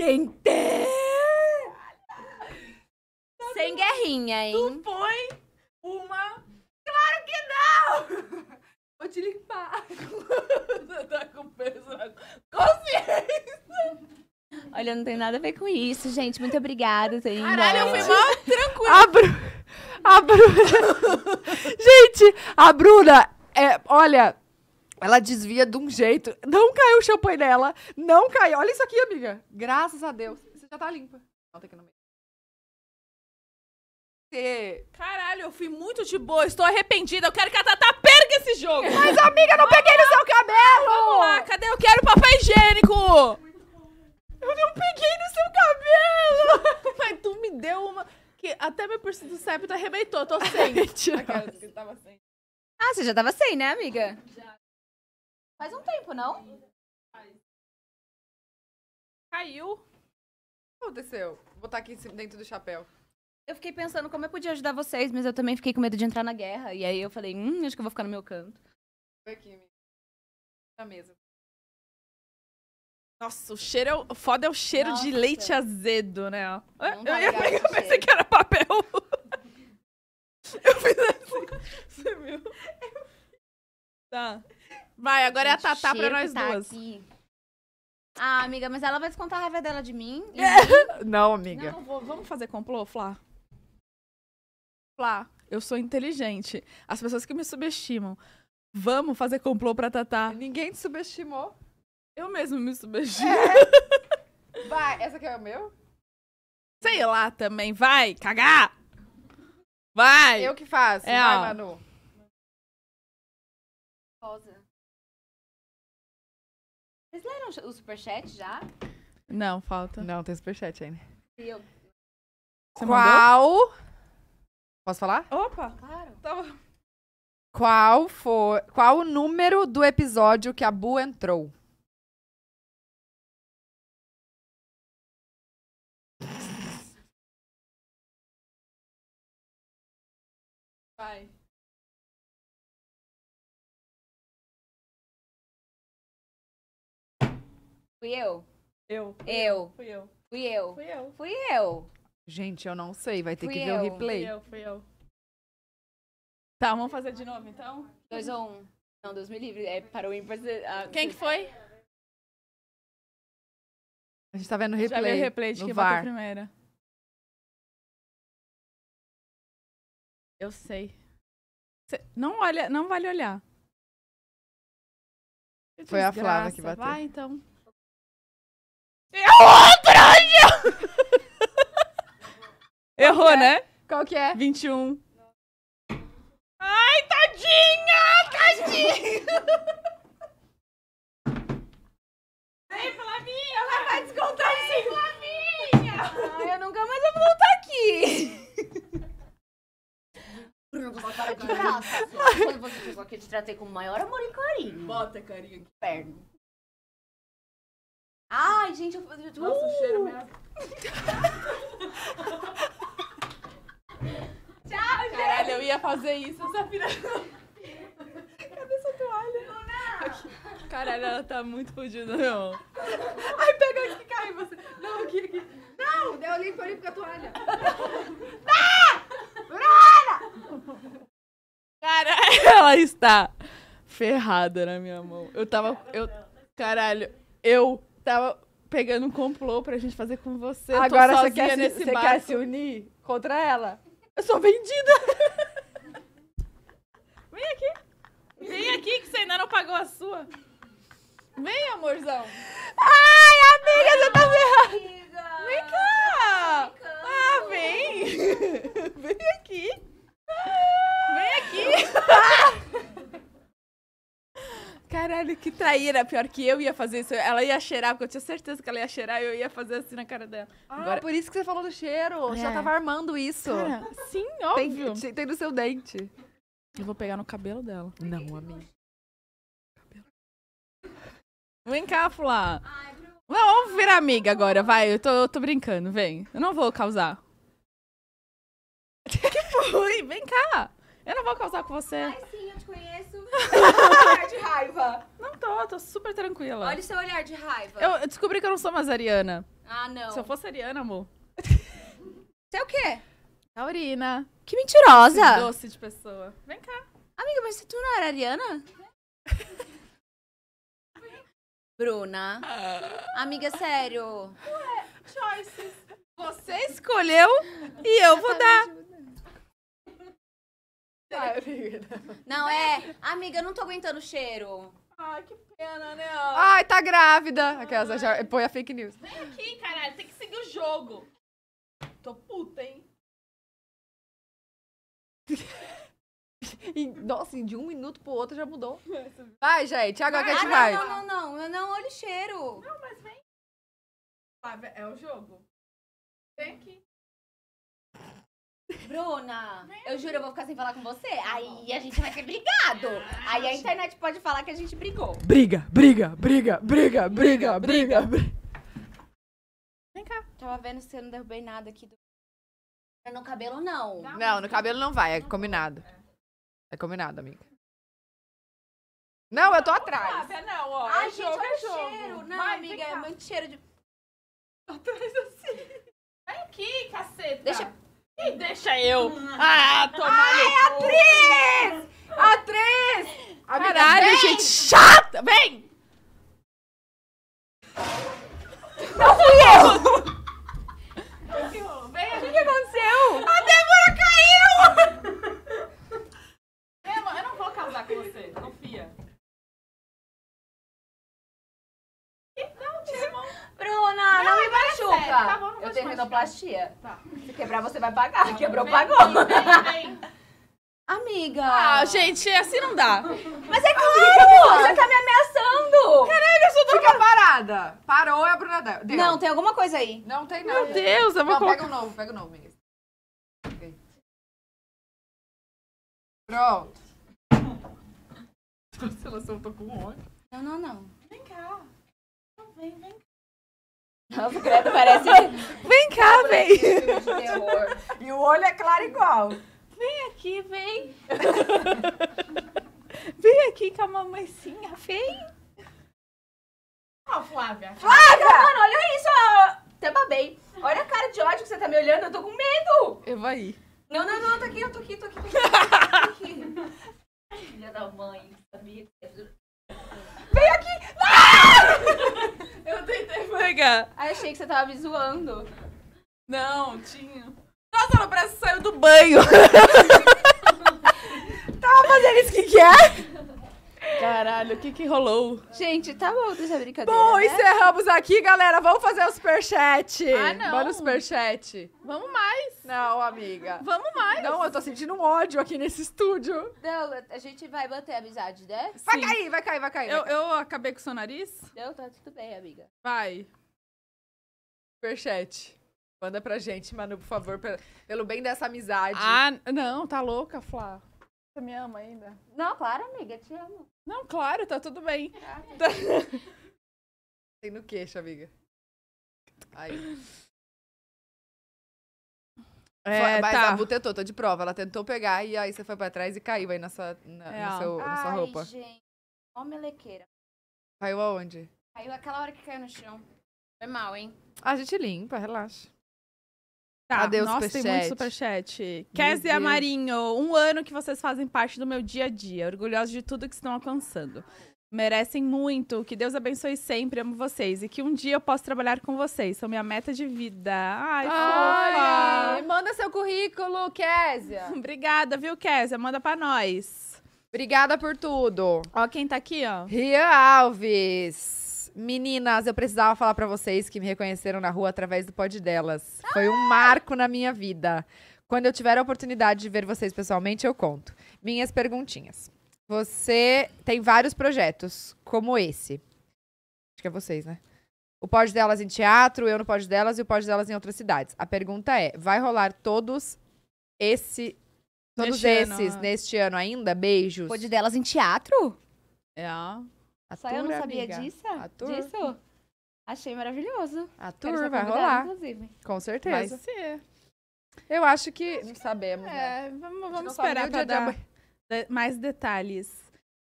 gente! Sem guerrinha, hein? Tu foi uma. Claro que não! Vou te limpar. Você tá com peso na consciência. Olha, não tem nada a ver com isso, gente. Muito obrigada. Tá Caralho, eu fui mal tranquila. A, Bru... a Bruna. gente, a Bruna, é, olha, ela desvia de um jeito. Não caiu o champanhe dela. Não caiu. Olha isso aqui, amiga. Graças a Deus. Você já tá limpa. Volta aqui no meio. Caralho, eu fui muito de boa, estou arrependida. Eu quero que a Tata perca esse jogo. Mas, amiga, não peguei no seu cabelo! Vamos lá, cadê? Eu quero papel higiênico! Eu não peguei no seu cabelo! Mas tu me deu uma. Que até meu piercing do septo arrebentou, tô sem. sem. Ah, você já tava sem, né, amiga? Já. Faz um tempo, não? Caiu. O que aconteceu? Vou botar aqui dentro do chapéu. Eu fiquei pensando como eu podia ajudar vocês, mas eu também fiquei com medo de entrar na guerra. E aí eu falei, hum, acho que eu vou ficar no meu canto. Foi aqui, na mesa. Nossa, o cheiro é o... o foda é o cheiro Nossa. de leite azedo, né? Não eu, tá eu, eu pensei que era papel. eu fiz assim. Você viu? Tá. Vai, agora é a Tatá pra nós tá duas. Aqui. Ah, amiga, mas ela vai descontar a raiva dela de mim? não, amiga. Não, vou, vamos fazer complô, Flá? Flá, eu sou inteligente. As pessoas que me subestimam. Vamos fazer complô pra Tatá. Ninguém te subestimou. Eu mesmo me subestimo. É. Vai, essa aqui é o meu? Sei lá também, vai, cagar! Vai! Eu que faço, é, vai, ó. Manu. Rosa. Vocês leram o superchat já? Não, falta. Não, tem superchat ainda. E eu... Você Qual... Mandou? Posso falar? Opa! Claro. Tava... Tá qual foi... Qual o número do episódio que a Bu entrou? Vai. Fui eu? Eu. Fui eu. Fui eu. Fui eu. Fui eu. Fui eu. Gente, eu não sei, vai ter fui que eu. ver o replay. Fui eu, fui eu. Tá, vamos fazer de novo então? 2 ou 1. Um. Não, Deus me livre. É para o ímpar. Quem que foi? A gente tá vendo o replay. Já vi o replay de quem a primeira. Eu sei. Cê não olha, não vale olhar. Foi a Flávia que bateu. Vai então. É Errou, Brasil! Errou, é? né? Qual que é? 21. Ai, tadinha! Tadinha! Ei, Flavinha! Ela vai descontar assim, Flavinha! Ai, eu nunca mais vou voltar aqui! Bruno, de graça. Quando você chegou aqui, eu te tratei com o maior amor e carinho. Bota carinho aqui. Perno. Ai, gente, eu... Tipo, nossa, uh! o cheiro é mesmo. Tchau, gente. Caralho, eu ia fazer isso, essa filha... Cadê essa toalha? Luna! Caralho, ela tá muito fodida, não. Ai, pega aqui, cai você. Não, aqui, aqui. Não! Deu limpo, limpo com a toalha. Não! Não! Cara, ela está ferrada na minha mão. Eu tava. Eu, caralho, eu tava pegando um complô pra gente fazer com você. Agora você quer, se, quer se unir contra ela? Eu sou vendida! Vem aqui! Vem aqui que você ainda não pagou a sua! Vem, amorzão! Ai, amiga, Ai, você tá ferrada! Vem cá! Tá ah, vem! vem aqui! Olha que traíra. Pior que eu ia fazer isso. Ela ia cheirar, porque eu tinha certeza que ela ia cheirar e eu ia fazer assim na cara dela. Ah, Agora... por isso que você falou do cheiro. É. Já tava armando isso. Cara, sim, óbvio. Tem, tem no seu dente. Eu vou pegar no cabelo dela. Não, amiga. Vem cá, Fulá. Não, vamos virar amiga agora, vai. Eu tô, eu tô brincando, vem. Eu não vou causar. que foi? Vem cá. Eu não vou causar com você olhar de raiva. Não tô, tô super tranquila. Olha o seu olhar de raiva. Eu descobri que eu não sou mais ariana. Ah, não. Se eu fosse ariana, amor. Você é o quê? Taurina. Que mentirosa. Que doce de pessoa. Vem cá. Amiga, mas tu não era ariana? Bruna. Amiga, é sério. Ué, choices. Você escolheu e eu vou dar. Não, é. Amiga, eu não tô aguentando o cheiro. Ai, que pena, né? Ai, tá grávida. Aquelas, já, põe a fake news. Vem aqui, caralho. Tem que seguir o jogo. Tô puta, hein? nossa, de um minuto pro outro já mudou. Vai, gente, agora que a ah, gente não, vai. Não, não, não, eu não olho o cheiro. Não, mas vem. É o jogo. Vem aqui. Bruna, né? eu juro, eu vou ficar sem falar com você. Tá Aí a gente vai ser brigado. Ah, Aí a internet pode falar que a gente brigou. Briga, briga, briga, briga, briga, briga, briga. Vem cá. Tava vendo se eu não derrubei nada aqui do. No cabelo, não. Não, no cabelo não vai, é combinado. É combinado, amiga. Não, eu tô atrás. Não, não, ó. É Ai, é gente, jogo, é jogo. cheiro. Não, vai, amiga, é muito cheiro de... Atrás assim. Vai aqui, caceta. Deixa... Ih, deixa eu. Ah, ah tomar Ai, atriz! Atriz! Amiga, Caralho, vem! gente, chata! Vem! Não fui eu! tá. tá eu tenho rinoplastia. Tá. Se quebrar, você vai pagar. Quebrou, vem, pagou. Vem, vem. Amiga. Ah, gente, é assim não dá. Mas é claro! Amiga, você tá me ameaçando! Caralho, eu sou do Fica parada. Parou é a Bruna Deu. Não, tem alguma coisa aí. Não tem nada. Meu Deus, eu vou Não, colocar... pega o um novo, pega o um novo, amiga. Pronto. Se ela soltou com ódio. Não, não, não. Vem cá. Não, vem, vem nossa, o credo parece. vem cá, vem! E o olho é claro igual. Vem aqui, vem! vem aqui com a mamãezinha, vem! Ó, oh, Flávia. Flávia! Mano, olha isso! Ó. Até babei. Olha a cara de ódio que você tá me olhando, eu tô com medo! Eu vou aí. Não, não, não, tô tá aqui, eu tô aqui, tô aqui, tô aqui. Filha da mãe, sabia? Vem aqui! Não! Eu tentei pegar. Aí achei que você tava me zoando. Não, tinha. Nossa, ela parece que saiu do banho. tava fazendo isso que que é? Caralho, o que que rolou? Gente, tá bom dessa brincadeira. Bom, né? encerramos aqui, galera. Vamos fazer o superchat. Ah, não. Bora o superchat. Vamos mais. Não, amiga. Vamos mais. Não, eu tô sentindo um ódio aqui nesse estúdio. Não, a gente vai manter a amizade, né? Sim. Vai cair, vai cair, vai cair. Eu, eu acabei com o seu nariz? Não, tá tudo bem, amiga. Vai. Superchat. Manda pra gente, Manu, por favor, pelo bem dessa amizade. Ah, não, tá louca, Flá? Você me ama ainda? Não, claro, amiga, te amo. Não, claro, tá tudo bem. Tá... Tem no queixo, amiga. Aí. É, mas tá. a Bu tentou, tô de prova. Ela tentou pegar e aí você foi pra trás e caiu aí na, é, no seu, Ai, na sua roupa. gente. Ó melequeira. Caiu aonde? Caiu aquela hora que caiu no chão. Foi mal, hein? A gente limpa, relaxa. Tá, Adeus, nossa, superchat. tem muito superchat. Kézia Marinho, um ano que vocês fazem parte do meu dia a dia. Orgulhosos de tudo que estão alcançando. Merecem muito. Que Deus abençoe sempre. Amo vocês. E que um dia eu possa trabalhar com vocês. São minha meta de vida. Ai, Ai Manda seu currículo, Kézia. Obrigada, viu, Kézia? Manda pra nós. Obrigada por tudo. Ó, quem tá aqui, ó. Ria Alves. Meninas, eu precisava falar para vocês que me reconheceram na rua através do pod delas. Foi um marco na minha vida. Quando eu tiver a oportunidade de ver vocês pessoalmente, eu conto. Minhas perguntinhas. Você tem vários projetos, como esse. Acho que é vocês, né? O pod delas em teatro, eu no pod delas e o pod delas em outras cidades. A pergunta é: vai rolar todos esse todos neste esses ano. É. neste ano ainda? Beijos. Pod delas em teatro? É. A Só eu não sabia amiga. disso? A tour. Disso? Achei maravilhoso. A tour vai rolar. Inclusive. Com certeza. Vai ser. Eu acho que. Acho não sabemos. Né? É, né? vamos, vamos esperar para dar de... mais detalhes.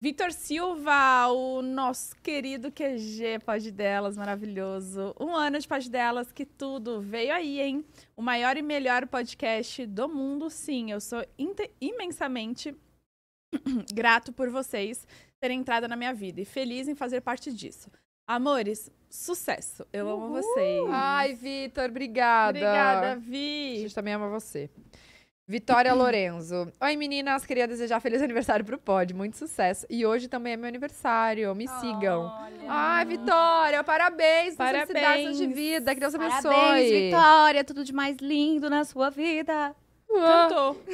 Vitor Silva, o nosso querido QG Pode Delas, maravilhoso. Um ano de Pode Delas, que tudo veio aí, hein? O maior e melhor podcast do mundo, sim. Eu sou imensamente grato por vocês ter entrado na minha vida e feliz em fazer parte disso. Amores, sucesso. Eu Uhul. amo vocês. Ai, Vitor, obrigada. Obrigada, Vi. A gente também ama você. Vitória Lorenzo. Oi, meninas. Queria desejar feliz aniversário pro Pod. Muito sucesso. E hoje também é meu aniversário. Me sigam. Olha. Ai, Vitória, parabéns. Parabéns. de vida. Que Deus abençoe. Parabéns, Vitória. Tudo de mais lindo na sua vida. Uou. Cantou.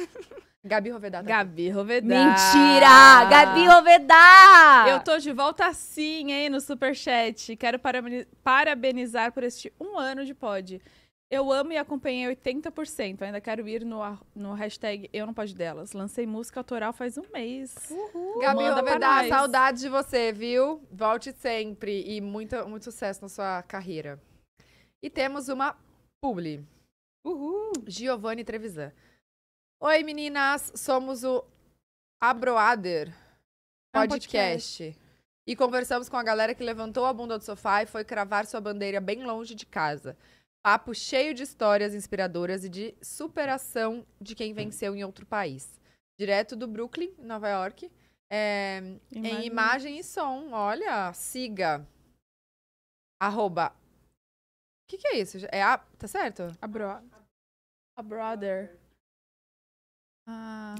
Gabi Rovedá. Tá Gabi Rovedá. Mentira! Gabi Rovedá! Eu tô de volta sim, hein, no Superchat. Quero parabenizar por este um ano de pod. Eu amo e acompanhei 80%. Ainda quero ir no, no hashtag Eu Não Pode Delas. Lancei música autoral faz um mês. Uhul. Gabi Roveda, Rovedá, saudade de você, viu? Volte sempre e muito, muito sucesso na sua carreira. E temos uma publi. Uhul. Giovanni Trevisan. Oi, meninas, somos o Abroader é um podcast. E conversamos com a galera que levantou a bunda do sofá e foi cravar sua bandeira bem longe de casa. Papo cheio de histórias inspiradoras e de superação de quem venceu em outro país. Direto do Brooklyn, Nova York, é, imagem. em imagem e som. Olha, siga. Arroba. O que, que, é isso? É a... Tá certo? A, bro... a brother. Ah.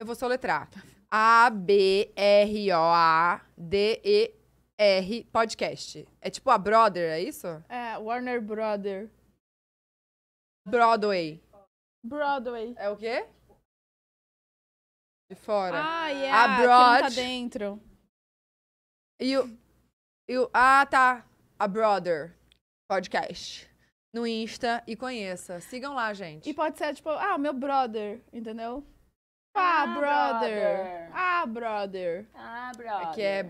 Eu vou soletrar. A-B-R-O-A-D-E-R podcast. É tipo a Brother, é isso? É, Warner Brother. Broadway. Broadway. É o quê? De fora. Ah, yeah. Abroad. Aqui não tá dentro. E o... E o ah, tá. A Brother podcast no Insta e conheça. Sigam lá, gente. E pode ser, tipo, ah, meu brother, entendeu? Ah, ah brother. brother. Ah, brother. Ah, brother. É que é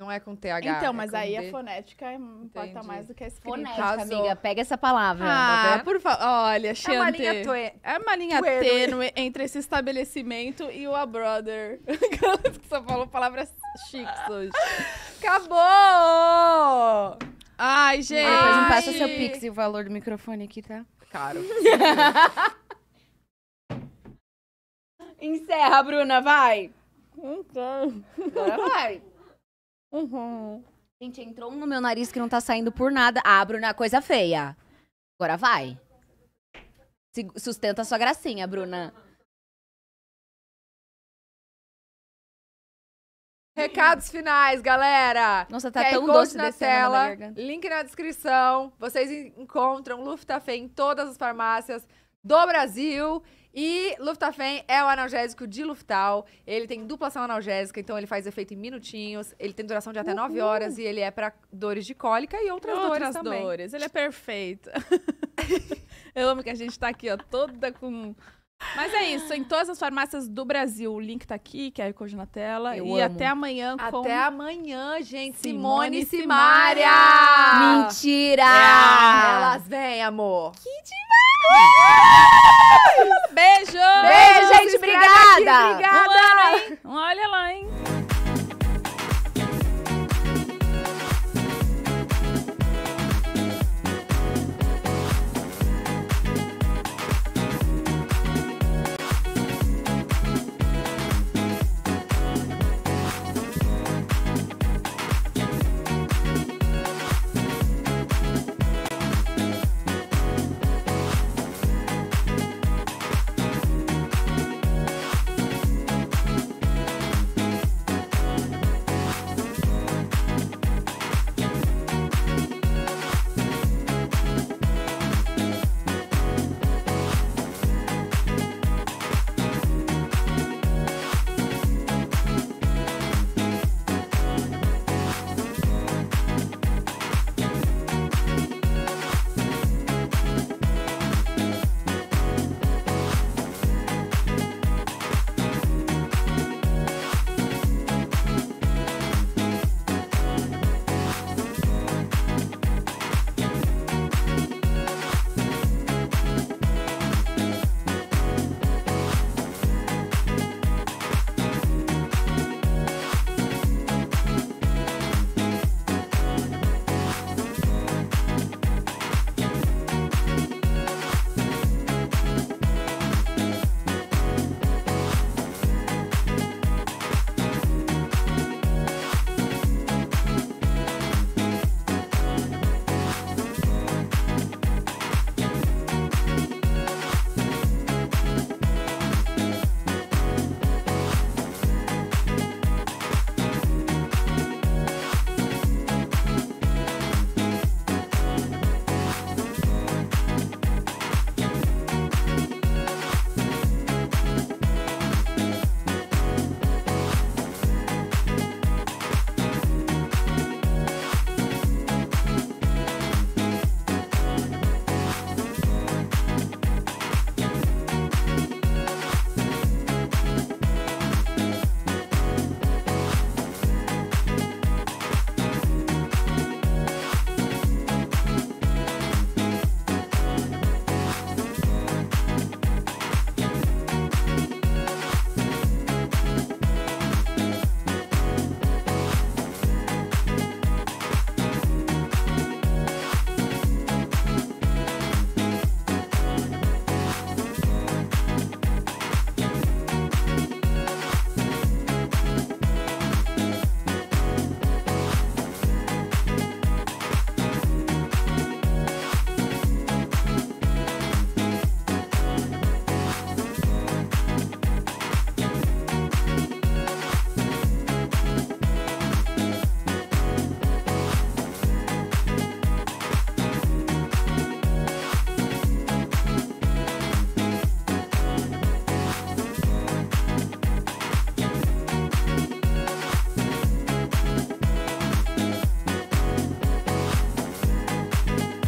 não é com TH. Então, é mas é aí D. a fonética Entendi. mais do que a escrita. Fonética, Casou. amiga. Pega essa palavra. Ah, ah tá por favor. Olha, chante. É uma linha, tue... é uma linha tênue entre esse estabelecimento e o A Brother. Só falou palavras chiques hoje. Acabou! Ai, gente. Depois me passa seu pix e o valor do microfone aqui, tá? Caro. Encerra, Bruna, vai. Então. Agora vai. Uhum. Gente, entrou um no meu nariz que não tá saindo por nada. Ah, Bruna, coisa feia. Agora vai. Se sustenta a sua gracinha, Bruna. Recados finais, galera. Nossa, tá é tão doce na tela. Na link na descrição. Vocês encontram Luftafen em todas as farmácias do Brasil. E Luftafen é o analgésico de Luftal. Ele tem dupla ação analgésica, então ele faz efeito em minutinhos. Ele tem duração de até Uhul. 9 horas e ele é para dores de cólica e outras, outras dores também. dores. Ele é perfeito. Eu amo que a gente tá aqui, ó, toda com mas é isso, em todas as farmácias do Brasil. O link tá aqui, que é Code na tela. Eu e amo. até amanhã com... Até amanhã, gente. Simone, Simone Simária! Mentira! É. Elas vêm, amor. Que demais! Beijo! Beijo, Beijo gente. Obrigada! Aqui, obrigada! Um ano, hein? Olha lá, hein?